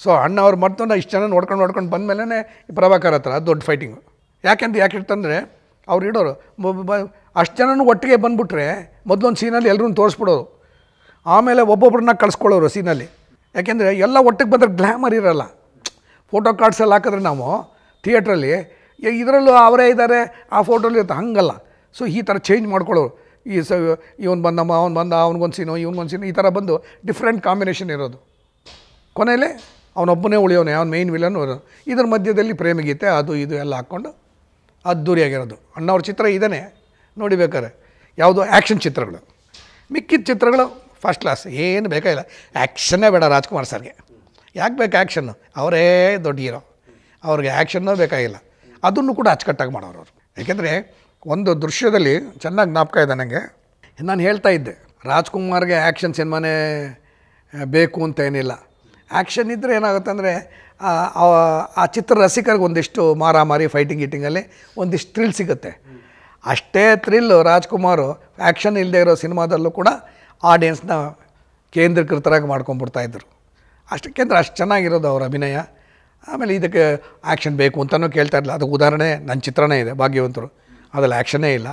ಸೊ ಅಣ್ಣ ಅವ್ರು ಮರ್ತೊಂಡು ಇಷ್ಟು ಜನ ನೋಡ್ಕೊಂಡು ನೋಡ್ಕೊಂಡು ಬಂದ ಮೇಲೆ ಪ್ರಭಾಕರ್ ಹತ್ರ ದೊಡ್ಡ ಫೈಟಿಂಗ್ ಯಾಕೆಂತ ಯಾಕೆ ಇಡ್ತಂದರೆ ಅವ್ರು ಇಡೋರು ಅಷ್ಟು ಜನನೂ ಒಟ್ಟಿಗೆ ಬಂದುಬಿಟ್ರೆ ಮೊದಲೊಂದು ಸೀನಲ್ಲಿ ಎಲ್ಲರೂ ತೋರಿಸ್ಬಿಡೋರು ಆಮೇಲೆ ಒಬ್ಬೊಬ್ರನ್ನ ಕಳ್ಸ್ಕೊಳ್ಳೋರು ಸೀನಲ್ಲಿ ಯಾಕೆಂದರೆ ಎಲ್ಲ ಒಟ್ಟಿಗೆ ಬಂದರೆ ಗ್ಲ್ಯಾಮರ್ ಇರೋಲ್ಲ ಫೋಟೋ ಕಾರ್ಡ್ಸೆಲ್ಲ ಹಾಕಿದ್ರೆ ನಾವು ಥಿಯೇಟ್ರಲ್ಲಿ ಇದರಲ್ಲೂ ಅವರೇ ಇದ್ದಾರೆ ಆ ಫೋಟೋಲಿ ಇರುತ್ತೆ ಹಂಗಲ್ಲ ಸೊ ಈ ಥರ ಚೇಂಜ್ ಮಾಡ್ಕೊಳ್ಳೋರು ಈ ಸ ಇವನು ಬಂದಮ್ಮ ಅವ್ನು ಬಂದ ಅವ್ನಿಗೊಂದು ಸೀನು ಇವನಿಗೊಂದು ಸೀನು ಈ ಥರ ಬಂದು ಡಿಫ್ರೆಂಟ್ ಕಾಂಬಿನೇಷನ್ ಇರೋದು ಕೊನೆಯಲ್ಲೇ ಅವನೊಬ್ಬನೇ ಉಳಿಯೋನೆ ಅವ್ನು ಮೇಯ್ನ್ ವಿಲನ್ ಇದ್ರ ಮಧ್ಯದಲ್ಲಿ ಪ್ರೇಮಗೀತೆ ಅದು ಇದು ಎಲ್ಲ ಹಾಕ್ಕೊಂಡು ಅದ್ದೂರಿಯಾಗಿರೋದು ಅಣ್ಣವ್ರ ಚಿತ್ರ ಇದೇ ನೋಡಿಬೇಕಾರೆ ಯಾವುದು ಆ್ಯಕ್ಷನ್ ಚಿತ್ರಗಳು ಮಿಕ್ಕಿದ ಚಿತ್ರಗಳು ಫಸ್ಟ್ ಕ್ಲಾಸ್ ಏನು ಬೇಕಾಗಿಲ್ಲ ಆ್ಯಕ್ಷನ್ನೇ ಬೇಡ ರಾಜ್ಕುಮಾರ್ ಸರ್ಗೆ ಯಾಕೆ ಬೇಕು ಆ್ಯಕ್ಷನ್ನು ಅವರೇ ದೊಡ್ಡ ಹೀರೋ ಅವ್ರಿಗೆ ಆ್ಯಕ್ಷನ್ನೂ ಬೇಕಾಗಿಲ್ಲ ಅದನ್ನು ಕೂಡ ಅಚ್ಚುಕಟ್ಟಾಗಿ ಮಾಡೋರು ಯಾಕೆಂದರೆ ಒಂದು ದೃಶ್ಯದಲ್ಲಿ ಚೆನ್ನಾಗಿ ಜ್ಞಾಪಕ ಇದೆ ನನಗೆ ನಾನು ಹೇಳ್ತಾ ಇದ್ದೆ ರಾಜ್ಕುಮಾರ್ಗೆ ಆ್ಯಕ್ಷನ್ ಸಿನಿಮಾನೇ ಬೇಕು ಅಂತ ಏನಿಲ್ಲ ಆ್ಯಕ್ಷನ್ ಇದ್ದರೆ ಏನಾಗುತ್ತೆ ಅಂದರೆ ಆ ಚಿತ್ರ ರಸಿಕರಿಗೆ ಒಂದಿಷ್ಟು ಮಾರಾಮಾರಿ ಫೈಟಿಂಗ್ ಗೀಟಿಂಗಲ್ಲಿ ಒಂದಿಷ್ಟು ಥ್ರಿಲ್ ಸಿಗುತ್ತೆ ಅಷ್ಟೇ ಥ್ರಿಲ್ಲು ರಾಜ್ಕುಮಾರು ಆ್ಯಕ್ಷನ್ ಇಲ್ಲದೆ ಇರೋ ಸಿನಿಮಾದಲ್ಲೂ ಕೂಡ ಆಡಿಯನ್ಸ್ನ ಕೇಂದ್ರೀಕೃತರಾಗಿ ಮಾಡ್ಕೊಂಡ್ಬಿಡ್ತಾಯಿದ್ರು ಅಂದರೆ ಅಷ್ಟು ಚೆನ್ನಾಗಿರೋದು ಅವ್ರ ಅಭಿನಯ ಆಮೇಲೆ ಇದಕ್ಕೆ ಆ್ಯಕ್ಷನ್ ಬೇಕು ಅಂತಲೂ ಕೇಳ್ತಾ ಇರಲಿಲ್ಲ ಅದಕ್ಕೆ ಉದಾಹರಣೆ ನನ್ನ ಚಿತ್ರನೇ ಇದೆ ಭಾಗ್ಯವಂತರು ಅದ್ರಲ್ಲಿ ಆ್ಯಕ್ಷನೇ ಇಲ್ಲ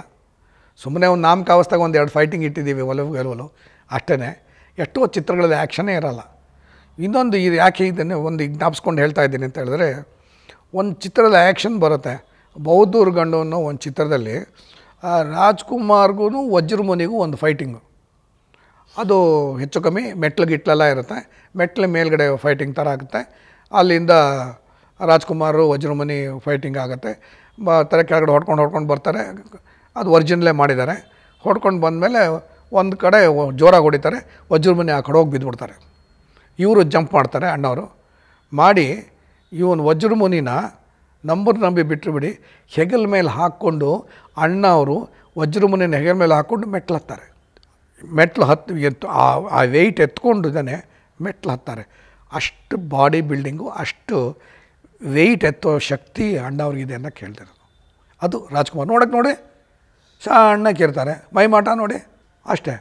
ಸುಮ್ಮನೆ ಒಂದು ನಾಮಕಾವಸ್ಥಾಗ ಒಂದು ಎರಡು ಫೈಟಿಂಗ್ ಇಟ್ಟಿದ್ದೀವಿ ಒಲವು ಗೆಲುವಲು ಅಷ್ಟೇ ಎಷ್ಟೋ ಚಿತ್ರಗಳಲ್ಲಿ ಆ್ಯಕ್ಷನೇ ಇರಲ್ಲ ಇನ್ನೊಂದು ಇದು ಯಾಕೆ ಇದನ್ನು ಒಂದು ಜ್ಞಾಪಿಸ್ಕೊಂಡು ಹೇಳ್ತಾ ಇದ್ದೀನಿ ಅಂತ ಹೇಳಿದ್ರೆ ಒಂದು ಚಿತ್ರದ ಆ್ಯಕ್ಷನ್ ಬರುತ್ತೆ ಬೌದ್ಧೂರ್ ಗಂಡು ಅನ್ನೋ ಒಂದು ಚಿತ್ರದಲ್ಲಿ ರಾಜ್ಕುಮಾರ್ಗೂ ವಜ್ರಮುನಿಗೂ ಒಂದು ಫೈಟಿಂಗು ಅದು ಹೆಚ್ಚು ಕಮ್ಮಿ ಮೆಟ್ಲು ಗಿಟ್ಲೆಲ್ಲ ಇರುತ್ತೆ ಮೆಟ್ಲು ಮೇಲ್ಗಡೆ ಫೈಟಿಂಗ್ ಥರ ಆಗುತ್ತೆ ಅಲ್ಲಿಂದ ರಾಜ್ಕುಮಾರು ವಜ್ರಮುನಿ ಫೈಟಿಂಗ್ ಆಗುತ್ತೆ ಬ ತಲೆ ಕೆಳಗಡೆ ಹೊಡ್ಕೊಂಡು ಹೊಡ್ಕೊಂಡು ಬರ್ತಾರೆ ಅದು ಒರಿಜಿನಲ್ಲೇ ಮಾಡಿದ್ದಾರೆ ಹೊಡ್ಕೊಂಡು ಬಂದಮೇಲೆ ಒಂದು ಕಡೆ ಜೋರಾಗಿ ಹೊಡಿತಾರೆ ವಜ್ರಮುನಿ ಆ ಕಡೆ ಹೋಗಿ ಬಿದ್ದುಬಿಡ್ತಾರೆ ಇವರು ಜಂಪ್ ಮಾಡ್ತಾರೆ ಅಣ್ಣವರು ಮಾಡಿ ಇವನು ವಜ್ರಮುನಿನ ನಂಬರ್ ನಂಬಿ ಬಿಟ್ಟರು ಬಿಡಿ ಹೆಗಲ್ ಮೇಲೆ ಹಾಕ್ಕೊಂಡು ಅಣ್ಣ ಅವರು ವಜ್ರ ಮುನಿನ ಮೇಲೆ ಹಾಕ್ಕೊಂಡು ಮೆಟ್ಲು ಹತ್ತಾರೆ ಮೆಟ್ಲು ಹತ್ತು ಎತ್ತು ಆ ವೆಯ್ಟ್ ಎತ್ಕೊಂಡಿದ್ದಾನೆ ಮೆಟ್ಲು ಹತ್ತಾರೆ ಅಷ್ಟು ಬಾಡಿ ಬಿಲ್ಡಿಂಗು ಅಷ್ಟು ವೆಯ್ಟ್ ಎತ್ತೋ ಶಕ್ತಿ ಅಣ್ಣವ್ರಿಗಿದೆ ಅನ್ನೋ ಕೇಳ್ತಿರೋದು ಅದು ರಾಜ್ಕುಮಾರ್ ನೋಡೋಕ್ಕೆ ನೋಡಿ ಸಣ್ಣಕ್ಕೆ ಇರ್ತಾರೆ ಮೈಮಾಟ ನೋಡಿ ಅಷ್ಟೇ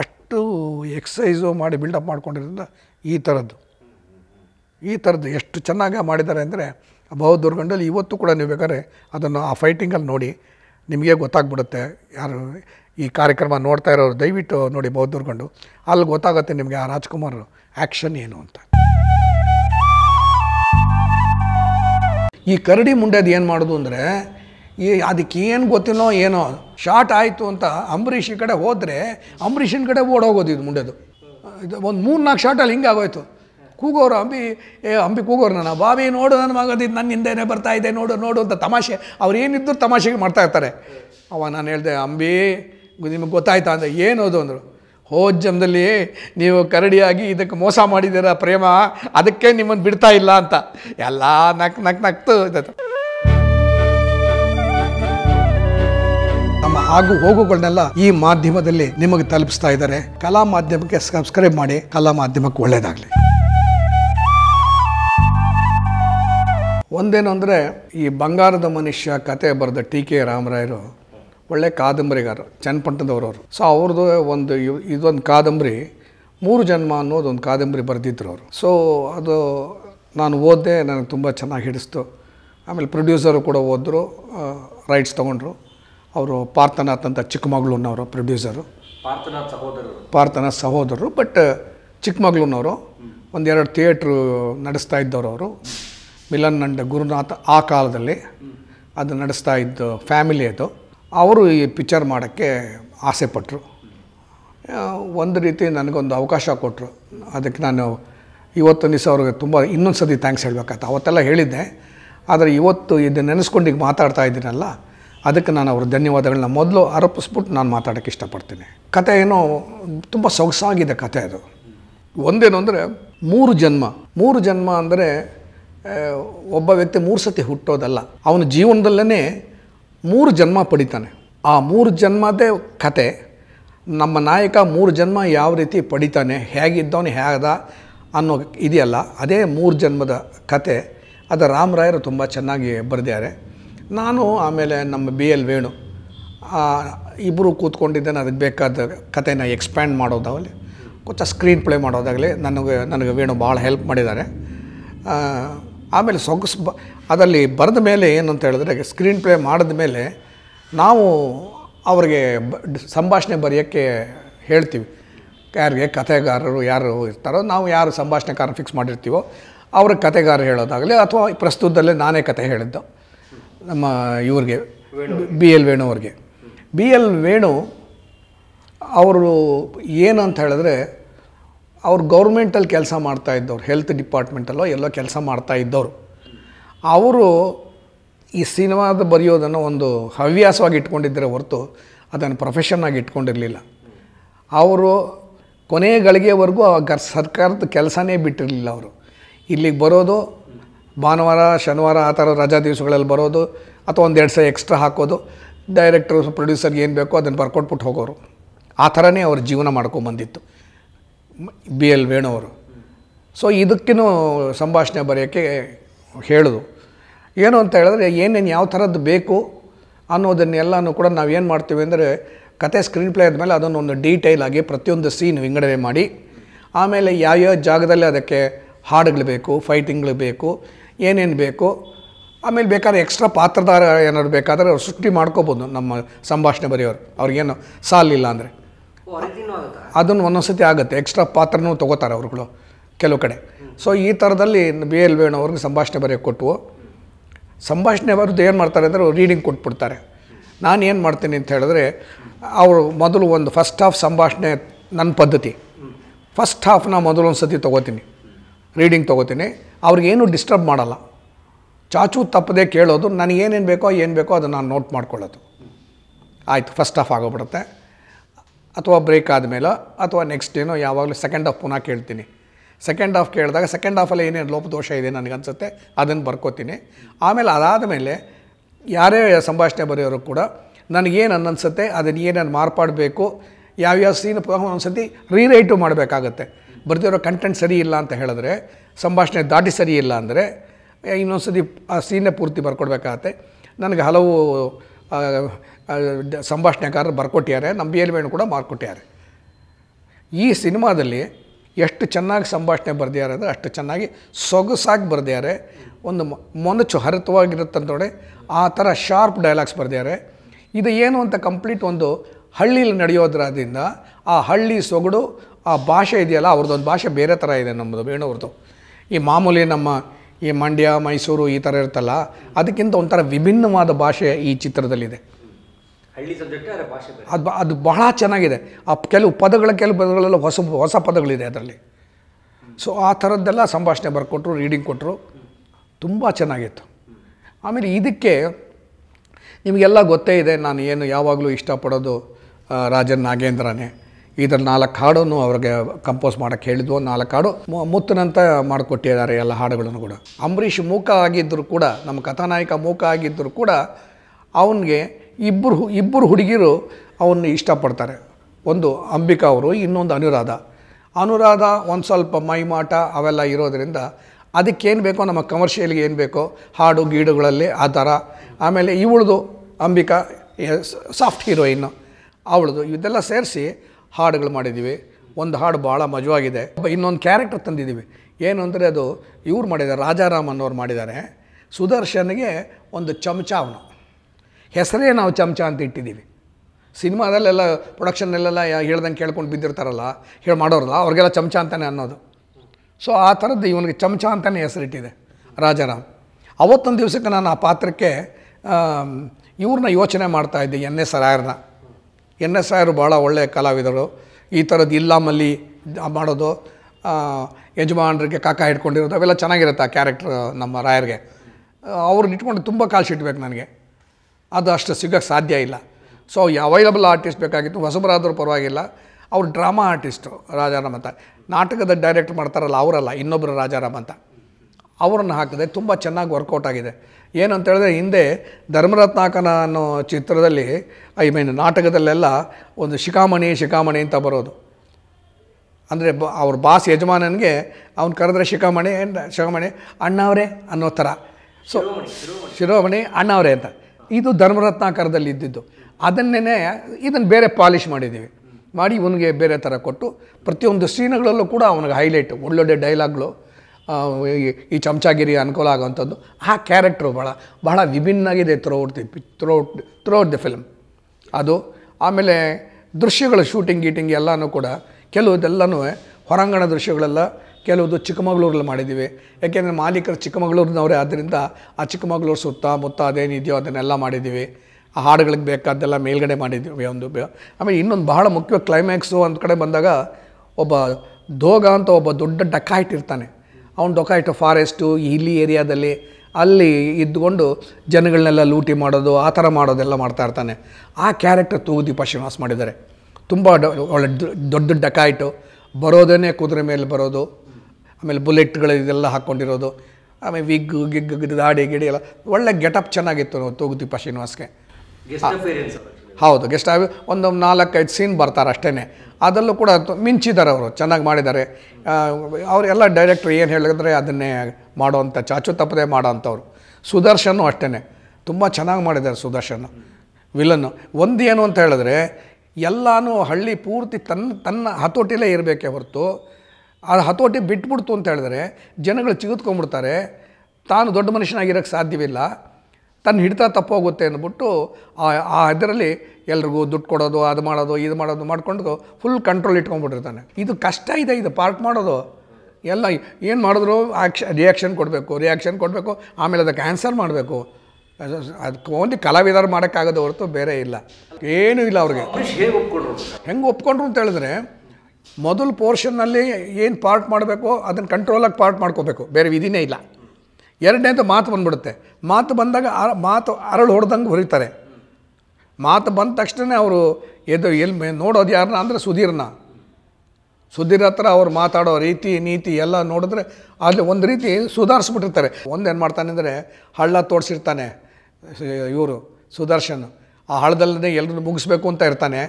ಅಷ್ಟು ಎಕ್ಸಸೈಸು ಮಾಡಿ ಬಿಲ್ಡಪ್ ಮಾಡ್ಕೊಂಡಿರೋದ್ರಿಂದ ಈ ಥರದ್ದು ಈ ಥರದ್ದು ಎಷ್ಟು ಚೆನ್ನಾಗಿ ಮಾಡಿದ್ದಾರೆ ಅಂದರೆ ದುರ್ಗಂಡಲ್ಲಿ ಇವತ್ತು ಕೂಡ ನೀವು ಬೇಕಾದ್ರೆ ಅದನ್ನು ಆ ಫೈಟಿಂಗಲ್ಲಿ ನೋಡಿ ನಿಮಗೆ ಗೊತ್ತಾಗ್ಬಿಡುತ್ತೆ ಯಾರು ಈ ಕಾರ್ಯಕ್ರಮ ನೋಡ್ತಾ ಇರೋರು ದಯವಿಟ್ಟು ನೋಡಿ ಬಹುದುರ್ಗಂಡು ಅಲ್ಲಿ ಗೊತ್ತಾಗುತ್ತೆ ನಿಮಗೆ ಆ ರಾಜ್ಕುಮಾರ್ ಆ್ಯಕ್ಷನ್ ಏನು ಅಂತ ಈ ಕರಡಿ ಮುಂಡೆದು ಏನು ಮಾಡೋದು ಅಂದರೆ ಈ ಅದಕ್ಕೆ ಏನು ಗೊತ್ತಿನೋ ಏನೋ ಶಾರ್ಟ್ ಆಯಿತು ಅಂತ ಅಂಬರೀಷ್ ಕಡೆ ಹೋದರೆ ಅಂಬರೀಷಿನ ಕಡೆ ಓಡೋಗೋದು ಇದು ಮುಂಡೆದು ಇದು ಒಂದು ಮೂರು ನಾಲ್ಕು ಶಾರ್ಟಲ್ಲಿ ಹಿಂಗೆ ಆಗೋಯ್ತು ಕೂಗೋರು ಅಂಬಿ ಏ ಅಂಬಿ ಕೂಗೋರು ನಾನು ಬಾಬಿ ನೋಡು ನನ್ನ ಮಗದಿದ್ದು ನನ್ನ ಹಿಂದೆನೇ ಬರ್ತಾ ಇದೆ ನೋಡು ನೋಡು ಅಂತ ತಮಾಷೆ ಅವ್ರು ಏನಿದ್ದರು ತಮಾಷೆಗೆ ಮಾಡ್ತಾ ಇರ್ತಾರೆ ಅವ ನಾನು ಹೇಳಿದೆ ಅಂಬಿ ನಿಮಗೆ ಗೊತ್ತಾಯ್ತಾ ಅಂದರೆ ಏನೋದು ಅಂದರು ಹೋದ ನೀವು ಕರಡಿಯಾಗಿ ಇದಕ್ಕೆ ಮೋಸ ಮಾಡಿದ್ದೀರ ಪ್ರೇಮ ಅದಕ್ಕೆ ನಿಮ್ಮನ್ನು ಬಿಡ್ತಾ ಇಲ್ಲ ಅಂತ ಎಲ್ಲ ನಕ್ ನಕ್ ನಕ್ತು ನಮ್ಮ ಹಾಗೂ ಹೋಗುಗಳನ್ನೆಲ್ಲ ಈ ಮಾಧ್ಯಮದಲ್ಲಿ ನಿಮಗೆ ತಲುಪಿಸ್ತಾ ಇದ್ದಾರೆ ಕಲಾ ಮಾಧ್ಯಮಕ್ಕೆ ಸಬ್ಸ್ಕ್ರೈಬ್ ಮಾಡಿ ಕಲಾ ಮಾಧ್ಯಮಕ್ಕೆ ಒಳ್ಳೆಯದಾಗಲಿ ಒಂದೇನು ಅಂದರೆ ಈ ಬಂಗಾರದ ಮನುಷ್ಯ ಕತೆ ಬರೆದ ಟಿ ಕೆ ರಾಮರಾಯರು ಒಳ್ಳೆ ಕಾದಂಬರಿಗಾರ ಚನ್ನಪಟ್ಟಣದವರು ಅವರು ಸೊ ಅವ್ರದ್ದು ಒಂದು ಇದೊಂದು ಕಾದಂಬರಿ ಮೂರು ಜನ್ಮ ಅನ್ನೋದೊಂದು ಕಾದಂಬರಿ ಬರೆದಿದ್ರು ಅವರು ಸೊ ಅದು ನಾನು ಓದ್ದೆ ನನಗೆ ತುಂಬ ಚೆನ್ನಾಗಿ ಹಿಡಿಸ್ತು ಆಮೇಲೆ ಪ್ರೊಡ್ಯೂಸರು ಕೂಡ ಓದ್ರು ರೈಟ್ಸ್ ತೊಗೊಂಡ್ರು ಅವರು ಪಾರ್ಥನಾಥ್ ಅಂತ ಚಿಕ್ಕಮಗಳೂರಿನವರು ಪ್ರೊಡ್ಯೂಸರು ಪಾರ್ಥನಾಥ್ ಸಹೋದರರು ಪಾರ್ಥನಾಥ್ ಸಹೋದರರು ಬಟ್ ಚಿಕ್ಕಮಗಳೂರಿನವರು ಒಂದೆರಡು ಥಿಯೇಟ್ರು ನಡೆಸ್ತಾ ಇದ್ದವರು ಅವರು ಮಿಲನ್ ಅಂಡ್ ಗುರುನಾಥ ಆ ಕಾಲದಲ್ಲಿ ಅದು ನಡೆಸ್ತಾ ಇದ್ದು ಫ್ಯಾಮಿಲಿ ಅದು ಅವರು ಈ ಪಿಕ್ಚರ್ ಮಾಡೋಕ್ಕೆ ಆಸೆ ಪಟ್ಟರು ಒಂದು ರೀತಿ ನನಗೊಂದು ಅವಕಾಶ ಕೊಟ್ಟರು ಅದಕ್ಕೆ ನಾನು ಇವತ್ತು ದಿವಸ ಅವ್ರಿಗೆ ತುಂಬ ಇನ್ನೊಂದು ಸತಿ ಥ್ಯಾಂಕ್ಸ್ ಹೇಳಬೇಕಾಯ್ತು ಅವತ್ತೆಲ್ಲ ಹೇಳಿದ್ದೆ ಆದರೆ ಇವತ್ತು ಇದು ನೆನೆಸ್ಕೊಂಡು ಈಗ ಮಾತಾಡ್ತಾ ಇದ್ದೀನಲ್ಲ ಅದಕ್ಕೆ ನಾನು ಅವ್ರ ಧನ್ಯವಾದಗಳನ್ನ ಮೊದಲು ಆರೋಪಿಸ್ಬಿಟ್ಟು ನಾನು ಮಾತಾಡೋಕ್ಕೆ ಇಷ್ಟಪಡ್ತೀನಿ ಕತೆ ಏನೋ ತುಂಬ ಸೊಗಸಾಗಿದೆ ಕತೆ ಅದು ಒಂದೇನು ಅಂದರೆ ಮೂರು ಜನ್ಮ ಮೂರು ಜನ್ಮ ಅಂದರೆ ಒಬ್ಬ ವ್ಯಕ್ತಿ ಮೂರು ಸತಿ ಹುಟ್ಟೋದಲ್ಲ ಅವನ ಜೀವನದಲ್ಲೇ ಮೂರು ಜನ್ಮ ಪಡಿತಾನೆ ಆ ಮೂರು ಜನ್ಮದೇ ಕತೆ ನಮ್ಮ ನಾಯಕ ಮೂರು ಜನ್ಮ ಯಾವ ರೀತಿ ಪಡಿತಾನೆ ಹೇಗಿದ್ದವನು ಹೇಗದ ಅನ್ನೋ ಇದೆಯಲ್ಲ ಅದೇ ಮೂರು ಜನ್ಮದ ಕತೆ ಅದು ರಾಮರಾಯರು ತುಂಬ ಚೆನ್ನಾಗಿ ಬರೆದಿದ್ದಾರೆ ನಾನು ಆಮೇಲೆ ನಮ್ಮ ಬಿ ಎಲ್ ವೇಣು ಇಬ್ಬರು ಕೂತ್ಕೊಂಡಿದ್ದೇನೆ ಅದಕ್ಕೆ ಬೇಕಾದ ಕಥೆನ ಎಕ್ಸ್ಪ್ಯಾಂಡ್ ಮಾಡೋದಾಗಲಿ ಕೊಂಚ ಸ್ಕ್ರೀನ್ ಪ್ಲೇ ಮಾಡೋದಾಗಲಿ ನನಗೆ ನನಗೆ ವೇಣು ಭಾಳ ಹೆಲ್ಪ್ ಮಾಡಿದ್ದಾರೆ ಆಮೇಲೆ ಸೊಗಸು ಬ ಅದರಲ್ಲಿ ಬರೆದ ಮೇಲೆ ಏನಂತ ಹೇಳಿದ್ರೆ ಸ್ಕ್ರೀನ್ ಪ್ಲೇ ಮಾಡಿದ ಮೇಲೆ ನಾವು ಅವ್ರಿಗೆ ಸಂಭಾಷಣೆ ಬರೆಯೋಕ್ಕೆ ಹೇಳ್ತೀವಿ ಯಾರಿಗೆ ಕಥೆಗಾರರು ಯಾರು ಇರ್ತಾರೋ ನಾವು ಯಾರು ಸಂಭಾಷಣೆಕಾರ ಫಿಕ್ಸ್ ಮಾಡಿರ್ತೀವೋ ಅವ್ರ ಕಥೆಗಾರ ಹೇಳೋದಾಗಲಿ ಅಥವಾ ಪ್ರಸ್ತುತದಲ್ಲೇ ನಾನೇ ಕತೆ ಹೇಳಿದ್ದು ನಮ್ಮ ಇವ್ರಿಗೆ ಬಿ ಎಲ್ ವೇಣು ಅವ್ರಿಗೆ ಬಿ ಎಲ್ ವೇಣು ಅವರು ಏನು ಅಂತ ಹೇಳಿದ್ರೆ ಅವ್ರು ಗೌರ್ಮೆಂಟಲ್ಲಿ ಕೆಲಸ ಮಾಡ್ತಾ ಇದ್ದವ್ರು ಹೆಲ್ತ್ ಡಿಪಾರ್ಟ್ಮೆಂಟಲ್ಲೋ ಎಲ್ಲೋ ಕೆಲಸ ಮಾಡ್ತಾ ಇದ್ದವರು ಅವರು ಈ ಸಿನಿಮಾದ ಬರೆಯೋದನ್ನು ಒಂದು ಹವ್ಯಾಸವಾಗಿ ಇಟ್ಕೊಂಡಿದ್ದರೆ ಹೊರತು ಅದನ್ನು ಪ್ರೊಫೆಷನ್ನಾಗಿ ಇಟ್ಕೊಂಡಿರಲಿಲ್ಲ ಅವರು ಕೊನೆಯ ಗಳಿಗೆವರೆಗೂ ಆ ಗರ್ ಸರ್ಕಾರದ ಕೆಲಸನೇ ಬಿಟ್ಟಿರಲಿಲ್ಲ ಅವರು ಇಲ್ಲಿಗೆ ಬರೋದು ಭಾನುವಾರ ಶನಿವಾರ ಆ ಥರ ರಜಾ ದಿವಸಗಳಲ್ಲಿ ಬರೋದು ಅಥವಾ ಎರಡು ಸಾವಿರ ಎಕ್ಸ್ಟ್ರಾ ಹಾಕೋದು ಡೈರೆಕ್ಟ್ರು ಪ್ರೊಡ್ಯೂಸರ್ಗೆ ಏನು ಬೇಕೋ ಅದನ್ನು ಬರ್ಕೊಟ್ಬಿಟ್ಟು ಹೋಗೋರು ಆ ಥರನೇ ಅವ್ರ ಜೀವನ ಮಾಡ್ಕೊಂಬಂದಿತ್ತು ಬಿ ಎಲ್ ವೇಣುವರು ಸೊ ಇದಕ್ಕಿನ ಸಂಭಾಷಣೆ ಬರೆಯೋಕ್ಕೆ ಹೇಳೋದು ಏನು ಅಂತ ಹೇಳಿದ್ರೆ ಏನೇನು ಯಾವ ಥರದ್ದು ಬೇಕು ಅನ್ನೋದನ್ನೆಲ್ಲನೂ ಕೂಡ ನಾವು ಏನು ಮಾಡ್ತೀವಿ ಅಂದರೆ ಕತೆ ಸ್ಕ್ರೀನ್ ಪ್ಲೇ ಆದಮೇಲೆ ಅದನ್ನೊಂದು ಡೀಟೇಲ್ ಆಗಿ ಪ್ರತಿಯೊಂದು ಸೀನ್ ವಿಂಗಡಣೆ ಮಾಡಿ ಆಮೇಲೆ ಯಾವ್ಯಾವ ಜಾಗದಲ್ಲಿ ಅದಕ್ಕೆ ಹಾಡುಗಳು ಬೇಕು ಫೈಟಿಂಗ್ಗಳು ಬೇಕು ಏನೇನು ಬೇಕು ಆಮೇಲೆ ಬೇಕಾದ್ರೆ ಎಕ್ಸ್ಟ್ರಾ ಪಾತ್ರಧಾರ ಏನಾದ್ರು ಬೇಕಾದರೆ ಅವ್ರು ಸೃಷ್ಟಿ ಮಾಡ್ಕೋಬೋದು ನಮ್ಮ ಸಂಭಾಷಣೆ ಬರೆಯೋರು ಅವ್ರಿಗೇನು ಸಾಲಿಲ್ಲ ಅಂದರೆ ಅದನ್ನು ಒಂದೊಂದ್ಸತಿ ಆಗುತ್ತೆ ಎಕ್ಸ್ಟ್ರಾ ಪಾತ್ರನೂ ತೊಗೋತಾರೆ ಅವ್ರುಗಳು ಕೆಲವು ಕಡೆ ಸೊ ಈ ಥರದಲ್ಲಿ ಬಿ ಎಲ್ ವೇಣವ್ರಿಗೆ ಸಂಭಾಷಣೆ ಬರೆಯೋಕ್ಕೆ ಕೊಟ್ಟವು ಸಂಭಾಷಣೆ ಬರೋದು ಏನು ಮಾಡ್ತಾರೆ ಅಂದರೆ ರೀಡಿಂಗ್ ಕೊಟ್ಬಿಡ್ತಾರೆ ನಾನು ಏನು ಮಾಡ್ತೀನಿ ಅಂತ ಹೇಳಿದ್ರೆ ಅವರು ಮೊದಲು ಒಂದು ಫಸ್ಟ್ ಹಾಫ್ ಸಂಭಾಷಣೆ ನನ್ನ ಪದ್ಧತಿ ಫಸ್ಟ್ ಹಾಫ್ನ ಮೊದಲು ಸತಿ ತೊಗೋತೀನಿ ರೀಡಿಂಗ್ ತೊಗೋತೀನಿ ಅವ್ರಿಗೇನು ಡಿಸ್ಟರ್ಬ್ ಮಾಡಲ್ಲ ಚಾಚು ತಪ್ಪದೆ ಕೇಳೋದು ನನಗೇನೇನು ಬೇಕೋ ಏನು ಬೇಕೋ ಅದನ್ನು ನಾನು ನೋಟ್ ಮಾಡ್ಕೊಳ್ಳೋದು ಆಯಿತು ಫಸ್ಟ್ ಹಾಫ್ ಆಗೋಗ್ಬಿಡುತ್ತೆ ಅಥವಾ ಬ್ರೇಕ್ ಆದಮೇಲೆ ಅಥವಾ ನೆಕ್ಸ್ಟ್ ಏನೋ ಯಾವಾಗಲೂ ಸೆಕೆಂಡ್ ಹಾಫ್ ಪುನಃ ಕೇಳ್ತೀನಿ ಸೆಕೆಂಡ್ ಹಾಫ್ ಕೇಳಿದಾಗ ಸೆಕೆಂಡ್ ಆಫಲ್ಲಿ ಏನೇನು ಲೋಪದೋಷ ಇದೆ ನನಗೆ ನನಗನ್ಸುತ್ತೆ ಅದನ್ನು ಬರ್ಕೋತೀನಿ ಆಮೇಲೆ ಅದಾದ ಮೇಲೆ ಯಾರೇ ಸಂಭಾಷಣೆ ಬರೆಯೋರು ಕೂಡ ನನಗೇನು ಅನ್ನಿಸುತ್ತೆ ಅದನ್ನು ಏನೇನು ಮಾರ್ಪಾಡಬೇಕು ಯಾವ್ಯಾವ ಸೀನ್ ಒಂದ್ಸತಿ ರೀರೈಟು ಮಾಡಬೇಕಾಗತ್ತೆ ಬರ್ತಿರೋ ಕಂಟೆಂಟ್ ಸರಿ ಇಲ್ಲ ಅಂತ ಹೇಳಿದ್ರೆ ಸಂಭಾಷಣೆ ದಾಟಿ ಸರಿ ಇಲ್ಲ ಅಂದರೆ ಇನ್ನೊಂದು ಸತಿ ಆ ಸೀನೇ ಪೂರ್ತಿ ಬರ್ಕೊಡ್ಬೇಕಾಗತ್ತೆ ನನಗೆ ಹಲವು ಸಂಭಾಷಣೆಗಾರರು ಬರ್ಕೊಟ್ಟಿದ್ದಾರೆ ನಂಬಿಯಲ್ವೇಣು ಕೂಡ ಮಾರ್ಕೊಟ್ಟಿದ್ದಾರೆ ಈ ಸಿನಿಮಾದಲ್ಲಿ ಎಷ್ಟು ಚೆನ್ನಾಗಿ ಸಂಭಾಷಣೆ ಬರೆದಿದ್ದಾರೆ ಅಂದರೆ ಅಷ್ಟು ಚೆನ್ನಾಗಿ ಸೊಗಸಾಗಿ ಬರೆದಿದ್ದಾರೆ ಒಂದು ಮೊನಚು ಹರಿತವಾಗಿರುತ್ತೆ ನೋಡಿ ಆ ಥರ ಶಾರ್ಪ್ ಡೈಲಾಗ್ಸ್ ಬರೆದಿದ್ದಾರೆ ಇದು ಏನು ಅಂತ ಕಂಪ್ಲೀಟ್ ಒಂದು ಹಳ್ಳಿಲಿ ನಡೆಯೋದ್ರಾದ್ರಿಂದ ಆ ಹಳ್ಳಿ ಸೊಗಡು ಆ ಭಾಷೆ ಇದೆಯಲ್ಲ ಒಂದು ಭಾಷೆ ಬೇರೆ ಥರ ಇದೆ ನಮ್ಮದು ಬೇಣವ್ರದ್ದು ಈ ಮಾಮೂಲಿ ನಮ್ಮ ಈ ಮಂಡ್ಯ ಮೈಸೂರು ಈ ಥರ ಇರುತ್ತಲ್ಲ ಅದಕ್ಕಿಂತ ಒಂಥರ ವಿಭಿನ್ನವಾದ ಭಾಷೆ ಈ ಚಿತ್ರದಲ್ಲಿದೆ ಹಳ್ಳಿ ಸಬ್ಜೆಕ್ಟ್ ಅದು ಅದು ಬಹಳ ಚೆನ್ನಾಗಿದೆ ಆ ಕೆಲವು ಪದಗಳ ಕೆಲವು ಪದಗಳೆಲ್ಲ ಹೊಸ ಹೊಸ ಪದಗಳಿದೆ ಅದರಲ್ಲಿ ಸೊ ಆ ಥರದ್ದೆಲ್ಲ ಸಂಭಾಷಣೆ ಬರ್ಕೊಟ್ರು ರೀಡಿಂಗ್ ಕೊಟ್ಟರು ತುಂಬ ಚೆನ್ನಾಗಿತ್ತು ಆಮೇಲೆ ಇದಕ್ಕೆ ನಿಮಗೆಲ್ಲ ಗೊತ್ತೇ ಇದೆ ನಾನು ಏನು ಯಾವಾಗಲೂ ಇಷ್ಟಪಡೋದು ರಾಜನ್ ನಾಗೇಂದ್ರನೇ ಇದರ ನಾಲ್ಕು ಹಾಡನ್ನು ಅವ್ರಿಗೆ ಕಂಪೋಸ್ ಮಾಡೋಕ್ಕೆ ಹೇಳಿದ್ವು ನಾಲ್ಕು ಹಾಡು ಮುತ್ತನಂತ ಮಾಡಿಕೊಟ್ಟಿದ್ದಾರೆ ಎಲ್ಲ ಹಾಡುಗಳನ್ನು ಕೂಡ ಅಂಬರೀಷ್ ಮೂಕ ಆಗಿದ್ದರೂ ಕೂಡ ನಮ್ಮ ಕಥಾನಾಯಕ ಮೂಕ ಆಗಿದ್ದರೂ ಕೂಡ ಅವನಿಗೆ ಇಬ್ಬರು ಇಬ್ಬರು ಹುಡುಗಿರು ಅವನ್ನ ಇಷ್ಟಪಡ್ತಾರೆ ಒಂದು ಅಂಬಿಕಾ ಅವರು ಇನ್ನೊಂದು ಅನುರಾಧ ಅನುರಾಧ ಒಂದು ಸ್ವಲ್ಪ ಮೈಮಾಟ ಅವೆಲ್ಲ ಇರೋದರಿಂದ ಅದಕ್ಕೇನು ಬೇಕೋ ನಮ್ಮ ಕಮರ್ಷಿಯಲ್ಗೆ ಏನು ಬೇಕೋ ಹಾಡು ಗೀಡುಗಳಲ್ಲಿ ಆ ಥರ ಆಮೇಲೆ ಇವಳದು ಅಂಬಿಕಾ ಸಾಫ್ಟ್ ಹೀರೋಯಿನ್ನು ಅವಳದು ಇದೆಲ್ಲ ಸೇರಿಸಿ ಹಾಡುಗಳು ಮಾಡಿದ್ದೀವಿ ಒಂದು ಹಾಡು ಭಾಳ ಮಜವಾಗಿದೆ ಇನ್ನೊಂದು ಕ್ಯಾರೆಕ್ಟರ್ ತಂದಿದ್ದೀವಿ ಏನು ಅಂದರೆ ಅದು ಇವ್ರು ಮಾಡಿದ್ದಾರೆ ರಾಜಾರಾಮ್ ಅನ್ನೋರು ಮಾಡಿದ್ದಾರೆ ಸುದರ್ಶನ್ಗೆ ಒಂದು ಚಮಚ ಅವನು ಹೆಸರೇ ನಾವು ಚಮಚ ಅಂತ ಇಟ್ಟಿದ್ದೀವಿ ಸಿನಿಮಾದಲ್ಲೆಲ್ಲ ಪ್ರೊಡಕ್ಷನ್ನಲ್ಲೆಲ್ಲ ಹೇಳ್ದಂಗೆ ಕೇಳ್ಕೊಂಡು ಬಿದ್ದಿರ್ತಾರಲ್ಲ ಹೇಳಿ ಮಾಡೋರಲ್ಲ ಅವ್ರಿಗೆಲ್ಲ ಚಮಚ ಅಂತಲೇ ಅನ್ನೋದು ಸೊ ಆ ಥರದ್ದು ಇವನಿಗೆ ಚಮಚ ಅಂತಲೇ ಹೆಸರಿಟ್ಟಿದೆ ರಾಜಾರಾಮ್ ಅವತ್ತೊಂದು ದಿವಸಕ್ಕೆ ನಾನು ಆ ಪಾತ್ರಕ್ಕೆ ಇವ್ರನ್ನ ಯೋಚನೆ ಮಾಡ್ತಾಯಿದ್ದೆ ಎನ್ ಎಸ್ ರಾಯರ್ನ ಎನ್ ಎಸ್ ರಾಯರು ಭಾಳ ಒಳ್ಳೆಯ ಕಲಾವಿದರು ಈ ಥರದ್ದು ಮಲ್ಲಿ ಮಾಡೋದು ಯಜಮಾನರಿಗೆ ಕಾಕ ಹಿಡ್ಕೊಂಡಿರೋದು ಅವೆಲ್ಲ ಚೆನ್ನಾಗಿರುತ್ತೆ ಆ ಕ್ಯಾರೆಕ್ಟ್ರ್ ನಮ್ಮ ರಾಯರ್ಗೆ ಅವ್ರನ್ನ ಇಟ್ಕೊಂಡು ತುಂಬ ಕಾಲ್ಸಿಟ್ಬೇಕು ನನಗೆ ಅದು ಅಷ್ಟು ಸಿಗೋಕ್ಕೆ ಸಾಧ್ಯ ಇಲ್ಲ ಸೊ ಅವೈಲಬಲ್ ಆರ್ಟಿಸ್ಟ್ ಬೇಕಾಗಿತ್ತು ಹೊಸಬರಾದರೂ ಪರವಾಗಿಲ್ಲ ಅವ್ರು ಡ್ರಾಮಾ ಆರ್ಟಿಸ್ಟು ರಾಜಾರಾಮ್ ಅಂತ ನಾಟಕದ ಡೈರೆಕ್ಟ್ ಮಾಡ್ತಾರಲ್ಲ ಅವರಲ್ಲ ಇನ್ನೊಬ್ಬರು ರಾಜಾರಾಮ್ ಅಂತ ಅವರನ್ನು ಹಾಕಿದೆ ತುಂಬ ಚೆನ್ನಾಗಿ ವರ್ಕೌಟ್ ಆಗಿದೆ ಏನಂತೇಳಿದ್ರೆ ಹಿಂದೆ ಧರ್ಮರತ್ನಾಕನ ಅನ್ನೋ ಚಿತ್ರದಲ್ಲಿ ಐ ಮೀನ್ ನಾಟಕದಲ್ಲೆಲ್ಲ ಒಂದು ಶಿಖಾಮಣಿ ಶಿಖಾಮಣಿ ಅಂತ ಬರೋದು ಅಂದರೆ ಬ ಅವ್ರ ಬಾಸ್ ಯಜಮಾನನಿಗೆ ಅವ್ನು ಕರೆದ್ರೆ ಶಿಖಾಮಣಿ ಶಿಖಾಮಣಿ ಅಣ್ಣವರೇ ಅನ್ನೋ ಥರ ಸೊ ಶಿರೋಮಣಿ ಅಣ್ಣವರೇ ಅಂತ ಇದು ಧರ್ಮರತ್ನಾಕಾರದಲ್ಲಿ ಇದ್ದಿದ್ದು ಅದನ್ನೇ ಇದನ್ನು ಬೇರೆ ಪಾಲಿಷ್ ಮಾಡಿದ್ದೀವಿ ಮಾಡಿ ಇವನಿಗೆ ಬೇರೆ ಥರ ಕೊಟ್ಟು ಪ್ರತಿಯೊಂದು ಸೀನ್ಗಳಲ್ಲೂ ಕೂಡ ಅವನಿಗೆ ಹೈಲೈಟ್ ಒಳ್ಳೊಳ್ಳೆ ಡೈಲಾಗ್ಗಳು ಈ ಚಮಚಾಗಿರಿ ಅನುಕೂಲ ಆಗೋವಂಥದ್ದು ಆ ಕ್ಯಾರೆಕ್ಟ್ರು ಭಾಳ ಬಹಳ ವಿಭಿನ್ನಾಗಿದೆ throughout the throughout the film ಅದು ಆಮೇಲೆ ದೃಶ್ಯಗಳ ಶೂಟಿಂಗ್ ಗೀಟಿಂಗ್ ಎಲ್ಲನೂ ಕೂಡ ಇದೆಲ್ಲನೂ ಹೊರಾಂಗಣ ದೃಶ್ಯಗಳೆಲ್ಲ ಕೆಲವುದು ಚಿಕ್ಕಮಗಳೂರಲ್ಲಿ ಮಾಡಿದ್ದೀವಿ ಯಾಕೆಂದರೆ ಮಾಲೀಕರು ಚಿಕ್ಕಮಗಳೂರಿನವರೇ ಆದ್ದರಿಂದ ಆ ಚಿಕ್ಕಮಗಳೂರು ಸುತ್ತಮುತ್ತ ಅದೇನಿದೆಯೋ ಅದನ್ನೆಲ್ಲ ಮಾಡಿದ್ದೀವಿ ಆ ಹಾಡುಗಳಿಗೆ ಬೇಕಾದ್ದೆಲ್ಲ ಮೇಲ್ಗಡೆ ಮಾಡಿದ್ದೀವಿ ಒಂದು ಆಮೇಲೆ ಇನ್ನೊಂದು ಬಹಳ ಮುಖ್ಯ ಕ್ಲೈಮ್ಯಾಕ್ಸು ಒಂದು ಕಡೆ ಬಂದಾಗ ಒಬ್ಬ ದೋಗ ಅಂತ ಒಬ್ಬ ದೊಡ್ಡ ಡಕಾಯಿಟ್ ಇರ್ತಾನೆ ಅವ್ನು ಡೊಕಾಯಿಟ್ ಫಾರೆಸ್ಟು ಹಿಲಿ ಏರಿಯಾದಲ್ಲಿ ಅಲ್ಲಿ ಇದ್ದುಕೊಂಡು ಜನಗಳನ್ನೆಲ್ಲ ಲೂಟಿ ಮಾಡೋದು ಆ ಥರ ಮಾಡೋದೆಲ್ಲ ಮಾಡ್ತಾ ಇರ್ತಾನೆ ಆ ಕ್ಯಾರೆಕ್ಟರ್ ತೂಗುದೀಪ ಶ್ರೀನಿವಾಸ್ ಮಾಡಿದ್ದಾರೆ ತುಂಬ ಒಳ್ಳೆ ದೊಡ್ಡ ಡಕಾಯಿಟು ಬರೋದೇ ಕುದುರೆ ಮೇಲೆ ಬರೋದು ಆಮೇಲೆ ಬುಲೆಟ್ಗಳು ಇದೆಲ್ಲ ಹಾಕ್ಕೊಂಡಿರೋದು ಆಮೇಲೆ ವಿಗ್ ಗಿಗ್ ದಾಡಿ ಗಿಡಿ ಎಲ್ಲ ಒಳ್ಳೆ ಗೆಟಪ್ ಚೆನ್ನಾಗಿತ್ತು ನಾವು ತೂಗುತಿಪ್ಪ ಶ್ರೀನಿವಾಸ್ಗೆ ಹೌದು ಗೆಸ್ಟ್ ಆಗಿ ಒಂದು ನಾಲ್ಕೈದು ಸೀನ್ ಬರ್ತಾರೆ ಅಷ್ಟೇ ಅದರಲ್ಲೂ ಕೂಡ ಮಿಂಚಿದ್ದಾರೆ ಅವರು ಚೆನ್ನಾಗಿ ಮಾಡಿದ್ದಾರೆ ಅವರೆಲ್ಲ ಡೈರೆಕ್ಟ್ರು ಏನು ಹೇಳಿದ್ರೆ ಅದನ್ನೇ ಮಾಡೋವಂಥ ಚಾಚು ತಪ್ಪದೆ ಅಂಥವ್ರು ಸುದರ್ಶನು ಅಷ್ಟೇ ತುಂಬ ಚೆನ್ನಾಗಿ ಮಾಡಿದ್ದಾರೆ ಸುದರ್ಶನ್ ವಿಲನ್ನು ಒಂದೇನು ಅಂತ ಹೇಳಿದ್ರೆ ಎಲ್ಲನೂ ಹಳ್ಳಿ ಪೂರ್ತಿ ತನ್ನ ತನ್ನ ಹತೋಟಿಲೇ ಇರಬೇಕೆ ಹೊರತು ಅದು ಹತೋಟಿ ಬಿಟ್ಬಿಡ್ತು ಅಂತ ಹೇಳಿದ್ರೆ ಜನಗಳು ಚಿಗುತ್ಕೊಂಡ್ಬಿಡ್ತಾರೆ ತಾನು ದೊಡ್ಡ ಮನುಷ್ಯನಾಗಿರೋಕ್ಕೆ ಸಾಧ್ಯವಿಲ್ಲ ತನ್ನ ಹಿಡಿತ ತಪ್ಪೋಗುತ್ತೆ ಅಂದ್ಬಿಟ್ಟು ಆ ಇದರಲ್ಲಿ ಎಲ್ರಿಗೂ ದುಡ್ಡು ಕೊಡೋದು ಅದು ಮಾಡೋದು ಇದು ಮಾಡೋದು ಮಾಡಿಕೊಂಡು ಫುಲ್ ಕಂಟ್ರೋಲ್ ಇಟ್ಕೊಂಡ್ಬಿಟ್ಟಿರ್ತಾನೆ ಇದು ಕಷ್ಟ ಇದೆ ಇದು ಪಾರ್ಟ್ ಮಾಡೋದು ಎಲ್ಲ ಏನು ಮಾಡಿದ್ರು ಆ್ಯಕ್ಷ ರಿಯಾಕ್ಷನ್ ಕೊಡಬೇಕು ರಿಯಾಕ್ಷನ್ ಕೊಡಬೇಕು ಆಮೇಲೆ ಅದಕ್ಕೆ ಆನ್ಸರ್ ಮಾಡಬೇಕು ಅದಕ್ಕೆ ಓನ್ಲಿ ಕಲಾವಿದರು ಮಾಡೋಕ್ಕಾಗದ ಹೊರತು ಬೇರೆ ಇಲ್ಲ ಏನೂ ಇಲ್ಲ ಅವ್ರಿಗೆ ಹೆಂಗೆ ಒಪ್ಕೊಂಡ್ರು ಅಂತ ಹೇಳಿದ್ರೆ ಮೊದಲು ಪೋರ್ಷನ್ನಲ್ಲಿ ಏನು ಪಾರ್ಟ್ ಮಾಡಬೇಕು ಅದನ್ನು ಕಂಟ್ರೋಲಾಗಿ ಪಾರ್ಟ್ ಮಾಡ್ಕೋಬೇಕು ಬೇರೆ ವಿಧಿನೇ ಇಲ್ಲ ಎರಡನೇದು ಮಾತು ಬಂದ್ಬಿಡುತ್ತೆ ಮಾತು ಬಂದಾಗ ಮಾತು ಅರಳು ಹೊಡೆದಂಗೆ ಹೊರಿತಾರೆ ಮಾತು ಬಂದ ತಕ್ಷಣ ಅವರು ಎದು ಎಲ್ಲಿ ನೋಡೋದು ಯಾರನ್ನ ಅಂದರೆ ಸುಧೀರ್ನ ಸುಧೀರ್ ಹತ್ರ ಅವ್ರು ಮಾತಾಡೋ ರೀತಿ ನೀತಿ ಎಲ್ಲ ನೋಡಿದ್ರೆ ಅಲ್ಲಿ ಒಂದು ರೀತಿ ಸುಧಾರಿಸ್ಬಿಟ್ಟಿರ್ತಾರೆ ಒಂದೇನು ಮಾಡ್ತಾನೆ ಅಂದರೆ ಹಳ್ಳ ತೋರಿಸಿರ್ತಾನೆ ಇವರು ಸುದರ್ಶನ್ ಆ ಹಳ್ಳದಲ್ಲೇ ಎಲ್ಲರೂ ಮುಗಿಸ್ಬೇಕು ಅಂತ ಇರ್ತಾನೆ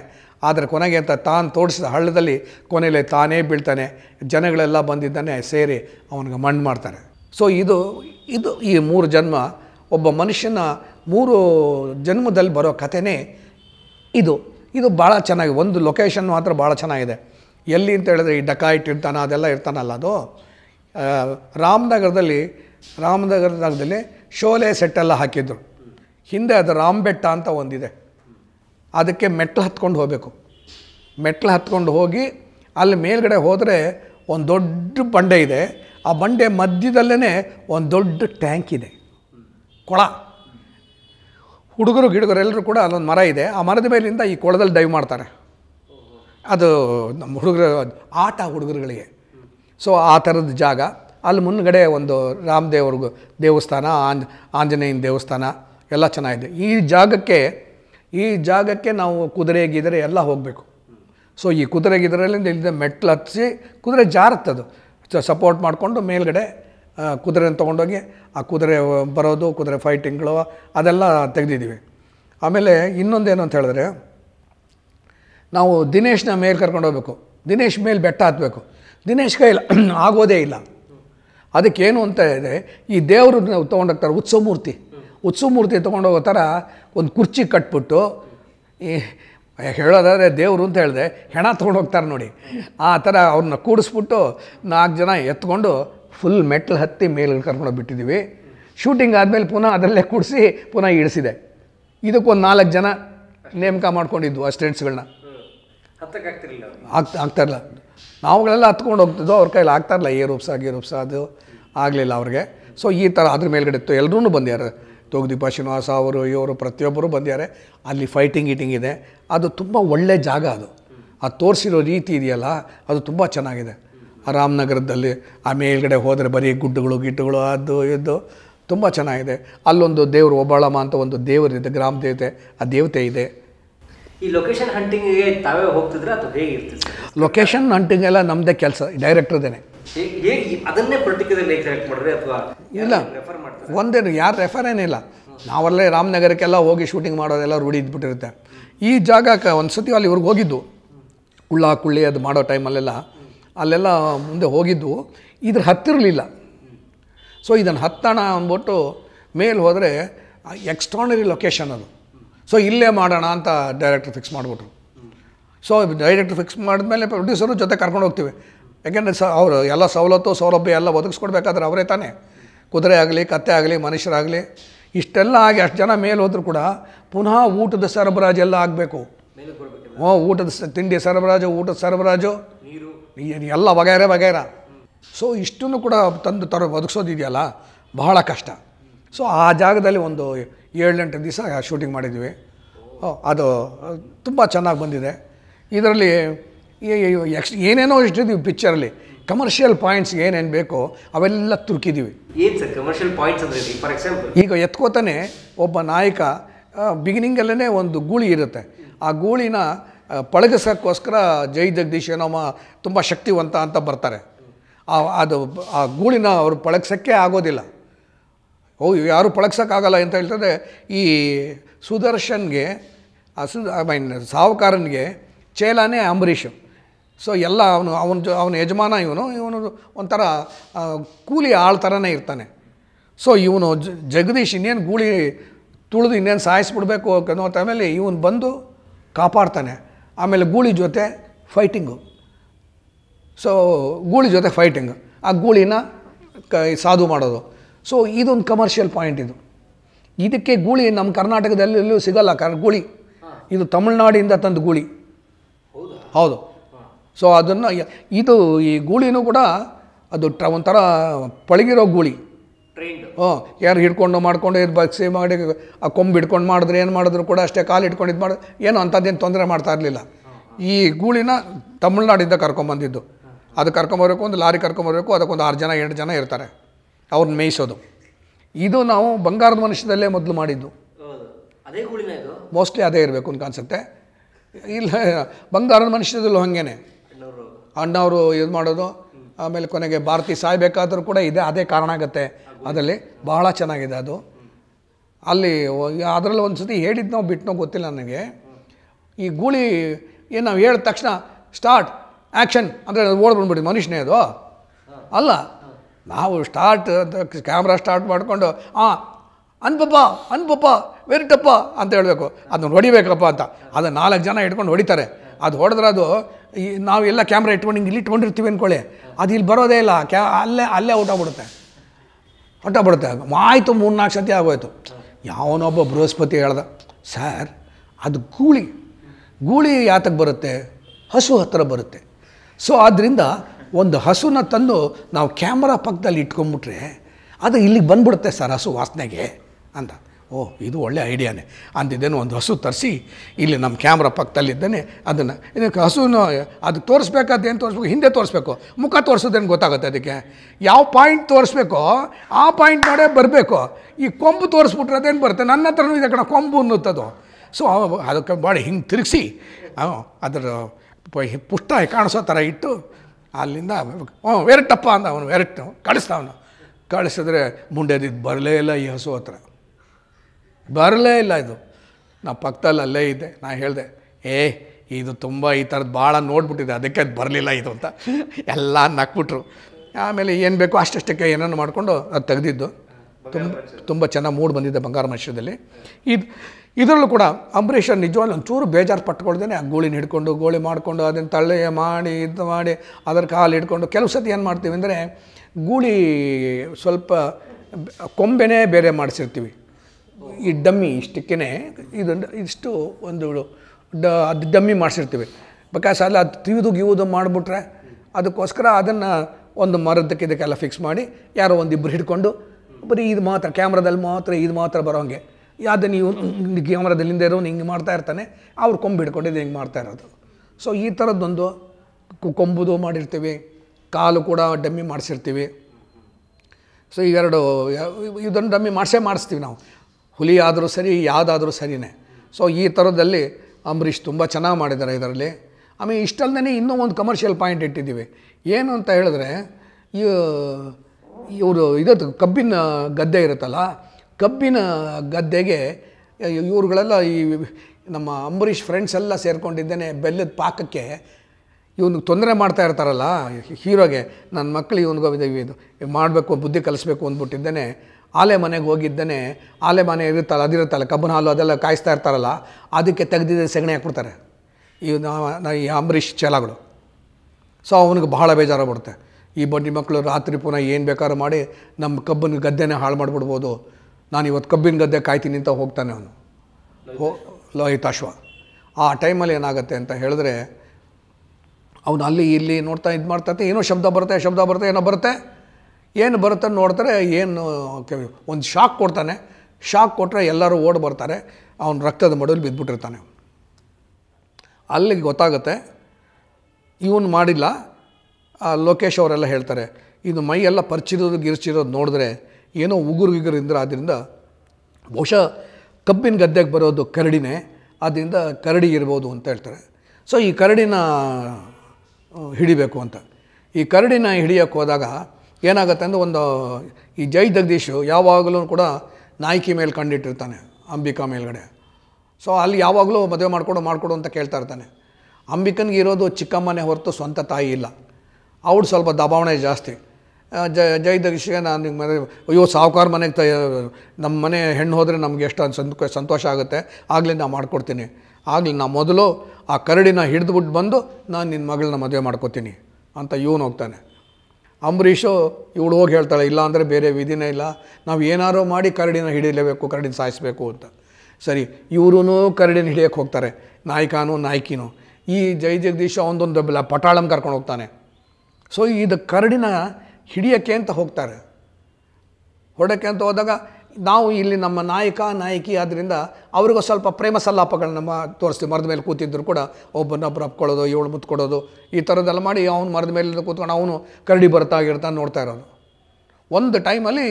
ಆದರೆ ಕೊನೆಗೆ ಅಂತ ತಾನು ತೋರಿಸಿದ ಹಳ್ಳದಲ್ಲಿ ಕೊನೆಯಲ್ಲಿ ತಾನೇ ಬೀಳ್ತಾನೆ ಜನಗಳೆಲ್ಲ ಬಂದಿದ್ದಾನೆ ಸೇರಿ ಅವನಿಗೆ ಮಣ್ಣು ಮಾಡ್ತಾರೆ ಸೊ ಇದು ಇದು ಈ ಮೂರು ಜನ್ಮ ಒಬ್ಬ ಮನುಷ್ಯನ ಮೂರು ಜನ್ಮದಲ್ಲಿ ಬರೋ ಕಥೆನೇ ಇದು ಇದು ಭಾಳ ಚೆನ್ನಾಗಿ ಒಂದು ಲೊಕೇಶನ್ ಮಾತ್ರ ಭಾಳ ಚೆನ್ನಾಗಿದೆ ಎಲ್ಲಿ ಅಂತ ಹೇಳಿದ್ರೆ ಈ ಡಕಾಯಿಟ್ ಇರ್ತಾನೆ ಅದೆಲ್ಲ ಇರ್ತಾನಲ್ಲ ಅದು ರಾಮನಗರದಲ್ಲಿ ರಾಮನಗರದಲ್ಲಿ ಶೋಲೆ ಸೆಟ್ಟೆಲ್ಲ ಹಾಕಿದ್ರು ಹಿಂದೆ ಅದು ರಾಮ್ ಬೆಟ್ಟ ಅಂತ ಒಂದಿದೆ ಅದಕ್ಕೆ ಮೆಟ್ಲು ಹತ್ಕೊಂಡು ಹೋಗಬೇಕು ಮೆಟ್ಲು ಹತ್ಕೊಂಡು ಹೋಗಿ ಅಲ್ಲಿ ಮೇಲ್ಗಡೆ ಹೋದರೆ ಒಂದು ದೊಡ್ಡ ಬಂಡೆ ಇದೆ ಆ ಬಂಡೆ ಮಧ್ಯದಲ್ಲೇ ಒಂದು ದೊಡ್ಡ ಟ್ಯಾಂಕ್ ಇದೆ ಕೊಳ ಹುಡುಗರು ಗಿಡುಗರು ಎಲ್ಲರೂ ಕೂಡ ಅಲ್ಲೊಂದು ಮರ ಇದೆ ಆ ಮರದ ಮೇಲಿಂದ ಈ ಕೊಳದಲ್ಲಿ ಡೈವ್ ಮಾಡ್ತಾರೆ ಅದು ನಮ್ಮ ಹುಡುಗರ ಆಟ ಹುಡುಗರುಗಳಿಗೆ ಸೊ ಆ ಥರದ ಜಾಗ ಅಲ್ಲಿ ಮುನ್ಗಡೆ ಒಂದು ರಾಮದೇವ್ರಿಗೂ ದೇವಸ್ಥಾನ ಆಂಜ ಆಂಜನೇಯನ ದೇವಸ್ಥಾನ ಎಲ್ಲ ಚೆನ್ನಾಗಿದೆ ಈ ಜಾಗಕ್ಕೆ ಈ ಜಾಗಕ್ಕೆ ನಾವು ಕುದುರೆ ಗಿದರೆ ಎಲ್ಲ ಹೋಗಬೇಕು ಸೊ ಈ ಕುದುರೆ ಗಿದರಲ್ಲಿಂದ ಇಲ್ಲಿಂದ ಮೆಟ್ಲು ಹತ್ತಿಸಿ ಕುದುರೆ ಸೊ ಸಪೋರ್ಟ್ ಮಾಡಿಕೊಂಡು ಮೇಲ್ಗಡೆ ಕುದುರೆನ ತೊಗೊಂಡೋಗಿ ಆ ಕುದುರೆ ಬರೋದು ಕುದುರೆ ಫೈಟಿಂಗ್ಗಳು ಅದೆಲ್ಲ ತೆಗೆದಿದ್ದೀವಿ ಆಮೇಲೆ ಇನ್ನೊಂದೇನು ಅಂತ ಹೇಳಿದ್ರೆ ನಾವು ದಿನೇಶ್ನ ಮೇಲೆ ಕರ್ಕೊಂಡು ಹೋಗ್ಬೇಕು ದಿನೇಶ್ ಮೇಲೆ ಬೆಟ್ಟ ಹತ್ತಬೇಕು ದಿನೇಶ್ ಕೈಲ (clears throat) ಆಗೋದೇ ಇಲ್ಲ ಅದಕ್ಕೇನು ಅಂತ ಇದೆ ಈ ದೇವರು ತೊಗೊಂಡೋಗ್ತಾರೆ ಉತ್ಸವ ಮೂರ್ತಿ ಉತ್ಸವ ಮೂರ್ತಿ ತೊಗೊಂಡೋಗೋ ಥರ ಒಂದು ಕುರ್ಚಿ ಕಟ್ಬಿಟ್ಟು ಈ ಹೇಳೋದಾದರೆ ದೇವರು ಅಂತ ಹೇಳಿದೆ ಹೆಣ ಹೋಗ್ತಾರೆ ನೋಡಿ ಆ ಥರ ಅವ್ರನ್ನ ಕೂಡಿಸ್ಬಿಟ್ಟು ನಾಲ್ಕು ಜನ ಎತ್ಕೊಂಡು ಫುಲ್ ಮೆಟ್ಲು ಹತ್ತಿ ಮೇಲೆ ಕರ್ಕೊಂಡು ಬಿಟ್ಟಿದ್ದೀವಿ ಶೂಟಿಂಗ್ ಆದಮೇಲೆ ಪುನಃ ಅದರಲ್ಲೇ ಕೂಡಿಸಿ ಪುನಃ ಇಳಿಸಿದೆ ಇದಕ್ಕೊಂದು ನಾಲ್ಕು ಜನ ನೇಮಕ ಮಾಡ್ಕೊಂಡಿದ್ವು ಅಸ್ಟೆಂಟ್ಸ್ಗಳನ್ನ ಆಗ್ತಾ ಇರಲ್ಲ ನಾವುಗಳೆಲ್ಲ ಹತ್ಕೊಂಡು ಹೋಗ್ತಿದ್ದೋ ಅವ್ರ ಕೈಲಿ ಏ ರೂಪ್ಸಾಗಿ ಗೀರೋಪ್ಸ ಅದು ಆಗಲಿಲ್ಲ ಅವ್ರಿಗೆ ಸೊ ಈ ಥರ ಅದ್ರ ಮೇಲ್ಗಡೆ ಇತ್ತು ಎಲ್ಲರೂ ಬಂದ್ಯಾರ ತೋಗ್ದೀಪ ಶ್ರೀನಿವಾಸ ಅವರು ಇವರು ಪ್ರತಿಯೊಬ್ಬರು ಬಂದಿದ್ದಾರೆ ಅಲ್ಲಿ ಫೈಟಿಂಗ್ ಈಟಿಂಗ್ ಇದೆ ಅದು ತುಂಬ ಒಳ್ಳೆ ಜಾಗ ಅದು ಅದು ತೋರಿಸಿರೋ ರೀತಿ ಇದೆಯಲ್ಲ ಅದು ತುಂಬ ಚೆನ್ನಾಗಿದೆ ರಾಮನಗರದಲ್ಲಿ ಆ ಮೇಲ್ಗಡೆ ಹೋದರೆ ಬರೀ ಗುಡ್ಡುಗಳು ಗಿಡ್ಡುಗಳು ಅದು ಇದ್ದು ತುಂಬ ಚೆನ್ನಾಗಿದೆ ಅಲ್ಲೊಂದು ದೇವರು ಒಬ್ಬಾಳಮ್ಮ ಅಂತ ಒಂದು ದೇವರಿದೆ ಗ್ರಾಮ ದೇವತೆ ಆ ದೇವತೆ ಇದೆ ಈ ಲೊಕೇಶನ್ ಹಂಟಿಂಗಿಗೆ ತಾವೇ ಹೋಗ್ತಿದ್ರೆ ಅದು ಇರ್ತದೆ ಲೊಕೇಶನ್ ಹಂಟಿಂಗ್ ಎಲ್ಲ ನಮ್ಮದೇ ಕೆಲಸ ಡೈರೆಕ್ಟ್ರದೇನೆ ಅದನ್ನೇ ಅಥವಾ ಇಲ್ಲ ರೆಫರ್ ಮಾಡ್ತಾರೆ ಒಂದೇನು ಯಾರು ರೆಫರ್ ಏನಿಲ್ಲ ನಾವಲ್ಲೇ ರಾಮನಗರಕ್ಕೆಲ್ಲ ಹೋಗಿ ಶೂಟಿಂಗ್ ಮಾಡೋದೆಲ್ಲ ರೂಢಿ ಇದ್ಬಿಟ್ಟಿರುತ್ತೆ ಈ ಜಾಗಕ್ಕೆ ಒಂದು ಸತಿ ಅಲ್ಲಿ ಇವ್ರಿಗೆ ಹೋಗಿದ್ದು ಕುಳ್ಳ ಕುಳ್ಳಿ ಅದು ಮಾಡೋ ಟೈಮಲ್ಲೆಲ್ಲ ಅಲ್ಲೆಲ್ಲ ಮುಂದೆ ಹೋಗಿದ್ದು ಇದ್ರ ಹತ್ತಿರಲಿಲ್ಲ ಸೊ ಇದನ್ನು ಹತ್ತೋಣ ಅಂದ್ಬಿಟ್ಟು ಮೇಲೆ ಹೋದರೆ ಎಕ್ಸ್ಟ್ರಾನರಿ ಲೊಕೇಶನ್ ಅದು ಸೊ ಇಲ್ಲೇ ಮಾಡೋಣ ಅಂತ ಡೈರೆಕ್ಟ್ರ್ ಫಿಕ್ಸ್ ಮಾಡಿಬಿಟ್ರು ಸೊ ಡೈರೆಕ್ಟ್ರ್ ಫಿಕ್ಸ್ ಮಾಡಿದ್ಮೇಲೆ ಪ್ರೊಡ್ಯೂಸರು ಜೊತೆ ಕರ್ಕೊಂಡು ಹೋಗ್ತೀವಿ ಯಾಕೆಂದರೆ ಸ ಅವರು ಎಲ್ಲ ಸವಲತ್ತು ಸೌಲಭ್ಯ ಎಲ್ಲ ಒದಗಿಸ್ಕೊಡ್ಬೇಕಾದ್ರೆ ಅವರೇ ತಾನೇ ಕುದುರೆ ಆಗಲಿ ಕತ್ತೆ ಆಗಲಿ ಮನುಷ್ಯರಾಗಲಿ ಇಷ್ಟೆಲ್ಲ ಆಗಿ ಅಷ್ಟು ಜನ ಮೇಲೆ ಹೋದರೂ ಕೂಡ ಪುನಃ ಊಟದ ಸರಬರಾಜು ಎಲ್ಲ ಆಗಬೇಕು ಹ್ಞೂ ಊಟದ ತಿಂಡಿ ಸರಬರಾಜು ಊಟದ ಸರಬರಾಜು ಎಲ್ಲ ವಗೈರೆ ವಗೈರ ಸೊ ಇಷ್ಟನ್ನು ಕೂಡ ತಂದು ತರ ಒದಗಿಸೋದಿದೆಯಲ್ಲ ಬಹಳ ಕಷ್ಟ ಸೊ ಆ ಜಾಗದಲ್ಲಿ ಒಂದು ಏಳೆಂಟು ದಿವಸ ಶೂಟಿಂಗ್ ಮಾಡಿದ್ವಿ ಅದು ತುಂಬ ಚೆನ್ನಾಗಿ ಬಂದಿದೆ ಇದರಲ್ಲಿ ಎಕ್ಸ್ ಏನೇನೋ ಇಷ್ಟಿದ್ವಿ ಪಿಕ್ಚರಲ್ಲಿ ಕಮರ್ಷಿಯಲ್ ಪಾಯಿಂಟ್ಸ್ ಏನೇನು ಬೇಕೋ ಅವೆಲ್ಲ ತುರ್ಕಿದ್ದೀವಿ ಏನು ಸರ್ ಕಮರ್ಷಿಯಲ್ ಪಾಯಿಂಟ್ಸ್ ಅಂದರೆ ಫಾರ್ ಎಕ್ಸಾಂಪಲ್ ಈಗ ಎತ್ಕೋತಾನೆ ಒಬ್ಬ ನಾಯಕ ಬಿಗಿನಿಂಗಲ್ಲೇ ಒಂದು ಗೂಳಿ ಇರುತ್ತೆ ಆ ಗೂಳಿನ ಪಳಗಿಸೋಕ್ಕೋಸ್ಕರ ಜೈ ಜಗದೀಶ್ ಏನೋಮ ತುಂಬ ಶಕ್ತಿವಂತ ಅಂತ ಬರ್ತಾರೆ ಆ ಅದು ಆ ಗೂಳಿನ ಅವರು ಪಳಗ್ಸೋಕ್ಕೆ ಆಗೋದಿಲ್ಲ ಓ ಯಾರು ಪಳಗ್ಸೋಕ್ಕಾಗಲ್ಲ ಅಂತ ಹೇಳ್ತಾರೆ ಈ ಸುದರ್ಶನ್ಗೆ ಆ ಸು ಐ ಮೀನ್ ಸಾವುಕಾರನಿಗೆ ಚೇಲಾನೇ ಅಂಬರೀಷು ಸೊ ಎಲ್ಲ ಅವನು ಅವನ ಜೊ ಅವನ ಯಜಮಾನ ಇವನು ಇವನು ಒಂಥರ ಕೂಲಿ ಆಳ್ ಥರನೇ ಇರ್ತಾನೆ ಸೊ ಇವನು ಜಗದೀಶ್ ಇನ್ನೇನು ಗೂಳಿ ತುಳಿದು ಇನ್ನೇನು ಸಾಯಿಸ್ಬಿಡ್ಬೇಕು ಅನ್ನೋ ಟೈಮಲ್ಲಿ ಇವನು ಬಂದು ಕಾಪಾಡ್ತಾನೆ ಆಮೇಲೆ ಗೂಳಿ ಜೊತೆ ಫೈಟಿಂಗು ಸೊ ಗೂಳಿ ಜೊತೆ ಫೈಟಿಂಗ್ ಆ ಗೂಳಿನ ಕ ಸಾಧು ಮಾಡೋದು ಸೊ ಇದೊಂದು ಕಮರ್ಷಿಯಲ್ ಪಾಯಿಂಟ್ ಇದು ಇದಕ್ಕೆ ಗೂಳಿ ನಮ್ಮ ಕರ್ನಾಟಕದಲ್ಲೂ ಸಿಗಲ್ಲ ಕರ್ ಗೂಳಿ ಇದು ತಮಿಳ್ನಾಡಿಂದ ತಂದು ಗೂಳಿ ಹೌದು ಸೊ ಅದನ್ನು ಇದು ಈ ಗೂಳಿನೂ ಕೂಡ ಅದು ಟ್ರ ಒಂಥರ ಪಳಗಿರೋ ಗೂಳಿ ಹ್ಞೂ ಯಾರು ಹಿಡ್ಕೊಂಡು ಮಾಡಿಕೊಂಡು ಇದು ಬಗ್ಸಿ ಮಾಡಿ ಆ ಕೊಂಬು ಹಿಡ್ಕೊಂಡು ಮಾಡಿದ್ರೆ ಏನು ಮಾಡಿದ್ರು ಕೂಡ ಅಷ್ಟೇ ಕಾಲು ಇಟ್ಕೊಂಡು ಇದು ಮಾಡಿ ಏನು ಅಂಥದ್ದೇನು ತೊಂದರೆ ಮಾಡ್ತಾ ಇರಲಿಲ್ಲ ಈ ಗೂಳಿನ ತಮಿಳ್ನಾಡಿಂದ ಕರ್ಕೊಂಬಂದಿದ್ದು ಅದು ಕರ್ಕೊಂಬರ್ಬೇಕು ಒಂದು ಲಾರಿ ಕರ್ಕೊಂಬರ್ಬೇಕು ಅದಕ್ಕೊಂದು ಆರು ಜನ ಎಂಟು ಜನ ಇರ್ತಾರೆ ಅವ್ರನ್ನ ಮೇಯಿಸೋದು ಇದು ನಾವು ಬಂಗಾರದ ಮನುಷ್ಯದಲ್ಲೇ ಮೊದಲು ಮಾಡಿದ್ದು ಅದೇ ಮೋಸ್ಟ್ಲಿ ಅದೇ ಇರಬೇಕು ಅಂತ ಅನಿಸುತ್ತೆ ಇಲ್ಲ ಬಂಗಾರದ ಮನುಷ್ಯದಲ್ಲೂ ಹಾಗೇನೆ ಅಣ್ಣವರು ಇದು ಮಾಡೋದು ಆಮೇಲೆ ಕೊನೆಗೆ ಭಾರತಿ ಸಾಯ್ಬೇಕಾದರೂ ಕೂಡ ಇದೆ ಅದೇ ಕಾರಣ ಆಗುತ್ತೆ ಅದರಲ್ಲಿ ಬಹಳ ಚೆನ್ನಾಗಿದೆ ಅದು ಅಲ್ಲಿ ಅದರಲ್ಲಿ ಒಂದು ಸತಿ ಹೇಳಿದ್ನೋ ಬಿಟ್ಟನೋ ಗೊತ್ತಿಲ್ಲ ನನಗೆ ಈ ಗೂಳಿ ಏನು ನಾವು ಹೇಳಿದ ತಕ್ಷಣ ಸ್ಟಾರ್ಟ್ ಆ್ಯಕ್ಷನ್ ಅಂದರೆ ಓಡ್ ಮನುಷ್ಯನೇ ಅದು ಅಲ್ಲ ನಾವು ಸ್ಟಾರ್ಟ್ ಅಂತ ಕ್ಯಾಮ್ರಾ ಸ್ಟಾರ್ಟ್ ಮಾಡಿಕೊಂಡು ಹಾಂ ಅನ್ಪಪ್ಪ ಅನ್ಪಪ್ಪ ವೆರಿಟಪ್ಪ ಅಂತ ಹೇಳಬೇಕು ಅದನ್ನು ಹೊಡಿಬೇಕಪ್ಪ ಅಂತ ಅದನ್ನು ನಾಲ್ಕು ಜನ ಇಟ್ಕೊಂಡು ಹೊಡಿತಾರೆ ಅದು ಹೊಡೆದ್ರೆ ಅದು ಈ ನಾವೆಲ್ಲ ಕ್ಯಾಮ್ರಾ ಇಟ್ಕೊಂಡು ಹಿಂಗೆ ಇಲ್ಲಿ ಇಟ್ಕೊಂಡಿರ್ತೀವಿ ಅಂದ್ಕೊಳ್ಳಿ ಅದು ಇಲ್ಲಿ ಬರೋದೇ ಇಲ್ಲ ಕ್ಯಾ ಅಲ್ಲೇ ಅಲ್ಲೇ ಔಟಾಗ್ಬಿಡುತ್ತೆ ಬಿಡುತ್ತೆ ಆಯಿತು ಮೂರು ನಾಲ್ಕು ಸತಿ ಆಗೋಯ್ತು ಯಾವನೊಬ್ಬ ಬೃಹಸ್ಪತಿ ಹೇಳ್ದ ಸರ್ ಅದು ಗೂಳಿ ಗೂಳಿ ಯಾತಕ್ಕೆ ಬರುತ್ತೆ ಹಸು ಹತ್ತಿರ ಬರುತ್ತೆ ಸೊ ಆದ್ದರಿಂದ ಒಂದು ಹಸುನ ತಂದು ನಾವು ಕ್ಯಾಮ್ರಾ ಪಕ್ಕದಲ್ಲಿ ಇಟ್ಕೊಂಬಿಟ್ರೆ ಅದು ಇಲ್ಲಿಗೆ ಬಂದ್ಬಿಡುತ್ತೆ ಸರ್ ಹಸು ವಾಸನೆಗೆ ಅಂತ ಓಹ್ ಇದು ಒಳ್ಳೆ ಐಡಿಯಾನೇ ಅಂತಿದ್ದೇನು ಒಂದು ಹಸು ತರಿಸಿ ಇಲ್ಲಿ ನಮ್ಮ ಕ್ಯಾಮ್ರಾ ಪಕ್ಕದಲ್ಲಿದ್ದೇನೆ ಅದನ್ನು ಇದಕ್ಕೆ ಹಸುನ ಅದು ತೋರಿಸ್ಬೇಕಾದ ಏನು ತೋರಿಸ್ಬೇಕು ಹಿಂದೆ ತೋರಿಸ್ಬೇಕು ಮುಖ ತೋರಿಸೋದೇನು ಗೊತ್ತಾಗುತ್ತೆ ಅದಕ್ಕೆ ಯಾವ ಪಾಯಿಂಟ್ ತೋರಿಸ್ಬೇಕೋ ಆ ಪಾಯಿಂಟ್ ನೋಡೇ ಬರಬೇಕು ಈ ಕೊಂಬು ತೋರಿಸ್ಬಿಟ್ರೆ ಅದೇನು ಬರುತ್ತೆ ನನ್ನ ಹತ್ರನೂ ಇದೆ ಕಣ ಕೊಂಬು ಅನ್ನುತ್ತದು ಸೊ ಅದಕ್ಕೆ ಭಾಳ ಹಿಂಗೆ ತಿರುಗಿಸಿ ಅದರ ಪುಷ್ಟ ಕಾಣಿಸೋ ಥರ ಇಟ್ಟು ಅಲ್ಲಿಂದ ಹ್ಞೂ ವೆರಟ್ಟಪ್ಪ ಅಂದ ಅವನು ವೆರಟ್ಟು ಕಳಿಸ್ತಾವನು ಅವನು ಕಳಿಸಿದ್ರೆ ಮುಂಡೇದಿದ್ದು ಬರಲೇ ಇಲ್ಲ ಈ ಹಸು ಹತ್ರ ಬರಲೇ ಇಲ್ಲ ಇದು ನಾ ಪಕ್ಕದಲ್ಲಿ ಅಲ್ಲೇ ಇದ್ದೆ ನಾ ಹೇಳಿದೆ ಏ ಇದು ತುಂಬ ಈ ಥರದ್ದು ಭಾಳ ನೋಡ್ಬಿಟ್ಟಿದೆ ಅದಕ್ಕೆ ಅದು ಬರಲಿಲ್ಲ ಇದು ಅಂತ ಎಲ್ಲ ನಕ್ಬಿಟ್ರು ಆಮೇಲೆ ಏನು ಬೇಕೋ ಅಷ್ಟಷ್ಟಕ್ಕೆ ಏನನ್ನು ಮಾಡಿಕೊಂಡು ಅದು ತೆಗೆದಿದ್ದು ತುಂಬ ತುಂಬ ಚೆನ್ನಾಗಿ ಮೂಡ್ ಬಂದಿದ್ದೆ ಬಂಗಾರ ಮನುಷ್ಯದಲ್ಲಿ ಇದು ಇದರಲ್ಲೂ ಕೂಡ ಅಂಬರೀಷ್ ನಿಜವಾಗ್ಲೂ ಒಂಚೂರು ಬೇಜಾರು ಪಟ್ಕೊಳ್ದೇನೆ ಆ ಗೋಳಿನ ಹಿಡ್ಕೊಂಡು ಗೋಳಿ ಮಾಡಿಕೊಂಡು ಅದನ್ನು ತಳ್ಳೆ ಮಾಡಿ ಇದು ಮಾಡಿ ಅದರ ಕಾಲು ಹಿಡ್ಕೊಂಡು ಕೆಲವು ಸತಿ ಏನು ಮಾಡ್ತೀವಿ ಅಂದರೆ ಗೂಳಿ ಸ್ವಲ್ಪ ಕೊಂಬೆನೇ ಬೇರೆ ಮಾಡಿಸಿರ್ತೀವಿ ಈ ಡಮ್ಮಿ ಇಷ್ಟಕ್ಕೇ ಇದೊಂದು ಇಷ್ಟು ಒಂದು ಡ ಅದು ಡಮ್ಮಿ ಮಾಡಿಸಿರ್ತೀವಿ ಬಿಕಾಸ್ ಅಲ್ಲ ಅದು ತಿವಿದು ಗಿವುದು ಮಾಡಿಬಿಟ್ರೆ ಅದಕ್ಕೋಸ್ಕರ ಅದನ್ನು ಒಂದು ಮರದಕ್ಕೆ ಇದಕ್ಕೆಲ್ಲ ಫಿಕ್ಸ್ ಮಾಡಿ ಯಾರೋ ಇಬ್ಬರು ಹಿಡ್ಕೊಂಡು ಬರೀ ಇದು ಮಾತ್ರ ಕ್ಯಾಮ್ರಾದಲ್ಲಿ ಮಾತ್ರ ಇದು ಮಾತ್ರ ಬರೋಂಗೆ ಯಾವುದೇ ನೀವು ಕ್ಯಾಮ್ರಾದಲ್ಲಿಂದ ಇರೋನು ಹಿಂಗೆ ಮಾಡ್ತಾ ಇರ್ತಾನೆ ಅವ್ರು ಕೊಂಬು ಹಿಡ್ಕೊಂಡಿದ್ದು ಹಿಂಗೆ ಮಾಡ್ತಾ ಇರೋದು ಸೊ ಈ ಥರದ್ದೊಂದು ಕೊಂಬುದು ಮಾಡಿರ್ತೀವಿ ಕಾಲು ಕೂಡ ಡಮ್ಮಿ ಮಾಡಿಸಿರ್ತೀವಿ ಸೊ ಇವೆರಡು ಇದನ್ನು ಡಮ್ಮಿ ಮಾಡಿಸೇ ಮಾಡಿಸ್ತೀವಿ ನಾವು ಹುಲಿ ಆದರೂ ಸರಿ ಯಾವುದಾದ್ರೂ ಸರಿನೇ ಸೊ ಈ ಥರದಲ್ಲಿ ಅಂಬರೀಷ್ ತುಂಬ ಚೆನ್ನಾಗಿ ಮಾಡಿದ್ದಾರೆ ಇದರಲ್ಲಿ ಆಮೇಲೆ ಇಷ್ಟಲ್ಲದೇ ಇನ್ನೂ ಒಂದು ಕಮರ್ಷಿಯಲ್ ಪಾಯಿಂಟ್ ಇಟ್ಟಿದ್ದೀವಿ ಏನು ಅಂತ ಹೇಳಿದ್ರೆ ಇವರು ಇದು ಕಬ್ಬಿನ ಗದ್ದೆ ಇರುತ್ತಲ್ಲ ಕಬ್ಬಿನ ಗದ್ದೆಗೆ ಇವ್ರುಗಳೆಲ್ಲ ಈ ನಮ್ಮ ಅಂಬರೀಷ್ ಫ್ರೆಂಡ್ಸ್ ಎಲ್ಲ ಸೇರಿಕೊಂಡಿದ್ದೇನೆ ಬೆಲ್ಲದ ಪಾಕಕ್ಕೆ ಇವನಿಗೆ ತೊಂದರೆ ಮಾಡ್ತಾ ಇರ್ತಾರಲ್ಲ ಹೀರೋಗೆ ನನ್ನ ಮಕ್ಕಳು ಇವನಿಗೆ ಇದು ಮಾಡಬೇಕು ಬುದ್ಧಿ ಕಲಿಸ್ಬೇಕು ಅಂದ್ಬಿಟ್ಟಿದ್ದೇನೆ ಆಲೆ ಮನೆಗೆ ಹೋಗಿದ್ದೇನೆ ಆಲೆ ಮನೆ ಇರುತ್ತಲ್ಲ ಅದಿರುತ್ತಲ್ಲ ಕಬ್ಬನ ಹಾಲು ಅದೆಲ್ಲ ಕಾಯಿಸ್ತಾ ಇರ್ತಾರಲ್ಲ ಅದಕ್ಕೆ ತೆಗೆದಿದ್ದ ಸೆಗಣಿ ಹಾಕ್ಬಿಡ್ತಾರೆ ಈ ಈ ಅಂಬರೀಷ್ ಚೇಲಗಳು ಸೊ ಅವನಿಗೆ ಬಹಳ ಬೇಜಾರು ಬಿಡುತ್ತೆ ಈ ಬಡ್ಡಿ ಮಕ್ಕಳು ರಾತ್ರಿ ಪುನಃ ಏನು ಬೇಕಾದ್ರೂ ಮಾಡಿ ನಮ್ಮ ಕಬ್ಬನ ಗದ್ದೆನೇ ಹಾಳು ಮಾಡಿಬಿಡ್ಬೋದು ನಾನು ಇವತ್ತು ಕಬ್ಬಿನ ಗದ್ದೆ ಕಾಯ್ತೀನಿ ಅಂತ ಹೋಗ್ತಾನೆ ಅವನು ಹೋ ಲೋಹಿತಾಶ್ವ ಆ ಟೈಮಲ್ಲಿ ಏನಾಗುತ್ತೆ ಅಂತ ಹೇಳಿದ್ರೆ ಅವನು ಅಲ್ಲಿ ಇಲ್ಲಿ ನೋಡ್ತಾ ಇದು ಮಾಡ್ತಾ ಏನೋ ಶಬ್ದ ಬರುತ್ತೆ ಶಬ್ದ ಬರುತ್ತೆ ಏನೋ ಬರುತ್ತೆ ಏನು ಬರುತ್ತೆ ನೋಡ್ತಾರೆ ಏನು ಒಂದು ಶಾಕ್ ಕೊಡ್ತಾನೆ ಶಾಕ್ ಕೊಟ್ಟರೆ ಎಲ್ಲರೂ ಓಡ್ ಬರ್ತಾರೆ ಅವನು ರಕ್ತದ ಮಡುವಲ್ಲಿ ಬಿದ್ದುಬಿಟ್ಟಿರ್ತಾನೆ ಅಲ್ಲಿಗೆ ಗೊತ್ತಾಗುತ್ತೆ ಇವನು ಮಾಡಿಲ್ಲ ಲೋಕೇಶ್ ಅವರೆಲ್ಲ ಹೇಳ್ತಾರೆ ಇದು ಮೈಯೆಲ್ಲ ಪರಿಚಿರೋದು ಗಿರ್ಚಿರೋದು ನೋಡಿದ್ರೆ ಏನೋ ಉಗುರು ಗಿಗುರು ಇದ್ರೆ ಆದ್ದರಿಂದ ಬಹುಶಃ ಕಬ್ಬಿನ ಗದ್ದೆಗೆ ಬರೋದು ಕರಡಿನೇ ಆದ್ದರಿಂದ ಕರಡಿ ಇರ್ಬೋದು ಅಂತ ಹೇಳ್ತಾರೆ ಸೊ ಈ ಕರಡಿನ ಹಿಡಿಬೇಕು ಅಂತ ಈ ಕರಡಿನ ಹಿಡಿಯೋಕ್ಕೆ ಹೋದಾಗ ಏನಾಗುತ್ತೆ ಅಂದರೆ ಒಂದು ಈ ಜೈ ಜಗದೀಶು ಯಾವಾಗಲೂ ಕೂಡ ನಾಯಕಿ ಮೇಲೆ ಕಂಡಿಟ್ಟಿರ್ತಾನೆ ಅಂಬಿಕಾ ಮೇಲ್ಗಡೆ ಸೊ ಅಲ್ಲಿ ಯಾವಾಗಲೂ ಮದುವೆ ಮಾಡಿಕೊಡು ಮಾಡಿಕೊಡು ಅಂತ ಕೇಳ್ತಾ ಇರ್ತಾನೆ ಅಂಬಿಕನಿಗೆ ಇರೋದು ಚಿಕ್ಕಮ್ಮನೆ ಹೊರತು ಸ್ವಂತ ತಾಯಿ ಇಲ್ಲ ಅವಳು ಸ್ವಲ್ಪ ದಬಾವಣೆ ಜಾಸ್ತಿ ಜ ಜೈ ಜಗದೀಶ್ಗೆ ನಾನು ಮನೆ ಅಯ್ಯೋ ಸಾವುಕಾರ ಮನೆಗೆ ತ ನಮ್ಮ ಮನೆ ಹೆಣ್ಣು ಹೋದರೆ ನಮ್ಗೆ ಎಷ್ಟು ಸಂತ ಸಂತೋಷ ಆಗುತ್ತೆ ಆಗಲಿ ನಾನು ಮಾಡ್ಕೊಡ್ತೀನಿ ಆಗಲಿ ನಾನು ಮೊದಲು ಆ ಕರಡಿನ ಹಿಡಿದ್ಬಿಟ್ಟು ಬಂದು ನಾನು ನಿನ್ನ ಮಗಳನ್ನ ಮದುವೆ ಮಾಡ್ಕೊತೀನಿ ಅಂತ ಇವನು ಹೋಗ್ತಾನೆ ಅಂಬರೀಷು ಇವಳು ಹೋಗಿ ಹೇಳ್ತಾಳೆ ಇಲ್ಲ ಅಂದರೆ ಬೇರೆ ವಿಧಿನೇ ಇಲ್ಲ ನಾವು ಏನಾರೋ ಮಾಡಿ ಕರಡಿನ ಹಿಡಿಯಲೇಬೇಕು ಕರಡಿನ ಸಾಯಿಸ್ಬೇಕು ಅಂತ ಸರಿ ಇವರೂ ಕರಡಿನ ಹಿಡಿಯೋಕ್ಕೆ ಹೋಗ್ತಾರೆ ನಾಯಕನೂ ನಾಯಕಿನೂ ಈ ಜೈ ಜಗದೀಶ ಒಂದೊಂದು ಬೆಲ್ಲ ಪಟಾಳಂ ಕರ್ಕೊಂಡು ಹೋಗ್ತಾನೆ ಸೊ ಇದು ಕರಡಿನ ಹಿಡಿಯೋಕ್ಕೆ ಅಂತ ಹೋಗ್ತಾರೆ ಹೊಡೋಕ್ಕೆ ಅಂತ ಹೋದಾಗ ನಾವು ಇಲ್ಲಿ ನಮ್ಮ ನಾಯಕ ನಾಯಕಿ ಆದ್ದರಿಂದ ಅವ್ರಿಗೂ ಸ್ವಲ್ಪ ಪ್ರೇಮ ಸಲ್ಲಾಪಗಳನ್ನ ತೋರಿಸ್ತೀವಿ ಮರದ ಮೇಲೆ ಕೂತಿದ್ದರು ಕೂಡ ಒಬ್ಬನೊಬ್ಬರು ಅಪ್ಕೊಳ್ಳೋದು ಇವಳು ಮುತ್ಕೊಡೋದು ಈ ಥರದ್ದೆಲ್ಲ ಮಾಡಿ ಅವ್ನು ಮರದ ಮೇಲೆ ಕೂತ್ಕೊಂಡು ಅವನು ಕರಡಿ ಬರ್ತಾ ಆಗಿರ್ತಾನೆ ನೋಡ್ತಾ ಇರೋನು ಒಂದು ಟೈಮಲ್ಲಿ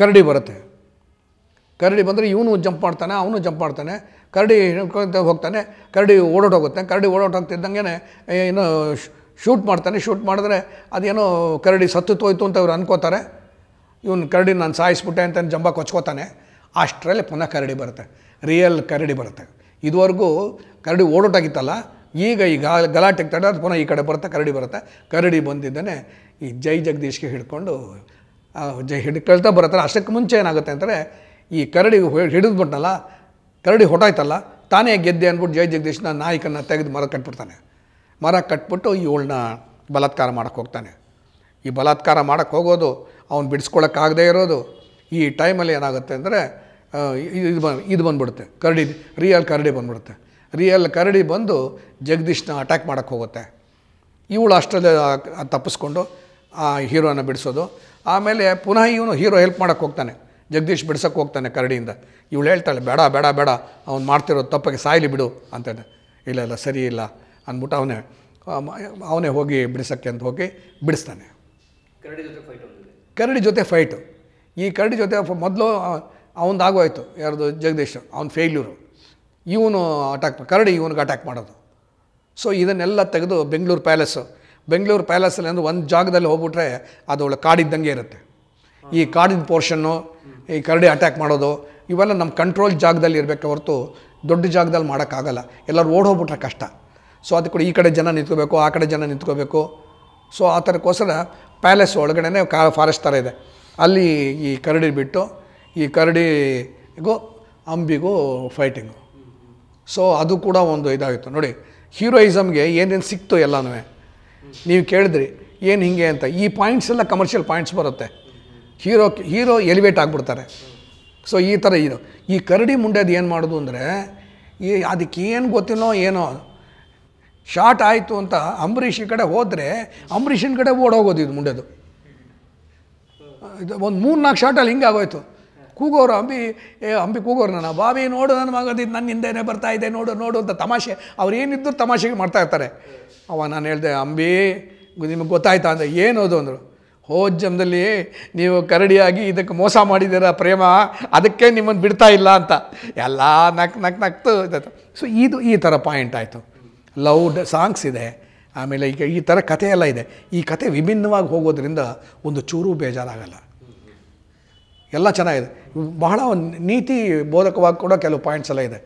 ಕರಡಿ ಬರುತ್ತೆ ಕರಡಿ ಬಂದರೆ ಇವನು ಜಂಪ್ ಮಾಡ್ತಾನೆ ಅವನು ಜಂಪ್ ಮಾಡ್ತಾನೆ ಕರಡಿ ಹಿಡ್ಕೊಂತ ಹೋಗ್ತಾನೆ ಕರಡಿ ಓಡೋಟೋಗುತ್ತೆ ಕರಡಿ ಓಡೋಟೋಗ್ತಿದ್ದಂಗೆ ಏನು ಶೂಟ್ ಮಾಡ್ತಾನೆ ಶೂಟ್ ಮಾಡಿದ್ರೆ ಅದೇನೋ ಕರಡಿ ಸತ್ತು ತೋಯ್ತು ಅಂತ ಅವ್ರು ಅನ್ಕೋತಾರೆ ಇವನು ಕರಡಿ ನಾನು ಸಾಯಿಸ್ಬಿಟ್ಟೆ ಅಂತ ಜಂಬ ಕೊಚ್ಕೋತಾನೆ ಅಷ್ಟರಲ್ಲಿ ಪುನಃ ಕರಡಿ ಬರುತ್ತೆ ರಿಯಲ್ ಕರಡಿ ಬರುತ್ತೆ ಇದುವರೆಗೂ ಕರಡಿ ಓಡೋಟಾಗಿತ್ತಲ್ಲ ಈಗ ಈ ಗಾ ಗಲಾಟೆಗೆ ತಡೆ ಅದು ಪುನಃ ಈ ಕಡೆ ಬರುತ್ತೆ ಕರಡಿ ಬರುತ್ತೆ ಕರಡಿ ಬಂದಿದ್ದೇನೆ ಈ ಜೈ ಜಗದೀಶ್ಗೆ ಹಿಡ್ಕೊಂಡು ಜೈ ಹಿಡ್ಕೊಳ್ತಾ ಬರುತ್ತಲ್ಲ ಅಷ್ಟಕ್ಕೆ ಮುಂಚೆ ಏನಾಗುತ್ತೆ ಅಂದರೆ ಈ ಕರಡಿ ಹಿಡಿದ್ಬಿಟ್ನಲ್ಲ ಕರಡಿ ಹೊಟ್ಟಾಯ್ತಲ್ಲ ತಾನೇ ಗೆದ್ದೆ ಅಂದ್ಬಿಟ್ಟು ಜೈ ಜಗದೀಶ್ನ ನಾಯಕನ ತೆಗೆದು ಮರ ಕಟ್ಬಿಡ್ತಾನೆ ಮರ ಕಟ್ಬಿಟ್ಟು ಇವಳನ್ನ ಬಲಾತ್ಕಾರ ಮಾಡೋಕ್ಕೆ ಹೋಗ್ತಾನೆ ಈ ಬಲಾತ್ಕಾರ ಮಾಡೋಕ್ಕೆ ಹೋಗೋದು ಅವ್ನು ಬಿಡಿಸ್ಕೊಳಕ್ಕಾಗದೇ ಇರೋದು ಈ ಟೈಮಲ್ಲಿ ಏನಾಗುತ್ತೆ ಅಂದರೆ ಇದು ಬ ಇದು ಬಂದುಬಿಡುತ್ತೆ ಕರಡಿ ರಿಯಲ್ ಕರಡಿ ಬಂದುಬಿಡುತ್ತೆ ರಿಯಲ್ ಕರಡಿ ಬಂದು ಜಗದೀಶ್ನ ಅಟ್ಯಾಕ್ ಮಾಡೋಕ್ಕೆ ಹೋಗುತ್ತೆ ಇವಳು ಅಷ್ಟರಲ್ಲೇ ತಪ್ಪಿಸ್ಕೊಂಡು ಆ ಹೀರೋನ ಬಿಡಿಸೋದು ಆಮೇಲೆ ಪುನಃ ಇವನು ಹೀರೋ ಹೆಲ್ಪ್ ಮಾಡೋಕ್ಕೆ ಹೋಗ್ತಾನೆ ಜಗದೀಶ್ ಬಿಡಿಸೋಕೆ ಹೋಗ್ತಾನೆ ಕರಡಿಯಿಂದ ಇವಳು ಹೇಳ್ತಾಳೆ ಬೇಡ ಬೇಡ ಬೇಡ ಅವ್ನು ಮಾಡ್ತಿರೋ ತಪ್ಪಗೆ ಸಾಯಲಿ ಬಿಡು ಅಂತೇಳಿ ಇಲ್ಲ ಇಲ್ಲ ಸರಿ ಇಲ್ಲ ಅಂದ್ಬಿಟ್ಟು ಅವನೇ ಅವನೇ ಹೋಗಿ ಬಿಡಿಸೋಕ್ಕೆ ಅಂತ ಹೋಗಿ ಬಿಡಿಸ್ತಾನೆ ಕರಡಿ ಜೊತೆ ಫೈಟು ಈ ಕರಡಿ ಜೊತೆ ಮೊದಲು ಅವನದು ಆಗೋಯ್ತು ಯಾರ್ದು ಜಗದೀಶ್ ಅವ್ನು ಫೇಲ್ಯೂರು ಇವನು ಅಟ್ಯಾಕ್ ಕರಡಿ ಇವನಿಗೆ ಅಟ್ಯಾಕ್ ಮಾಡೋದು ಸೊ ಇದನ್ನೆಲ್ಲ ತೆಗೆದು ಬೆಂಗಳೂರು ಪ್ಯಾಲೇಸು ಬೆಂಗಳೂರು ಪ್ಯಾಲೇಸಲ್ಲಿ ಅಂದರೆ ಒಂದು ಜಾಗದಲ್ಲಿ ಹೋಗ್ಬಿಟ್ರೆ ಅದು ಅವಳು ಕಾಡಿದ್ದಂಗೆ ಇರುತ್ತೆ ಈ ಕಾಡಿದ ಪೋರ್ಷನ್ನು ಈ ಕರಡಿ ಅಟ್ಯಾಕ್ ಮಾಡೋದು ಇವೆಲ್ಲ ನಮ್ಮ ಕಂಟ್ರೋಲ್ ಜಾಗದಲ್ಲಿ ಇರಬೇಕು ಹೊರತು ದೊಡ್ಡ ಜಾಗದಲ್ಲಿ ಮಾಡೋಕ್ಕಾಗಲ್ಲ ಎಲ್ಲರೂ ಓಡೋಗ್ಬಿಟ್ರೆ ಕಷ್ಟ ಸೊ ಅದಕ್ಕೆ ಈ ಕಡೆ ಜನ ನಿಂತ್ಕೋಬೇಕು ಆ ಕಡೆ ಜನ ನಿಂತ್ಕೋಬೇಕು ಸೊ ಆ ಥರಕ್ಕೋಸ್ಕರ ಪ್ಯಾಲೇಸ್ ಒಳಗಡೆ ಕಾ ಫಾರೆಸ್ಟ್ ಥರ ಇದೆ ಅಲ್ಲಿ ಈ ಕರಡಿ ಬಿಟ್ಟು ಈ ಕರಡಿಗೂ ಅಂಬಿಗೂ ಫೈಟಿಂಗು ಸೊ ಅದು ಕೂಡ ಒಂದು ಇದಾಗಿತ್ತು ನೋಡಿ ಹೀರೋಯಿಸಮ್ಗೆ ಏನೇನು ಸಿಕ್ತು ಎಲ್ಲನೂ ನೀವು ಕೇಳಿದ್ರಿ ಏನು ಹಿಂಗೆ ಅಂತ ಈ ಪಾಯಿಂಟ್ಸ್ ಎಲ್ಲ ಕಮರ್ಷಿಯಲ್ ಪಾಯಿಂಟ್ಸ್ ಬರುತ್ತೆ ಹೀರೋ ಹೀರೋ ಎಲಿವೇಟ್ ಆಗಿಬಿಡ್ತಾರೆ ಸೊ ಈ ಥರ ಇದು ಈ ಕರಡಿ ಮುಂಡೆದು ಏನು ಮಾಡೋದು ಅಂದರೆ ಈ ಅದಕ್ಕೆ ಏನು ಗೊತ್ತಿಲ್ಲೋ ಏನೋ ಶಾರ್ಟ್ ಆಯಿತು ಅಂತ ಅಂಬರೀಷ್ ಕಡೆ ಹೋದರೆ ಅಂಬರೀಷನ್ ಕಡೆ ಓಡೋಗೋದು ಇದು ಮುಂಡೆದು ಇದು ಒಂದು ಮೂರು ನಾಲ್ಕು ಶಾರ್ಟಲ್ಲಿ ಹಿಂಗೆ ಆಗೋಯ್ತು ಕೂಗೋರು ಅಂಬಿ ಏ ಅಂಬಿ ಕೂಗೋರು ನಾನು ಬಾಬಿ ನೋಡು ನನ್ನ ಇದು ನನ್ನ ಹಿಂದೆನೇ ಬರ್ತಾ ಇದೆ ನೋಡು ನೋಡು ಅಂತ ತಮಾಷೆ ಅವ್ರು ಏನಿದ್ದರು ತಮಾಷೆಗೆ ಮಾಡ್ತಾ ಇರ್ತಾರೆ ಅವ ನಾನು ಹೇಳಿದೆ ಅಂಬಿ ನಿಮಗೆ ಗೊತ್ತಾಯ್ತಾ ಅಂದರೆ ಏನೋದು ಅಂದರು ಹೋ ನೀವು ಕರಡಿಯಾಗಿ ಇದಕ್ಕೆ ಮೋಸ ಮಾಡಿದ್ದೀರ ಪ್ರೇಮ ಅದಕ್ಕೆ ನಿಮ್ಮನ್ನು ಬಿಡ್ತಾ ಇಲ್ಲ ಅಂತ ಎಲ್ಲ ನಕ್ ನಕ್ ನಕ್ತು ಸೊ ಇದು ಈ ಥರ ಪಾಯಿಂಟ್ ಆಯಿತು ಲೌಡ್ ಸಾಂಗ್ಸ್ ಇದೆ ಆಮೇಲೆ ಈಗ ಈ ಥರ ಕಥೆ ಎಲ್ಲ ಇದೆ ಈ ಕಥೆ ವಿಭಿನ್ನವಾಗಿ ಹೋಗೋದ್ರಿಂದ ಒಂದು ಚೂರು ಬೇಜಾರಾಗಲ್ಲ ಎಲ್ಲ ಚೆನ್ನಾಗಿದೆ ಬಹಳ ನೀತಿ ಬೋಧಕವಾಗಿ ಕೂಡ ಕೆಲವು ಪಾಯಿಂಟ್ಸ್ ಎಲ್ಲ ಇದೆ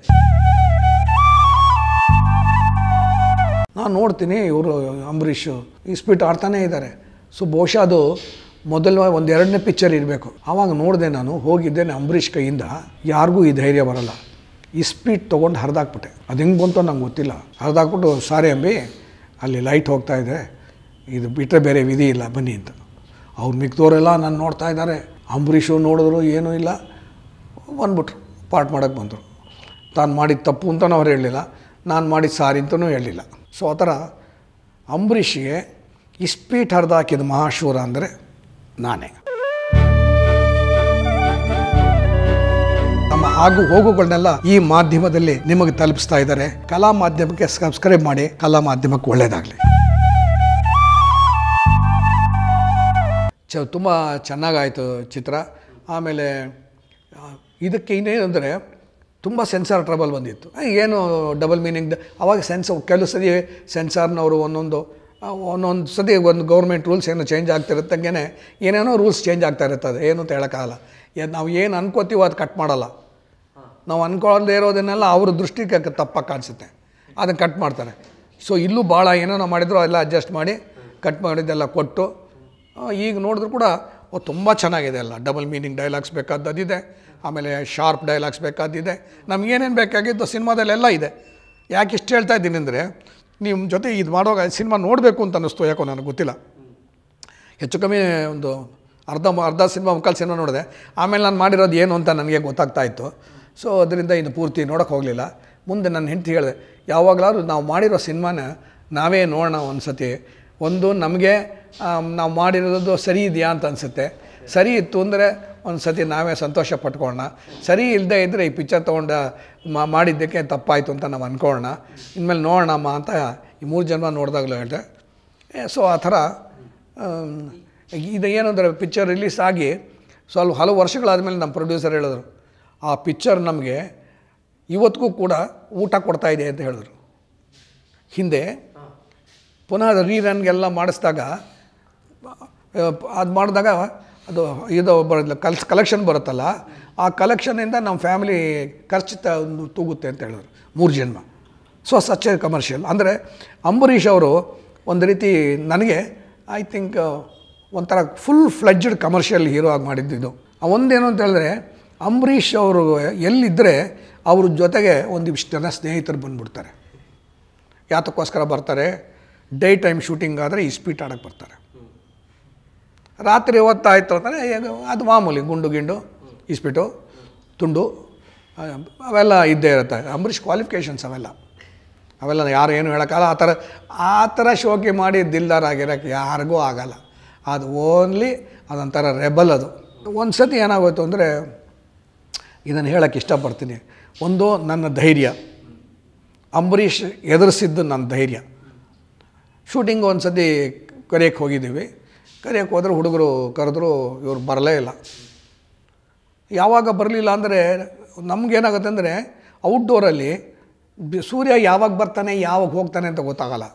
ನಾನು ನೋಡ್ತೀನಿ ಇವರು ಅಂಬರೀಷ್ ಈ ಸ್ಪಿಟ್ ಆಡ್ತಾನೇ ಇದ್ದಾರೆ ಸೊ ಬಹುಶಃ ಅದು ಮೊದಲ ಒಂದೆರಡನೇ ಪಿಕ್ಚರ್ ಇರಬೇಕು ಆವಾಗ ನೋಡಿದೆ ನಾನು ಹೋಗಿದ್ದೇನೆ ಅಂಬರೀಷ್ ಕೈಯಿಂದ ಯಾರಿಗೂ ಈ ಧೈರ್ಯ ಬರಲ್ಲ ಇಸ್ಪೀಟ್ ತೊಗೊಂಡು ಹರಿದಾಕ್ಬಿಟ್ಟೆ ಅದು ಹೆಂಗೆ ಬಂತು ನಂಗೆ ಗೊತ್ತಿಲ್ಲ ಹರಿದಾಕ್ಬಿಟ್ಟು ಸಾರಿ ಅಂಬಿ ಅಲ್ಲಿ ಲೈಟ್ ಹೋಗ್ತಾ ಇದೆ ಇದು ಬಿಟ್ಟರೆ ಬೇರೆ ವಿಧಿ ಇಲ್ಲ ಬನ್ನಿ ಅಂತ ಅವ್ರು ಮಿಕ್ದವರೆಲ್ಲ ನಾನು ನೋಡ್ತಾ ಇದ್ದಾರೆ ಅಂಬರೀಷು ನೋಡಿದ್ರು ಏನೂ ಇಲ್ಲ ಬಂದ್ಬಿಟ್ರು ಪಾಠ ಮಾಡೋಕ್ಕೆ ಬಂದರು ತಾನು ಮಾಡಿದ ತಪ್ಪು ಅಂತಲೂ ಅವ್ರು ಹೇಳಲಿಲ್ಲ ನಾನು ಮಾಡಿದ ಸಾರಿ ಅಂತಲೂ ಹೇಳಲಿಲ್ಲ ಸೊ ಆ ಥರ ಅಂಬರೀಷ್ಗೆ ಇಸ್ಪೀಟ್ ಹರಿದಾಕಿದ ಮಹಾಶೂರ ಅಂದರೆ ನಾನೇ ಹಾಗೂ ಹೋಗುಗಳನ್ನೆಲ್ಲ ಈ ಮಾಧ್ಯಮದಲ್ಲಿ ನಿಮಗೆ ತಲುಪಿಸ್ತಾ ಇದ್ದಾರೆ ಕಲಾ ಮಾಧ್ಯಮಕ್ಕೆ ಸಬ್ಸ್ಕ್ರೈಬ್ ಮಾಡಿ ಕಲಾ ಮಾಧ್ಯಮಕ್ಕೆ ಒಳ್ಳೆಯದಾಗಲಿ ಚ ತುಂಬ ಚೆನ್ನಾಗಾಯಿತು ಚಿತ್ರ ಆಮೇಲೆ ಇದಕ್ಕೆ ಇನ್ನೇನಂದ್ರೆ ತುಂಬ ಸೆನ್ಸಾರ್ ಟ್ರಬಲ್ ಬಂದಿತ್ತು ಏನು ಡಬಲ್ ಮೀನಿಂಗ್ ಅವಾಗ ಸೆನ್ಸ್ ಕೆಲವು ಸರಿ ಸೆನ್ಸಾರ್ನವರು ಒಂದೊಂದು ಒಂದೊಂದು ಸತಿ ಒಂದು ಗೌರ್ಮೆಂಟ್ ರೂಲ್ಸ್ ಏನೋ ಚೇಂಜ್ ಆಗ್ತಿರುತ್ತೆ ಏನೇನೋ ರೂಲ್ಸ್ ಚೇಂಜ್ ಆಗ್ತಾ ಅದು ಏನು ಅಂತ ಹೇಳೋಕ್ಕಾಗಲ್ಲ ನಾವು ಏನು ಅನ್ಕೋತೀವೋ ಅದು ಕಟ್ ಮಾಡೋಲ್ಲ ನಾವು ಅಂದ್ಕೊಳ್ಳದೇ ಇರೋದನ್ನೆಲ್ಲ ಅವ್ರ ದೃಷ್ಟಿಗೆ ತಪ್ಪಾಗಿ ಕಾಣಿಸುತ್ತೆ ಅದನ್ನು ಕಟ್ ಮಾಡ್ತಾರೆ ಸೊ ಇಲ್ಲೂ ಭಾಳ ಏನೇನೋ ಮಾಡಿದ್ರು ಎಲ್ಲ ಅಡ್ಜಸ್ಟ್ ಮಾಡಿ ಕಟ್ ಮಾಡಿದ್ದೆಲ್ಲ ಕೊಟ್ಟು ಈಗ ನೋಡಿದ್ರು ಕೂಡ ತುಂಬ ಚೆನ್ನಾಗಿದೆ ಅಲ್ಲ ಡಬಲ್ ಮೀನಿಂಗ್ ಡೈಲಾಗ್ಸ್ ಬೇಕಾದದ್ದಿದೆ ಆಮೇಲೆ ಶಾರ್ಪ್ ಡೈಲಾಗ್ಸ್ ಬೇಕಾದಿದೆ ನಮಗೇನೇನು ಬೇಕಾಗಿದ್ದು ಸಿನಿಮಾದಲ್ಲೆಲ್ಲ ಇದೆ ಯಾಕೆ ಇಷ್ಟು ಹೇಳ್ತಾ ಇದ್ದೀನಿ ಅಂದರೆ ನಿಮ್ಮ ಜೊತೆ ಇದು ಮಾಡುವಾಗ ಸಿನಿಮಾ ನೋಡಬೇಕು ಅಂತ ಅನ್ನಿಸ್ತು ಯಾಕೋ ನನಗೆ ಗೊತ್ತಿಲ್ಲ ಹೆಚ್ಚು ಕಮ್ಮಿ ಒಂದು ಅರ್ಧ ಅರ್ಧ ಸಿನಿಮಾ ಮುಕ್ಕಾಲು ಸಿನಿಮಾ ನೋಡಿದೆ ಆಮೇಲೆ ನಾನು ಮಾಡಿರೋದು ಏನು ಅಂತ ನನಗೆ ಗೊತ್ತಾಗ್ತಾ ಇತ್ತು ಸೊ ಅದರಿಂದ ಇನ್ನು ಪೂರ್ತಿ ನೋಡೋಕೆ ಹೋಗಲಿಲ್ಲ ಮುಂದೆ ನನ್ನ ಹೆಂಡತಿ ಹೇಳಿದೆ ಯಾವಾಗಲಾದ್ರೂ ನಾವು ಮಾಡಿರೋ ಸಿನಿಮಾನ ನಾವೇ ನೋಡೋಣ ಒಂದು ಸತಿ ಒಂದು ನಮಗೆ ನಾವು ಮಾಡಿರೋದು ಸರಿ ಇದೆಯಾ ಅಂತ ಅನಿಸುತ್ತೆ ಸರಿ ಇತ್ತು ಅಂದರೆ ಒಂದು ಸತಿ ನಾವೇ ಸಂತೋಷ ಪಟ್ಕೊಳ್ಳೋಣ ಸರಿ ಇಲ್ಲದೆ ಇದ್ದರೆ ಈ ಪಿಕ್ಚರ್ ತೊಗೊಂಡು ಮಾಡಿದ್ದಕ್ಕೆ ತಪ್ಪಾಯಿತು ಅಂತ ನಾವು ಅಂದ್ಕೊಳ್ಳೋಣ ಇನ್ಮೇಲೆ ನೋಡೋಣಮ್ಮ ಅಂತ ಈ ಮೂರು ಜನ್ಮ ನೋಡಿದಾಗಲೂ ಹೇಳಿದೆ ಸೊ ಆ ಥರ ಇದು ಅಂದರೆ ಪಿಚ್ಚರ್ ರಿಲೀಸ್ ಆಗಿ ಸ್ವಲ್ಪ ಹಲವು ವರ್ಷಗಳಾದಮೇಲೆ ನಮ್ಮ ಪ್ರೊಡ್ಯೂಸರ್ ಹೇಳಿದ್ರು ಆ ಪಿಕ್ಚರ್ ನಮಗೆ ಇವತ್ತಿಗೂ ಕೂಡ ಊಟ ಕೊಡ್ತಾ ಇದೆ ಅಂತ ಹೇಳಿದ್ರು ಹಿಂದೆ ಪುನಃ ರೀ ರನ್ಗೆಲ್ಲ ಮಾಡಿಸಿದಾಗ ಅದು ಮಾಡಿದಾಗ ಅದು ಇದು ಬರೋದಿಲ್ಲ ಕಲ್ಸ್ ಕಲೆಕ್ಷನ್ ಬರುತ್ತಲ್ಲ ಆ ಕಲೆಕ್ಷನಿಂದ ನಮ್ಮ ಫ್ಯಾಮಿಲಿ ಖರ್ಚು ತ ತೂಗುತ್ತೆ ಅಂತ ಹೇಳಿದ್ರು ಮೂರು ಜನ್ಮ ಸೊ ಸಚ್ ಕಮರ್ಷಿಯಲ್ ಅಂದರೆ ಅಂಬರೀಷ್ ಅವರು ಒಂದು ರೀತಿ ನನಗೆ ಐ ಥಿಂಕ್ ಒಂಥರ ಫುಲ್ ಫ್ಲೆಡ್ಜಡ್ ಕಮರ್ಷಿಯಲ್ ಹೀರೋ ಆಗಿ ಮಾಡಿದ್ದು ಇದು ಒಂದೇನು ಅಂತ ಹೇಳಿದ್ರೆ ಅಂಬರೀಷ್ ಅವರು ಎಲ್ಲಿದ್ದರೆ ಅವ್ರ ಜೊತೆಗೆ ಒಂದಿಷ್ಟು ಜನ ಸ್ನೇಹಿತರು ಬಂದುಬಿಡ್ತಾರೆ ಯಾತಕ್ಕೋಸ್ಕರ ಬರ್ತಾರೆ ಡೇ ಟೈಮ್ ಶೂಟಿಂಗ್ ಆದರೆ ಇಸ್ಪೀಟ್ ಆಡೋಕ್ಕೆ ಬರ್ತಾರೆ ರಾತ್ರಿ ಓದ್ತಾಯ್ತು ಅಂತಾನೆ ಅದು ಮಾಮೂಲಿ ಗುಂಡು ಗಿಂಡು ಇಸ್ಪೀಟು ತುಂಡು ಅವೆಲ್ಲ ಇದ್ದೇ ಇರುತ್ತೆ ಅಂಬರೀಷ್ ಕ್ವಾಲಿಫಿಕೇಷನ್ಸ್ ಅವೆಲ್ಲ ಅವೆಲ್ಲ ಯಾರು ಏನು ಹೇಳೋಕ್ಕಲ್ಲ ಆ ಥರ ಆ ಥರ ಶೋಕಿ ಮಾಡಿ ದಿಲ್ದಾರಾಗಿರೋಕ್ಕೆ ಯಾರಿಗೂ ಆಗೋಲ್ಲ ಅದು ಓನ್ಲಿ ಅದೊಂಥರ ರೆಬಲ್ ಅದು ಒಂದು ಸತಿ ಏನಾಗೋಯ್ತು ಅಂದರೆ ಇದನ್ನು ಹೇಳೋಕ್ಕೆ ಇಷ್ಟಪಡ್ತೀನಿ ಒಂದು ನನ್ನ ಧೈರ್ಯ ಅಂಬರೀಷ್ ಎದುರಿಸಿದ್ದು ನನ್ನ ಧೈರ್ಯ ಶೂಟಿಂಗ್ ಒಂದು ಸತಿ ಕರೆಯಕ್ಕೆ ಹೋಗಿದ್ದೀವಿ ಕರೆಯಕ್ಕೆ ಹೋದ್ರೆ ಹುಡುಗರು ಕರೆದ್ರು ಇವರು ಬರಲೇ ಇಲ್ಲ ಯಾವಾಗ ಬರಲಿಲ್ಲ ಅಂದರೆ ನಮಗೇನಾಗುತ್ತೆ ಅಂದರೆ ಔಟ್ಡೋರಲ್ಲಿ ಸೂರ್ಯ ಯಾವಾಗ ಬರ್ತಾನೆ ಯಾವಾಗ ಹೋಗ್ತಾನೆ ಅಂತ ಗೊತ್ತಾಗಲ್ಲ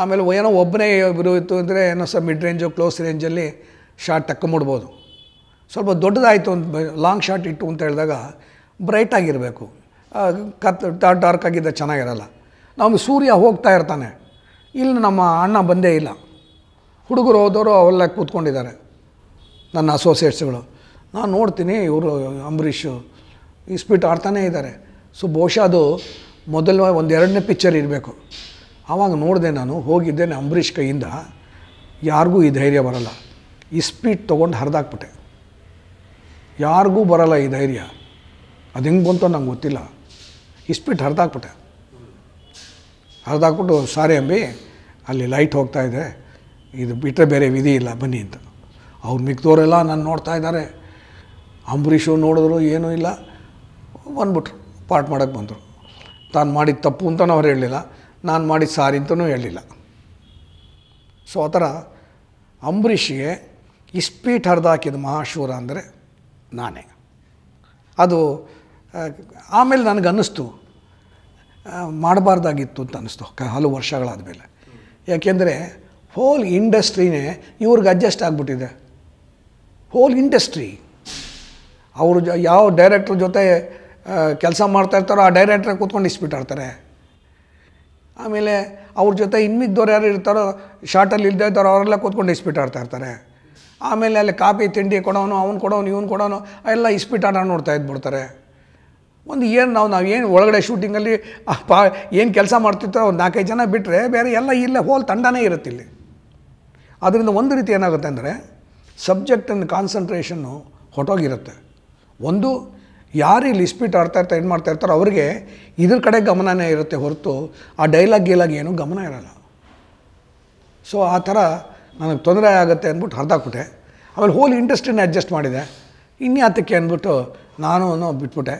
ಆಮೇಲೆ ಏನೋ ಒಬ್ಬನೇ ಇತ್ತು ಅಂದರೆ ಏನೋ ಸಹ ಮಿಡ್ ರೇಂಜು ಕ್ಲೋಸ್ ರೇಂಜಲ್ಲಿ ಶಾರ್ಟ್ ತಕ್ಕ ಮುಡ್ಬೋದು ಸ್ವಲ್ಪ ದೊಡ್ಡದಾಯಿತು ಅಂತ ಲಾಂಗ್ ಶಾಟ್ ಇಟ್ಟು ಅಂತ ಹೇಳಿದಾಗ ಬ್ರೈಟಾಗಿರಬೇಕು ಕತ್ ಡಾರ್ಕ್ ಆಗಿದ್ದ ಚೆನ್ನಾಗಿರಲ್ಲ ನಮ್ಮ ಸೂರ್ಯ ಹೋಗ್ತಾ ಇರ್ತಾನೆ ಇಲ್ಲಿ ನಮ್ಮ ಅಣ್ಣ ಬಂದೇ ಇಲ್ಲ ಹುಡುಗರು ಹೋದವರು ಅವೆಲ್ಲ ಕೂತ್ಕೊಂಡಿದ್ದಾರೆ ನನ್ನ ಅಸೋಸಿಯೇಟ್ಸ್ಗಳು ನಾನು ನೋಡ್ತೀನಿ ಇವರು ಅಂಬರೀಷು ಈ ಆಡ್ತಾನೇ ಇದ್ದಾರೆ ಸೊ ಬಹುಶಃ ಅದು ಮೊದಲ ಒಂದೆರಡನೇ ಪಿಕ್ಚರ್ ಇರಬೇಕು ಆವಾಗ ನೋಡಿದೆ ನಾನು ಹೋಗಿದ್ದೇನೆ ಅಂಬರೀಷ್ ಕೈಯಿಂದ ಯಾರಿಗೂ ಈ ಧೈರ್ಯ ಬರಲ್ಲ ಈ ಸ್ಪೀಡ್ ತೊಗೊಂಡು ಹರಿದಾಕ್ಬಿಟ್ಟೆ ಯಾರಿಗೂ ಬರಲ್ಲ ಈ ಧೈರ್ಯ ಅದು ಹೆಂಗೆ ಬಂತು ನಂಗೆ ಗೊತ್ತಿಲ್ಲ ಇಸ್ಪಿಟ್ಟು ಹರಿದಾಕ್ಬಿಟ್ಟೆ ಹರಿದಾಕ್ಬಿಟ್ಟು ಸಾರಿ ಅಂಬಿ ಅಲ್ಲಿ ಲೈಟ್ ಹೋಗ್ತಾ ಇದೆ ಇದು ಬಿಟ್ಟರೆ ಬೇರೆ ವಿಧಿ ಇಲ್ಲ ಬನ್ನಿ ಅಂತ ಅವ್ರು ಮಿಕ್ದವರೆಲ್ಲ ನಾನು ನೋಡ್ತಾ ಇದ್ದಾರೆ ಅಂಬರೀಷು ನೋಡಿದ್ರು ಏನೂ ಇಲ್ಲ ಬಂದ್ಬಿಟ್ರು ಪಾಠ ಮಾಡೋಕ್ಕೆ ಬಂದರು ತಾನು ಮಾಡಿದ ತಪ್ಪು ಅಂತಲೂ ಅವ್ರು ಹೇಳಲಿಲ್ಲ ನಾನು ಮಾಡಿದ ಸಾರಿ ಅಂತಲೂ ಹೇಳಲಿಲ್ಲ ಸೊ ಆ ಥರ ಅಂಬರೀಷಿಗೆ ಇಸ್ಪೀಟ್ ಹರಿದಾಕಿದ ಮಹಾಶೂರ ಅಂದರೆ ನಾನೇ ಅದು ಆಮೇಲೆ ನನಗನ್ನಿಸ್ತು ಮಾಡಬಾರ್ದಾಗಿತ್ತು ಅಂತ ಅನ್ನಿಸ್ತು ಹಲವು ವರ್ಷಗಳಾದ ಮೇಲೆ ಯಾಕೆಂದರೆ ಹೋಲ್ ಇಂಡಸ್ಟ್ರಿನೇ ಇವ್ರಿಗೆ ಅಡ್ಜಸ್ಟ್ ಆಗಿಬಿಟ್ಟಿದೆ ಹೋಲ್ ಇಂಡಸ್ಟ್ರಿ ಅವರು ಯಾವ ಡೈರೆಕ್ಟ್ರ್ ಜೊತೆ ಕೆಲಸ ಮಾಡ್ತಾ ಇರ್ತಾರೋ ಆ ಡೈರೆಕ್ಟ್ರ್ ಕೂತ್ಕೊಂಡು ಆಡ್ತಾರೆ ಆಮೇಲೆ ಅವ್ರ ಜೊತೆ ಇನ್ಮಿದ್ದವ್ರು ಯಾರು ಇರ್ತಾರೋ ಶಾರ್ಟಲ್ಲಿ ಇಲ್ಲದೇ ಇರ್ತಾರೋ ಅವರೆಲ್ಲ ಕೂತ್ಕೊಂಡು ಇಸ್ಬಿಟ್ಟಾಡ್ತಾ ಇರ್ತಾರೆ ಆಮೇಲೆ ಅಲ್ಲಿ ಕಾಪಿ ತಿಂಡಿ ಕೊಡೋನು ಅವ್ನು ಕೊಡೋನು ಇವ್ನು ಕೊಡೋನು ಎಲ್ಲ ಆಟ ನೋಡ್ತಾ ಇದ್ಬಿಡ್ತಾರೆ ಒಂದು ಏನು ನಾವು ನಾವು ಏನು ಒಳಗಡೆ ಶೂಟಿಂಗಲ್ಲಿ ಪಾ ಏನು ಕೆಲಸ ಮಾಡ್ತಿತ್ತೋ ಒಂದು ನಾಲ್ಕೈದು ಜನ ಬಿಟ್ಟರೆ ಬೇರೆ ಎಲ್ಲ ಇಲ್ಲೇ ಹೋಲ್ ತಂಡನೇ ಇರುತ್ತೆ ಇಲ್ಲಿ ಅದರಿಂದ ಒಂದು ರೀತಿ ಏನಾಗುತ್ತೆ ಅಂದರೆ ಸಬ್ಜೆಕ್ಟ್ ಅಂಡ್ ಕಾನ್ಸಂಟ್ರೇಷನ್ನು ಹೊಟ್ಟೋಗಿರುತ್ತೆ ಒಂದು ಯಾರು ಇಲ್ಲಿ ಇಸ್ಪೀಟ್ ಆಡ್ತಾ ಇರ್ತಾರೆ ಏನು ಮಾಡ್ತಾ ಇರ್ತಾರೋ ಅವ್ರಿಗೆ ಇದ್ರ ಕಡೆ ಗಮನನೇ ಇರುತ್ತೆ ಹೊರತು ಆ ಡೈಲಾಗ್ ಗೀಲಾಗ್ ಏನೂ ಗಮನ ಇರಲ್ಲ ಸೊ ಆ ಥರ ನನಗೆ ತೊಂದರೆ ಆಗುತ್ತೆ ಅಂದ್ಬಿಟ್ಟು ಹರಿದಾಕ್ಬಿಟ್ಟೆ ಆಮೇಲೆ ಹೋಲ್ ಇಂಡಸ್ಟ್ರಿನ ಅಡ್ಜಸ್ಟ್ ಮಾಡಿದೆ ಇನ್ಯಾತಕ್ಕೆ ಅಂದ್ಬಿಟ್ಟು ನಾನು ಬಿಟ್ಬಿಟ್ಟೆ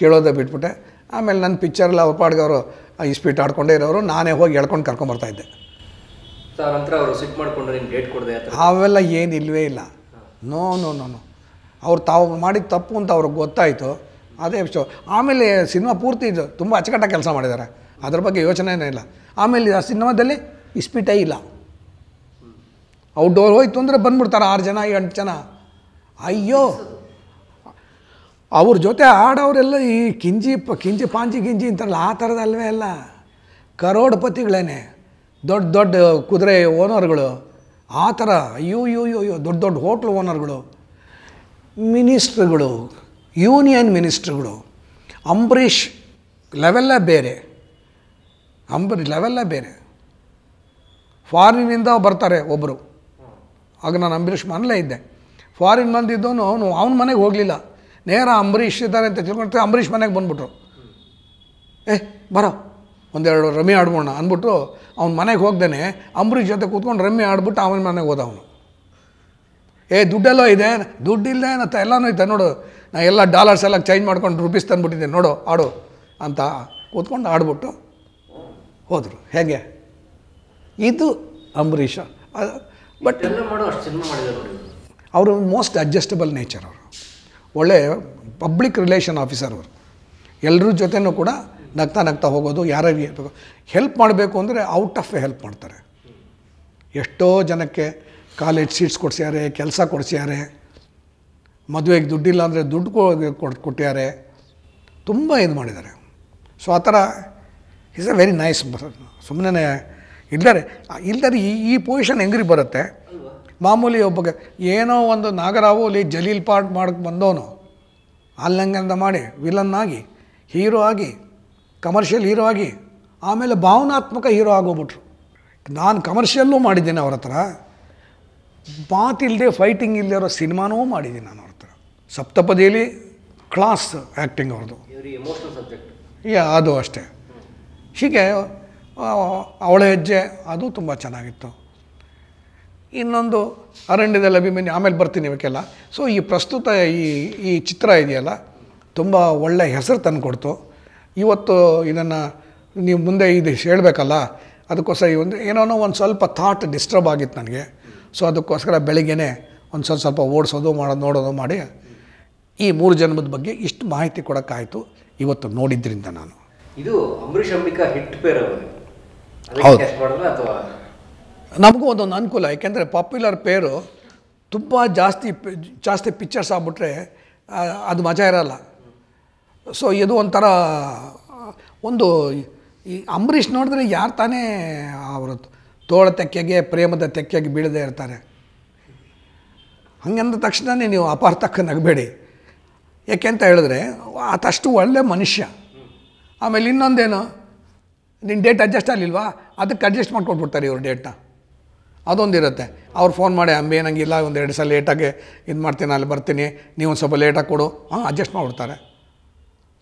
ಕೇಳೋದೇ ಬಿಟ್ಬಿಟ್ಟೆ ಆಮೇಲೆ ನನ್ನ ಪಿಕ್ಚರೆಲ್ಲ ಅವ್ರ ಪಾಡ್ಗೆ ಅವರು ಇಸ್ಪೀಟ್ ಆಡ್ಕೊಂಡೇ ಇರೋರು ನಾನೇ ಹೋಗಿ ಎಳ್ಕೊಂಡು ಕರ್ಕೊಂಬರ್ತಾಯಿದ್ದೆ ಅವೆಲ್ಲ ಏನು ಇಲ್ಲವೇ ಇಲ್ಲ ನೋ ನೋ ನೋ ನೋ ಅವ್ರು ತಾವು ಮಾಡಿದ ತಪ್ಪು ಅಂತ ಅವ್ರಿಗೆ ಗೊತ್ತಾಯಿತು ಅದೇ ವಿಷಯ ಆಮೇಲೆ ಸಿನಿಮಾ ಪೂರ್ತಿ ಇದು ತುಂಬ ಅಚ್ಚುಕಟ್ಟಾಗಿ ಕೆಲಸ ಮಾಡಿದ್ದಾರೆ ಅದ್ರ ಬಗ್ಗೆ ಯೋಚನೆನೇ ಇಲ್ಲ ಆಮೇಲೆ ಆ ಸಿನಿಮಾದಲ್ಲಿ ಇಸ್ಪೀಟೇ ಇಲ್ಲ ಔಟ್ಡೋರ್ ಹೋಯ್ತು ಅಂದರೆ ಬಂದ್ಬಿಡ್ತಾರೆ ಆರು ಜನ ಎಂಟು ಜನ ಅಯ್ಯೋ ಅವ್ರ ಜೊತೆ ಆಡೋರೆಲ್ಲ ಈ ಕಿಂಜಿ ಪ ಕಿಂಜಿ ಪಾಂಜಿ ಗಿಂಜಿ ಅಂತಾರಲ್ಲ ಆ ಥರದಲ್ವೇ ಅಲ್ಲ ಕರೋಡ್ಪತಿಗಳೇನೆ ದೊಡ್ಡ ದೊಡ್ಡ ಕುದುರೆ ಓನರ್ಗಳು ಆ ಥರ ಅಯ್ಯೋ ಅಯ್ಯೋ ಅಯ್ಯೋ ದೊಡ್ಡ ದೊಡ್ಡ ಹೋಟ್ಲ್ ಓನರ್ಗಳು ಮಿನಿಸ್ಟ್ರುಗಳು ಯೂನಿಯನ್ ಮಿನಿಸ್ಟ್ರುಗಳು ಅಂಬರೀಷ್ ಲೆವೆಲ್ಲ ಬೇರೆ ಅಂಬರೀಷ್ ಲೆವೆಲ್ಲ ಬೇರೆ ಫಾರಿನಿಂದ ಬರ್ತಾರೆ ಒಬ್ಬರು ಆಗ ನಾನು ಅಂಬರೀಷ್ ಮನೇಲೇ ಇದ್ದೆ ಫಾರಿನ್ ಬಂದಿದ್ದವನು ಅವನು ಅವನ ಮನೆಗೆ ಹೋಗಲಿಲ್ಲ ನೇರ ಅಂಬರೀಷ್ ಇದ್ದಾರೆ ಅಂತ ತಿಳ್ಕೊಂಡು ಅಂಬರೀಷ್ ಮನೆಗೆ ಬಂದ್ಬಿಟ್ರು ಏ ಬರೋ ಒಂದೆರಡು ರಮ್ಮಿ ಆಡ್ಬೋಣ ಅಂದ್ಬಿಟ್ಟು ಅವ್ನ ಮನೆಗೆ ಹೋಗ್ದೇ ಅಂಬರೀಷ್ ಜೊತೆ ಕೂತ್ಕೊಂಡು ರಮ್ಮಿ ಆಡ್ಬಿಟ್ಟು ಅವನ ಮನೆಗೆ ಹೋದ ಅವನು ಏ ದುಡ್ಡೆಲ್ಲ ಇದೆ ದುಡ್ಡಿಲ್ಲದೆ ಅಂತ ಎಲ್ಲನೂ ಐತೆ ನೋಡು ನಾ ಎಲ್ಲ ಡಾಲರ್ಸ್ ಎಲ್ಲ ಚೇಂಜ್ ಮಾಡ್ಕೊಂಡು ರುಪೀಸ್ ತಂದುಬಿಟ್ಟಿದ್ದೆ ನೋಡು ಆಡು ಅಂತ ಕೂತ್ಕೊಂಡು ಆಡ್ಬಿಟ್ಟು ಹೋದರು ಹೇಗೆ ಇದು ಅಂಬರೀಷ ಬಟ್ ಅವರು ಮೋಸ್ಟ್ ಅಡ್ಜಸ್ಟಬಲ್ ನೇಚರ್ ಅವರು ಒಳ್ಳೆ ಪಬ್ಲಿಕ್ ರಿಲೇಷನ್ ಆಫೀಸರ್ ಅವರು ಎಲ್ಲರ ಜೊತೆನೂ ಕೂಡ ನಗ್ತಾ ನಗ್ತಾ ಹೋಗೋದು ಯಾರೇ ಹೆಲ್ಪ್ ಮಾಡಬೇಕು ಅಂದರೆ ಔಟ್ ಆಫ್ ಹೆಲ್ಪ್ ಮಾಡ್ತಾರೆ ಎಷ್ಟೋ ಜನಕ್ಕೆ ಕಾಲೇಜ್ ಸೀಟ್ಸ್ ಕೊಡಿಸ್ಯಾರೆ ಕೆಲಸ ಕೊಡಿಸ್ಯಾರೆ ಮದುವೆಗೆ ದುಡ್ಡಿಲ್ಲ ಅಂದರೆ ದುಡ್ಡು ಕೊಟ್ಟು ಕೊಟ್ಟಿದ್ದಾರೆ ತುಂಬ ಇದು ಮಾಡಿದ್ದಾರೆ ಸೊ ಆ ಥರ ಇಸ್ ಅ ವೆರಿ ನೈಸ್ ಸುಮ್ಮನೆ ಇದ್ದಾರೆ ಇಲ್ದಾರೆ ಈ ಈ ಪೊಸಿಷನ್ ಹೆಂಗ್ರಿ ಬರುತ್ತೆ ಮಾಮೂಲಿ ಒಬ್ಬಗೆ ಏನೋ ಒಂದು ನಾಗರಾವೋಲಿ ಜಲೀಲ್ ಪಾಟ್ ಮಾಡಕ್ಕೆ ಬಂದವನು ಅಲ್ಲಂಗಂದ ಮಾಡಿ ವಿಲನ್ ಆಗಿ ಹೀರೋ ಆಗಿ ಕಮರ್ಷಿಯಲ್ ಹೀರೋ ಆಗಿ ಆಮೇಲೆ ಭಾವನಾತ್ಮಕ ಹೀರೋ ಆಗೋಗ್ಬಿಟ್ರು ನಾನು ಕಮರ್ಷಿಯಲ್ಲೂ ಮಾಡಿದ್ದೀನಿ ಅವ್ರ ಹತ್ರ ಇಲ್ಲದೆ ಫೈಟಿಂಗ್ ಇರೋ ಸಿನಿಮಾನೂ ಮಾಡಿದ್ದೀನಿ ನಾನು ಅವ್ರ ಹತ್ರ ಸಪ್ತಪದಿಯಲ್ಲಿ ಕ್ಲಾಸ್ ಆ್ಯಕ್ಟಿಂಗ್ ಅವ್ರದ್ದು ಯಾ ಅದು ಅಷ್ಟೇ ಹೀಗೆ ಅವಳ ಹೆಜ್ಜೆ ಅದು ತುಂಬ ಚೆನ್ನಾಗಿತ್ತು ಇನ್ನೊಂದು ಅರಣ್ಯದಲ್ಲಿ ಅಭಿಮಾನಿ ಆಮೇಲೆ ಬರ್ತೀನಿ ಇವಕ್ಕೆಲ್ಲ ಸೊ ಈ ಪ್ರಸ್ತುತ ಈ ಈ ಚಿತ್ರ ಇದೆಯಲ್ಲ ತುಂಬ ಒಳ್ಳೆಯ ಹೆಸರು ತಂದುಕೊಡ್ತು ಇವತ್ತು ಇದನ್ನು ನೀವು ಮುಂದೆ ಇದು ಹೇಳಬೇಕಲ್ಲ ಅದಕ್ಕೋಸ್ಕರ ಈ ಒಂದು ಏನೋ ಒಂದು ಸ್ವಲ್ಪ ಥಾಟ್ ಡಿಸ್ಟರ್ಬ್ ಆಗಿತ್ತು ನನಗೆ ಸೊ ಅದಕ್ಕೋಸ್ಕರ ಬೆಳಿಗ್ಗೆನೇ ಒಂದು ಸ್ವಲ್ಪ ಸ್ವಲ್ಪ ಓಡಿಸೋದು ಮಾಡೋದು ನೋಡೋದು ಮಾಡಿ ಈ ಮೂರು ಜನ್ಮದ ಬಗ್ಗೆ ಇಷ್ಟು ಮಾಹಿತಿ ಕೊಡೋಕ್ಕಾಯಿತು ಇವತ್ತು ನೋಡಿದ್ರಿಂದ ನಾನು ಇದು ಅಂಬರೀಷ್ ಅಂಬಿಕಾ ಹಿಟ್ ಅವರು ಹೌದು ನಮಗೂ ಒಂದೊಂದು ಅನುಕೂಲ ಯಾಕೆಂದರೆ ಪಾಪ್ಯುಲರ್ ಪೇರು ತುಂಬ ಜಾಸ್ತಿ ಜಾಸ್ತಿ ಪಿಕ್ಚರ್ಸ್ ಆಗ್ಬಿಟ್ರೆ ಅದು ಮಜಾ ಇರಲ್ಲ ಸೊ ಇದು ಒಂಥರ ಒಂದು ಈ ಅಂಬರೀಷ್ ನೋಡಿದ್ರೆ ಯಾರು ತಾನೇ ಅವರ ತೋಳ ತೆಕ್ಕೆಗೆ ಪ್ರೇಮದ ತೆಕ್ಕೆಗೆ ಬೀಳದೆ ಇರ್ತಾರೆ ಹಂಗಂದ ತಕ್ಷಣವೇ ನೀವು ಅಪಾರ್ಥಕ್ಕೆ ನಗಬೇಡಿ ಯಾಕೆ ಅಂತ ಹೇಳಿದ್ರೆ ಆತಷ್ಟು ಒಳ್ಳೆ ಮನುಷ್ಯ ಆಮೇಲೆ ಇನ್ನೊಂದೇನು ನಿನ್ನ ಡೇಟ್ ಅಡ್ಜಸ್ಟ್ ಆಗಲಿಲ್ವಾ ಅದಕ್ಕೆ ಅಡ್ಜಸ್ಟ್ ಮಾಡ್ಕೊಟ್ಬಿಡ್ತಾರೆ ಇವ್ರ ಡೇಟ್ನ ಅದೊಂದಿರುತ್ತೆ ಅವ್ರು ಫೋನ್ ಮಾಡಿ ಅಂಬೆ ಏನಂಗಿಲ್ಲ ಒಂದು ಎರಡು ಸಲ ಲೇಟಾಗಿ ಇದು ಮಾಡ್ತೀನಿ ಅಲ್ಲಿ ಬರ್ತೀನಿ ನೀವು ಒಂದು ಸ್ವಲ್ಪ ಲೇಟಾಗಿ ಕೊಡು ಹಾಂ ಅಡ್ಜಸ್ಟ್ ಮಾಡಿಬಿಡ್ತಾರೆ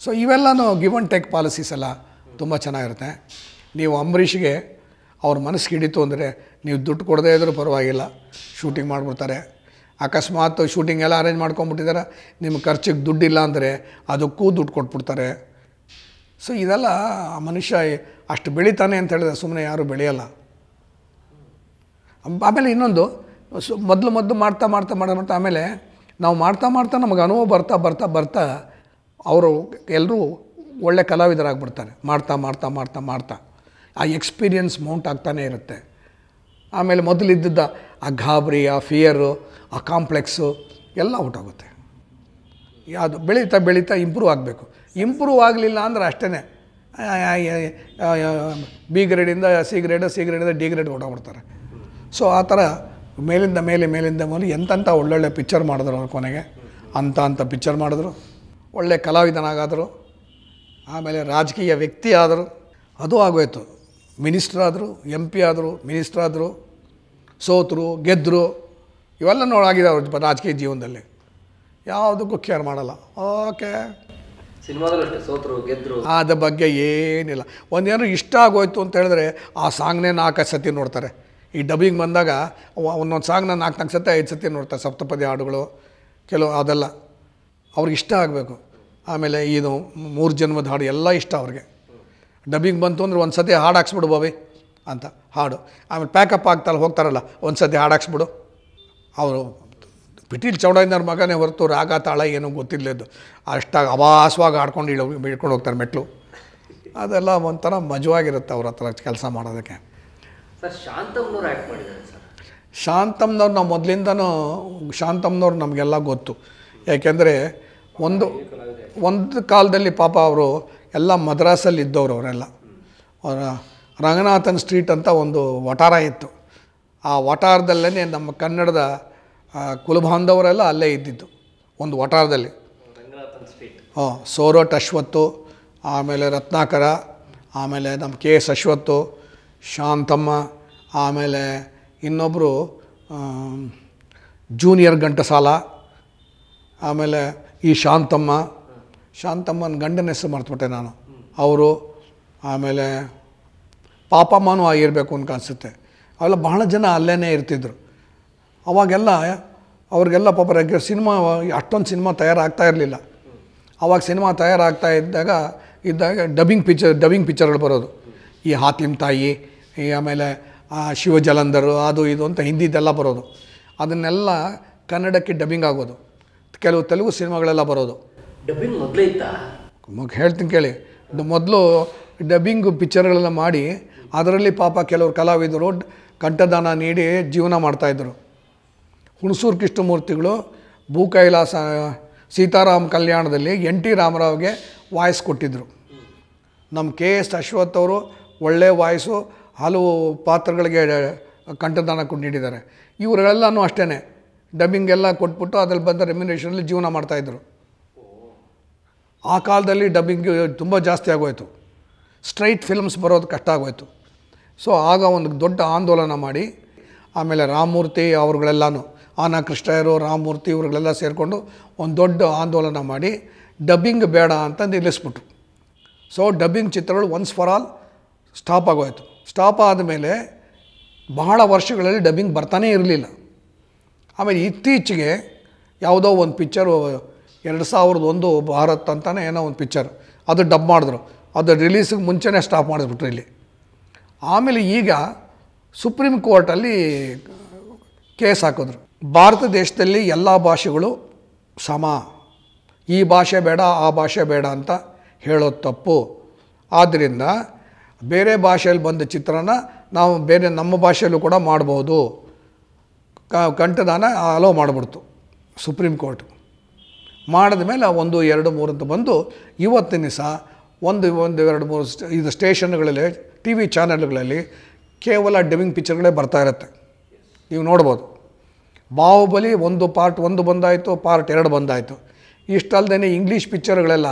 ಸೊ ಇವೆಲ್ಲನೂ ಗಿವ್ ಅಂಡ್ ಟೇಕ್ ಪಾಲಿಸೀಸ್ ಎಲ್ಲ ತುಂಬ ಚೆನ್ನಾಗಿರುತ್ತೆ ನೀವು ಅಂಬರೀಷ್ಗೆ ಅವ್ರ ಮನಸ್ಸಿಗೆ ಹಿಡಿತು ಅಂದರೆ ನೀವು ದುಡ್ಡು ಕೊಡದೇ ಇದ್ರೂ ಪರವಾಗಿಲ್ಲ ಶೂಟಿಂಗ್ ಮಾಡಿಬಿಡ್ತಾರೆ ಅಕಸ್ಮಾತ್ ಶೂಟಿಂಗ್ ಎಲ್ಲ ಅರೇಂಜ್ ಮಾಡ್ಕೊಂಬಿಟ್ಟಿದ್ದಾರೆ ನಿಮ್ಮ ಖರ್ಚಿಗೆ ದುಡ್ಡಿಲ್ಲ ಅಂದರೆ ಅದಕ್ಕೂ ದುಡ್ಡು ಕೊಟ್ಬಿಡ್ತಾರೆ ಸೊ ಇದೆಲ್ಲ ಆ ಮನುಷ್ಯ ಅಷ್ಟು ಬೆಳಿತಾನೆ ಅಂತ ಹೇಳಿದ್ರೆ ಸುಮ್ಮನೆ ಯಾರೂ ಬೆಳೆಯಲ್ಲ ಆಮೇಲೆ ಇನ್ನೊಂದು ಸೊ ಮೊದಲು ಮೊದಲು ಮಾಡ್ತಾ ಮಾಡ್ತಾ ಮಾಡ್ತಾ ಮಾಡ್ತಾ ಆಮೇಲೆ ನಾವು ಮಾಡ್ತಾ ಮಾಡ್ತಾ ನಮಗೆ ಅನುಭವ ಬರ್ತಾ ಬರ್ತಾ ಬರ್ತಾ ಅವರು ಎಲ್ಲರೂ ಒಳ್ಳೆ ಕಲಾವಿದರಾಗ್ಬಿಡ್ತಾರೆ ಮಾಡ್ತಾ ಮಾಡ್ತಾ ಮಾಡ್ತಾ ಮಾಡ್ತಾ ಆ ಎಕ್ಸ್ಪೀರಿಯನ್ಸ್ ಮೌಂಟ್ ಆಗ್ತಾನೇ ಇರುತ್ತೆ ಆಮೇಲೆ ಇದ್ದಿದ್ದ ಆ ಗಾಬರಿ ಆ ಫಿಯರು ಆ ಕಾಂಪ್ಲೆಕ್ಸು ಎಲ್ಲ ಔಟ್ ಆಗುತ್ತೆ ಯಾವುದು ಬೆಳೀತಾ ಬೆಳೀತಾ ಇಂಪ್ರೂವ್ ಆಗಬೇಕು ಇಂಪ್ರೂವ್ ಆಗಲಿಲ್ಲ ಅಂದ್ರೆ ಅಷ್ಟೇ ಬಿ ಗ್ರೇಡಿಂದ ಸಿ ಗ್ರೇಡ್ ಸಿ ಗ್ರೇಡಿಂದ ಡಿ ಗ್ರೇಡ್ ಹೊಟ್ಟೋಗ್ಬಿಡ್ತಾರೆ ಸೊ ಆ ಥರ ಮೇಲಿಂದ ಮೇಲೆ ಮೇಲಿಂದ ಮೇಲೆ ಎಂಥಂಥ ಒಳ್ಳೊಳ್ಳೆ ಪಿಕ್ಚರ್ ಮಾಡಿದ್ರು ಅವ್ರ ಕೊನೆಗೆ ಅಂಥ ಅಂಥ ಪಿಕ್ಚರ್ ಮಾಡಿದ್ರು ಒಳ್ಳೆ ಕಲಾವಿದನಾಗಾದರು ಆಮೇಲೆ ರಾಜಕೀಯ ವ್ಯಕ್ತಿ ಆದರು ಅದು ಆಗೋಯ್ತು ಮಿನಿಸ್ಟರ್ ಆದರು ಎಂ ಪಿ ಆದರು ಮಿನಿಸ್ಟರ್ ಆದರು ಸೋತರು ಗೆದ್ದರು ಇವೆಲ್ಲ ನೋಡಾಗಿದೆ ಅವ್ರ ರಾಜಕೀಯ ಜೀವನದಲ್ಲಿ ಯಾವುದಕ್ಕೂ ಕೇರ್ ಮಾಡಲ್ಲ ಓಕೆ ಅದ ಬಗ್ಗೆ ಏನಿಲ್ಲ ಒಂದೇನೂ ಇಷ್ಟ ಆಗೋಯ್ತು ಅಂತ ಹೇಳಿದ್ರೆ ಆ ಸಾಂಗ್ನೇ ನಾಲ್ಕು ಸತಿ ನೋಡ್ತಾರೆ ಈ ಡಬ್ಬಿಂಗ್ ಬಂದಾಗ ಒಂದೊಂದು ಸಾಂಗ್ನ ನಾಲ್ಕು ನಾಲ್ಕು ಸತಿ ಐದು ಸತಿ ನೋಡ್ತಾರೆ ಸಪ್ತಪದಿ ಹಾಡುಗಳು ಕೆಲವು ಅದೆಲ್ಲ ಅವ್ರಿಗೆ ಇಷ್ಟ ಆಗಬೇಕು ಆಮೇಲೆ ಇದು ಮೂರು ಜನ್ಮದ ಹಾಡು ಎಲ್ಲ ಇಷ್ಟ ಅವ್ರಿಗೆ ಡಬ್ಬಿಂಗ್ ಬಂತು ಅಂದ್ರೆ ಒಂದು ಸತಿ ಹಾಡು ಹಾಕ್ಸ್ಬಿಡು ಬಾವಿ ಅಂತ ಹಾಡು ಆಮೇಲೆ ಪ್ಯಾಕಪ್ ಆಗ್ತಲ್ಲ ಹೋಗ್ತಾರಲ್ಲ ಒಂದು ಸತಿ ಹಾಡು ಹಾಕ್ಸ್ಬಿಡು ಅವರು ಪಿಟೀಲ್ ಚೌಡಯ್ಯನವ್ರ ಮಗನೇ ಹೊರತು ರಾಗ ತಾಳ ಏನೂ ಗೊತ್ತಿಲ್ಲದ್ದು ಅಷ್ಟಾಗಿ ಅವಾಸವಾಗಿ ಆಡ್ಕೊಂಡು ಇಳೋ ಇಡ್ಕೊಂಡು ಹೋಗ್ತಾರೆ ಮೆಟ್ಲು ಅದೆಲ್ಲ ಒಂಥರ ಮಜವಾಗಿರುತ್ತೆ ಅವ್ರ ಹತ್ರ ಕೆಲಸ ಮಾಡೋದಕ್ಕೆ ಶಾಂತಮ್ನವ್ರು ಸರ್ ಶಾಂತಮ್ನವ್ರು ನಾವು ಮೊದಲಿಂದನೂ ಶಾಂತಮ್ನವ್ರು ನಮಗೆಲ್ಲ ಗೊತ್ತು ಯಾಕೆಂದರೆ ಒಂದು ಒಂದು ಕಾಲದಲ್ಲಿ ಪಾಪ ಅವರು ಎಲ್ಲ ಮದ್ರಾಸಲ್ಲಿ ಇದ್ದವರು ಅವರೆಲ್ಲ ಅವರ ರಂಗನಾಥನ್ ಸ್ಟ್ರೀಟ್ ಅಂತ ಒಂದು ವಠಾರ ಇತ್ತು ಆ ವಟಾರದಲ್ಲೇ ನಮ್ಮ ಕನ್ನಡದ ಕುಲಬಾಂಧವರೆಲ್ಲ ಅಲ್ಲೇ ಇದ್ದಿದ್ದು ಒಂದು ವಟಾರದಲ್ಲಿ ಹಾಂ ಸೋರಟ್ ಅಶ್ವತ್ತು ಆಮೇಲೆ ರತ್ನಾಕರ ಆಮೇಲೆ ನಮ್ಮ ಕೆ ಎಸ್ ಅಶ್ವತ್ತು ಶಾಂತಮ್ಮ ಆಮೇಲೆ ಇನ್ನೊಬ್ಬರು ಜೂನಿಯರ್ ಗಂಟಸಾಲ ಆಮೇಲೆ ಈ ಶಾಂತಮ್ಮ ಶಾಂತಮ್ಮನ ಗಂಡನ ಹೆಸರು ಮರ್ತುಬಿಟ್ಟೆ ನಾನು ಅವರು ಆಮೇಲೆ ಪಾಪಮ್ಮನೂ ಆಗಿರಬೇಕು ಅಂತ ಅವೆಲ್ಲ ಬಹಳ ಜನ ಅಲ್ಲೇ ಇರ್ತಿದ್ರು ಅವಾಗೆಲ್ಲ ಅವ್ರಿಗೆಲ್ಲ ಪಾಪ ರೆಗ್ಯು ಸಿನಿಮಾ ಅಷ್ಟೊಂದು ಸಿನಿಮಾ ತಯಾರಾಗ್ತಾ ಇರಲಿಲ್ಲ ಅವಾಗ ಸಿನಿಮಾ ತಯಾರಾಗ್ತಾ ಇದ್ದಾಗ ಇದ್ದಾಗ ಡಬ್ಬಿಂಗ್ ಪಿಕ್ಚರ್ ಡಬ್ಬಿಂಗ್ ಪಿಕ್ಚರ್ಗಳು ಬರೋದು ಈ ಹಾತಿಮ್ ತಾಯಿ ಈ ಆಮೇಲೆ ಶಿವ ಜಲಂಧರು ಅದು ಇದು ಅಂತ ಹಿಂದಿದ್ದೆಲ್ಲ ಬರೋದು ಅದನ್ನೆಲ್ಲ ಕನ್ನಡಕ್ಕೆ ಡಬ್ಬಿಂಗ್ ಆಗೋದು ಕೆಲವು ತೆಲುಗು ಸಿನಿಮಾಗಳೆಲ್ಲ ಬರೋದು ಡಬ್ಬಿಂಗ್ ಮೊದಲೇ ಇತ್ತ ಹೇಳ್ತೀನಿ ಕೇಳಿ ಮೊದಲು ಡಬ್ಬಿಂಗ್ ಪಿಕ್ಚರ್ಗಳೆಲ್ಲ ಮಾಡಿ ಅದರಲ್ಲಿ ಪಾಪ ಕೆಲವರು ಕಲಾವಿದರು ಕಂಠದಾನ ನೀಡಿ ಜೀವನ ಮಾಡ್ತಾಯಿದ್ರು ಹುಣಸೂರು ಕೃಷ್ಣಮೂರ್ತಿಗಳು ಭೂ ಕೈಲಾಸ ಸೀತಾರಾಮ್ ಕಲ್ಯಾಣದಲ್ಲಿ ಎನ್ ಟಿ ರಾಮರಾವ್ಗೆ ವಾಯ್ಸ್ ಕೊಟ್ಟಿದ್ದರು ನಮ್ಮ ಕೆ ಎಸ್ ಅಶ್ವಥ್ ಅವರು ಒಳ್ಳೆಯ ವಾಯ್ಸು ಹಲವು ಪಾತ್ರಗಳಿಗೆ ಕಂಠದಾನ ಕೊಟ್ಟು ನೀಡಿದ್ದಾರೆ ಇವರುಗಳೆಲ್ಲನೂ ಅಷ್ಟೇ ಡಬ್ಬಿಂಗ್ ಎಲ್ಲ ಕೊಟ್ಬಿಟ್ಟು ಅದ್ರಲ್ಲಿ ಬಂದ ರೆಮ್ಯುನೇಷನಲ್ಲಿ ಜೀವನ ಮಾಡ್ತಾಯಿದ್ರು ಆ ಕಾಲದಲ್ಲಿ ಡಬ್ಬಿಂಗ್ ತುಂಬ ಜಾಸ್ತಿ ಆಗೋಯಿತು ಸ್ಟ್ರೈಟ್ ಫಿಲ್ಮ್ಸ್ ಬರೋದು ಕಷ್ಟ ಆಗೋಯಿತು ಸೊ ಆಗ ಒಂದು ದೊಡ್ಡ ಆಂದೋಲನ ಮಾಡಿ ಆಮೇಲೆ ರಾಮಮೂರ್ತಿ ಅವ್ರುಗಳೆಲ್ಲನೂ ಆನ ಕೃಷ್ಣಯ್ಯರು ರಾಮಮೂರ್ತಿ ಇವ್ರುಗಳೆಲ್ಲ ಸೇರಿಕೊಂಡು ಒಂದು ದೊಡ್ಡ ಆಂದೋಲನ ಮಾಡಿ ಡಬ್ಬಿಂಗ್ ಬೇಡ ಅಂತ ನಿಲ್ಲಿಸ್ಬಿಟ್ರು ಸೊ ಡಬ್ಬಿಂಗ್ ಚಿತ್ರಗಳು ಒನ್ಸ್ ಫಾರ್ ಆಲ್ ಸ್ಟಾಪ್ ಆಗೋಯಿತು ಸ್ಟಾಪ್ ಆದಮೇಲೆ ಬಹಳ ವರ್ಷಗಳಲ್ಲಿ ಡಬ್ಬಿಂಗ್ ಬರ್ತಾನೇ ಇರಲಿಲ್ಲ ಆಮೇಲೆ ಇತ್ತೀಚೆಗೆ ಯಾವುದೋ ಒಂದು ಪಿಕ್ಚರು ಎರಡು ಸಾವಿರದ ಒಂದು ಭಾರತ್ ಅಂತಲೇ ಏನೋ ಒಂದು ಪಿಕ್ಚರ್ ಅದು ಡಬ್ ಮಾಡಿದ್ರು ಅದು ರಿಲೀಸಿಗೆ ಮುಂಚೆನೇ ಸ್ಟಾಪ್ ಮಾಡಿಸ್ಬಿಟ್ರು ಇಲ್ಲಿ ಆಮೇಲೆ ಈಗ ಸುಪ್ರೀಂ ಕೋರ್ಟಲ್ಲಿ ಕೇಸ್ ಹಾಕಿದ್ರು ಭಾರತ ದೇಶದಲ್ಲಿ ಎಲ್ಲ ಭಾಷೆಗಳು ಸಮ ಈ ಭಾಷೆ ಬೇಡ ಆ ಭಾಷೆ ಬೇಡ ಅಂತ ಹೇಳೋದು ತಪ್ಪು ಆದ್ದರಿಂದ ಬೇರೆ ಭಾಷೆಯಲ್ಲಿ ಬಂದ ಚಿತ್ರನ ನಾವು ಬೇರೆ ನಮ್ಮ ಭಾಷೆಯಲ್ಲೂ ಕೂಡ ಮಾಡ್ಬೋದು ಕಂಠದಾನ ಅಲೋ ಮಾಡಿಬಿಡ್ತು ಸುಪ್ರೀಂ ಕೋರ್ಟ್ ಮಾಡಿದ ಮೇಲೆ ಒಂದು ಎರಡು ಮೂರು ಅಂತ ಬಂದು ಇವತ್ತಿನ ದಿವಸ ಒಂದು ಒಂದು ಎರಡು ಮೂರು ಇದು ಸ್ಟೇಷನ್ಗಳಲ್ಲಿ ಟಿ ವಿ ಚಾನೆಲ್ಗಳಲ್ಲಿ ಕೇವಲ ಡಬ್ಬಿಂಗ್ ಪಿಕ್ಚರ್ಗಳೇ ಬರ್ತಾ ಇರುತ್ತೆ ನೀವು ನೋಡ್ಬೋದು ಬಾಹುಬಲಿ ಒಂದು ಪಾರ್ಟ್ ಒಂದು ಬಂದಾಯಿತು ಪಾರ್ಟ್ ಎರಡು ಬಂದಾಯಿತು ಇಷ್ಟಲ್ದೇ ಇಂಗ್ಲೀಷ್ ಪಿಕ್ಚರ್ಗಳೆಲ್ಲ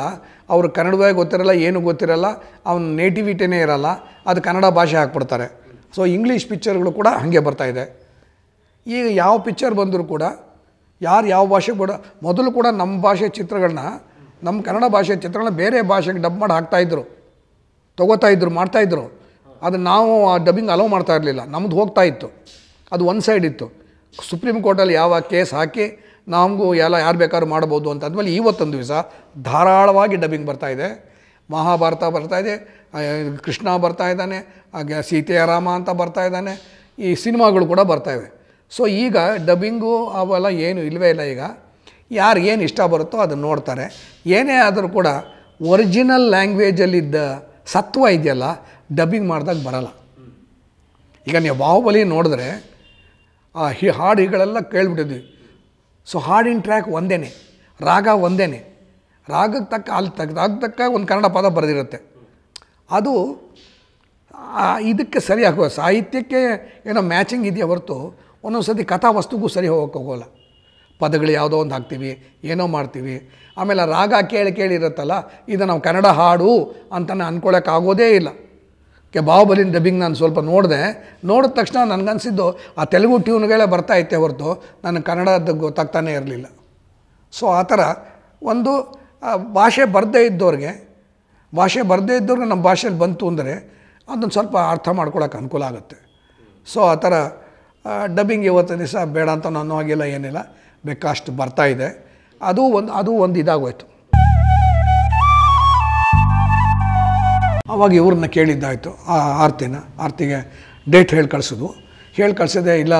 ಅವರು ಕನ್ನಡವೇ ಗೊತ್ತಿರಲ್ಲ ಏನು ಗೊತ್ತಿರಲ್ಲ ಅವನ ನೇಟಿವಿಟಿನೇ ಇರಲ್ಲ ಅದು ಕನ್ನಡ ಭಾಷೆ ಹಾಕ್ಬಿಡ್ತಾರೆ ಸೊ ಇಂಗ್ಲೀಷ್ ಪಿಕ್ಚರ್ಗಳು ಕೂಡ ಹಾಗೆ ಬರ್ತಾಯಿದೆ ಈಗ ಯಾವ ಪಿಕ್ಚರ್ ಬಂದರೂ ಕೂಡ ಯಾರು ಯಾವ ಭಾಷೆ ಕೂಡ ಮೊದಲು ಕೂಡ ನಮ್ಮ ಭಾಷೆ ಚಿತ್ರಗಳನ್ನ ನಮ್ಮ ಕನ್ನಡ ಭಾಷೆ ಚಿತ್ರಗಳನ್ನ ಬೇರೆ ಭಾಷೆಗೆ ಡಬ್ ಮಾಡಿ ಹಾಕ್ತಾಯಿದ್ರು ತೊಗೋತಾಯಿದ್ರು ಮಾಡ್ತಾಯಿದ್ರು ಅದು ನಾವು ಆ ಡಬ್ಬಿಂಗ್ ಅಲೋ ಮಾಡ್ತಾ ಇರಲಿಲ್ಲ ನಮ್ದು ಹೋಗ್ತಾ ಇತ್ತು ಅದು ಒನ್ ಸೈಡ್ ಇತ್ತು ಸುಪ್ರೀಂ ಕೋರ್ಟಲ್ಲಿ ಯಾವ ಕೇಸ್ ಹಾಕಿ ನಮಗೂ ಎಲ್ಲ ಯಾರು ಬೇಕಾದ್ರೂ ಮಾಡ್ಬೋದು ಅಂತ ಅಂದಮೇಲೆ ಇವತ್ತೊಂದು ದಿವಸ ಧಾರಾಳವಾಗಿ ಡಬ್ಬಿಂಗ್ ಬರ್ತಾಯಿದೆ ಮಹಾಭಾರತ ಬರ್ತಾ ಇದೆ ಕೃಷ್ಣ ಬರ್ತಾ ಇದ್ದಾನೆ ಸೀತೆಯ ರಾಮ ಅಂತ ಬರ್ತಾ ಇದ್ದಾನೆ ಈ ಸಿನಿಮಾಗಳು ಕೂಡ ಬರ್ತಾ ಇವೆ ಸೊ ಈಗ ಡಬ್ಬಿಂಗು ಅವೆಲ್ಲ ಏನು ಇಲ್ಲವೇ ಇಲ್ಲ ಈಗ ಯಾರು ಏನು ಇಷ್ಟ ಬರುತ್ತೋ ಅದನ್ನು ನೋಡ್ತಾರೆ ಏನೇ ಆದರೂ ಕೂಡ ಒರಿಜಿನಲ್ ಲ್ಯಾಂಗ್ವೇಜಲ್ಲಿದ್ದ ಸತ್ವ ಇದೆಯಲ್ಲ ಡಬ್ಬಿಂಗ್ ಮಾಡಿದಾಗ ಬರಲ್ಲ ಈಗ ನೀವು ಬಾಹುಬಲಿ ನೋಡಿದ್ರೆ ಆ ಹಿ ಹಾಡು ಹೀಗಳೆಲ್ಲ ಕೇಳಿಬಿಟ್ಟಿದ್ವಿ ಸೊ ಹಾಡಿನ ಟ್ರ್ಯಾಕ್ ಒಂದೇ ರಾಗ ಒಂದೇ ರಾಗಕ್ಕೆ ತಕ್ಕ ಅಲ್ಲಿ ತಕ್ಕ ರಾಗಕ್ಕೆ ತಕ್ಕ ಒಂದು ಕನ್ನಡ ಪದ ಬರೆದಿರುತ್ತೆ ಅದು ಇದಕ್ಕೆ ಸರಿ ಹಾಕುವ ಸಾಹಿತ್ಯಕ್ಕೆ ಏನೋ ಮ್ಯಾಚಿಂಗ್ ಇದೆಯಾ ಹೊರತು ಒಂದೊಂದು ಸತಿ ಕಥಾ ಸರಿ ಹೋಗೋಕೆ ಹೋಗೋಲ್ಲ ಪದಗಳು ಯಾವುದೋ ಒಂದು ಹಾಕ್ತೀವಿ ಏನೋ ಮಾಡ್ತೀವಿ ಆಮೇಲೆ ರಾಗ ಕೇಳಿ ಕೇಳಿರುತ್ತಲ್ಲ ಇದು ನಾವು ಕನ್ನಡ ಹಾಡು ಅಂತ ಅಂದ್ಕೊಳ್ಳೋಕ್ಕಾಗೋದೇ ಇಲ್ಲ ಕೆ ಬಾಹುಬಲಿನ ಡಬ್ಬಿಂಗ್ ನಾನು ಸ್ವಲ್ಪ ನೋಡಿದೆ ನೋಡಿದ ತಕ್ಷಣ ನನಗನ್ಸಿದ್ದು ಆ ತೆಲುಗು ಟ್ಯೂನ್ಗಳೇ ಬರ್ತಾ ಇತ್ತೆ ಹೊರತು ನಾನು ಕನ್ನಡದ ಗೊತ್ತಾಗ್ತಾನೇ ಇರಲಿಲ್ಲ ಸೊ ಆ ಥರ ಒಂದು ಭಾಷೆ ಬರದೇ ಇದ್ದವ್ರಿಗೆ ಭಾಷೆ ಬರದೇ ಇದ್ದವ್ರಿಗೆ ನಮ್ಮ ಭಾಷೆಯಲ್ಲಿ ಬಂತು ಅಂದರೆ ಅದನ್ನು ಸ್ವಲ್ಪ ಅರ್ಥ ಮಾಡ್ಕೊಳಕ್ಕೆ ಅನುಕೂಲ ಆಗುತ್ತೆ ಸೊ ಆ ಥರ ಡಬ್ಬಿಂಗ್ ಇವತ್ತು ದಿವಸ ಬೇಡ ಅಂತ ನಾನು ಹಾಗಿಲ್ಲ ಏನಿಲ್ಲ ಬೇಕಾಷ್ಟು ಬರ್ತಾಯಿದೆ ಅದು ಒಂದು ಅದು ಒಂದು ಇದಾಗೋಯ್ತು ಅವಾಗ ಇವ್ರನ್ನ ಕೇಳಿದ್ದಾಯಿತು ಆ ಆರತಿನ ಆರತಿಗೆ ಡೇಟ್ ಹೇಳಿ ಕಳಿಸಿದ್ವು ಹೇಳಿ ಕಳಿಸಿದೆ ಇಲ್ಲ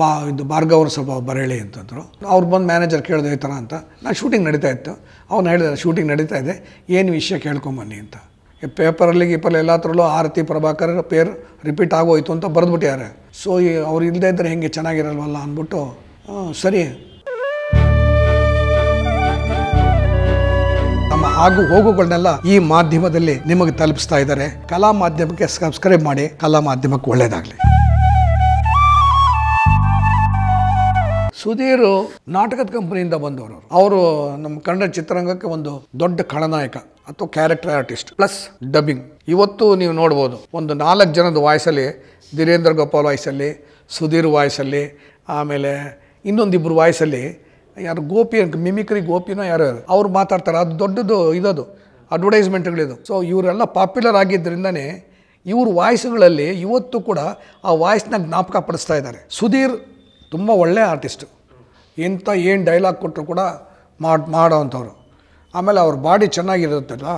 ಬಾ ಇದು ಭಾರ್ಗವ್ರ ಸ್ವಲ್ಪ ಬರೇಳಿ ಅಂತಂದರು ಅವ್ರು ಬಂದು ಮ್ಯಾನೇಜರ್ ಕೇಳಿದೆ ಈ ಥರ ಅಂತ ನಾನು ಶೂಟಿಂಗ್ ನಡೀತಾ ಇತ್ತು ಅವ್ನು ಹೇಳಿದೆ ಶೂಟಿಂಗ್ ನಡೀತಾ ಇದೆ ಏನು ವಿಷಯ ಕೇಳ್ಕೊಂಬನ್ನಿ ಅಂತ ಪೇಪರಲ್ಲಿ ಗೀಪರ್ ಎಲ್ಲ ಥರಲ್ಲೂ ಆರತಿ ಪ್ರಭಾಕರ್ ಪೇರ್ ರಿಪೀಟ್ ಆಗೋಯ್ತು ಅಂತ ಬರೆದ್ಬಿಟ್ಟಿದ್ದಾರೆ ಸೊ ಅವ್ರು ಇಲ್ಲದೇ ಇದ್ದರೆ ಹೆಂಗೆ ಚೆನ್ನಾಗಿರಲ್ವಲ್ಲ ಅಂದ್ಬಿಟ್ಟು ಸರಿ ಹಾಗೂ ಹೋಗುಗಳನ್ನೆಲ್ಲ ಈ ಮಾಧ್ಯಮದಲ್ಲಿ ನಿಮಗೆ ತಲುಪಿಸ್ತಾ ಇದ್ದಾರೆ ಕಲಾ ಮಾಧ್ಯಮಕ್ಕೆ ಸಬ್ಸ್ಕ್ರೈಬ್ ಮಾಡಿ ಕಲಾ ಮಾಧ್ಯಮಕ್ಕೆ ಒಳ್ಳೆಯದಾಗಲಿ ಸುಧೀರ್ ನಾಟಕದ ಕಂಪನಿಯಿಂದ ಬಂದವರು ಅವರು ನಮ್ಮ ಕನ್ನಡ ಚಿತ್ರರಂಗಕ್ಕೆ ಒಂದು ದೊಡ್ಡ ಖಳನಾಯಕ ಅಥವಾ ಕ್ಯಾರೆಕ್ಟರ್ ಆರ್ಟಿಸ್ಟ್ ಪ್ಲಸ್ ಡಬ್ಬಿಂಗ್ ಇವತ್ತು ನೀವು ನೋಡ್ಬೋದು ಒಂದು ನಾಲ್ಕು ಜನದ ವಾಯ್ಸಲ್ಲಿ ಧೀರೇಂದ್ರ ಗೋಪಾಲ್ ವಾಯ್ಸಲ್ಲಿ ಸುಧೀರ್ ವಾಯ್ಸಲ್ಲಿ ಆಮೇಲೆ ಇನ್ನೊಂದಿಬ್ಬರು ವಾಯ್ಸಲ್ಲಿ ಯಾರು ಗೋಪಿ ಮಿಮಿಕ್ರಿ ಗೋಪಿನೋ ಯಾರು ಅವ್ರು ಮಾತಾಡ್ತಾರೆ ಅದು ದೊಡ್ಡದು ಇದದು ಅಡ್ವರ್ಟೈಸ್ಮೆಂಟ್ಗಳಿದು ಸೊ ಇವರೆಲ್ಲ ಪಾಪ್ಯುಲರ್ ಆಗಿದ್ದರಿಂದನೇ ಇವ್ರ ವಾಯ್ಸ್ಗಳಲ್ಲಿ ಇವತ್ತು ಕೂಡ ಆ ವಾಯ್ಸ್ನ ಜ್ಞಾಪಕ ಪಡಿಸ್ತಾ ಇದ್ದಾರೆ ಸುಧೀರ್ ತುಂಬ ಒಳ್ಳೆಯ ಆರ್ಟಿಸ್ಟು ಇಂಥ ಏನು ಡೈಲಾಗ್ ಕೊಟ್ಟರು ಕೂಡ ಮಾಡಿ ಮಾಡೋವಂಥವ್ರು ಆಮೇಲೆ ಅವ್ರ ಬಾಡಿ ಚೆನ್ನಾಗಿರುತ್ತಲ್ಲ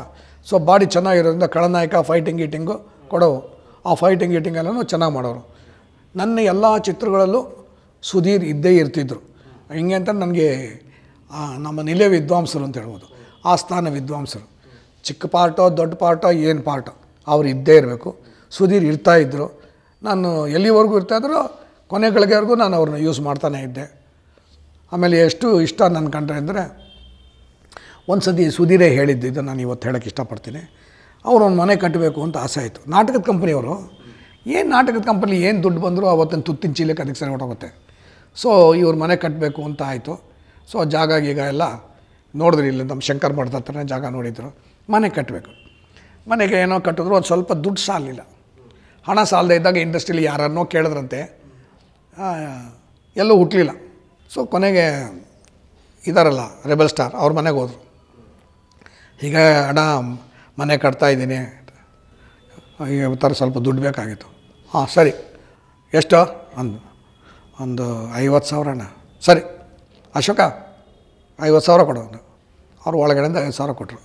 ಸೊ ಬಾಡಿ ಚೆನ್ನಾಗಿರೋದ್ರಿಂದ ಖಳನಾಯಕ ಫೈಟಿಂಗ್ ಗೀಟಿಂಗು ಕೊಡೋವು ಆ ಫೈಟಿಂಗ್ ಎಲ್ಲನೂ ಚೆನ್ನಾಗಿ ಮಾಡೋರು ನನ್ನ ಎಲ್ಲ ಚಿತ್ರಗಳಲ್ಲೂ ಸುಧೀರ್ ಇದ್ದೇ ಇರ್ತಿದ್ರು ಹಿಂಗೆ ಅಂತ ನನಗೆ ನಮ್ಮ ನಿಲಯ ವಿದ್ವಾಂಸರು ಅಂತ ಹೇಳ್ಬೋದು ಆ ಸ್ಥಾನ ವಿದ್ವಾಂಸರು ಚಿಕ್ಕ ಪಾರ್ಟೋ ದೊಡ್ಡ ಪಾರ್ಟೋ ಏನು ಪಾರ್ಟೋ ಅವ್ರು ಇದ್ದೇ ಇರಬೇಕು ಸುಧೀರ್ ಇದ್ದರು ನಾನು ಎಲ್ಲಿವರೆಗೂ ಇರ್ತಾಯಿದ್ರು ಕೊನೆ ಕೊನೆಗಳಿಗೆವರೆಗೂ ನಾನು ಅವ್ರನ್ನ ಯೂಸ್ ಮಾಡ್ತಾನೇ ಇದ್ದೆ ಆಮೇಲೆ ಎಷ್ಟು ಇಷ್ಟ ನನ್ನ ಕಂಡ್ರೆ ಅಂದರೆ ಒಂದು ಸತಿ ಸುಧೀರೇ ಹೇಳಿದ್ದು ಇದು ನಾನು ಇವತ್ತು ಹೇಳೋಕ್ಕೆ ಇಷ್ಟಪಡ್ತೀನಿ ಅವ್ರು ಒಂದು ಮನೆ ಕಟ್ಟಬೇಕು ಅಂತ ಆಸೆ ಆಯಿತು ನಾಟಕದ ಕಂಪ್ನಿಯವರು ಏನು ನಾಟಕದ ಕಂಪ್ನಿ ಏನು ದುಡ್ಡು ಬಂದರೂ ಅವತ್ತಿನ ತುತ್ತಿನ ಚೀಲಕ್ಕೆ ಅದಕ್ಕೆ ಸರಿ ಹೊಟ್ಟೋಗುತ್ತೆ ಸೊ ಇವ್ರ ಮನೆ ಕಟ್ಟಬೇಕು ಅಂತ ಆಯಿತು ಸೊ ಜಾಗ ಈಗ ಎಲ್ಲ ನೋಡಿದ್ರು ಇಲ್ಲಿ ನಮ್ಮ ಶಂಕರ್ ಮಠದ ಹತ್ರನೇ ಜಾಗ ನೋಡಿದ್ರು ಮನೆ ಕಟ್ಟಬೇಕು ಮನೆಗೆ ಏನೋ ಕಟ್ಟಿದ್ರು ಒಂದು ಸ್ವಲ್ಪ ದುಡ್ಡು ಸಾಲಿಲ್ಲ ಹಣ ಸಾಲದೇ ಇದ್ದಾಗ ಇಂಡಸ್ಟ್ರೀಲಿ ಯಾರನ್ನೋ ಕೇಳಿದ್ರಂತೆ ಎಲ್ಲೂ ಹುಟ್ಟಲಿಲ್ಲ ಸೊ ಕೊನೆಗೆ ಇದಾರಲ್ಲ ರೆಬಲ್ ಸ್ಟಾರ್ ಅವ್ರ ಮನೆಗೆ ಹೋದರು ಈಗ ಅಣ್ಣ ಮನೆ ಇದ್ದೀನಿ ಈಗ ಥರ ಸ್ವಲ್ಪ ದುಡ್ಡು ಬೇಕಾಗಿತ್ತು ಹಾಂ ಸರಿ ಎಷ್ಟು ಅಂದು ಒಂದು ಐವತ್ತು ಸಾವಿರ ಅಣ್ಣ ಸರಿ ಅಶೋಕ ಐವತ್ತು ಸಾವಿರ ಕೊಡು ಒಂದು ಅವ್ರು ಒಳಗಡೆಯಿಂದ ಐವತ್ತು ಸಾವಿರ ಕೊಟ್ಟರು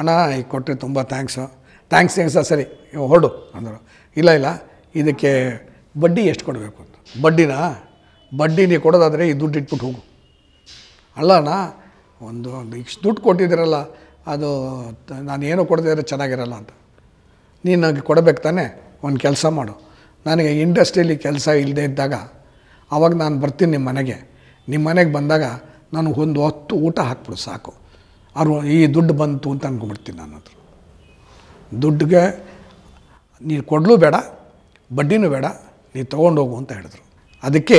ಅಣ್ಣ ಈಗ ಕೊಟ್ಟರೆ ತುಂಬ ಥ್ಯಾಂಕ್ಸು ಥ್ಯಾಂಕ್ಸ್ ಥ್ಯಾಂಕ್ಸ ಸರಿ ಹೊರಡು ಅಂದರು ಇಲ್ಲ ಇಲ್ಲ ಇದಕ್ಕೆ ಬಡ್ಡಿ ಎಷ್ಟು ಕೊಡಬೇಕು ಅಂತ ಬಡ್ಡಿನ ಬಡ್ಡಿ ನೀವು ಕೊಡೋದಾದರೆ ಈ ದುಡ್ಡು ಇಟ್ಬಿಟ್ಟು ಹೋಗು ಅಣ್ಣ ಒಂದು ಒಂದು ಇಷ್ಟು ದುಡ್ಡು ಕೊಟ್ಟಿದ್ದೀರಲ್ಲ ಅದು ನಾನು ಏನೋ ಕೊಡದಿದ್ರೆ ಚೆನ್ನಾಗಿರಲ್ಲ ಅಂತ ನೀನು ನನಗೆ ಕೊಡಬೇಕು ತಾನೆ ಒಂದು ಕೆಲಸ ಮಾಡು ನನಗೆ ಇಂಡಸ್ಟ್ರಿಯಲ್ಲಿ ಕೆಲಸ ಇಲ್ಲದೆ ಇದ್ದಾಗ ಆವಾಗ ನಾನು ಬರ್ತೀನಿ ನಿಮ್ಮ ಮನೆಗೆ ನಿಮ್ಮ ಮನೆಗೆ ಬಂದಾಗ ನಾನು ಒಂದು ಹೊತ್ತು ಊಟ ಹಾಕ್ಬಿಡು ಸಾಕು ಅವರು ಈ ದುಡ್ಡು ಬಂತು ಅಂತ ಅಂದ್ಕೊಂಡ್ಬಿಡ್ತೀನಿ ನಾನು ಅದ್ರ ದುಡ್ಡಿಗೆ ನೀನು ಕೊಡಲೂ ಬೇಡ ಬಡ್ಡಿನೂ ಬೇಡ ನೀನು ತೊಗೊಂಡೋಗು ಅಂತ ಹೇಳಿದ್ರು ಅದಕ್ಕೆ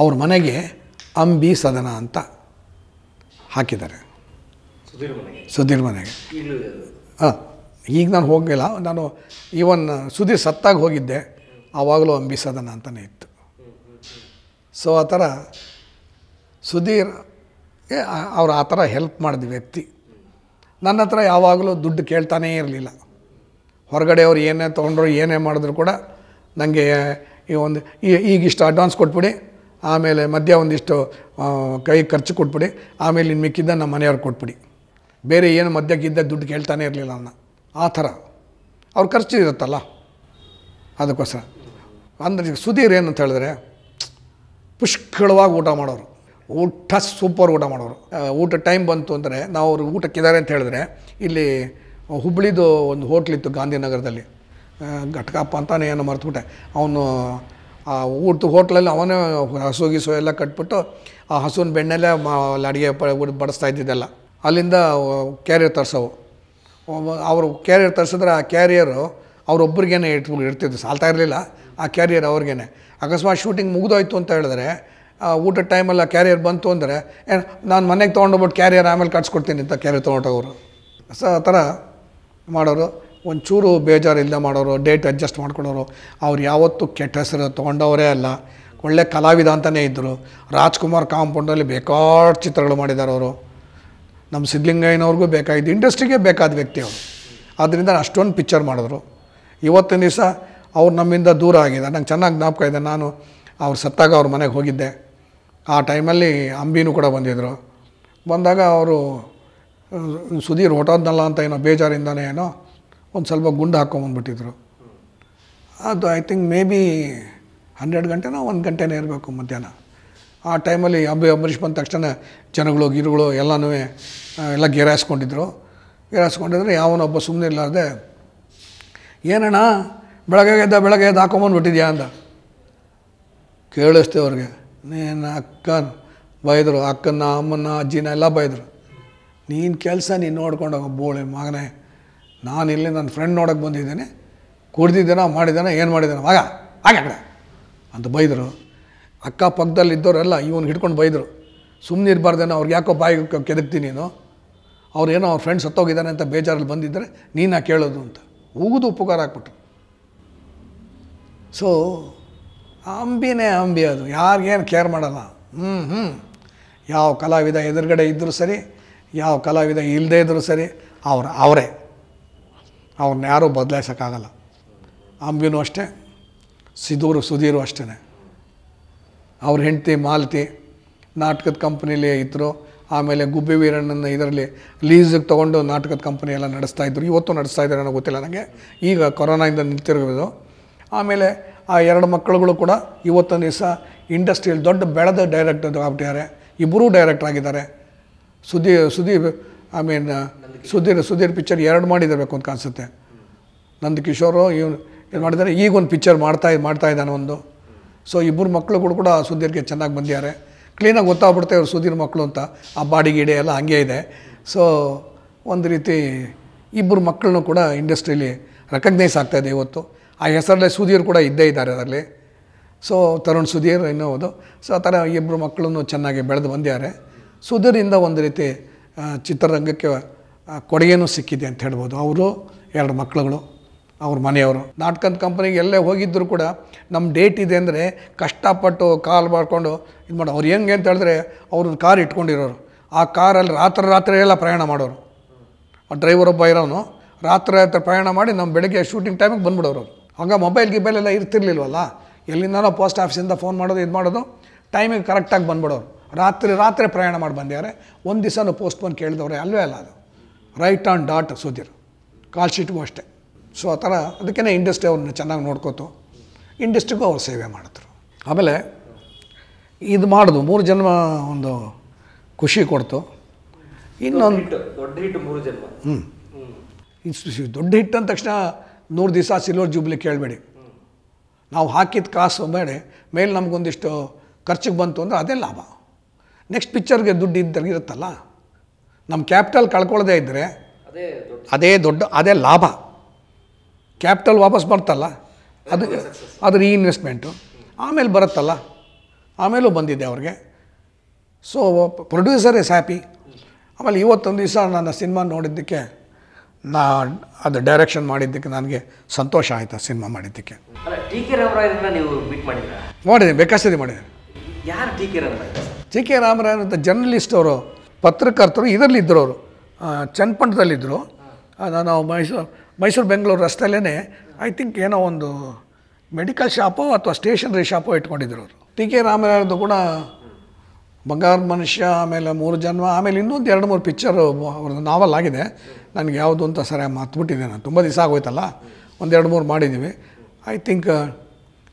ಅವ್ರ ಮನೆಗೆ ಅಂಬಿ ಸದನ ಅಂತ ಹಾಕಿದ್ದಾರೆ ಸುಧೀರ್ ಮನೆಗೆ ಹಾಂ ಈಗ ನಾನು ಹೋಗಿಲ್ಲ ನಾನು ಈವನ್ ಸುಧೀರ್ ಸತ್ತಾಗಿ ಹೋಗಿದ್ದೆ ಆವಾಗಲೂ ಅಂಬಿ ಸದನ ಅಂತಲೇ ಇತ್ತು ಸೊ ಆ ಥರ ಸುಧೀರ್ ಅವ್ರು ಆ ಥರ ಹೆಲ್ಪ್ ಮಾಡಿದ ವ್ಯಕ್ತಿ ನನ್ನ ಹತ್ರ ಯಾವಾಗಲೂ ದುಡ್ಡು ಕೇಳ್ತಾನೇ ಇರಲಿಲ್ಲ ಹೊರಗಡೆ ಅವ್ರು ಏನೇ ತೊಗೊಂಡ್ರು ಏನೇ ಮಾಡಿದ್ರು ಕೂಡ ನನಗೆ ಈ ಒಂದು ಈಗಿಷ್ಟು ಅಡ್ವಾನ್ಸ್ ಕೊಟ್ಬಿಡಿ ಆಮೇಲೆ ಮಧ್ಯ ಒಂದಿಷ್ಟು ಕೈ ಖರ್ಚು ಕೊಟ್ಬಿಡಿ ಆಮೇಲೆ ಇನ್ನು ಮಿಕ್ಕಿದ್ದ ನಮ್ಮ ಮನೆಯವ್ರಿಗೆ ಕೊಟ್ಬಿಡಿ ಬೇರೆ ಏನು ಮಧ್ಯಕ್ಕಿದ್ದ ದುಡ್ಡು ಕೇಳ್ತಾನೆ ಇರಲಿಲ್ಲ ಅವನ್ನ ಆ ಥರ ಅವ್ರ ಖರ್ಚು ಇರುತ್ತಲ್ಲ ಅದಕ್ಕೋಸ್ಕರ ಅಂದರೆ ಸುಧೀರ್ ಏನಂತ ಹೇಳಿದ್ರೆ ಪುಷ್ಕಳವಾಗಿ ಊಟ ಮಾಡೋರು ಊಟ ಸೂಪರ್ ಊಟ ಮಾಡೋರು ಊಟ ಟೈಮ್ ಬಂತು ಅಂದರೆ ನಾವು ಅವ್ರಿಗೆ ಊಟಕ್ಕಿದ್ದಾರೆ ಅಂತ ಹೇಳಿದ್ರೆ ಇಲ್ಲಿ ಹುಬ್ಳಿದು ಒಂದು ಹೋಟ್ಲಿತ್ತು ಗಾಂಧಿನಗರದಲ್ಲಿ ಘಟಕಪ್ಪ ಅಂತಾನೆ ಏನೋ ಮರೆತುಬಿಟ್ಟೆ ಅವನು ಆ ಊಟದ ಹೋಟ್ಲಲ್ಲಿ ಅವನೇ ಹಸು ಗೀಸು ಎಲ್ಲ ಕಟ್ಬಿಟ್ಟು ಆ ಹಸುವಿನ ಬೆಣ್ಣೆಲ್ಲೇ ಅಲ್ಲಿ ಅಡುಗೆ ಬಡಿಸ್ತಾ ಇದ್ದಿದ್ದೆಲ್ಲ ಅಲ್ಲಿಂದ ಕ್ಯಾರಿಯರ್ ತರಿಸೋವು ಅವರು ಕ್ಯಾರಿಯರ್ ತರಿಸಿದ್ರೆ ಆ ಕ್ಯಾರಿಯರು ಅವ್ರೊಬ್ಬರಿಗೇನೆ ಇಟ್ಟು ಇರ್ತಿದ್ದು ಸಾಲ್ತಾ ಇರಲಿಲ್ಲ ಆ ಕ್ಯಾರಿಯರ್ ಅವ್ರಿಗೇ ಅಕಸ್ಮಾತ್ ಶೂಟಿಂಗ್ ಮುಗಿದೋಯ್ತು ಅಂತ ಹೇಳಿದ್ರೆ ಊಟದ ಟೈಮಲ್ಲಿ ಆ ಕ್ಯಾರಿಯರ್ ಬಂತು ಅಂದರೆ ನಾನು ಮನೆಗೆ ತೊಗೊಂಡೋಗ್ಬಿಟ್ಟು ಕ್ಯಾರಿಯರ್ ಆಮೇಲೆ ಕಟ್ಸ್ಕೊಡ್ತೀನಿ ಅಂತ ಕ್ಯಾರಿಯರ್ ತೊಗೊಂಡೋಗೋರು ಸೊ ಆ ಥರ ಮಾಡೋರು ಒಂಚೂರು ಬೇಜಾರು ಇಲ್ಲದೆ ಮಾಡೋರು ಡೇಟ್ ಅಡ್ಜಸ್ಟ್ ಮಾಡ್ಕೊಳೋರು ಅವ್ರು ಯಾವತ್ತೂ ಕೆಟ್ಟ ಹೆಸರು ತೊಗೊಂಡವರೇ ಅಲ್ಲ ಒಳ್ಳೆ ಕಲಾವಿದ ಅಂತಲೇ ಇದ್ದರು ರಾಜ್ಕುಮಾರ್ ಕಾಂಪೌಂಡಲ್ಲಿ ಬೇಕಾದ ಚಿತ್ರಗಳು ಮಾಡಿದ್ದಾರೆ ಅವರು ನಮ್ಮ ಸಿದ್ಧಲಿಂಗಯ್ಯನವ್ರಿಗೂ ಬೇಕಾಗಿದ್ದು ಇಂಡಸ್ಟ್ರಿಗೆ ಬೇಕಾದ ವ್ಯಕ್ತಿ ಅವರು ಆದ್ದರಿಂದ ಅಷ್ಟೊಂದು ಪಿಕ್ಚರ್ ಮಾಡಿದ್ರು ಇವತ್ತಿನ ದಿವಸ ಅವ್ರು ನಮ್ಮಿಂದ ದೂರ ಆಗಿದೆ ನಂಗೆ ಚೆನ್ನಾಗಿ ಜ್ಞಾಪಕ ಇದೆ ನಾನು ಅವ್ರು ಸತ್ತಾಗ ಅವ್ರ ಮನೆಗೆ ಹೋಗಿದ್ದೆ ಆ ಟೈಮಲ್ಲಿ ಅಂಬಿನೂ ಕೂಡ ಬಂದಿದ್ದರು ಬಂದಾಗ ಅವರು ಸುದೀರ್ ಹೊಟ್ಟೋದ್ನಲ್ಲ ಅಂತ ಏನೋ ಬೇಜಾರಿಂದನೇ ಏನೋ ಒಂದು ಸ್ವಲ್ಪ ಗುಂಡು ಹಾಕ್ಕೊಂಬಂದ್ಬಿಟ್ಟಿದ್ರು ಅದು I think maybe hundred ಗಂಟೆನೋ ಒಂದು ಗಂಟೆನೇ ಇರಬೇಕು ಮಧ್ಯಾಹ್ನ ಆ ಟೈಮಲ್ಲಿ ಅಂಬಿ ಅಂಬರೀಷ್ ಬಂದ ತಕ್ಷಣ ಜನಗಳು ಗಿರುಗಳು ಎಲ್ಲನೂ ಎಲ್ಲ ಗೆರಾಯಿಸ್ಕೊಂಡಿದ್ರು ಗೆರಾಯಿಸ್ಕೊಂಡಿದ್ರೆ ಯಾವನೊಬ್ಬ ಸುಮ್ಮನೆ ಇಲ್ಲಾರ್ದೆ ಏನಣ್ಣ ಬೆಳಗ್ಗೆ ಎದ್ದ ಬೆಳಗ್ಗೆ ಎದ್ದು ಬಿಟ್ಟಿದ್ಯಾ ಅಂತ ಕೇಳಿಸ್ತೇವೆ ಅವ್ರಿಗೆ ನೀನು ಅಕ್ಕ ಬೈದರು ಅಕ್ಕನ ಅಮ್ಮನ ಅಜ್ಜಿನ ಎಲ್ಲ ಬೈದರು ನೀನು ಕೆಲಸ ನೀನು ನೋಡ್ಕೊಂಡು ಬೋಳೆ ಮಗನೇ ನಾನು ಇಲ್ಲಿ ನನ್ನ ಫ್ರೆಂಡ್ ನೋಡೋಕೆ ಬಂದಿದ್ದೇನೆ ಕುಡ್ದಿದ್ದೇನೋ ಮಾಡಿದ್ದಾನೆ ಏನು ಮಾಡಿದ್ದಾನೆ ಆಗ ಅಕ್ಕ ಅಂತ ಬೈದರು ಅಕ್ಕ ಪಕ್ಕದಲ್ಲಿ ಇದ್ದವರೆಲ್ಲ ಇವನು ಹಿಡ್ಕೊಂಡು ಬೈದರು ಸುಮ್ಮನೆ ಇರಬಾರ್ದೇನೋ ಅವ್ರಿಗೆ ಯಾಕೋ ಬಾಯಿಗೆ ಕೆದಕ್ತೀನಿ ನೀನು ಏನೋ ಅವ್ರ ಫ್ರೆಂಡ್ಸ್ ಸತ್ತೋಗಿದ್ದಾನೆ ಅಂತ ಬೇಜಾರಲ್ಲಿ ಬಂದಿದ್ದರೆ ನೀನು ಕೇಳೋದು ಅಂತ ಹೂಗುದು ಉಪಕಾರ ಹಾಕ್ಬಿಟ್ರು ಸೊ ಅಂಬಿನೇ ಅಂಬಿ ಅದು ಯಾರಿಗೇನು ಕೇರ್ ಮಾಡಲ್ಲ ಹ್ಞೂ ಹ್ಞೂ ಯಾವ ಕಲಾವಿದ ಎದುರುಗಡೆ ಇದ್ದರೂ ಸರಿ ಯಾವ ಕಲಾವಿದ ಇಲ್ಲದೇ ಇದ್ದರೂ ಸರಿ ಅವ್ರ ಅವರೇ ಅವ್ರನ್ನ ಯಾರೂ ಬದಲಾಯಿಸೋಕ್ಕಾಗಲ್ಲ ಅಂಬಿನೂ ಅಷ್ಟೇ ಸಿದೂರು ಸುಧೀರು ಅಷ್ಟೇ ಅವ್ರ ಹೆಂಡತಿ ಮಾಲತಿ ನಾಟಕದ ಕಂಪ್ನೀಲಿ ಇದ್ದರು ಆಮೇಲೆ ಗುಬ್ಬಿ ವೀರಣ್ಣನ ಇದರಲ್ಲಿ ಲೀಸಿಗೆ ತೊಗೊಂಡು ನಾಟಕದ ಕಂಪ್ನಿ ಎಲ್ಲ ಇದ್ರು ಇವತ್ತು ನಡೆಸ್ತಾ ಇದ್ದಾರೆ ಅನ್ನೋ ಗೊತ್ತಿಲ್ಲ ನನಗೆ ಈಗ ಕೊರೋನಾಯಿಂದ ನಿಂತಿರೋದು ಆಮೇಲೆ ಆ ಎರಡು ಮಕ್ಕಳುಗಳು ಕೂಡ ಇವತ್ತೊಂದು ದಿವಸ ಇಂಡಸ್ಟ್ರಿಯಲ್ಲಿ ದೊಡ್ಡ ಬೆಳೆದ ಡೈರೆಕ್ಟರ್ ಆಗ್ಬಿಟ್ಟಿದ್ದಾರೆ ಇಬ್ಬರೂ ಡೈರೆಕ್ಟರ್ ಆಗಿದ್ದಾರೆ ಸುದೀ Sudeep I mean Sudheer Sudheer picture ಎರಡು ಮಾಡಿದಿರಬೇಕು ಅಂತ ಕಾಣಿಸುತ್ತೆ ನಂದು ಕಿಶೋರು ಇವ್ನು ಏನು ಮಾಡಿದ್ದಾರೆ ಈಗ ಒಂದು ಪಿಕ್ಚರ್ ಮಾಡ್ತಾ ಮಾಡ್ತಾ ಇದ್ದಾನೆ ಒಂದು ಸೊ ಇಬ್ಬರು ಮಕ್ಕಳುಗಳು ಕೂಡ ಸುಧೀರ್ಗೆ ಚೆನ್ನಾಗಿ ಬಂದಿದ್ದಾರೆ ಕ್ಲೀನಾಗಿ ಗೊತ್ತಾಗ್ಬಿಡುತ್ತೆ ಇವ್ರು ಸುಧೀರ್ ಮಕ್ಕಳು ಅಂತ ಆ ಬಾಡಿ ಗೀಡೆ ಎಲ್ಲ ಹಂಗೆ ಇದೆ ಸೊ ಒಂದು ರೀತಿ ಇಬ್ಬರು ಮಕ್ಕಳನ್ನು ಕೂಡ ಇಂಡಸ್ಟ್ರೀಲಿ ರೆಕಗ್ನೈಸ್ ಆಗ್ತಾಯಿದೆ ಇವತ್ತು ಆ ಹೆಸರಲ್ಲೇ ಸುಧೀರ್ ಕೂಡ ಇದ್ದೇ ಇದ್ದಾರೆ ಅದರಲ್ಲಿ ಸೊ ತರುಣ್ ಸುಧೀರ್ ಇನ್ನೂ ಸೊ ಆ ಥರ ಇಬ್ಬರು ಮಕ್ಕಳನ್ನು ಚೆನ್ನಾಗಿ ಬೆಳೆದು ಬಂದಿದ್ದಾರೆ ಸುಧೀರಿಂದ ಒಂದು ರೀತಿ ಚಿತ್ರರಂಗಕ್ಕೆ ಕೊಡುಗೆನೂ ಸಿಕ್ಕಿದೆ ಅಂತ ಹೇಳ್ಬೋದು ಅವರು ಎರಡು ಮಕ್ಕಳುಗಳು ಅವ್ರ ಮನೆಯವರು ನಾಟಕದ ಕಂಪ್ನಿಗೆ ಎಲ್ಲೇ ಹೋಗಿದ್ದರೂ ಕೂಡ ನಮ್ಮ ಡೇಟ್ ಇದೆ ಅಂದರೆ ಕಷ್ಟಪಟ್ಟು ಕಾಲ್ ಮಾಡಿಕೊಂಡು ಇದು ಮಾಡೋ ಅವ್ರು ಹೆಂಗೆ ಅಂತ ಹೇಳಿದ್ರೆ ಅವ್ರನ್ನ ಕಾರ್ ಇಟ್ಕೊಂಡಿರೋರು ಆ ಕಾರಲ್ಲಿ ರಾತ್ರಿ ರಾತ್ರಿ ಎಲ್ಲ ಪ್ರಯಾಣ ಮಾಡೋರು ಆ ಡ್ರೈವರ್ ಒಬ್ಬ ಇರೋನು ರಾತ್ರಿ ರಾತ್ರಿ ಪ್ರಯಾಣ ಮಾಡಿ ನಮ್ಮ ಬೆಳಗ್ಗೆ ಶೂಟಿಂಗ್ ಟೈಮಿಗೆ ಬಂದ್ಬಿಡೋರು ಹಂಗೆ ಮೊಬೈಲ್ ಗಿಬೈಲ್ ಎಲ್ಲ ಇರ್ತಿರ್ಲಿಲ್ವಲ್ಲ ಎಲ್ಲಿಂದನೋ ಪೋಸ್ಟ್ ಆಫೀಸಿಂದ ಫೋನ್ ಮಾಡೋದು ಇದು ಮಾಡೋದು ಟೈಮಿಗೆ ಕರೆಕ್ಟಾಗಿ ಬಂದ್ಬಿಡೋರು ರಾತ್ರಿ ರಾತ್ರಿ ಪ್ರಯಾಣ ಮಾಡಿ ಬಂದ್ಯಾರೆ ಒಂದು ದಿವಸನೂ ಪೋಸ್ಟ್ ಬಂದು ಕೇಳಿದವ್ರೆ ಅಲ್ಲವೇ ಅಲ್ಲ ಅದು right on dot Sudheer call ಶೀಟ್ಗೂ ಅಷ್ಟೇ ಸೊ ಆ ಥರ ಅದಕ್ಕೇ ಇಂಡಸ್ಟ್ರಿ ಅವ್ರನ್ನ ಚೆನ್ನಾಗಿ ನೋಡ್ಕೋತು ಇಂಡಸ್ಟ್ರಿಗೂ ಅವ್ರು ಸೇವೆ ಮಾಡಿದ್ರು ಆಮೇಲೆ ಇದು ಮಾಡೋದು ಮೂರು ಜನ್ಮ ಒಂದು ಖುಷಿ ಕೊಡ್ತು ಇನ್ನೊಂದು ದೊಡ್ಡ ಹಿಟ್ಟು ಮೂರು ಜನ್ಮ ಹ್ಞೂ ದೊಡ್ಡ ಹಿಟ್ಟು ಅಂದ ತಕ್ಷಣ ನೂರು ದಿವಸ ಸಿಲ್ವರ್ ಜೂಬ್ಲಿ ಕೇಳಬೇಡಿ ನಾವು ಹಾಕಿದ ಕಾಸು ಬೇಡ ಮೇಲೆ ನಮಗೊಂದಿಷ್ಟು ಖರ್ಚಿಗೆ ಬಂತು ಅಂದರೆ ಅದೇ ಲಾಭ ನೆಕ್ಸ್ಟ್ ಪಿಕ್ಚರ್ಗೆ ದುಡ್ಡು ಇದ್ದಾಗ ಇರುತ್ತಲ್ಲ ನಮ್ಮ ಕ್ಯಾಪಿಟಲ್ ಕಳ್ಕೊಳ್ಳದೇ ಇದ್ದರೆ ಅದೇ ದೊಡ್ಡ ಅದೇ ಲಾಭ ಕ್ಯಾಪಿಟಲ್ ವಾಪಸ್ ಬರ್ತಲ್ಲ ಅದು ಅದು ಈ ಇನ್ವೆಸ್ಟ್ಮೆಂಟು ಆಮೇಲೆ ಬರುತ್ತಲ್ಲ ಆಮೇಲೂ ಬಂದಿದೆ ಅವ್ರಿಗೆ ಸೊ ಪ್ರೊಡ್ಯೂಸರ್ ಇಸ್ ಹ್ಯಾಪಿ ಆಮೇಲೆ ಇವತ್ತೊಂದು ದಿವಸ ನನ್ನ ಸಿನಿಮಾ ನೋಡಿದ್ದಕ್ಕೆ ನಾ ಅದು ಡೈರೆಕ್ಷನ್ ಮಾಡಿದ್ದಕ್ಕೆ ನನಗೆ ಸಂತೋಷ ಆಯಿತು ಸಿನಿಮಾ ಮಾಡಿದ್ದಕ್ಕೆ ಮಾಡಿದೆ ಕೆ ರಾಮರಾಯರನ್ನ ಮಾಡಿದ್ದೀನಿ ಯಾರು ಟಿ ಕೆ ರಾಮರಾಯ ಅಂತ ಜರ್ನಲಿಸ್ಟ್ ಅವರು ಪತ್ರಕರ್ತರು ಇದರಲ್ಲಿದ್ದರು ಅವರು ಚನ್ನಪಟ್ಟದಲ್ಲಿದ್ದರು ನಾನು ಮೈಸೂರು ಮೈಸೂರು ಬೆಂಗಳೂರು ರಸ್ತೆಯಲ್ಲೇ ಐ ಥಿಂಕ್ ಏನೋ ಒಂದು ಮೆಡಿಕಲ್ ಶಾಪೋ ಅಥವಾ ಸ್ಟೇಷನರಿ ಶಾಪೋ ಇಟ್ಕೊಂಡಿದ್ರು ಅವರು ಟಿ ಕೆ ಅಂತ ಕೂಡ ಬಂಗಾರ ಮನುಷ್ಯ ಆಮೇಲೆ ಮೂರು ಜನ್ಮ ಆಮೇಲೆ ಇನ್ನೊಂದು ಎರಡು ಮೂರು ಪಿಕ್ಚರು ಅವ್ರದ್ದು ನಾವಲ್ ಆಗಿದೆ ನನಗೆ ಯಾವುದು ಅಂತ ಸರಿ ಮತ್ಬಿಟ್ಟಿದೆ ನಾನು ತುಂಬ ದಿವಸ ಆಗೋಯ್ತಲ್ಲ ಒಂದು ಎರಡು ಮೂರು ಮಾಡಿದ್ದೀವಿ ಐ ಥಿಂಕ್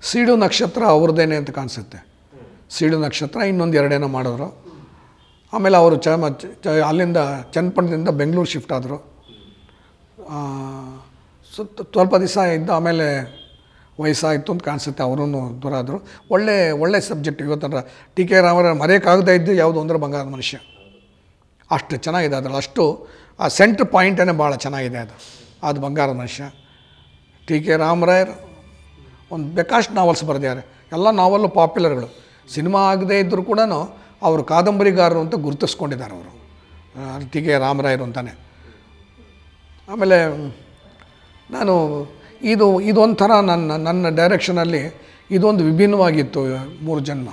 ಸೀಡು ನಕ್ಷತ್ರ ಅವ್ರದ್ದೇನೆ ಅಂತ ಕಾಣಿಸುತ್ತೆ ಸೀಡು ನಕ್ಷತ್ರ ಇನ್ನೊಂದು ಎರಡೇನೋ ಮಾಡಿದ್ರು ಆಮೇಲೆ ಅವರು ಚ ಅಲ್ಲಿಂದ ಚನ್ನಪಟ್ಟಣದಿಂದ ಬೆಂಗಳೂರು ಶಿಫ್ಟ್ ಆದರು ಸ್ವಲ್ಪ ದಿವಸ ಇದ್ದು ಆಮೇಲೆ ವಯಸ್ಸಾಯಿತು ಅಂತ ಕಾಣಿಸುತ್ತೆ ಅವರೂ ದೂರ ಆದರು ಒಳ್ಳೆ ಒಳ್ಳೆ ಸಬ್ಜೆಕ್ಟ್ ಇವತ್ತಂದ್ರೆ ಟಿ ಕೆ ರಾಮರ ಮರೆಯೋಕ್ಕಾಗದೇ ಇದ್ದು ಯಾವುದು ಅಂದರೆ ಬಂಗಾರದ ಮನುಷ್ಯ ಅಷ್ಟು ಚೆನ್ನಾಗಿದೆ ಅದರಲ್ಲಿ ಅಷ್ಟು ಆ ಸೆಂಟ್ರ್ ಪಾಯಿಂಟೇ ಭಾಳ ಚೆನ್ನಾಗಿದೆ ಅದು ಅದು ಬಂಗಾರದ ಮನುಷ್ಯ ಟಿ ಕೆ ರಾಮರಾಯರ್ ಒಂದು ಬೇಕಾಷ್ಟು ನಾವೆಲ್ಸ್ ಬರೆದಿದ್ದಾರೆ ಎಲ್ಲ ನಾವಲ್ಲು ಪಾಪ್ಯುಲರ್ಗಳು ಸಿನಿಮಾ ಆಗದೇ ಇದ್ದರೂ ಕೂಡ ಅವರು ಕಾದಂಬರಿಗಾರರು ಅಂತ ಗುರುತಿಸ್ಕೊಂಡಿದ್ದಾರೆ ಅವರು ಟಿ ಕೆ ರಾಮರಾಯರು ಅಂತಾನೆ ಆಮೇಲೆ ನಾನು ಇದು ಇದೊಂಥರ ನನ್ನ ನನ್ನ ಡೈರೆಕ್ಷನಲ್ಲಿ ಇದೊಂದು ವಿಭಿನ್ನವಾಗಿತ್ತು ಮೂರು ಜನ್ಮ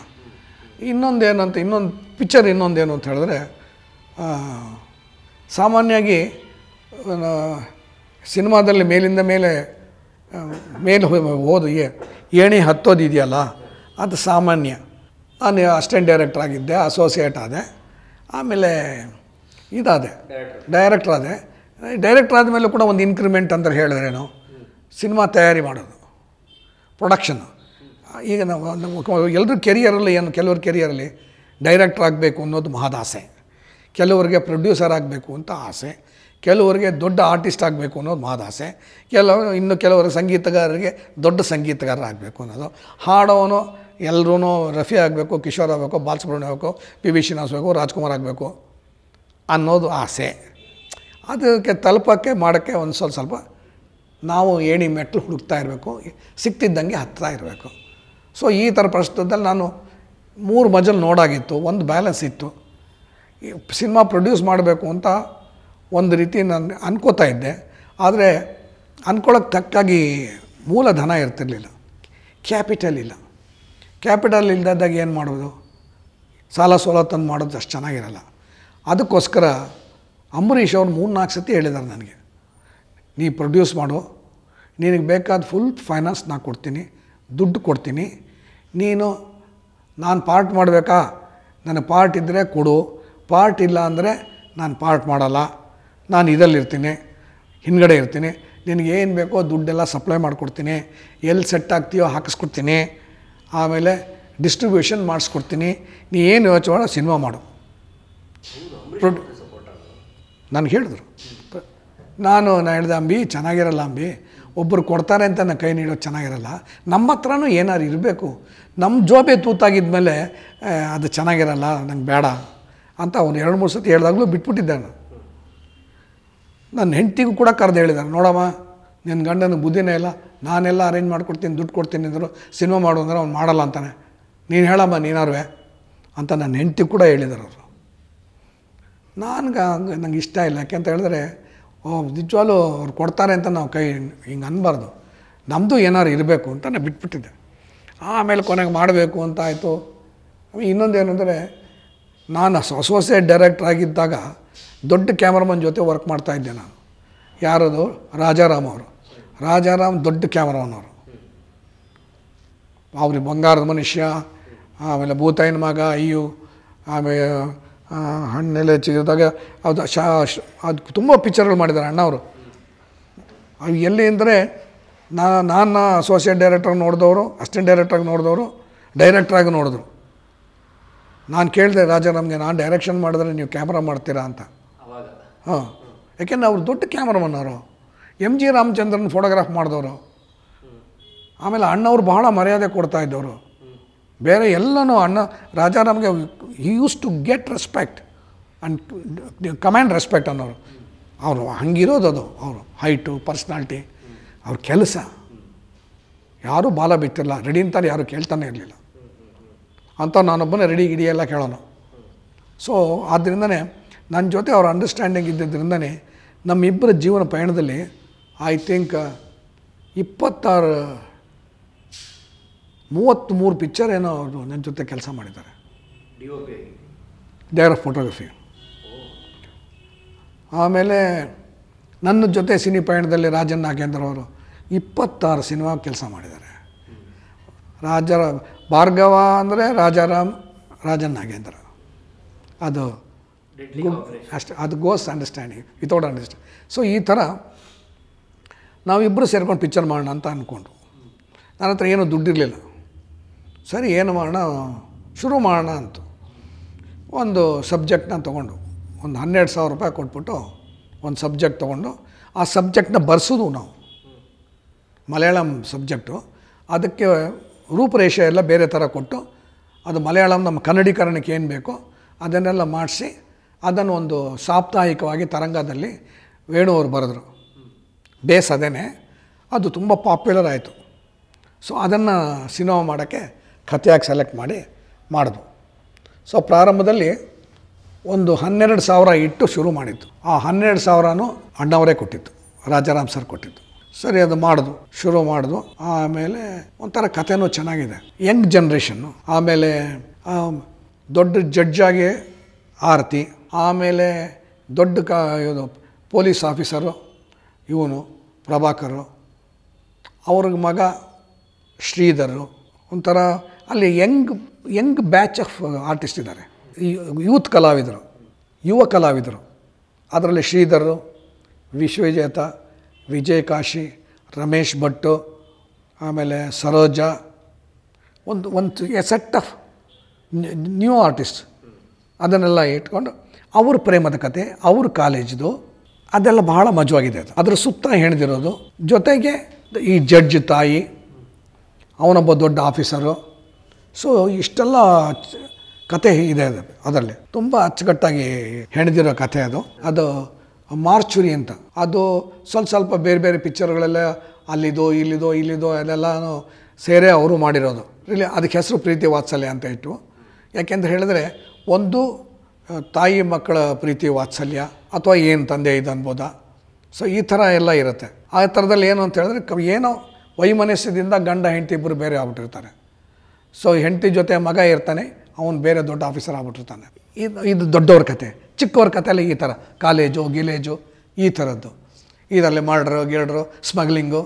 ಇನ್ನೊಂದೇನಂತ ಇನ್ನೊಂದು ಪಿಕ್ಚರ್ ಇನ್ನೊಂದೇನು ಅಂತ ಹೇಳಿದ್ರೆ ಸಾಮಾನ್ಯವಾಗಿ ಸಿನಿಮಾದಲ್ಲಿ ಮೇಲಿಂದ ಮೇಲೆ ಮೇಲೆ ಓದು ಏಣಿ ಹತ್ತೋದಿದೆಯಲ್ಲ ಅದು ಸಾಮಾನ್ಯ ನಾನು ಅಸ್ಟೆಂಟ್ ಡೈರೆಕ್ಟರ್ ಆಗಿದ್ದೆ ಅಸೋಸಿಯೇಟ್ ಆದೆ ಆಮೇಲೆ ಇದಾದೆ ಡೈರೆಕ್ಟರ್ ಆದೆ ಡೈರೆಕ್ಟರ್ ಆದಮೇಲೆ ಕೂಡ ಒಂದು ಇನ್ಕ್ರಿಮೆಂಟ್ ಅಂತ ಹೇಳಿದ್ರೇನು ಸಿನಿಮಾ ತಯಾರಿ ಮಾಡೋದು ಪ್ರೊಡಕ್ಷನ್ನು ಈಗ ನಾವು ನಮ್ಮ ಎಲ್ಲರೂ ಕೆರಿಯರಲ್ಲಿ ಏನು ಕೆಲವರು ಕೆರಿಯರಲ್ಲಿ ಡೈರೆಕ್ಟರ್ ಆಗಬೇಕು ಅನ್ನೋದು ಮಹದಾಸೆ ಕೆಲವರಿಗೆ ಪ್ರೊಡ್ಯೂಸರ್ ಆಗಬೇಕು ಅಂತ ಆಸೆ ಕೆಲವರಿಗೆ ದೊಡ್ಡ ಆರ್ಟಿಸ್ಟ್ ಆಗಬೇಕು ಅನ್ನೋದು ಮಹದಾಸೆ ಕೆಲವರು ಇನ್ನು ಕೆಲವರು ಸಂಗೀತಗಾರರಿಗೆ ದೊಡ್ಡ ಸಂಗೀತಗಾರರಾಗಬೇಕು ಅನ್ನೋದು ಹಾಡೋನು ಎಲ್ಲರೂ ರಫಿ ಆಗಬೇಕು ಕಿಶೋರ್ ಆಗಬೇಕು ಬಾಲಸುಬ್ರಹ್ಮಣ್ಯ ಆಗಬೇಕು ಪಿ ವಿ ಶ್ರೀನಿವಾಸ್ ಬೇಕು ರಾಜ್ಕುಮಾರ್ ಆಗಬೇಕು ಅನ್ನೋದು ಆಸೆ ಅದಕ್ಕೆ ತಲುಪೋಕ್ಕೆ ಮಾಡೋಕ್ಕೆ ಒಂದು ಸ್ವಲ್ಪ ಸ್ವಲ್ಪ ನಾವು ಏಣಿ ಮೆಟ್ಲು ಹುಡುಕ್ತಾ ಇರಬೇಕು ಸಿಕ್ತಿದ್ದಂಗೆ ಹತ್ತಾ ಇರಬೇಕು ಸೊ ಈ ಥರ ಪ್ರಶ್ನದಲ್ಲಿ ನಾನು ಮೂರು ಮಜಲ್ ನೋಡಾಗಿತ್ತು ಒಂದು ಬ್ಯಾಲೆನ್ಸ್ ಇತ್ತು ಸಿನಿಮಾ ಪ್ರೊಡ್ಯೂಸ್ ಮಾಡಬೇಕು ಅಂತ ಒಂದು ರೀತಿ ನಾನು ಅನ್ಕೋತಾ ಇದ್ದೆ ಆದರೆ ಅನ್ಕೊಳಕ್ಕೆ ತಕ್ಕಾಗಿ ಮೂಲಧನ ಇರ್ತಿರ್ಲಿಲ್ಲ ಕ್ಯಾಪಿಟಲ್ ಇಲ್ಲ ಕ್ಯಾಪಿಟಲ್ ಇಲ್ಲದಾಗ ಏನು ಮಾಡೋದು ಸಾಲ ಸೋಲ ತಂದು ಮಾಡೋದು ಅಷ್ಟು ಚೆನ್ನಾಗಿರಲ್ಲ ಅದಕ್ಕೋಸ್ಕರ ಅಂಬರೀಷ್ ಅವ್ರು ಮೂರು ನಾಲ್ಕು ಸತಿ ಹೇಳಿದ್ದಾರೆ ನನಗೆ ನೀ ಪ್ರೊಡ್ಯೂಸ್ ಮಾಡು ನಿನಗೆ ಬೇಕಾದ ಫುಲ್ ಫೈನಾನ್ಸ್ ನಾನು ಕೊಡ್ತೀನಿ ದುಡ್ಡು ಕೊಡ್ತೀನಿ ನೀನು ನಾನು ಪಾರ್ಟ್ ಮಾಡಬೇಕಾ ನನಗೆ ಪಾರ್ಟ್ ಇದ್ದರೆ ಕೊಡು ಪಾರ್ಟ್ ಇಲ್ಲ ಅಂದರೆ ನಾನು ಪಾರ್ಟ್ ಮಾಡಲ್ಲ ನಾನು ಇದರಲ್ಲಿರ್ತೀನಿ ಹಿಂದುಗಡೆ ಇರ್ತೀನಿ ಏನು ಬೇಕೋ ದುಡ್ಡೆಲ್ಲ ಸಪ್ಲೈ ಮಾಡಿಕೊಡ್ತೀನಿ ಎಲ್ಲಿ ಸೆಟ್ ಆಗ್ತೀಯೋ ಹಾಕಿಸ್ಕೊಡ್ತೀನಿ ಆಮೇಲೆ ಡಿಸ್ಟ್ರಿಬ್ಯೂಷನ್ ಮಾಡಿಸ್ಕೊಡ್ತೀನಿ ನೀ ಏನು ಯೋಚನೆ ಮಾಡೋ ಸಿನಿಮಾ ಮಾಡು ಪ್ರೊಡ್ಯೂ ನನಗೆ ಹೇಳಿದ್ರು ನಾನು ನಾನು ಹೇಳಿದೆ ಅಂಬಿ ಚೆನ್ನಾಗಿರಲ್ಲ ಅಂಬಿ ಒಬ್ಬರು ಕೊಡ್ತಾರೆ ಅಂತ ನನ್ನ ಕೈ ನೀಡೋದು ಚೆನ್ನಾಗಿರಲ್ಲ ನಮ್ಮ ಹತ್ರನೂ ಏನಾದ್ರು ಇರಬೇಕು ನಮ್ಮ ಜೋಬೆ ತೂತಾಗಿದ್ಮೇಲೆ ಅದು ಚೆನ್ನಾಗಿರಲ್ಲ ನಂಗೆ ಬೇಡ ಅಂತ ಅವನು ಎರಡು ಮೂರು ಸತಿ ಹೇಳಿದಾಗಲೂ ಬಿಟ್ಬಿಟ್ಟಿದ್ದಾನೆ ನನ್ನ ಹೆಂಡ್ತಿಗೂ ಕೂಡ ಕರೆದು ಹೇಳಿದ್ದಾನೆ ನೋಡಮ್ಮ ನಿನ್ನ ಗಂಡನ ಬುದ್ಧಿನೇ ಇಲ್ಲ ನಾನೆಲ್ಲ ಅರೇಂಜ್ ಮಾಡ್ಕೊಡ್ತೀನಿ ದುಡ್ಡು ಕೊಡ್ತೀನಿ ಅಂದರು ಸಿನಿಮಾ ಮಾಡು ಅಂದ್ರೆ ಅವ್ನು ಮಾಡಲ್ಲ ಅಂತಾನೆ ನೀನು ಹೇಳಮ್ಮ ನೀನಾರ್ವೆ ಅಂತ ನನ್ನ ಹೆಂಡ್ತಿ ಕೂಡ ಹೇಳಿದರು ಅವರು ನನಗೆ ನಂಗೆ ಇಷ್ಟ ಇಲ್ಲ ಯಾಕೆ ಅಂತ ಹೇಳಿದ್ರೆ ಓ ನಿಜವಾಗ್ಲೂ ಅವ್ರು ಕೊಡ್ತಾರೆ ಅಂತ ನಾವು ಕೈ ಹಿಂಗೆ ಅನ್ನಬಾರ್ದು ನಮ್ಮದು ಏನಾರು ಇರಬೇಕು ಅಂತ ನಾನು ಬಿಟ್ಬಿಟ್ಟಿದ್ದೆ ಆಮೇಲೆ ಕೊನೆಗೆ ಮಾಡಬೇಕು ಅಂತ ಆಯಿತು ಇನ್ನೊಂದು ಏನಂದರೆ ನಾನು ಅಸೋಸಿಯೇಟ್ ಡೈರೆಕ್ಟ್ರ್ ಆಗಿದ್ದಾಗ ದೊಡ್ಡ ಕ್ಯಾಮ್ರಾಮನ್ ಜೊತೆ ವರ್ಕ್ ಮಾಡ್ತಾ ಇದ್ದೆ ನಾನು ಯಾರದು ರಾಜಾರಾಮ್ ಅವರು ರಾಜಾರಾಮ್ ದೊಡ್ಡ ಕ್ಯಾಮ್ರಾಮನ್ ಅವರು ಅವ್ರಿಗೆ ಬಂಗಾರದ ಮನುಷ್ಯ ಆಮೇಲೆ ಭೂತಾಯಿನ ಮಗ ಅಯ್ಯು ಆಮೇಲೆ ಹಣ್ಣೆಲ್ಲ ಹೆಚ್ಚಿದಾಗ ಅದು ಶಾ ಅದು ತುಂಬ ಪಿಕ್ಚರ್ಗಳು ಮಾಡಿದ್ದಾರೆ ಅಣ್ಣವರು ಅವು ಎಲ್ಲಿ ಅಂದರೆ ನಾ ನಾನು ಅಸೋಸಿಯೇಟ್ ಡೈರೆಕ್ಟ್ರಾಗಿ ನೋಡಿದವರು ಅಸಿಸ್ಟೆಂಟ್ ಡೈರೆಕ್ಟ್ರಾಗಿ ನೋಡಿದವರು ಡೈರೆಕ್ಟ್ರಾಗಿ ನೋಡಿದ್ರು ನಾನು ಕೇಳಿದೆ ರಾಜ ನಮಗೆ ನಾನು ಡೈರೆಕ್ಷನ್ ಮಾಡಿದ್ರೆ ನೀವು ಕ್ಯಾಮ್ರಾ ಮಾಡ್ತೀರಾ ಅಂತ ಹಾಂ ಯಾಕೆಂದ್ರೆ ಅವ್ರು ದೊಡ್ಡ ಕ್ಯಾಮ್ರಾಮನ್ ಅವರು ಎಮ್ ಜಿ ರಾಮಚಂದ್ರನ್ ಫೋಟೋಗ್ರಾಫ್ ಮಾಡಿದವರು ಆಮೇಲೆ ಅಣ್ಣವ್ರು ಬಹಳ ಮರ್ಯಾದೆ ಕೊಡ್ತಾ ಇದ್ದವರು ಬೇರೆ ಎಲ್ಲನೂ ಅಣ್ಣ ರಾಜಾರಾಮ್ಗೆ he use to get respect and command respect ಅನ್ನೋರು ಅವರು ಹಂಗಿರೋದು ಅದು ಅವರು ಹೈಟು ಪರ್ಸ್ನಾಲ್ಟಿ ಅವ್ರ ಕೆಲಸ ಯಾರೂ ಬಾಲ ಬಿತ್ತಿರಲ್ಲ ರೆಡಿ ಅಂತಾರೆ ಯಾರು ಕೇಳ್ತಾನೆ ಇರಲಿಲ್ಲ ಅಂತ ನಾನೊಬ್ಬನೇ ರೆಡಿ ಗಿಡಿ ಎಲ್ಲ ಕೇಳೋನು ಸೊ ಆದ್ದರಿಂದನೇ ನನ್ನ ಜೊತೆ ಅವ್ರ ಅಂಡರ್ಸ್ಟ್ಯಾಂಡಿಂಗ್ ಇದ್ದಿದ್ದರಿಂದನೇ ನಮ್ಮಿಬ್ಬರ ಜೀವನ ಪಯಣದಲ್ಲಿ ಐ ಥಿಂಕ್ ಇಪ್ಪತ್ತಾರು ಮೂವತ್ತ್ಮೂರು ಪಿಕ್ಚರ್ ಏನೋ ಅವರು ನನ್ನ ಜೊತೆ ಕೆಲಸ ಮಾಡಿದ್ದಾರೆ ದೇವರ ಫೋಟೋಗ್ರಫಿ ಆಮೇಲೆ ನನ್ನ ಜೊತೆ ಸಿನಿ ಪಯಣದಲ್ಲಿ ರಾಜನ್ ನಾಗೇಂದ್ರ ಅವರು ಇಪ್ಪತ್ತಾರು ಸಿನಿಮಾ ಕೆಲಸ ಮಾಡಿದ್ದಾರೆ ರಾಜ ಭಾರ್ಗವ ಅಂದರೆ ರಾಜಾರಾಮ್ ರಾಜನ್ ನಾಗೇಂದ್ರ ಅದು ಅಷ್ಟೇ ಅದು goes understanding without understand so ಈ ಥರ ನಾವಿಬ್ಬರು ಸೇರ್ಕೊಂಡು ಪಿಕ್ಚರ್ ಮಾಡೋಣ ಅಂತ ಅಂದ್ಕೊಂಡ್ರು ನನ್ನ ಹತ್ರ ಏನೂ ದುಡ್ಡಿರಲಿಲ್ಲ ಸರಿ ಏನು ಮಾಡೋಣ ಶುರು ಮಾಡೋಣ ಅಂತ ಒಂದು ಸಬ್ಜೆಕ್ಟ್ನ ತೊಗೊಂಡು ಒಂದು ಹನ್ನೆರಡು ಸಾವಿರ ರೂಪಾಯಿ ಕೊಟ್ಬಿಟ್ಟು ಒಂದು ಸಬ್ಜೆಕ್ಟ್ ತೊಗೊಂಡು ಆ ಸಬ್ಜೆಕ್ಟ್ನ ಬರ್ಸೋದು ನಾವು ಮಲಯಾಳಂ ಸಬ್ಜೆಕ್ಟು ಅದಕ್ಕೆ ರೂಪರೇಷೆ ಎಲ್ಲ ಬೇರೆ ಥರ ಕೊಟ್ಟು ಅದು ಮಲಯಾಳಂ ನಮ್ಮ ಕನ್ನಡೀಕರಣಕ್ಕೆ ಏನು ಬೇಕೋ ಅದನ್ನೆಲ್ಲ ಮಾಡಿಸಿ ಅದನ್ನು ಒಂದು ಸಾಪ್ತಾಹಿಕವಾಗಿ ತರಂಗದಲ್ಲಿ ವೇಣುವರು ಬರೆದರು ಬೇಸ್ ಅದೇನೆ ಅದು ತುಂಬ ಪಾಪ್ಯುಲರ್ ಆಯಿತು ಸೊ ಅದನ್ನು ಸಿನಿಮಾ ಮಾಡೋಕ್ಕೆ ಕಥೆಯಾಗಿ ಸೆಲೆಕ್ಟ್ ಮಾಡಿ ಮಾಡಿದ್ವು ಸೊ ಪ್ರಾರಂಭದಲ್ಲಿ ಒಂದು ಹನ್ನೆರಡು ಸಾವಿರ ಇಟ್ಟು ಶುರು ಮಾಡಿತ್ತು ಆ ಹನ್ನೆರಡು ಸಾವಿರನೂ ಅಣ್ಣವರೇ ಕೊಟ್ಟಿತ್ತು ರಾಜಾರಾಮ್ ಸರ್ ಕೊಟ್ಟಿದ್ದು ಸರಿ ಅದು ಮಾಡಿದ್ವು ಶುರು ಮಾಡಿದ್ವು ಆಮೇಲೆ ಒಂಥರ ಕಥೆನೂ ಚೆನ್ನಾಗಿದೆ ಯಂಗ್ ಜನ್ರೇಷನ್ನು ಆಮೇಲೆ ದೊಡ್ಡ ಜಡ್ಜಾಗಿ ಆರತಿ ಆಮೇಲೆ ದೊಡ್ಡ ಕ ಇದು ಪೊಲೀಸ್ ಆಫೀಸರು ಇವನು ಪ್ರಭಾಕರು ಅವ್ರಿಗೆ ಮಗ ಶ್ರೀಧರು ಒಂಥರ ಅಲ್ಲಿ young young batch of artist ಇದ್ದಾರೆ ಯೂತ್ ಕಲಾವಿದರು ಯುವ ಕಲಾವಿದರು ಅದರಲ್ಲಿ ಶ್ರೀಧರು ವಿಶ್ವಜೇತ ವಿಜಯ್ ಕಾಶಿ ರಮೇಶ್ ಭಟ್ಟು ಆಮೇಲೆ ಸರೋಜ ಒಂದು ಒಂದು a set of new artist ಅದನ್ನೆಲ್ಲ ಇಟ್ಕೊಂಡು ಅವ್ರ ಪ್ರೇಮದ ಕತೆ ಅವ್ರ ಕಾಲೇಜ್ದು ಅದೆಲ್ಲ ಬಹಳ ಮಜವಾಗಿದೆ ಅದು ಅದರ ಸುತ್ತ ಹೆಣ್ದಿರೋದು ಜೊತೆಗೆ ಈ ಜಡ್ಜ್ ತಾಯಿ ಅವನೊಬ್ಬ ದೊಡ್ಡ ಆಫೀಸರು ಸೊ ಇಷ್ಟೆಲ್ಲ ಕತೆ ಇದೆ ಅದರಲ್ಲಿ ತುಂಬ ಅಚ್ಚುಕಟ್ಟಾಗಿ ಹೆಣೆದಿರೋ ಕತೆ ಅದು ಅದು ಮಾರ್ಚುರಿ ಅಂತ ಅದು ಸ್ವಲ್ಪ ಸ್ವಲ್ಪ ಬೇರೆ ಬೇರೆ ಪಿಕ್ಚರ್ಗಳೆಲ್ಲ ಅಲ್ಲಿದೋ ಇಲ್ಲಿದೋ ಇಲ್ಲಿದೋ ಅದೆಲ್ಲನೂ ಸೇರೆ ಅವರು ಮಾಡಿರೋದು ರಿಲಿ ಅದಕ್ಕೆ ಹೆಸರು ಪ್ರೀತಿ ವಾತ್ಸಲ್ಯ ಅಂತ ಇಟ್ಟು ಯಾಕೆಂದ್ರೆ ಹೇಳಿದ್ರೆ ಒಂದು ತಾಯಿ ಮಕ್ಕಳ ಪ್ರೀತಿ ವಾತ್ಸಲ್ಯ ಅಥವಾ ಏನು ತಂದೆ ಇದು ಅನ್ಬೋದಾ ಸೊ ಈ ಥರ ಎಲ್ಲ ಇರುತ್ತೆ ಆ ಥರದಲ್ಲಿ ಏನು ಅಂತ ಹೇಳಿದ್ರೆ ಏನೋ ವೈಮನಸ್ಸದಿಂದ ಗಂಡ ಹೆಂಡತಿ ಇಬ್ಬರು ಬೇರೆ ಆಗ್ಬಿಟ್ಟಿರ್ತಾರೆ ಸೊ ಹೆಂಡತಿ ಜೊತೆ ಮಗ ಇರ್ತಾನೆ ಅವನು ಬೇರೆ ದೊಡ್ಡ ಆಫೀಸರ್ ಆಗ್ಬಿಟ್ಟಿರ್ತಾನೆ ಇದು ಇದು ದೊಡ್ಡವ್ರ ಕತೆ ಚಿಕ್ಕವ್ರ ಕತೆಲ್ಲ ಈ ಥರ ಕಾಲೇಜು ಗಿಲೇಜು ಈ ಥರದ್ದು ಇದರಲ್ಲಿ ಮರ್ಡ್ರು ಗಿರ್ಡ್ರು ಸ್ಮಗ್ಲಿಂಗು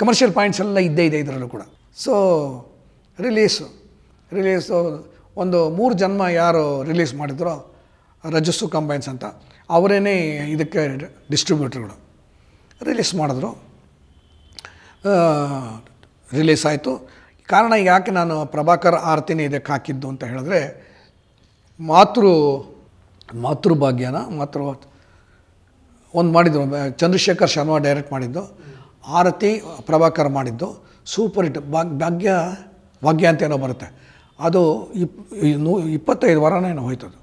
ಕಮರ್ಷಿಯಲ್ ಪಾಯಿಂಟ್ಸ್ ಎಲ್ಲ ಇದ್ದೇ ಇದೆ ಇದರಲ್ಲೂ ಕೂಡ ಸೊ ರಿಲೀಸು ರಿಲೀಸು ಒಂದು ಮೂರು ಜನ್ಮ ಯಾರು ರಿಲೀಸ್ ಮಾಡಿದ್ರು ರಜಸ್ಸು ಕಂಬೈನ್ಸ್ ಅಂತ ಅವರೇನೇ ಇದಕ್ಕೆ ಡಿಸ್ಟ್ರಿಬ್ಯೂಟರ್ಗಳು ರಿಲೀಸ್ ಮಾಡಿದ್ರು ರಿಲೀಸ್ ಆಯಿತು ಕಾರಣ ಯಾಕೆ ನಾನು ಪ್ರಭಾಕರ್ ಆರತಿನೇ ಇದಕ್ಕೆ ಹಾಕಿದ್ದು ಅಂತ ಹೇಳಿದ್ರೆ ಮಾತೃ ಮಾತೃಭಾಗ್ಯನ ಮಾತೃ ಒಂದು ಮಾಡಿದ್ರು ಚಂದ್ರಶೇಖರ್ ಶರ್ಮಾ ಡೈರೆಕ್ಟ್ ಮಾಡಿದ್ದು ಆರತಿ ಪ್ರಭಾಕರ್ ಮಾಡಿದ್ದು ಸೂಪರ್ ಹಿಟ್ ಭಾಗ್ಯ ಭಾಗ್ಯ ಅಂತ ಏನೋ ಬರುತ್ತೆ ಅದು ಇಪ್ ನೂ ಇಪ್ಪತ್ತೈದು ವಾರನೇನೋ ಹೋಯ್ತದು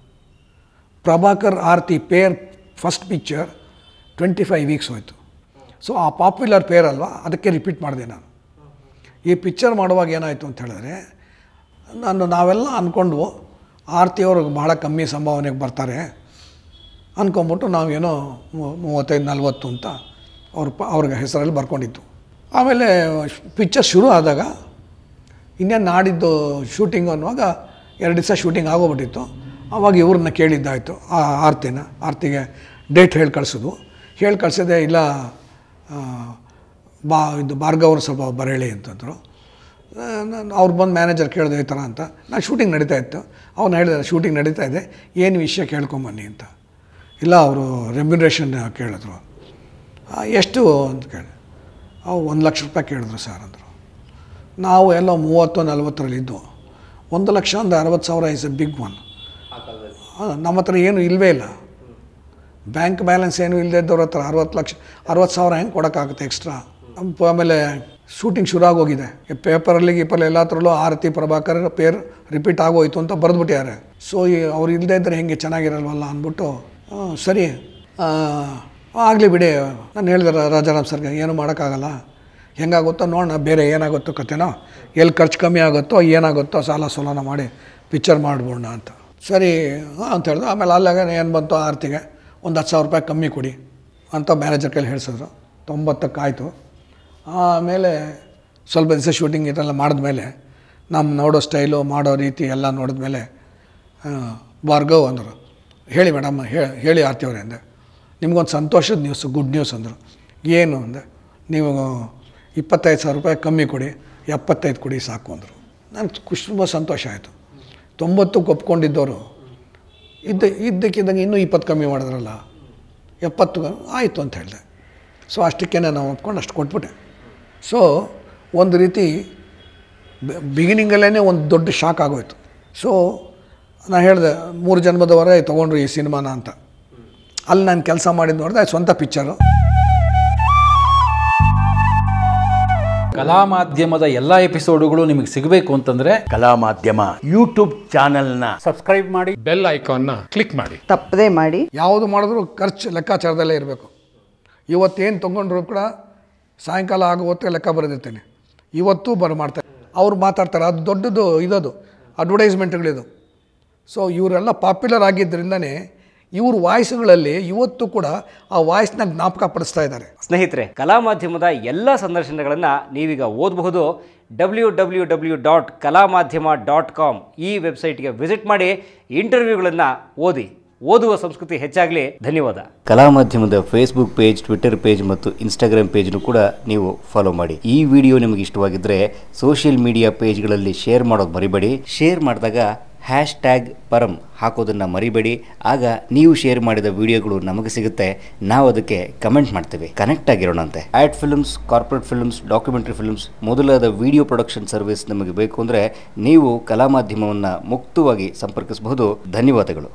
Prabhakar Aarathi pair first picture twenty five weeks so ಸೊ ಆ ಪಾಪ್ಯುಲರ್ ಪೇರ್ ಅಲ್ವಾ ಅದಕ್ಕೆ ರಿಪೀಟ್ ಮಾಡಿದೆ ನಾನು ಈ ಪಿಕ್ಚರ್ ಮಾಡುವಾಗ ಏನಾಯಿತು ಅಂತ ಹೇಳಿದ್ರೆ ನಾನು ನಾವೆಲ್ಲ ಅಂದ್ಕೊಂಡ್ವು ಅವರು ಬಹಳ ಕಮ್ಮಿ ಸಂಭಾವನೆಗೆ ಬರ್ತಾರೆ ಅಂದ್ಕೊಂಬಿಟ್ಟು ನಾವೇನೋ ಮೂವತ್ತೈದು ನಲ್ವತ್ತು ಅಂತ ಅವ್ರ ಪ ಅವ್ರಿಗೆ ಹೆಸರಲ್ಲಿ ಬರ್ಕೊಂಡಿತ್ತು ಆಮೇಲೆ ಪಿಕ್ಚರ್ ಶುರು ಆದಾಗ ಇನ್ನೇನು ನಾಡಿದ್ದು ಶೂಟಿಂಗ್ ಅನ್ನುವಾಗ ಎರಡು ದಿವಸ ಶೂಟಿಂಗ್ ಆಗೋಗ್ಬಿಟ್ಟಿತ್ತು ಆವಾಗ ಇವ್ರನ್ನ ಕೇಳಿದ್ದಾಯಿತು ಆ ಆರ್ತಿನ ಆರ್ತಿಗೆ ಡೇಟ್ ಹೇಳಿ ಕಳಿಸೋದು ಹೇಳಿ ಕಳಿಸಿದೆ ಇಲ್ಲ ಬಾ ಇದು ಭಾರ್ಗವ್ರ ಸ್ವಲ್ಪ ಬರೇಳಿ ಅಂತಂದರು ನಾನು ಅವ್ರು ಬಂದು ಮ್ಯಾನೇಜರ್ ಕೇಳಿದೆ ಈ ಥರ ಅಂತ ನಾನು ಶೂಟಿಂಗ್ ನಡೀತಾ ಇತ್ತು ಅವ್ನು ಹೇಳಿದೆ ಶೂಟಿಂಗ್ ನಡೀತಾ ಇದೆ ಏನು ವಿಷಯ ಕೇಳ್ಕೊಂಬನ್ನಿ ಅಂತ ಇಲ್ಲ ಅವರು ರೆಮ್ಯುನರೇಷನ್ ಕೇಳಿದ್ರು ಎಷ್ಟು ಅಂತ ಕೇಳಿ ಅವು ಒಂದು ಲಕ್ಷ ರೂಪಾಯಿ ಕೇಳಿದ್ರು ಸರ್ ಅಂದರು ನಾವು ಎಲ್ಲ ಮೂವತ್ತು ಇದ್ದು ಒಂದು ಲಕ್ಷ ಒಂದು ಅರವತ್ತು ಸಾವಿರ ಇಸ್ ಎ ಬಿಗ್ ಒನ್ ನಮ್ಮ ಹತ್ರ ಏನು ಇಲ್ಲವೇ ಇಲ್ಲ ಬ್ಯಾಂಕ್ ಬ್ಯಾಲೆನ್ಸ್ ಏನು ಇಲ್ಲದೆ ಇದ್ದವ್ರ ಹತ್ರ ಅರವತ್ತು ಲಕ್ಷ ಅರವತ್ತು ಸಾವಿರ ಹೆಂಗೆ ಕೊಡೋಕ್ಕಾಗುತ್ತೆ ಎಕ್ಸ್ಟ್ರಾ ಆಮೇಲೆ ಶೂಟಿಂಗ್ ಶುರು ಆಗೋಗಿದೆ ಪೇಪರಲ್ಲಿ ಗೀಪರ್ ಎಲ್ಲ ಥರಲ್ಲೂ ಆರತಿ ಪ್ರಭಾಕರ್ ಪೇರ್ ರಿಪೀಟ್ ಆಗೋಯ್ತು ಅಂತ ಬರೆದ್ಬಿಟ್ಟಿದ್ದಾರೆ ಸೊ ಅವ್ರು ಇಲ್ಲದೆ ಇದ್ದರೆ ಹೆಂಗೆ ಚೆನ್ನಾಗಿರಲ್ವಲ್ಲ ಅಂದ್ಬಿಟ್ಟು ಸರಿ ಆಗಲಿ ಬಿಡಿ ನಾನು ಹೇಳಿದೆ ರಾಜಾರಾಮ್ ಸರ್ಗೆ ಏನು ಮಾಡೋಕ್ಕಾಗಲ್ಲ ಹೆಂಗಾಗುತ್ತೋ ನೋಡೋಣ ಬೇರೆ ಏನಾಗುತ್ತೋ ಕತೆನೋ ಎಲ್ಲಿ ಖರ್ಚು ಕಮ್ಮಿ ಆಗುತ್ತೋ ಏನಾಗುತ್ತೋ ಸಾಲ ಸೋಲನ ಮಾಡಿ ಪಿಕ್ಚರ್ ಮಾಡ್ಬೋಣ ಅಂತ ಸರಿ ಅಂತ ಹೇಳಿದ್ರು ಆಮೇಲೆ ಅಲ್ಲಾಗ ಏನು ಬಂತು ಆರತಿಗೆ ಒಂದು ಹತ್ತು ಸಾವಿರ ರೂಪಾಯಿ ಕಮ್ಮಿ ಕೊಡಿ ಅಂತ ಮ್ಯಾನೇಜರ್ ಕೈಲಿ ಹೇಳಿಸಿದ್ರು ತೊಂಬತ್ತಕ್ಕಾಯಿತು ಆಮೇಲೆ ಸ್ವಲ್ಪ ದಿವಸ ಶೂಟಿಂಗ್ ಇದೆಲ್ಲ ಮಾಡಿದ್ಮೇಲೆ ನಮ್ಮ ನೋಡೋ ಸ್ಟೈಲು ಮಾಡೋ ರೀತಿ ಎಲ್ಲ ಮೇಲೆ ಭಾರ್ಗವ್ ಅಂದರು ಹೇಳಿ ಮೇಡಮ್ ಹೇಳಿ ಆರ್ತಿಯವ್ರೆ ಅಂದೆ ನಿಮಗೊಂದು ಸಂತೋಷದ ನ್ಯೂಸ್ ಗುಡ್ ನ್ಯೂಸ್ ಅಂದರು ಏನು ಅಂದೆ ನೀವು ಇಪ್ಪತ್ತೈದು ಸಾವಿರ ರೂಪಾಯಿ ಕಮ್ಮಿ ಕೊಡಿ ಎಪ್ಪತ್ತೈದು ಕೊಡಿ ಸಾಕು ಅಂದರು ನನಗೆ ಖುಷಿ ತುಂಬ ಸಂತೋಷ ಆಯಿತು ತೊಂಬತ್ತಕ್ಕೆ ಒಪ್ಕೊಂಡಿದ್ದವರು ಇದ್ದ ಇದ್ದಕ್ಕಿದ್ದಂಗೆ ಇನ್ನೂ ಇಪ್ಪತ್ತು ಕಮ್ಮಿ ಮಾಡಿದ್ರಲ್ಲ ಎಪ್ಪತ್ತು ಆಯಿತು ಅಂತ ಹೇಳಿದೆ ಸೊ ಅಷ್ಟಕ್ಕೇನೆ ನಾವು ಒಪ್ಕೊಂಡು ಅಷ್ಟು ಕೊಟ್ಬಿಟ್ಟೆ ಸೊ ಒಂದು ರೀತಿ ಬಿಗಿನಿಂಗಲ್ಲೇ ಒಂದು ದೊಡ್ಡ ಶಾಕ್ ಆಗೋಯ್ತು ಸೊ ನಾನು ಹೇಳಿದೆ ಮೂರು ಜನ್ಮದವರೇ ತೊಗೊಂಡ್ರು ಈ ಸಿನಿಮಾನ ಅಂತ ಅಲ್ಲಿ ನಾನು ಕೆಲಸ ಮಾಡಿದ್ದು ನೋಡಿದೆ ಸ್ವಂತ ಪಿಕ್ಚರು ಕಲಾ ಮಾಧ್ಯಮದ ಎಲ್ಲ ಎಪಿಸೋಡುಗಳು ನಿಮಗೆ ಸಿಗಬೇಕು ಅಂತಂದ್ರೆ ಕಲಾ ಮಾಧ್ಯಮ ಯೂಟ್ಯೂಬ್ ಚಾನೆಲ್ನ ಸಬ್ಸ್ಕ್ರೈಬ್ ಮಾಡಿ ಬೆಲ್ ಐಕಾನ್ನ ಕ್ಲಿಕ್ ಮಾಡಿ ತಪ್ಪದೇ ಮಾಡಿ ಯಾವುದು ಮಾಡಿದ್ರು ಖರ್ಚು ಲೆಕ್ಕಾಚಾರದಲ್ಲೇ ಇರಬೇಕು ಇವತ್ತೇನು ತೊಗೊಂಡ್ರು ಕೂಡ ಸಾಯಂಕಾಲ ಆಗೋ ಲೆಕ್ಕ ಬರೆದಿರ್ತೇನೆ ಇವತ್ತು ಬರ ಮಾಡ್ತಾರೆ ಅವ್ರು ಮಾತಾಡ್ತಾರೆ ಅದು ದೊಡ್ಡದು ಇದದು ಅಡ್ವರ್ಟೈಸ್ಮೆಂಟ್ಗಳಿದು ಸೊ ಇವರೆಲ್ಲ ಪಾಪ್ಯುಲರ್ ಆಗಿದ್ದರಿಂದನೇ ಇವ್ರ ವಾಯ್ಸ್ಗಳಲ್ಲಿ ಇವತ್ತು ಕೂಡ ಆ ವಾಯ್ಸ್ನ ಜ್ಞಾಪಕ ಪಡಿಸ್ತಾ ಇದ್ದಾರೆ ಸ್ನೇಹಿತರೆ ಕಲಾ ಮಾಧ್ಯಮದ ಎಲ್ಲ ಸಂದರ್ಶನಗಳನ್ನು ನೀವೀಗ ಓದಬಹುದು ಡಬ್ಲ್ಯೂ ಡಬ್ಲ್ಯೂ ಡಬ್ಲ್ಯೂ ಡಾಟ್ ಕಲಾ ಮಾಧ್ಯಮ ಡಾಟ್ ಕಾಮ್ ಈ ವೆಬ್ಸೈಟ್ಗೆ ವಿಸಿಟ್ ಮಾಡಿ ಇಂಟರ್ವ್ಯೂಗಳನ್ನು ಓದಿ ಓದುವ ಸಂಸ್ಕೃತಿ ಹೆಚ್ಚಾಗಲಿ ಧನ್ಯವಾದ ಕಲಾ ಮಾಧ್ಯಮದ ಫೇಸ್ಬುಕ್ ಪೇಜ್ ಟ್ವಿಟರ್ ಪೇಜ್ ಮತ್ತು ಇನ್ಸ್ಟಾಗ್ರಾಮ್ ಪೇಜ್ನು ಕೂಡ ನೀವು ಫಾಲೋ ಮಾಡಿ ಈ ವಿಡಿಯೋ ನಿಮಗೆ ಇಷ್ಟವಾಗಿದ್ದರೆ ಸೋಷಿಯಲ್ ಮೀಡಿಯಾ ಪೇಜ್ಗಳಲ್ಲಿ ಶೇರ್ ಮಾಡೋದು ಮರಿಬೇಡಿ ಶೇರ್ ಮಾಡಿದಾಗ ಹ್ಯಾಶ್ ಟ್ಯಾಗ್ ಪರಂ ಹಾಕೋದನ್ನು ಮರಿಬೇಡಿ ಆಗ ನೀವು ಶೇರ್ ಮಾಡಿದ ವಿಡಿಯೋಗಳು ನಮಗೆ ಸಿಗುತ್ತೆ ನಾವು ಅದಕ್ಕೆ ಕಮೆಂಟ್ ಮಾಡ್ತೇವೆ ಕನೆಕ್ಟ್ ಆಗಿರೋಣಂತೆ ad films corporate films documentary films ಮೊದಲಾದ ವಿಡಿಯೋ ಪ್ರೊಡಕ್ಷನ್ ಸರ್ವಿಸ್ ನಮಗೆ ಬೇಕು ಅಂದರೆ ನೀವು ಕಲಾ ಮಾಧ್ಯಮವನ್ನು ಮುಕ್ತವಾಗಿ ಸಂಪರ್ಕಿಸಬಹುದು ಧನ್ಯವಾದಗಳು